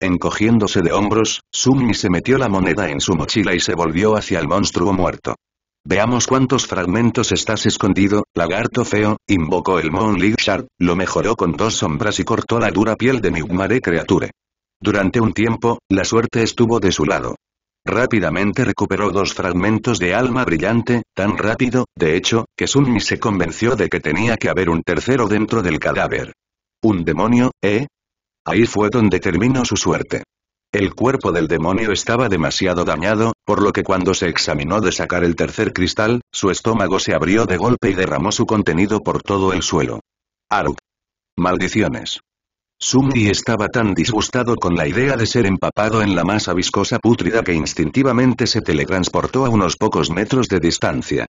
Encogiéndose de hombros, Summi se metió la moneda en su mochila y se volvió hacia el monstruo muerto. Veamos cuántos fragmentos estás escondido, lagarto feo, invocó el Moon League lo mejoró con dos sombras y cortó la dura piel de Miugmare Creature. Durante un tiempo, la suerte estuvo de su lado. Rápidamente recuperó dos fragmentos de alma brillante, tan rápido, de hecho, que Sunmi se convenció de que tenía que haber un tercero dentro del cadáver. ¿Un demonio, eh? Ahí fue donde terminó su suerte. El cuerpo del demonio estaba demasiado dañado, por lo que cuando se examinó de sacar el tercer cristal, su estómago se abrió de golpe y derramó su contenido por todo el suelo. Aruk. Maldiciones. Zumbi estaba tan disgustado con la idea de ser empapado en la masa viscosa pútrida que instintivamente se teletransportó a unos pocos metros de distancia.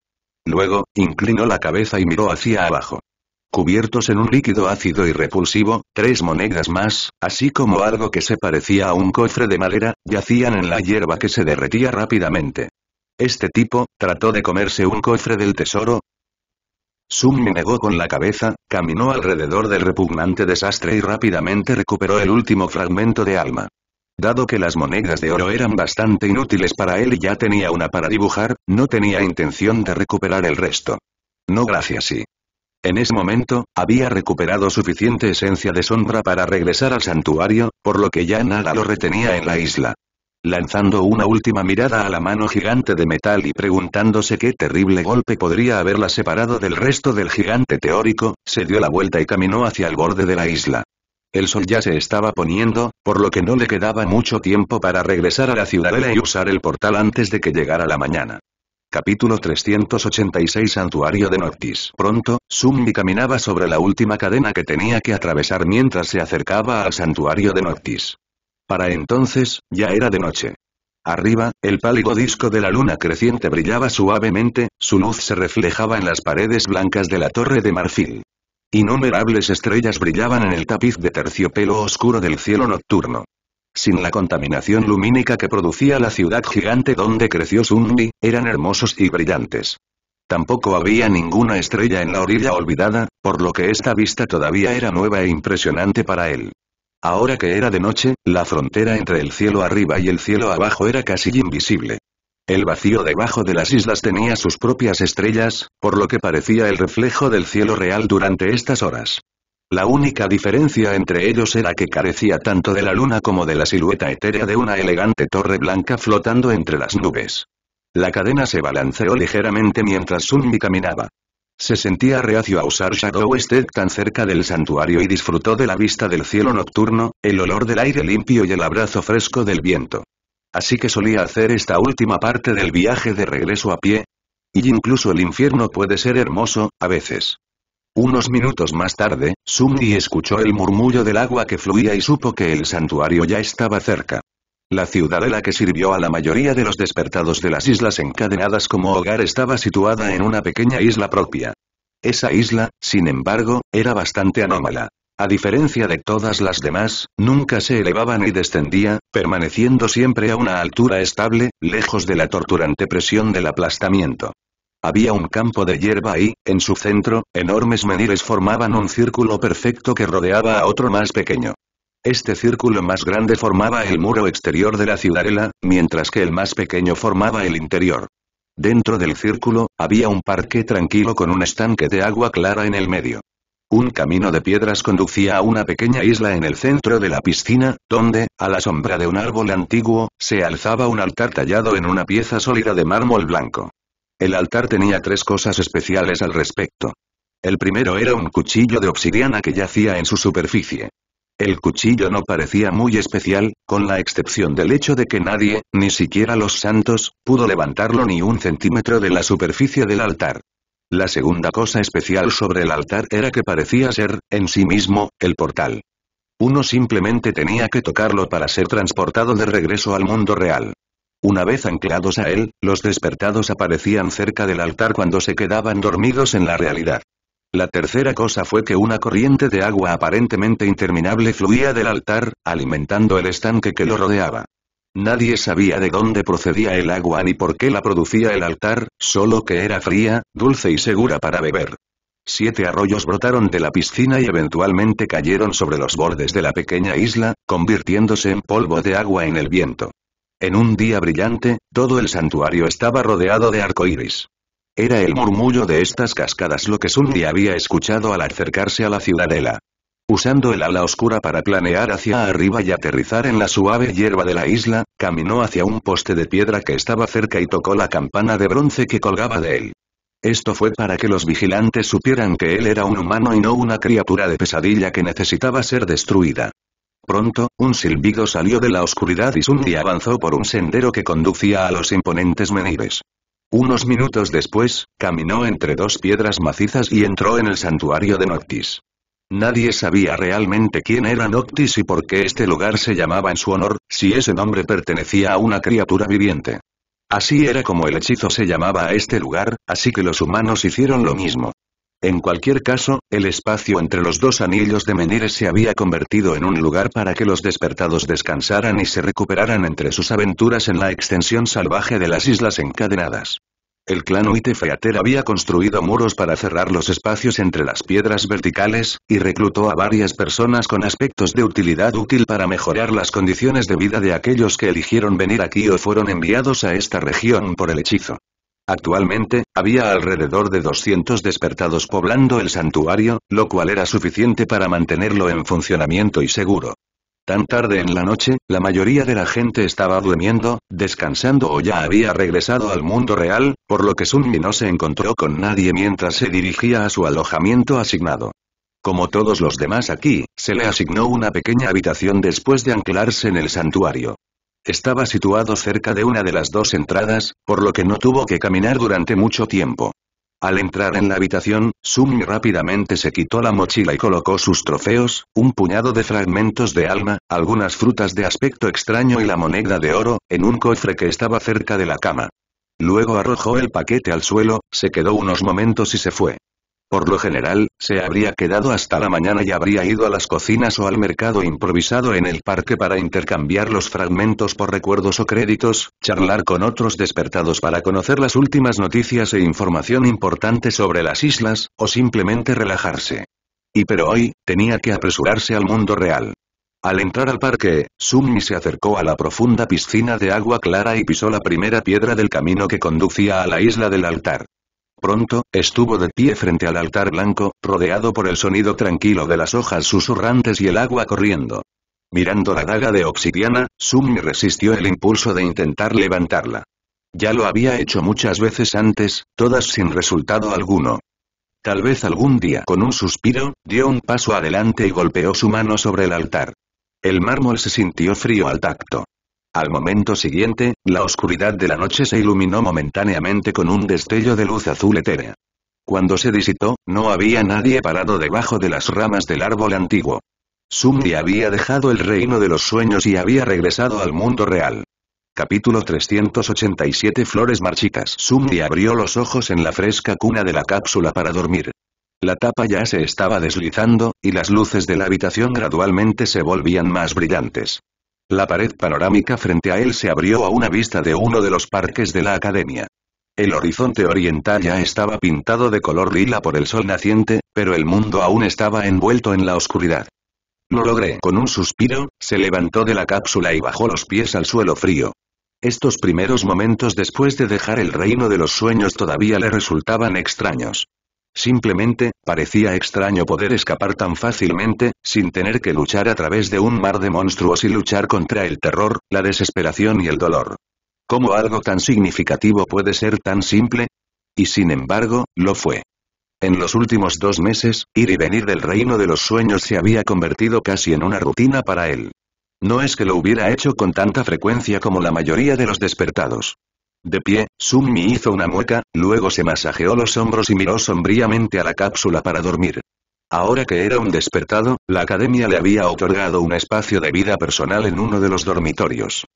Luego, inclinó la cabeza y miró hacia abajo. Cubiertos en un líquido ácido y repulsivo, tres monedas más, así como algo que se parecía a un cofre de madera, yacían en la hierba que se derretía rápidamente. Este tipo, trató de comerse un cofre del tesoro, me negó con la cabeza, caminó alrededor del repugnante desastre y rápidamente recuperó el último fragmento de alma. Dado que las monedas de oro eran bastante inútiles para él y ya tenía una para dibujar, no tenía intención de recuperar el resto. No gracias sí. En ese momento, había recuperado suficiente esencia de sombra para regresar al santuario, por lo que ya nada lo retenía en la isla lanzando una última mirada a la mano gigante de metal y preguntándose qué terrible golpe podría haberla separado del resto del gigante teórico, se dio la vuelta y caminó hacia el borde de la isla. El sol ya se estaba poniendo, por lo que no le quedaba mucho tiempo para regresar a la ciudadela y usar el portal antes de que llegara la mañana. Capítulo 386 Santuario de Noctis Pronto, Summi caminaba sobre la última cadena que tenía que atravesar mientras se acercaba al santuario de Noctis. Para entonces, ya era de noche. Arriba, el pálido disco de la luna creciente brillaba suavemente, su luz se reflejaba en las paredes blancas de la torre de marfil. Innumerables estrellas brillaban en el tapiz de terciopelo oscuro del cielo nocturno. Sin la contaminación lumínica que producía la ciudad gigante donde creció Sunmi, eran hermosos y brillantes. Tampoco había ninguna estrella en la orilla olvidada, por lo que esta vista todavía era nueva e impresionante para él. Ahora que era de noche, la frontera entre el cielo arriba y el cielo abajo era casi invisible. El vacío debajo de las islas tenía sus propias estrellas, por lo que parecía el reflejo del cielo real durante estas horas. La única diferencia entre ellos era que carecía tanto de la luna como de la silueta etérea de una elegante torre blanca flotando entre las nubes. La cadena se balanceó ligeramente mientras Sunmi caminaba. Se sentía reacio a usar Shadow tan cerca del santuario y disfrutó de la vista del cielo nocturno, el olor del aire limpio y el abrazo fresco del viento. Así que solía hacer esta última parte del viaje de regreso a pie. Y incluso el infierno puede ser hermoso, a veces. Unos minutos más tarde, Sumi escuchó el murmullo del agua que fluía y supo que el santuario ya estaba cerca. La ciudadela que sirvió a la mayoría de los despertados de las Islas Encadenadas como hogar estaba situada en una pequeña isla propia. Esa isla, sin embargo, era bastante anómala. A diferencia de todas las demás, nunca se elevaba ni descendía, permaneciendo siempre a una altura estable, lejos de la torturante presión del aplastamiento. Había un campo de hierba y, en su centro, enormes menires formaban un círculo perfecto que rodeaba a otro más pequeño. Este círculo más grande formaba el muro exterior de la ciudadela, mientras que el más pequeño formaba el interior. Dentro del círculo, había un parque tranquilo con un estanque de agua clara en el medio. Un camino de piedras conducía a una pequeña isla en el centro de la piscina, donde, a la sombra de un árbol antiguo, se alzaba un altar tallado en una pieza sólida de mármol blanco. El altar tenía tres cosas especiales al respecto. El primero era un cuchillo de obsidiana que yacía en su superficie. El cuchillo no parecía muy especial, con la excepción del hecho de que nadie, ni siquiera los santos, pudo levantarlo ni un centímetro de la superficie del altar. La segunda cosa especial sobre el altar era que parecía ser, en sí mismo, el portal. Uno simplemente tenía que tocarlo para ser transportado de regreso al mundo real. Una vez anclados a él, los despertados aparecían cerca del altar cuando se quedaban dormidos en la realidad. La tercera cosa fue que una corriente de agua aparentemente interminable fluía del altar, alimentando el estanque que lo rodeaba. Nadie sabía de dónde procedía el agua ni por qué la producía el altar, solo que era fría, dulce y segura para beber. Siete arroyos brotaron de la piscina y eventualmente cayeron sobre los bordes de la pequeña isla, convirtiéndose en polvo de agua en el viento. En un día brillante, todo el santuario estaba rodeado de arcoíris. Era el murmullo de estas cascadas lo que Sundi había escuchado al acercarse a la ciudadela. Usando el ala oscura para planear hacia arriba y aterrizar en la suave hierba de la isla, caminó hacia un poste de piedra que estaba cerca y tocó la campana de bronce que colgaba de él. Esto fue para que los vigilantes supieran que él era un humano y no una criatura de pesadilla que necesitaba ser destruida. Pronto, un silbido salió de la oscuridad y Sundi avanzó por un sendero que conducía a los imponentes menires. Unos minutos después, caminó entre dos piedras macizas y entró en el santuario de Noctis. Nadie sabía realmente quién era Noctis y por qué este lugar se llamaba en su honor, si ese nombre pertenecía a una criatura viviente. Así era como el hechizo se llamaba a este lugar, así que los humanos hicieron lo mismo. En cualquier caso, el espacio entre los dos anillos de Menires se había convertido en un lugar para que los despertados descansaran y se recuperaran entre sus aventuras en la extensión salvaje de las islas encadenadas. El clan Oitefeater había construido muros para cerrar los espacios entre las piedras verticales, y reclutó a varias personas con aspectos de utilidad útil para mejorar las condiciones de vida de aquellos que eligieron venir aquí o fueron enviados a esta región por el hechizo. Actualmente, había alrededor de 200 despertados poblando el santuario, lo cual era suficiente para mantenerlo en funcionamiento y seguro. Tan tarde en la noche, la mayoría de la gente estaba durmiendo, descansando o ya había regresado al mundo real, por lo que Sunmi no se encontró con nadie mientras se dirigía a su alojamiento asignado. Como todos los demás aquí, se le asignó una pequeña habitación después de anclarse en el santuario. Estaba situado cerca de una de las dos entradas, por lo que no tuvo que caminar durante mucho tiempo. Al entrar en la habitación, Sumi rápidamente se quitó la mochila y colocó sus trofeos, un puñado de fragmentos de alma, algunas frutas de aspecto extraño y la moneda de oro, en un cofre que estaba cerca de la cama. Luego arrojó el paquete al suelo, se quedó unos momentos y se fue. Por lo general, se habría quedado hasta la mañana y habría ido a las cocinas o al mercado improvisado en el parque para intercambiar los fragmentos por recuerdos o créditos, charlar con otros despertados para conocer las últimas noticias e información importante sobre las islas, o simplemente relajarse. Y pero hoy, tenía que apresurarse al mundo real. Al entrar al parque, Sumi se acercó a la profunda piscina de agua clara y pisó la primera piedra del camino que conducía a la isla del altar. Pronto, estuvo de pie frente al altar blanco, rodeado por el sonido tranquilo de las hojas susurrantes y el agua corriendo. Mirando la daga de obsidiana, Sumi resistió el impulso de intentar levantarla. Ya lo había hecho muchas veces antes, todas sin resultado alguno. Tal vez algún día con un suspiro, dio un paso adelante y golpeó su mano sobre el altar. El mármol se sintió frío al tacto. Al momento siguiente, la oscuridad de la noche se iluminó momentáneamente con un destello de luz azul etérea. Cuando se disitó, no había nadie parado debajo de las ramas del árbol antiguo. Sumri había dejado el reino de los sueños y había regresado al mundo real. Capítulo 387 Flores marchitas Sumri abrió los ojos en la fresca cuna de la cápsula para dormir. La tapa ya se estaba deslizando, y las luces de la habitación gradualmente se volvían más brillantes. La pared panorámica frente a él se abrió a una vista de uno de los parques de la academia. El horizonte oriental ya estaba pintado de color lila por el sol naciente, pero el mundo aún estaba envuelto en la oscuridad. Lo logré. Con un suspiro, se levantó de la cápsula y bajó los pies al suelo frío. Estos primeros momentos después de dejar el reino de los sueños todavía le resultaban extraños. Simplemente, parecía extraño poder escapar tan fácilmente, sin tener que luchar a través de un mar de monstruos y luchar contra el terror, la desesperación y el dolor. ¿Cómo algo tan significativo puede ser tan simple? Y sin embargo, lo fue. En los últimos dos meses, ir y venir del reino de los sueños se había convertido casi en una rutina para él. No es que lo hubiera hecho con tanta frecuencia como la mayoría de los despertados. De pie, Summi hizo una mueca, luego se masajeó los hombros y miró sombríamente a la cápsula para dormir. Ahora que era un despertado, la academia le había otorgado un espacio de vida personal en uno de los dormitorios.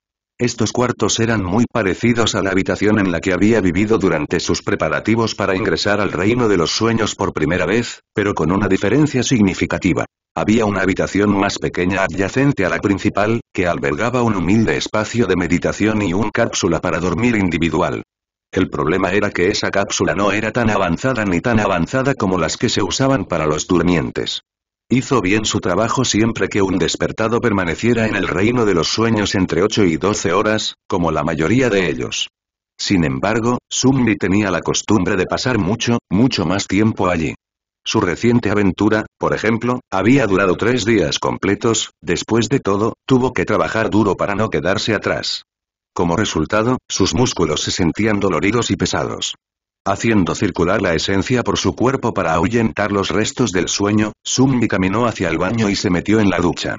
Estos cuartos eran muy parecidos a la habitación en la que había vivido durante sus preparativos para ingresar al reino de los sueños por primera vez, pero con una diferencia significativa. Había una habitación más pequeña adyacente a la principal, que albergaba un humilde espacio de meditación y una cápsula para dormir individual. El problema era que esa cápsula no era tan avanzada ni tan avanzada como las que se usaban para los durmientes. Hizo bien su trabajo siempre que un despertado permaneciera en el reino de los sueños entre 8 y 12 horas, como la mayoría de ellos. Sin embargo, Sumni tenía la costumbre de pasar mucho, mucho más tiempo allí. Su reciente aventura, por ejemplo, había durado tres días completos, después de todo, tuvo que trabajar duro para no quedarse atrás. Como resultado, sus músculos se sentían doloridos y pesados. Haciendo circular la esencia por su cuerpo para ahuyentar los restos del sueño, Summi caminó hacia el baño y se metió en la ducha.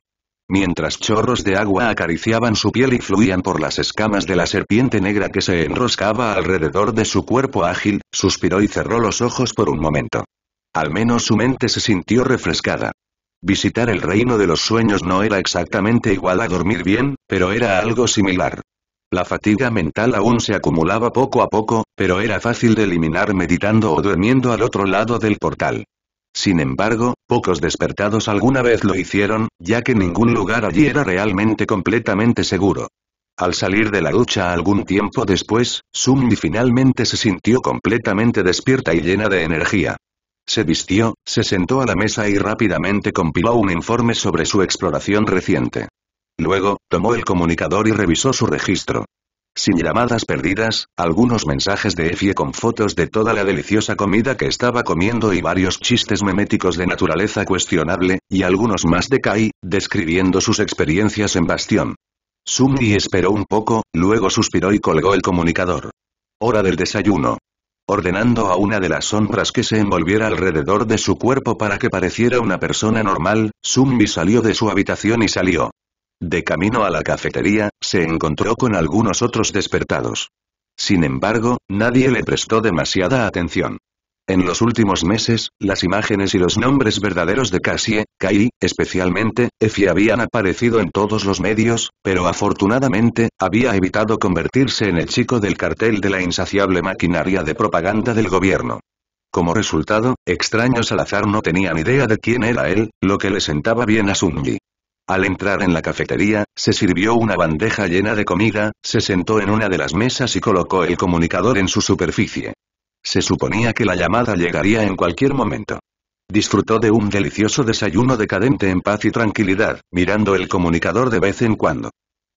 Mientras chorros de agua acariciaban su piel y fluían por las escamas de la serpiente negra que se enroscaba alrededor de su cuerpo ágil, suspiró y cerró los ojos por un momento. Al menos su mente se sintió refrescada. Visitar el reino de los sueños no era exactamente igual a dormir bien, pero era algo similar. La fatiga mental aún se acumulaba poco a poco, pero era fácil de eliminar meditando o durmiendo al otro lado del portal. Sin embargo, pocos despertados alguna vez lo hicieron, ya que ningún lugar allí era realmente completamente seguro. Al salir de la ducha algún tiempo después, Sumi finalmente se sintió completamente despierta y llena de energía. Se vistió, se sentó a la mesa y rápidamente compiló un informe sobre su exploración reciente. Luego, tomó el comunicador y revisó su registro. Sin llamadas perdidas, algunos mensajes de Effie con fotos de toda la deliciosa comida que estaba comiendo y varios chistes meméticos de naturaleza cuestionable, y algunos más de Kai, describiendo sus experiencias en Bastión. Sumi esperó un poco, luego suspiró y colgó el comunicador. Hora del desayuno. Ordenando a una de las sombras que se envolviera alrededor de su cuerpo para que pareciera una persona normal, Sumi salió de su habitación y salió. De camino a la cafetería, se encontró con algunos otros despertados. Sin embargo, nadie le prestó demasiada atención. En los últimos meses, las imágenes y los nombres verdaderos de Cassie, Kai, especialmente, Effie habían aparecido en todos los medios, pero afortunadamente, había evitado convertirse en el chico del cartel de la insaciable maquinaria de propaganda del gobierno. Como resultado, extraños al azar no tenían idea de quién era él, lo que le sentaba bien a zumbi, al entrar en la cafetería, se sirvió una bandeja llena de comida, se sentó en una de las mesas y colocó el comunicador en su superficie. Se suponía que la llamada llegaría en cualquier momento. Disfrutó de un delicioso desayuno decadente en paz y tranquilidad, mirando el comunicador de vez en cuando.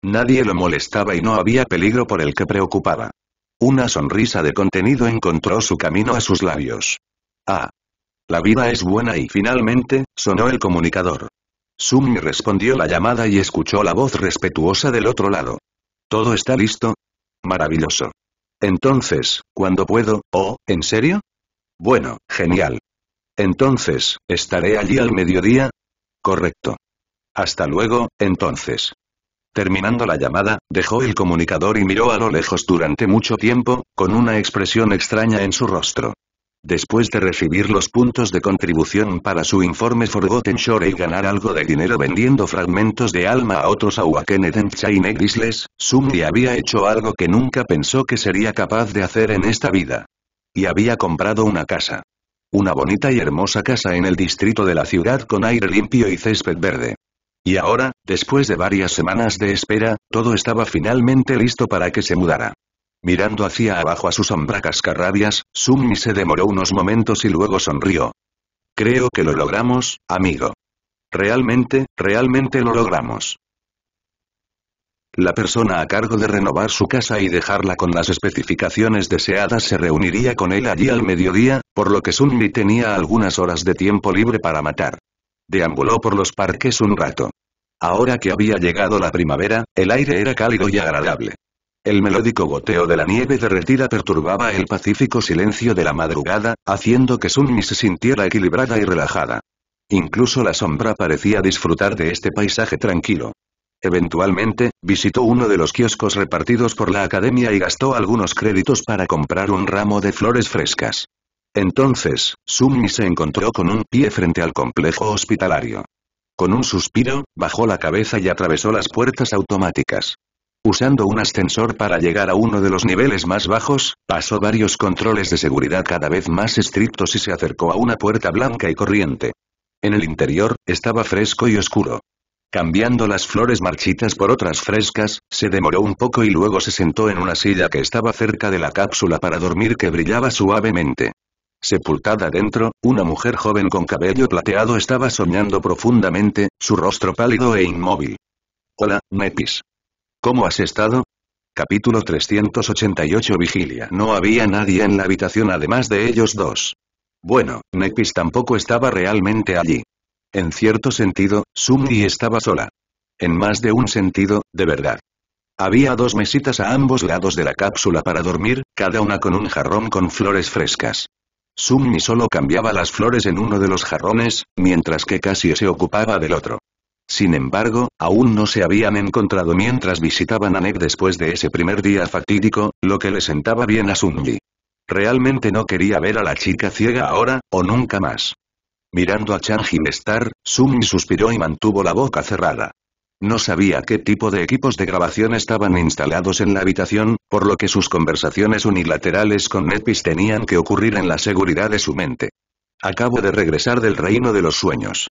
Nadie lo molestaba y no había peligro por el que preocupaba. Una sonrisa de contenido encontró su camino a sus labios. Ah. La vida es buena y finalmente, sonó el comunicador. Sumi respondió la llamada y escuchó la voz respetuosa del otro lado. ¿Todo está listo? Maravilloso. Entonces, ¿cuándo puedo? ¿Oh, en serio? Bueno, genial. Entonces, ¿estaré allí al mediodía? Correcto. Hasta luego, entonces. Terminando la llamada, dejó el comunicador y miró a lo lejos durante mucho tiempo, con una expresión extraña en su rostro. Después de recibir los puntos de contribución para su informe Forgotten Shore y ganar algo de dinero vendiendo fragmentos de alma a otros Awakened en Chain Isles, Sumri había hecho algo que nunca pensó que sería capaz de hacer en esta vida. Y había comprado una casa. Una bonita y hermosa casa en el distrito de la ciudad con aire limpio y césped verde. Y ahora, después de varias semanas de espera, todo estaba finalmente listo para que se mudara. Mirando hacia abajo a sus sombra cascarrabias, Summi se demoró unos momentos y luego sonrió. Creo que lo logramos, amigo. Realmente, realmente lo logramos. La persona a cargo de renovar su casa y dejarla con las especificaciones deseadas se reuniría con él allí al mediodía, por lo que Sunmi tenía algunas horas de tiempo libre para matar. Deambuló por los parques un rato. Ahora que había llegado la primavera, el aire era cálido y agradable. El melódico goteo de la nieve derretida perturbaba el pacífico silencio de la madrugada, haciendo que Sumi se sintiera equilibrada y relajada. Incluso la sombra parecía disfrutar de este paisaje tranquilo. Eventualmente, visitó uno de los kioscos repartidos por la academia y gastó algunos créditos para comprar un ramo de flores frescas. Entonces, Sumi se encontró con un pie frente al complejo hospitalario. Con un suspiro, bajó la cabeza y atravesó las puertas automáticas. Usando un ascensor para llegar a uno de los niveles más bajos, pasó varios controles de seguridad cada vez más estrictos y se acercó a una puerta blanca y corriente. En el interior, estaba fresco y oscuro. Cambiando las flores marchitas por otras frescas, se demoró un poco y luego se sentó en una silla que estaba cerca de la cápsula para dormir que brillaba suavemente. Sepultada dentro, una mujer joven con cabello plateado estaba soñando profundamente, su rostro pálido e inmóvil. Hola, Nepis. ¿Cómo has estado? Capítulo 388 Vigilia No había nadie en la habitación además de ellos dos. Bueno, Nepis tampoco estaba realmente allí. En cierto sentido, Sumni estaba sola. En más de un sentido, de verdad. Había dos mesitas a ambos lados de la cápsula para dormir, cada una con un jarrón con flores frescas. Sumni solo cambiaba las flores en uno de los jarrones, mientras que casi se ocupaba del otro. Sin embargo, aún no se habían encontrado mientras visitaban a Nek después de ese primer día fatídico, lo que le sentaba bien a Sunji. Realmente no quería ver a la chica ciega ahora, o nunca más. Mirando a el Star, Sunji suspiró y mantuvo la boca cerrada. No sabía qué tipo de equipos de grabación estaban instalados en la habitación, por lo que sus conversaciones unilaterales con Nepis tenían que ocurrir en la seguridad de su mente. Acabo de regresar del reino de los sueños.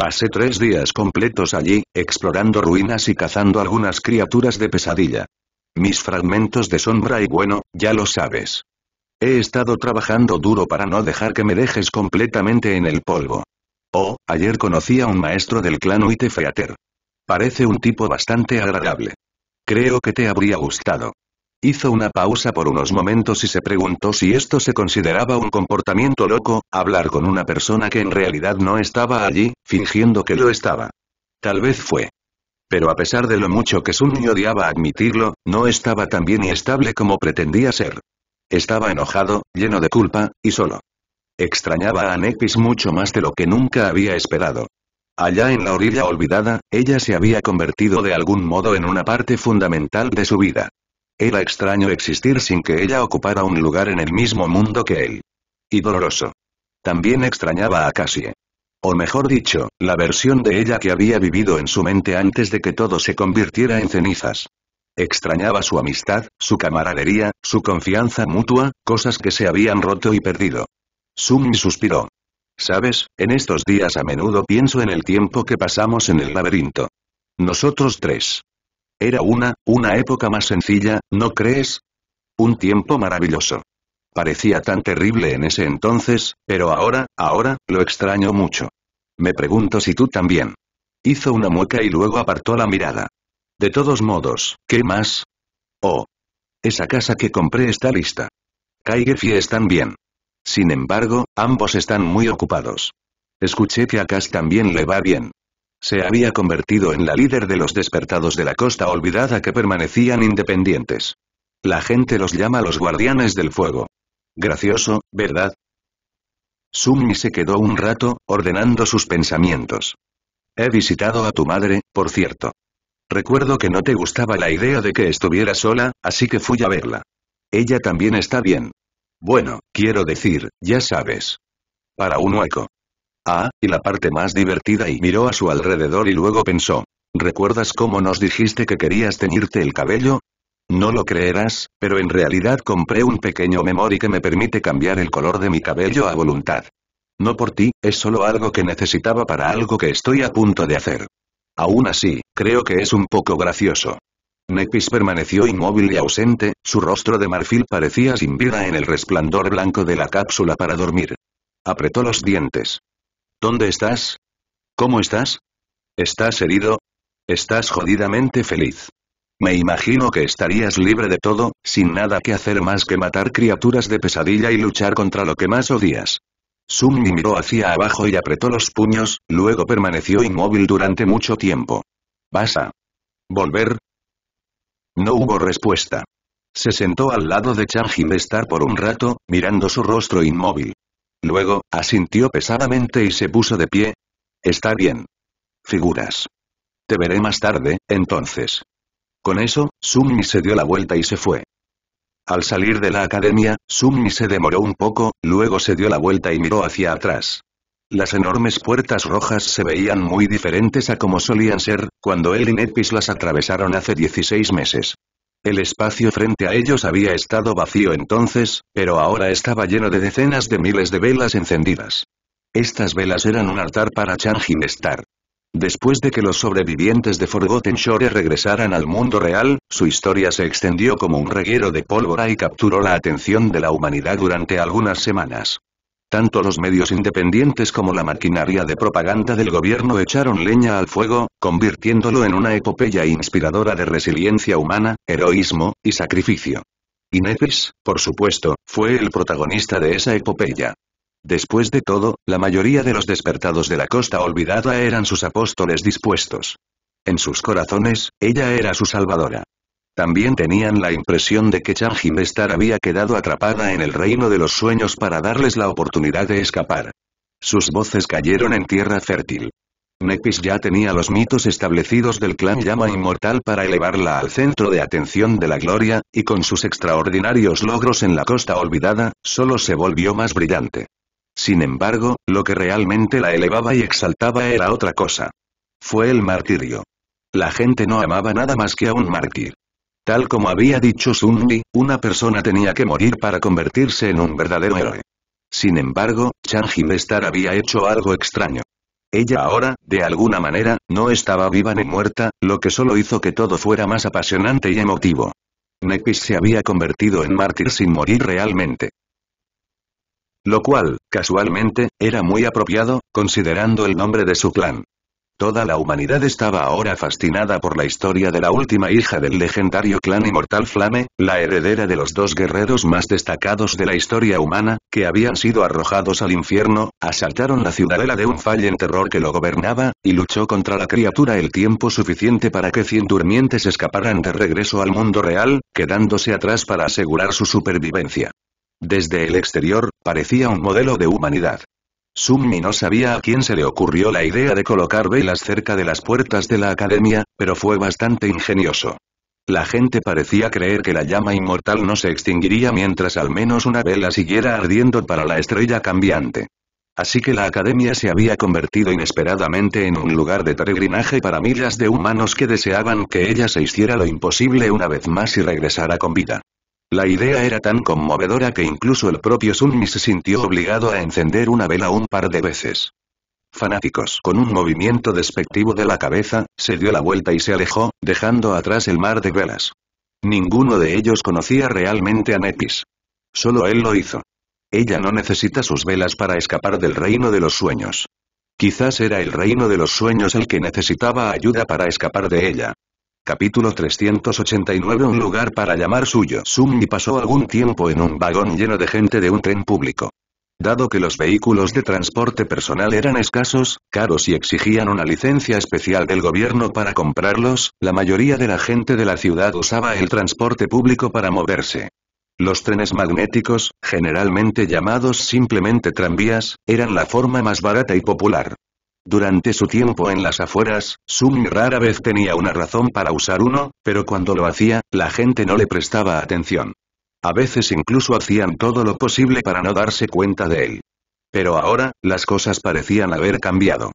Pasé tres días completos allí, explorando ruinas y cazando algunas criaturas de pesadilla. Mis fragmentos de sombra y bueno, ya lo sabes. He estado trabajando duro para no dejar que me dejes completamente en el polvo. Oh, ayer conocí a un maestro del clan Uitefeater. Parece un tipo bastante agradable. Creo que te habría gustado. Hizo una pausa por unos momentos y se preguntó si esto se consideraba un comportamiento loco, hablar con una persona que en realidad no estaba allí, fingiendo que lo estaba. Tal vez fue. Pero a pesar de lo mucho que Sunny odiaba admitirlo, no estaba tan bien y estable como pretendía ser. Estaba enojado, lleno de culpa, y solo. Extrañaba a Nepis mucho más de lo que nunca había esperado. Allá en la orilla olvidada, ella se había convertido de algún modo en una parte fundamental de su vida. Era extraño existir sin que ella ocupara un lugar en el mismo mundo que él. Y doloroso. También extrañaba a Cassie. O mejor dicho, la versión de ella que había vivido en su mente antes de que todo se convirtiera en cenizas. Extrañaba su amistad, su camaradería, su confianza mutua, cosas que se habían roto y perdido. Sumi suspiró. Sabes, en estos días a menudo pienso en el tiempo que pasamos en el laberinto. Nosotros tres. Era una, una época más sencilla, ¿no crees? Un tiempo maravilloso. Parecía tan terrible en ese entonces, pero ahora, ahora, lo extraño mucho. Me pregunto si tú también. Hizo una mueca y luego apartó la mirada. De todos modos, ¿qué más? Oh. Esa casa que compré está lista. Kaigefi y están bien. Sin embargo, ambos están muy ocupados. Escuché que a Cass también le va bien. Se había convertido en la líder de los despertados de la costa olvidada que permanecían independientes. La gente los llama los guardianes del fuego. Gracioso, ¿verdad? Sumi se quedó un rato, ordenando sus pensamientos. He visitado a tu madre, por cierto. Recuerdo que no te gustaba la idea de que estuviera sola, así que fui a verla. Ella también está bien. Bueno, quiero decir, ya sabes. Para un hueco. Ah, y la parte más divertida y miró a su alrededor y luego pensó. ¿Recuerdas cómo nos dijiste que querías teñirte el cabello? No lo creerás, pero en realidad compré un pequeño memori que me permite cambiar el color de mi cabello a voluntad. No por ti, es solo algo que necesitaba para algo que estoy a punto de hacer. Aún así, creo que es un poco gracioso. Nepis permaneció inmóvil y ausente, su rostro de marfil parecía sin vida en el resplandor blanco de la cápsula para dormir. Apretó los dientes. ¿Dónde estás? ¿Cómo estás? ¿Estás herido? ¿Estás jodidamente feliz? Me imagino que estarías libre de todo, sin nada que hacer más que matar criaturas de pesadilla y luchar contra lo que más odias. Summi miró hacia abajo y apretó los puños, luego permaneció inmóvil durante mucho tiempo. ¿Vas a volver? No hubo respuesta. Se sentó al lado de de estar por un rato, mirando su rostro inmóvil. Luego, asintió pesadamente y se puso de pie. Está bien. Figuras. Te veré más tarde, entonces. Con eso, Summi se dio la vuelta y se fue. Al salir de la academia, Summi se demoró un poco, luego se dio la vuelta y miró hacia atrás. Las enormes puertas rojas se veían muy diferentes a como solían ser, cuando él y Nepis las atravesaron hace 16 meses. El espacio frente a ellos había estado vacío entonces, pero ahora estaba lleno de decenas de miles de velas encendidas. Estas velas eran un altar para Changin Star. Después de que los sobrevivientes de Forgotten Shore regresaran al mundo real, su historia se extendió como un reguero de pólvora y capturó la atención de la humanidad durante algunas semanas. Tanto los medios independientes como la maquinaria de propaganda del gobierno echaron leña al fuego, convirtiéndolo en una epopeya inspiradora de resiliencia humana, heroísmo, y sacrificio. Y por supuesto, fue el protagonista de esa epopeya. Después de todo, la mayoría de los despertados de la costa olvidada eran sus apóstoles dispuestos. En sus corazones, ella era su salvadora. También tenían la impresión de que Changin estar había quedado atrapada en el reino de los sueños para darles la oportunidad de escapar. Sus voces cayeron en tierra fértil. Nepis ya tenía los mitos establecidos del clan Llama Inmortal para elevarla al centro de atención de la gloria, y con sus extraordinarios logros en la costa olvidada, solo se volvió más brillante. Sin embargo, lo que realmente la elevaba y exaltaba era otra cosa. Fue el martirio. La gente no amaba nada más que a un mártir. Tal como había dicho Sun Li, una persona tenía que morir para convertirse en un verdadero héroe. Sin embargo, Chang Bestar había hecho algo extraño. Ella ahora, de alguna manera, no estaba viva ni muerta, lo que solo hizo que todo fuera más apasionante y emotivo. Nepis se había convertido en mártir sin morir realmente. Lo cual, casualmente, era muy apropiado, considerando el nombre de su clan. Toda la humanidad estaba ahora fascinada por la historia de la última hija del legendario clan Inmortal Flame, la heredera de los dos guerreros más destacados de la historia humana, que habían sido arrojados al infierno, asaltaron la ciudadela de un en terror que lo gobernaba, y luchó contra la criatura el tiempo suficiente para que cien durmientes escaparan de regreso al mundo real, quedándose atrás para asegurar su supervivencia. Desde el exterior, parecía un modelo de humanidad. Summi no sabía a quién se le ocurrió la idea de colocar velas cerca de las puertas de la academia, pero fue bastante ingenioso. La gente parecía creer que la llama inmortal no se extinguiría mientras al menos una vela siguiera ardiendo para la estrella cambiante. Así que la academia se había convertido inesperadamente en un lugar de peregrinaje para miles de humanos que deseaban que ella se hiciera lo imposible una vez más y regresara con vida. La idea era tan conmovedora que incluso el propio Sunmi se sintió obligado a encender una vela un par de veces. Fanáticos, con un movimiento despectivo de la cabeza, se dio la vuelta y se alejó, dejando atrás el mar de velas. Ninguno de ellos conocía realmente a Nepis. Solo él lo hizo. Ella no necesita sus velas para escapar del reino de los sueños. Quizás era el reino de los sueños el que necesitaba ayuda para escapar de ella. Capítulo 389 Un lugar para llamar suyo. Sumi pasó algún tiempo en un vagón lleno de gente de un tren público. Dado que los vehículos de transporte personal eran escasos, caros y exigían una licencia especial del gobierno para comprarlos, la mayoría de la gente de la ciudad usaba el transporte público para moverse. Los trenes magnéticos, generalmente llamados simplemente tranvías, eran la forma más barata y popular. Durante su tiempo en las afueras, Sumi rara vez tenía una razón para usar uno, pero cuando lo hacía, la gente no le prestaba atención. A veces incluso hacían todo lo posible para no darse cuenta de él. Pero ahora, las cosas parecían haber cambiado.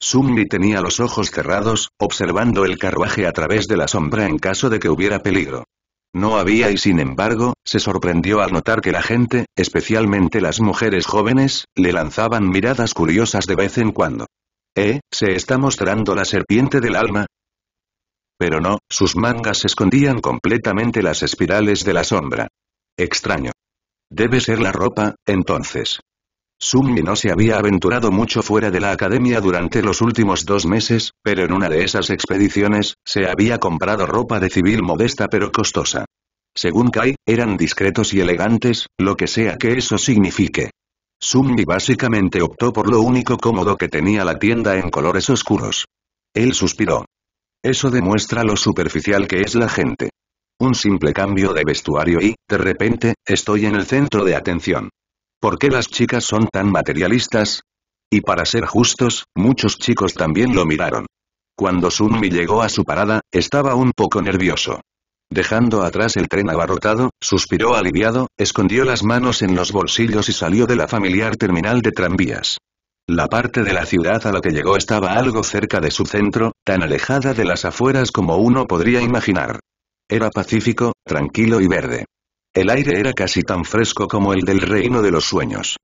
Sumni tenía los ojos cerrados, observando el carruaje a través de la sombra en caso de que hubiera peligro. No había y sin embargo, se sorprendió al notar que la gente, especialmente las mujeres jóvenes, le lanzaban miradas curiosas de vez en cuando. ¿Eh? ¿Se está mostrando la serpiente del alma? Pero no, sus mangas escondían completamente las espirales de la sombra. Extraño. Debe ser la ropa, entonces. Sumi no se había aventurado mucho fuera de la academia durante los últimos dos meses, pero en una de esas expediciones, se había comprado ropa de civil modesta pero costosa. Según Kai, eran discretos y elegantes, lo que sea que eso signifique. Sunmi básicamente optó por lo único cómodo que tenía la tienda en colores oscuros. Él suspiró. Eso demuestra lo superficial que es la gente. Un simple cambio de vestuario y, de repente, estoy en el centro de atención. ¿Por qué las chicas son tan materialistas? Y para ser justos, muchos chicos también lo miraron. Cuando Sunmi llegó a su parada, estaba un poco nervioso. Dejando atrás el tren abarrotado, suspiró aliviado, escondió las manos en los bolsillos y salió de la familiar terminal de tranvías. La parte de la ciudad a la que llegó estaba algo cerca de su centro, tan alejada de las afueras como uno podría imaginar. Era pacífico, tranquilo y verde. El aire era casi tan fresco como el del reino de los sueños.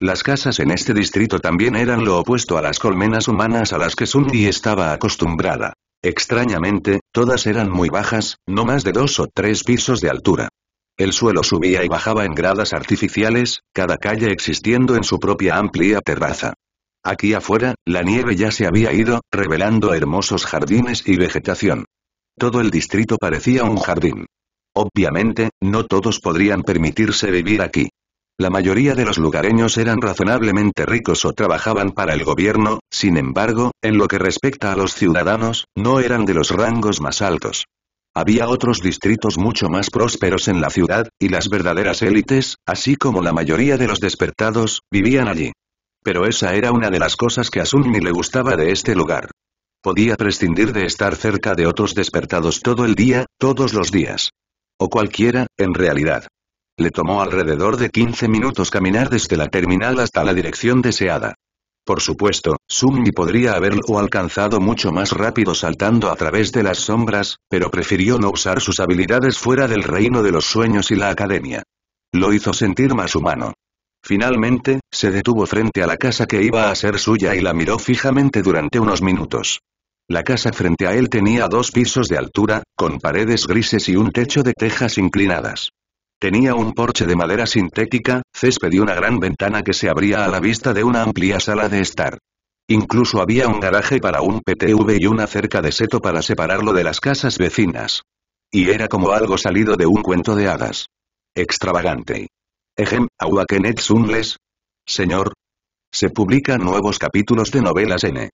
Las casas en este distrito también eran lo opuesto a las colmenas humanas a las que Sundi estaba acostumbrada. Extrañamente, todas eran muy bajas, no más de dos o tres pisos de altura. El suelo subía y bajaba en gradas artificiales, cada calle existiendo en su propia amplia terraza. Aquí afuera, la nieve ya se había ido, revelando hermosos jardines y vegetación. Todo el distrito parecía un jardín. Obviamente, no todos podrían permitirse vivir aquí. La mayoría de los lugareños eran razonablemente ricos o trabajaban para el gobierno, sin embargo, en lo que respecta a los ciudadanos, no eran de los rangos más altos. Había otros distritos mucho más prósperos en la ciudad, y las verdaderas élites, así como la mayoría de los despertados, vivían allí. Pero esa era una de las cosas que a Sunni le gustaba de este lugar. Podía prescindir de estar cerca de otros despertados todo el día, todos los días. O cualquiera, en realidad. Le tomó alrededor de 15 minutos caminar desde la terminal hasta la dirección deseada. Por supuesto, Summi podría haberlo alcanzado mucho más rápido saltando a través de las sombras, pero prefirió no usar sus habilidades fuera del reino de los sueños y la academia. Lo hizo sentir más humano. Finalmente, se detuvo frente a la casa que iba a ser suya y la miró fijamente durante unos minutos. La casa frente a él tenía dos pisos de altura, con paredes grises y un techo de tejas inclinadas. Tenía un porche de madera sintética, césped y una gran ventana que se abría a la vista de una amplia sala de estar. Incluso había un garaje para un PTV y una cerca de seto para separarlo de las casas vecinas. Y era como algo salido de un cuento de hadas. Extravagante. Ejem, Awakenetsunles. Señor. Se publican nuevos capítulos de novelas N.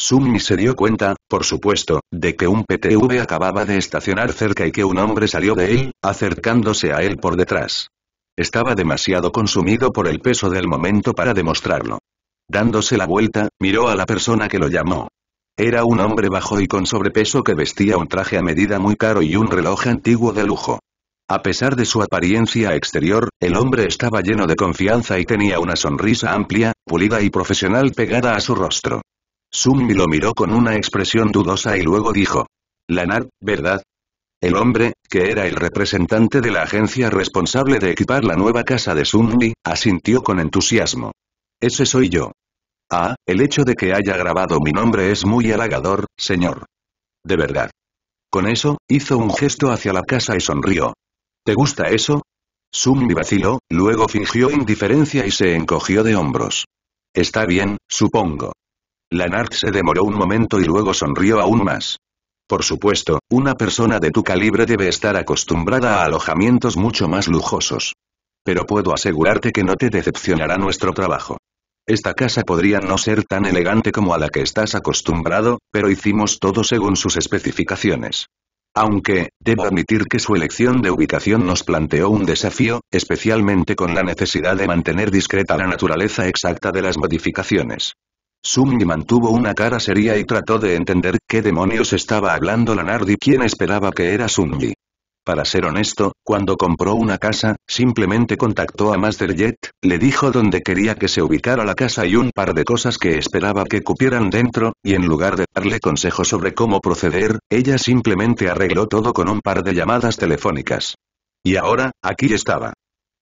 Sumi se dio cuenta, por supuesto, de que un PTV acababa de estacionar cerca y que un hombre salió de él, acercándose a él por detrás. Estaba demasiado consumido por el peso del momento para demostrarlo. Dándose la vuelta, miró a la persona que lo llamó. Era un hombre bajo y con sobrepeso que vestía un traje a medida muy caro y un reloj antiguo de lujo. A pesar de su apariencia exterior, el hombre estaba lleno de confianza y tenía una sonrisa amplia, pulida y profesional pegada a su rostro. Summi lo miró con una expresión dudosa y luego dijo. Lanar, ¿verdad? El hombre, que era el representante de la agencia responsable de equipar la nueva casa de Summi, asintió con entusiasmo. Ese soy yo. Ah, el hecho de que haya grabado mi nombre es muy halagador, señor. De verdad. Con eso, hizo un gesto hacia la casa y sonrió. ¿Te gusta eso? Summi vaciló, luego fingió indiferencia y se encogió de hombros. Está bien, supongo. Lanark se demoró un momento y luego sonrió aún más. Por supuesto, una persona de tu calibre debe estar acostumbrada a alojamientos mucho más lujosos. Pero puedo asegurarte que no te decepcionará nuestro trabajo. Esta casa podría no ser tan elegante como a la que estás acostumbrado, pero hicimos todo según sus especificaciones. Aunque, debo admitir que su elección de ubicación nos planteó un desafío, especialmente con la necesidad de mantener discreta la naturaleza exacta de las modificaciones. Summi mantuvo una cara seria y trató de entender qué demonios estaba hablando Lanard y quién esperaba que era Zumbi. Para ser honesto, cuando compró una casa, simplemente contactó a Master Jet, le dijo dónde quería que se ubicara la casa y un par de cosas que esperaba que cupieran dentro, y en lugar de darle consejos sobre cómo proceder, ella simplemente arregló todo con un par de llamadas telefónicas. Y ahora, aquí estaba.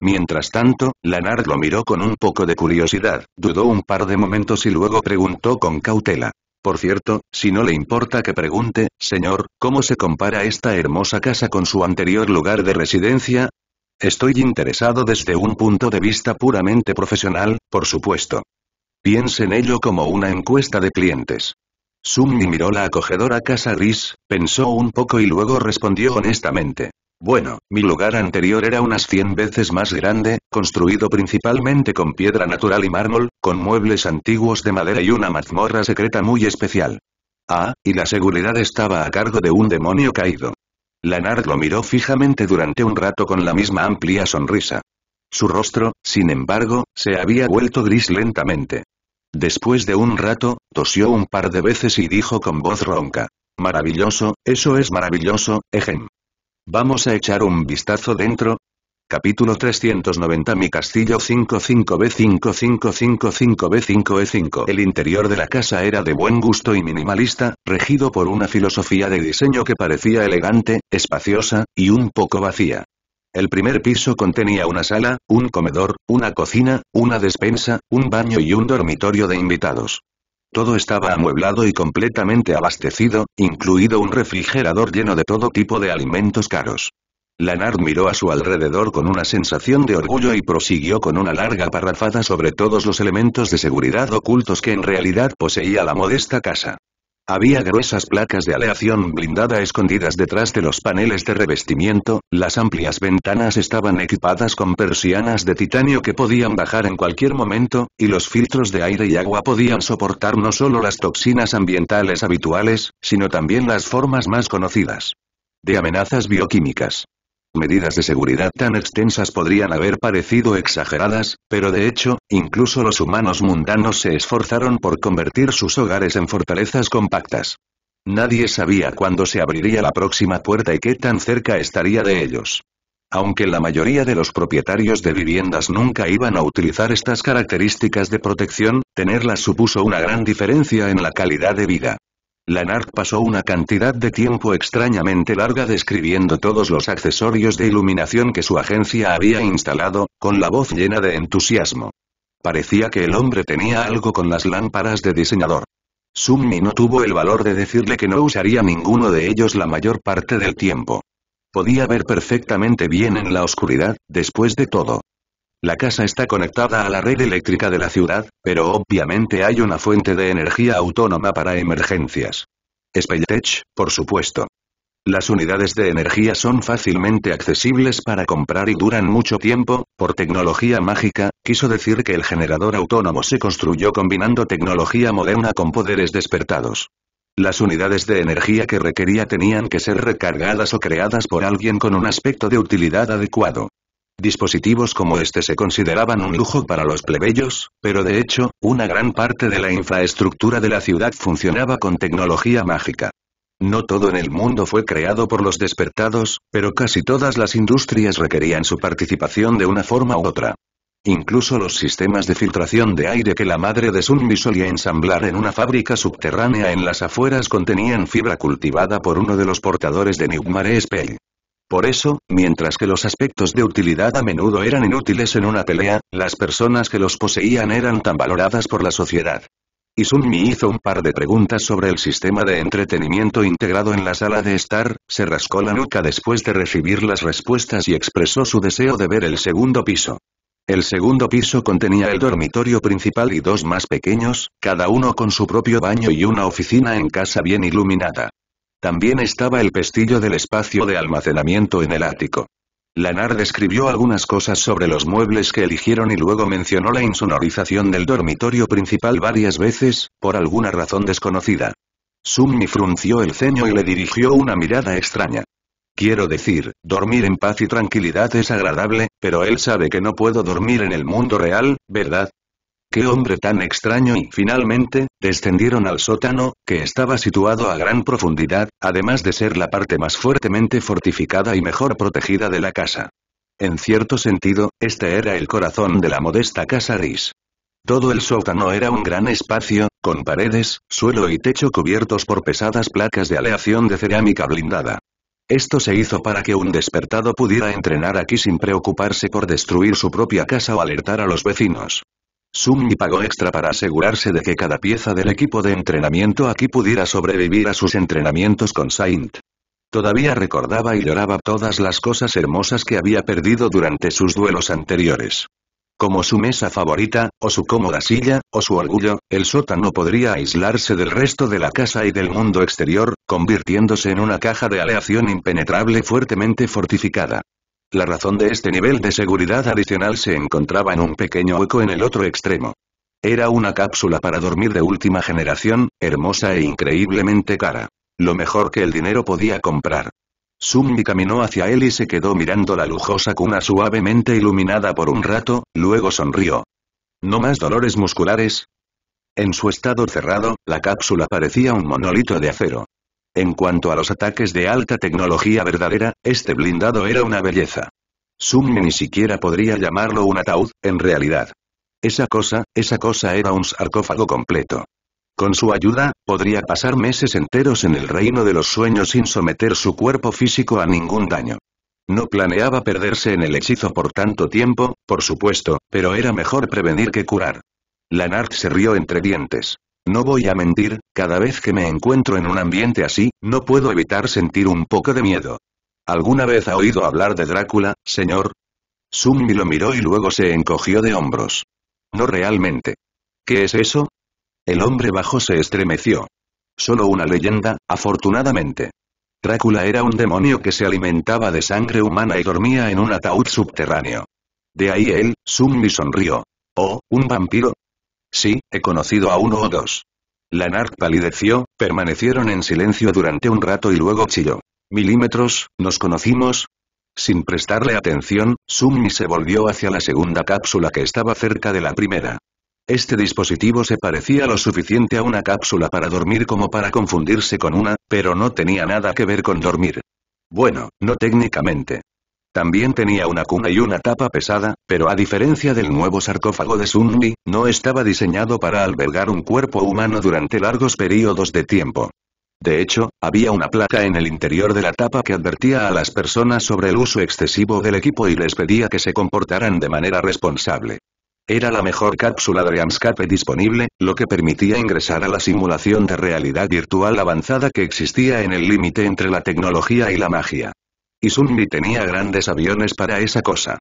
Mientras tanto, Lanard lo miró con un poco de curiosidad, dudó un par de momentos y luego preguntó con cautela. Por cierto, si no le importa que pregunte, señor, ¿cómo se compara esta hermosa casa con su anterior lugar de residencia? Estoy interesado desde un punto de vista puramente profesional, por supuesto. Piense en ello como una encuesta de clientes. Sumni miró la acogedora casa gris, pensó un poco y luego respondió honestamente. Bueno, mi lugar anterior era unas 100 veces más grande, construido principalmente con piedra natural y mármol, con muebles antiguos de madera y una mazmorra secreta muy especial. Ah, y la seguridad estaba a cargo de un demonio caído. Lanard lo miró fijamente durante un rato con la misma amplia sonrisa. Su rostro, sin embargo, se había vuelto gris lentamente. Después de un rato, tosió un par de veces y dijo con voz ronca. Maravilloso, eso es maravilloso, ejem. Vamos a echar un vistazo dentro. Capítulo 390 Mi castillo 55B5555B5E5 El interior de la casa era de buen gusto y minimalista, regido por una filosofía de diseño que parecía elegante, espaciosa, y un poco vacía. El primer piso contenía una sala, un comedor, una cocina, una despensa, un baño y un dormitorio de invitados. Todo estaba amueblado y completamente abastecido, incluido un refrigerador lleno de todo tipo de alimentos caros. Lanard miró a su alrededor con una sensación de orgullo y prosiguió con una larga parrafada sobre todos los elementos de seguridad ocultos que en realidad poseía la modesta casa. Había gruesas placas de aleación blindada escondidas detrás de los paneles de revestimiento, las amplias ventanas estaban equipadas con persianas de titanio que podían bajar en cualquier momento, y los filtros de aire y agua podían soportar no solo las toxinas ambientales habituales, sino también las formas más conocidas de amenazas bioquímicas medidas de seguridad tan extensas podrían haber parecido exageradas, pero de hecho, incluso los humanos mundanos se esforzaron por convertir sus hogares en fortalezas compactas. Nadie sabía cuándo se abriría la próxima puerta y qué tan cerca estaría de ellos. Aunque la mayoría de los propietarios de viviendas nunca iban a utilizar estas características de protección, tenerlas supuso una gran diferencia en la calidad de vida. Lanark pasó una cantidad de tiempo extrañamente larga describiendo todos los accesorios de iluminación que su agencia había instalado, con la voz llena de entusiasmo. Parecía que el hombre tenía algo con las lámparas de diseñador. Summi no tuvo el valor de decirle que no usaría ninguno de ellos la mayor parte del tiempo. Podía ver perfectamente bien en la oscuridad, después de todo. La casa está conectada a la red eléctrica de la ciudad, pero obviamente hay una fuente de energía autónoma para emergencias. Spelltech, por supuesto. Las unidades de energía son fácilmente accesibles para comprar y duran mucho tiempo, por tecnología mágica, quiso decir que el generador autónomo se construyó combinando tecnología moderna con poderes despertados. Las unidades de energía que requería tenían que ser recargadas o creadas por alguien con un aspecto de utilidad adecuado. Dispositivos como este se consideraban un lujo para los plebeyos, pero de hecho, una gran parte de la infraestructura de la ciudad funcionaba con tecnología mágica. No todo en el mundo fue creado por los despertados, pero casi todas las industrias requerían su participación de una forma u otra. Incluso los sistemas de filtración de aire que la madre de Sunmi solía ensamblar en una fábrica subterránea en las afueras contenían fibra cultivada por uno de los portadores de New por eso, mientras que los aspectos de utilidad a menudo eran inútiles en una pelea, las personas que los poseían eran tan valoradas por la sociedad. Y Sunmi hizo un par de preguntas sobre el sistema de entretenimiento integrado en la sala de estar, se rascó la nuca después de recibir las respuestas y expresó su deseo de ver el segundo piso. El segundo piso contenía el dormitorio principal y dos más pequeños, cada uno con su propio baño y una oficina en casa bien iluminada. También estaba el pestillo del espacio de almacenamiento en el ático. Lanar describió algunas cosas sobre los muebles que eligieron y luego mencionó la insonorización del dormitorio principal varias veces, por alguna razón desconocida. Sumni frunció el ceño y le dirigió una mirada extraña. Quiero decir, dormir en paz y tranquilidad es agradable, pero él sabe que no puedo dormir en el mundo real, ¿verdad? ¡Qué hombre tan extraño! Y finalmente, descendieron al sótano, que estaba situado a gran profundidad, además de ser la parte más fuertemente fortificada y mejor protegida de la casa. En cierto sentido, este era el corazón de la modesta casa Ris. Todo el sótano era un gran espacio, con paredes, suelo y techo cubiertos por pesadas placas de aleación de cerámica blindada. Esto se hizo para que un despertado pudiera entrenar aquí sin preocuparse por destruir su propia casa o alertar a los vecinos. Sumi pagó extra para asegurarse de que cada pieza del equipo de entrenamiento aquí pudiera sobrevivir a sus entrenamientos con Saint. Todavía recordaba y lloraba todas las cosas hermosas que había perdido durante sus duelos anteriores. Como su mesa favorita, o su cómoda silla, o su orgullo, el sótano podría aislarse del resto de la casa y del mundo exterior, convirtiéndose en una caja de aleación impenetrable fuertemente fortificada. La razón de este nivel de seguridad adicional se encontraba en un pequeño hueco en el otro extremo. Era una cápsula para dormir de última generación, hermosa e increíblemente cara. Lo mejor que el dinero podía comprar. Sumi caminó hacia él y se quedó mirando la lujosa cuna suavemente iluminada por un rato, luego sonrió. ¿No más dolores musculares? En su estado cerrado, la cápsula parecía un monolito de acero. En cuanto a los ataques de alta tecnología verdadera, este blindado era una belleza. Sumni ni siquiera podría llamarlo un ataúd, en realidad. Esa cosa, esa cosa era un sarcófago completo. Con su ayuda, podría pasar meses enteros en el reino de los sueños sin someter su cuerpo físico a ningún daño. No planeaba perderse en el hechizo por tanto tiempo, por supuesto, pero era mejor prevenir que curar. Lanart se rió entre dientes. No voy a mentir, cada vez que me encuentro en un ambiente así, no puedo evitar sentir un poco de miedo. ¿Alguna vez ha oído hablar de Drácula, señor? Summi lo miró y luego se encogió de hombros. No realmente. ¿Qué es eso? El hombre bajo se estremeció. Solo una leyenda, afortunadamente. Drácula era un demonio que se alimentaba de sangre humana y dormía en un ataúd subterráneo. De ahí él, Summi sonrió. Oh, un vampiro, Sí, he conocido a uno o dos. Lanark palideció, permanecieron en silencio durante un rato y luego chilló. Milímetros, ¿nos conocimos? Sin prestarle atención, Summi se volvió hacia la segunda cápsula que estaba cerca de la primera. Este dispositivo se parecía lo suficiente a una cápsula para dormir como para confundirse con una, pero no tenía nada que ver con dormir. Bueno, no técnicamente. También tenía una cuna y una tapa pesada, pero a diferencia del nuevo sarcófago de Sunmi, no estaba diseñado para albergar un cuerpo humano durante largos periodos de tiempo. De hecho, había una placa en el interior de la tapa que advertía a las personas sobre el uso excesivo del equipo y les pedía que se comportaran de manera responsable. Era la mejor cápsula de Amscape disponible, lo que permitía ingresar a la simulación de realidad virtual avanzada que existía en el límite entre la tecnología y la magia. Y Izumi tenía grandes aviones para esa cosa.